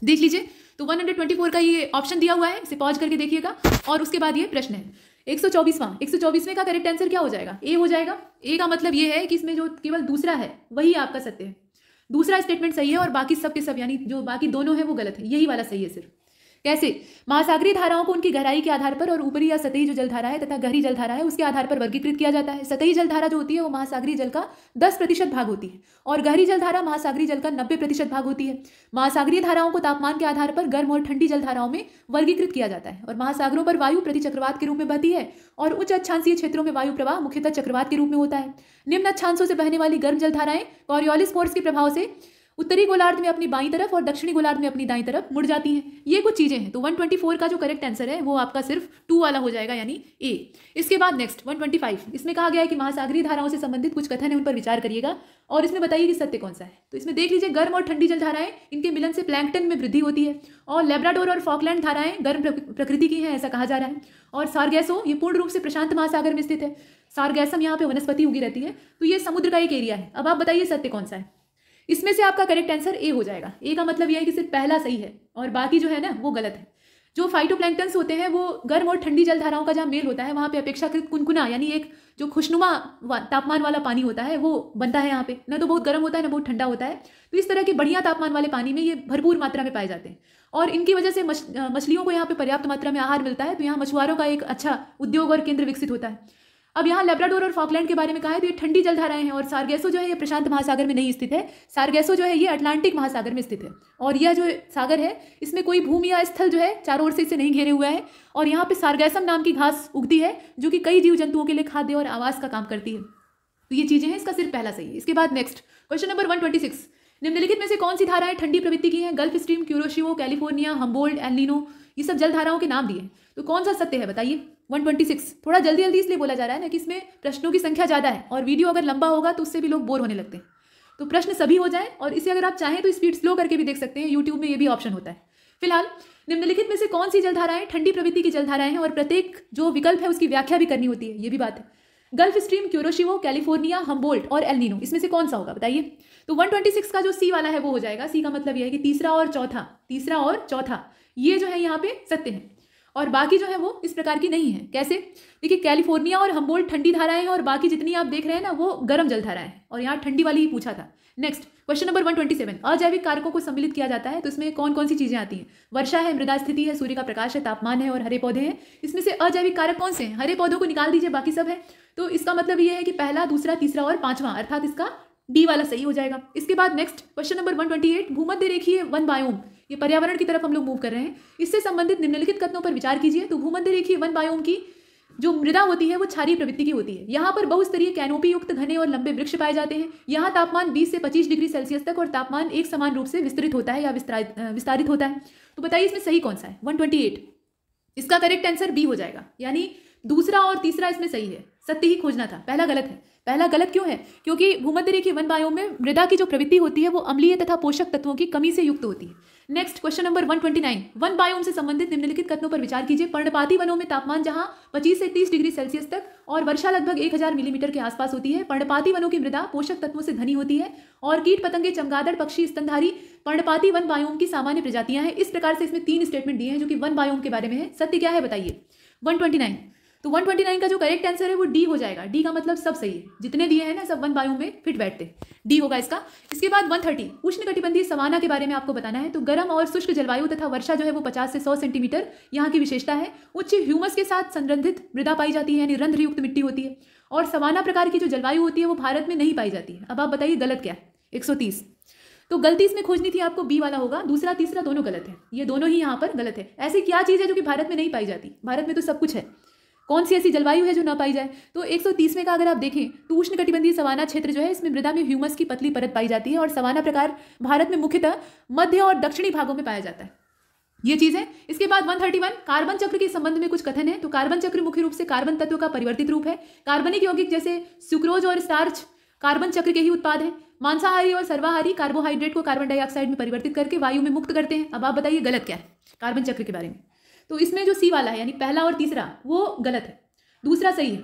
देख लीजिए तो 124 का ये ऑप्शन दिया हुआ है इसे पॉज करके देखिएगा और उसके बाद ये प्रश्न है एक सौ चौबीसवा एक सौ चौबीसवें का करेक्ट आंसर क्या हो जाएगा ए हो जाएगा ए का मतलब ये है कि इसमें जो केवल दूसरा है वही आपका सत्य है दूसरा स्टेटमेंट सही है और बाकी सब के सब यानी जो बाकी दोनों है वो गलत है यही वाला सही है सिर्फ कैसे महासागरीय धाराओं को उनकी गहराई के आधार पर और ऊपरी या सतही जो जलधारा है तथा गहरी जलधारा है उसके आधार पर वर्गीकृत किया जाता है सतही जलधारा जो होती है वो महासागरीय जल का दस प्रतिशत भाग होती है और गहरी जलधारा महासागरीय जल का नब्बे प्रतिशत भाग होती है महासागरीय धाराओं को तापमान के आधार पर गर्म और ठंडी जलधाराओं में वर्गीकृत किया जाता है और महासागरों पर वायु प्रति चक्रवात के रूप में बहती है और उच्च अच्छांसीय क्षेत्रों में वायु प्रवाह मुख्यतः चक्रवात के रूप में होता है निम्न अच्छांशों से बहने वाली गर्म जलधाराएं कॉरियोलिस फोर्स के प्रभाव से उत्तरी गोलार्ध में अपनी बाई तरफ और दक्षिणी गोलार्ध में अपनी दाई तरफ मुड़ जाती हैं ये कुछ चीज़ें हैं तो 124 का जो करेक्ट आंसर है वो आपका सिर्फ टू वाला हो जाएगा यानी ए इसके बाद नेक्स्ट 125 इसमें कहा गया है कि महासागरीय धाराओं से संबंधित कुछ कथन है उन पर विचार करिएगा और इसमें बताइए कि सत्य कौन सा है तो इसमें देख लीजिए गर्म और ठंडी जल धाराएं इनके मिलन से प्लैंकटन में वृद्धि होती है और लेब्राडोर और फॉकलैंड धाराएं गर्म प्रकृति की हैं ऐसा कहा जा रहा है और सारगैसो ये पूर्ण रूप से प्रशांत महासागर में स्थित है सारगैसम यहाँ पे वनस्पति उगी रहती है तो ये समुद्र का एक एरिया है अब आप बताइए सत्य कौन सा है इसमें से आपका करेक्ट आंसर ए हो जाएगा ए का मतलब यह है कि सिर्फ पहला सही है और बाकी जो है ना वो गलत है जो फाइटोप्लैंक्टन्स होते हैं वो गर्म और ठंडी जलधाराओं का जहाँ मेल होता है वहाँ पे अपेक्षाकृत कुनकुना यानी एक जो खुशनुमा तापमान वाला पानी होता है वो बनता है यहाँ पे ना तो बहुत गर्म होता है ना बहुत ठंडा होता है तो इस तरह के बढ़िया तापमान वाले पानी में ये भरपूर मात्रा में पाए जाते हैं और इनकी वजह से मछलियों को यहाँ पर पर्याप्त मात्रा में आहार मिलता है तो यहाँ मछुआरों का एक अच्छा उद्योग और केंद्र विकसित होता है अब यहाँ लेब्राडोर और फॉकलैंड के बारे में कहा है तो ये ठंडी जलधाराएं हैं और सार्गेसो जो है ये प्रशांत महासागर में नहीं स्थित है सार्गेसो जो है ये अटलांटिक महासागर में स्थित है और यह जो सागर है इसमें कोई भूमि या स्थल जो है चारों ओर से इसे नहीं घेरे हुआ है और यहाँ पे सार्गैसम नाम की घास उगती है जो कि कई जीव जंतुओं के लिए खाद्य और आवास का काम करती है तो ये चीज़ें हैं इसका सिर्फ पहला सही है इसके बाद next question number one twenty six निम्नलिखित में से कौन सी धाराएं ठंडी प्रवृत्ति की हैं Gulf Stream Kuroshio California Humboldt El Nino ये सब जल धाराओं के नाम दिए तो कौन सा सत्य है बताइए 126 थोड़ा जल्दी जल्दी इसलिए बोला जा रहा है ना कि इसमें प्रश्नों की संख्या ज़्यादा है और वीडियो अगर लंबा होगा तो उससे भी लोग बोर होने लगते हैं तो प्रश्न सभी हो जाए और इसे अगर आप चाहें तो स्पीड स्लो करके भी देख सकते हैं यूट्यूब में ये भी ऑप्शन होता है फिलहाल निम्नलिखित में से कौन सी जलधाराएं ठंडी प्रवृत्ति की जलधाराएं हैं और प्रत्येक जो विकल्प है उसकी व्याख्या भी करनी होती है ये भी बात है Gulf Stream Kuroshio California Humboldt और एलनिनो इसमें से कौन सा होगा बताइए तो 126 का जो सी वाला है वो हो जाएगा सी का मतलब यह है कि तीसरा और चौथा तीसरा और चौथा ये जो है यहाँ पे सत्य है और बाकी जो है वो इस प्रकार की नहीं है कैसे देखिए कैलिफोर्निया और हम्बोल ठंडी धाराएं हैं और बाकी जितनी आप देख रहे हैं ना वो गर्म जल धाराएं हैं और यहाँ ठंडी वाली ही पूछा था नेक्स्ट क्वेश्चन नंबर 127 अजैविक कारकों को सम्मिलित किया जाता है तो इसमें कौन कौन सी चीजें आती हैं वर्षा है मृदा स्थिति है सूर्य का प्रकाश है तापमान है और हरे पौधे हैं इसमें से अजैविक कारक कौन से हैं हरे पौधों को निकाल दीजिए बाकी सब है तो इसका मतलब ये है कि पहला दूसरा तीसरा और पांचवा अर्थात इसका डी वाला सही हो जाएगा इसके बाद next question number one twenty eight भूमध्य रेखीय वन बायोम ये पर्यावरण की तरफ हम लोग मूव कर रहे हैं इससे संबंधित निम्नलिखित कथनों पर विचार कीजिए तो भूमध्य रेखीय वन बायोम की जो मृदा होती है वो क्षारीय प्रवृत्ति की होती है यहाँ पर बहुस्तरीय कैनोपी युक्त घने और लंबे वृक्ष पाए जाते हैं यहाँ तापमान 20 से 25 डिग्री सेल्सियस तक और तापमान एक समान रूप से विस्तृत होता है या विस्तारित होता है तो बताइए इसमें सही कौन सा है 128 इसका करेक्ट आंसर बी हो जाएगा यानी दूसरा और तीसरा इसमें सही है सत्य ही खोजना था पहला गलत है पहला गलत क्यों है क्योंकि भूमध्य रेखीय वन बायो में मृदा की जो प्रवृत्ति होती है वो अम्लीय तथा पोषक तत्वों की कमी से युक्त होती है नेक्स्ट क्वेश्चन नंबर 129 वन बायोम से संबंधित निम्नलिखित कथनों पर विचार कीजिए पर्णपाती वनों में तापमान जहां 25 से 30 डिग्री सेल्सियस तक और वर्षा लगभग 1000 मिलीमीटर के आसपास होती है पर्णपाती वनों की मृदा पोषक तत्वों से धनी होती है और कीट पतंगे चमगादड़ पक्षी स्तनधारी पर्णपाती वन बायोम की सामान्य प्रजातियां हैं इस प्रकार से इसमें तीन स्टेटमेंट दिए हैं जो कि वन बायोम के बारे में है सत्य क्या है बताइए वन तो 129 का जो करेक्ट आंसर है वो डी हो जाएगा डी का मतलब सब सही है जितने दिए हैं ना सब वन वायु में फिट बैठते डी होगा इसका इसके बाद 130 उष्ण कटिबंधी सवाना के बारे में आपको बताना है तो गर्म और शुष्क जलवायु तथा वर्षा जो है वो 50 से 100 सेंटीमीटर यहाँ की विशेषता है उच्च ह्यूमस के साथ संरंधित मृदा पाई जाती है यानी रंध्रयुक्त मिट्टी होती है और सवाना प्रकार की जो जलवायु होती है वो भारत में नहीं पाई जाती है अब आप बताइए गलत क्या है एक तो गलती इसमें खोजनी थी आपको बी वाला होगा दूसरा तीसरा दोनों गलत है ये दोनों ही यहाँ पर गलत है ऐसी क्या चीज़ है जो कि भारत में नहीं पाई जाती भारत में तो सब कुछ है कौन सी ऐसी जलवायु है जो ना पाई जाए तो 130 में का अगर आप देखें तो उष्ण कटिबंधीय सवाना क्षेत्र जो है इसमें मृदा में ह्यूमस की पतली परत पाई जाती है और सवाना प्रकार भारत में मुख्यतः मध्य और दक्षिणी भागों में पाया जाता है ये चीज है इसके बाद 131 कार्बन चक्र के संबंध में कुछ कथन है तो कार्बन चक्र मुख्य रूप से कार्बन तत्व का परिवर्तित रूप है कार्बनिक यौगिक जैसे सुक्रोज और स्टार्च कार्बन चक्र के ही उत्पाद है मांसाहारी और सर्वाहारी कार्बोहाइड्रेट को कार्बन डाइऑक्साइड में परिवर्तित करके वायु में मुक्त करते हैं अब आप बताइए गलत क्या है कार्बन चक्र के बारे में तो इसमें जो सी वाला है यानी पहला और तीसरा वो गलत है दूसरा सही है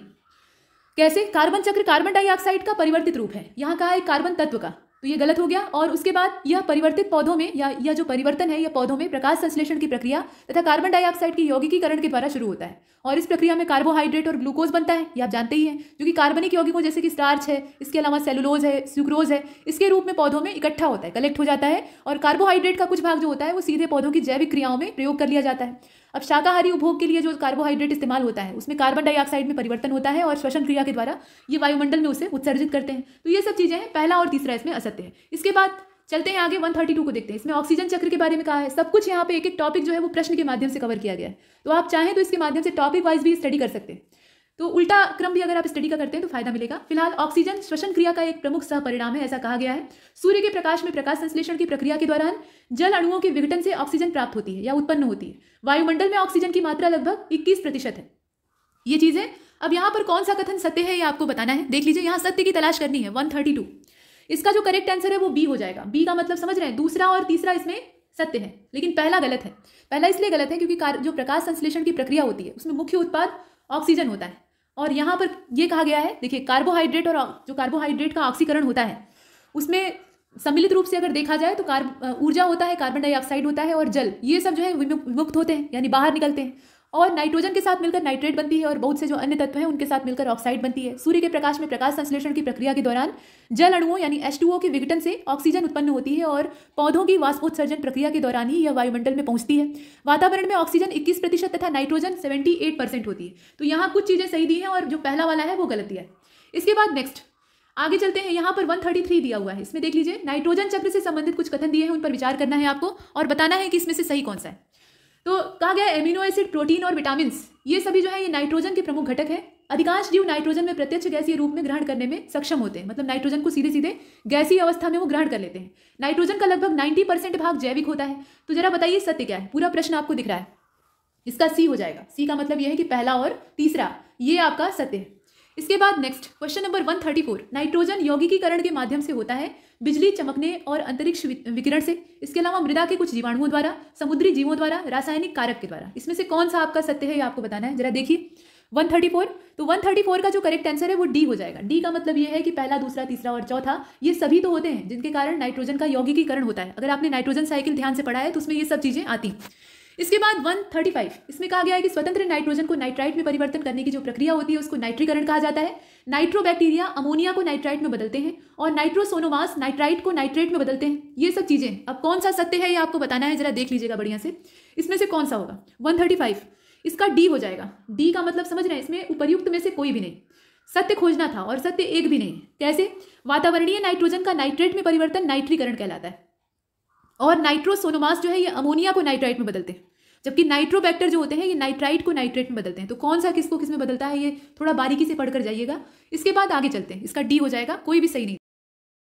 कैसे कार्बन चक्र कार्बन डाइऑक्साइड का परिवर्तित रूप है यहाँ कहा है कार्बन तत्व का तो ये गलत हो गया और उसके बाद यह परिवर्तित पौधों में या यह जो परिवर्तन है यह पौधों में प्रकाश संश्लेषण की प्रक्रिया तथा कार्बन डाइऑक्साइड की यौगिकीकरण के द्वारा शुरू होता है और इस प्रक्रिया में कार्बोहाइड्रेट और ग्लूकोज बनता है ये आप जानते ही हैं जो कि कार्बनिक यौगिकों जैसे कि स्टार्च है इसके अलावा सेलुलोज है सुक्रोज है इसके रूप में पौधों में इकट्ठा होता है कलेक्ट हो जाता है और कार्बोहाइड्रेट का कुछ भाग जो होता है वो सीधे पौधों की जैविक क्रियाओं में प्रयोग कर लिया जाता है अब शाकाहारी उपभोग के लिए जो कार्बोहाइड्रेट इस्तेमाल होता है उसमें कार्बन डाइऑक्साइड में परिवर्तन होता है और श्वसन क्रिया के द्वारा ये वायुमंडल में उसे उत्सर्जित करते हैं तो ये सब चीज़ें हैं पहला और तीसरा इसमें असत्य है इसके बाद चलते हैं आगे 132 को देखते हैं इसमें ऑक्सीजन चक्र के बारे में कहा है सब कुछ यहाँ पे एक एक टॉपिक जो है वो प्रश्न के माध्यम से कवर किया गया है तो आप चाहें तो इसके माध्यम से टॉपिक वाइज भी स्टडी कर सकते हैं तो उल्टा क्रम भी अगर आप स्टडी का करते हैं तो फायदा मिलेगा फिलहाल ऑक्सीजन श्वसन क्रिया का एक प्रमुख सह परिणाम है ऐसा कहा गया है सूर्य के प्रकाश में प्रकाश संश्लेषण की प्रक्रिया के दौरान जल अणुओं के विघटन से ऑक्सीजन प्राप्त होती है या उत्पन्न होती है वायुमंडल में ऑक्सीजन की मात्रा लगभग इक्कीस प्रतिशत है ये चीजें अब यहां पर कौन सा कथन सत्य है यह आपको बताना है देख लीजिए यहां सत्य की तलाश करनी है वन थर्टी टू इसका जो करेक्ट आंसर है वो बी हो जाएगा बी का मतलब समझ रहे हैं दूसरा और तीसरा इसमें सत्य है लेकिन पहला गलत है पहला इसलिए गलत है क्योंकि जो प्रकाश संश्लेषण की प्रक्रिया होती है उसमें मुख्य उत्पाद ऑक्सीजन होता है और यहाँ पर ये कहा गया है देखिए कार्बोहाइड्रेट और जो कार्बोहाइड्रेट का ऑक्सीकरण होता है उसमें सम्मिलित रूप से अगर देखा जाए तो कार्ब ऊर्जा होता है कार्बन डाइऑक्साइड होता है और जल ये सब जो है विमुक्त होते हैं यानी बाहर निकलते हैं और नाइट्रोजन के साथ मिलकर नाइट्रेट बनती है और बहुत से जो अन्य तत्व हैं उनके साथ मिलकर ऑक्साइड बनती है सूर्य के प्रकाश में प्रकाश संश्लेषण की प्रक्रिया के दौरान जल अणुओं यानी एच के विघटन से ऑक्सीजन उत्पन्न होती है और पौधों की वाष्पोत्सर्जन प्रक्रिया के दौरान ही यह वायुमंडल में पहुंचती है वातावरण में ऑक्सीजन इक्कीस प्रतिशत तथा नाइट्रोजन सेवेंटी एट परसेंट होती है तो यहाँ कुछ चीज़ें सही दी हैं और जो पहला वाला है वो गलत दिया है इसके बाद नेक्स्ट आगे चलते हैं यहाँ पर 133 दिया हुआ है इसमें देख लीजिए नाइट्रोजन चक्र से संबंधित कुछ कथन दिए हैं उन पर विचार करना है आपको और बताना है कि इसमें से सही कौन सा है तो कहा गया एमिनो एसिड प्रोटीन और विटामिन ये सभी जो है ये नाइट्रोजन के प्रमुख घटक है अधिकांश जीव नाइट्रोजन में प्रत्यक्ष गैसीय रूप में ग्रहण करने में सक्षम होते हैं मतलब नाइट्रोजन को सीधे सीधे गैसीय अवस्था में वो ग्रहण कर लेते हैं नाइट्रोजन का लगभग 90 परसेंट भाग जैविक होता है तो जरा बताइए सत्य क्या है पूरा प्रश्न आपको दिख रहा है इसका सी हो जाएगा सी का मतलब यह है कि पहला और तीसरा ये आपका सत्य है इसके बाद नेक्स्ट क्वेश्चन नंबर 134 नाइट्रोजन यौगिकीकरण के माध्यम से होता है बिजली चमकने और अंतरिक्ष विकिरण से इसके अलावा मृदा के कुछ जीवाणुओं द्वारा समुद्री जीवों द्वारा रासायनिक कारक के द्वारा इसमें से कौन सा आपका सत्य है ये आपको बताना है जरा देखिए 134 तो 134 का जो करेक्ट आंसर है वो डी हो जाएगा डी का मतलब ये है कि पहला दूसरा तीसरा और चौथा ये सभी तो होते हैं जिनके कारण नाइट्रोजन का यौगिकीकरण होता है अगर आपने नाइट्रोजन साइकिल ध्यान से पढ़ा है तो उसमें ये सब चीज़ें आती इसके बाद 135 इसमें कहा गया है कि स्वतंत्र नाइट्रोजन को नाइट्राइट में परिवर्तन करने की जो प्रक्रिया होती है उसको नाइट्रीकरण कहा जाता है नाइट्रोबैक्टीरिया अमोनिया को नाइट्राइट में बदलते हैं और नाइट्रोसोनोवास नाइट्राइट को नाइट्रेट में बदलते हैं ये सब चीज़ें अब कौन सा सत्य है ये आपको बताना है जरा देख लीजिएगा बढ़िया से इसमें से कौन सा होगा वन इसका डी हो जाएगा डी का मतलब समझ रहे हैं इसमें उपयुक्त में से कोई भी नहीं सत्य खोजना था और सत्य एक भी नहीं कैसे वातावरणीय नाइट्रोजन का नाइट्रेट में परिवर्तन नाइट्रीकरण कहलाता है और नाइट्रोसोनोमास जो है ये अमोनिया को नाइट्राइट में बदलते हैं जबकि नाइट्रोबैक्टर जो होते हैं ये नाइट्राइट को नाइट्रेट में बदलते हैं तो कौन सा किसको किस में बदलता है ये थोड़ा बारीकी से पढ़कर जाइएगा इसके बाद आगे चलते हैं इसका डी हो जाएगा कोई भी सही नहीं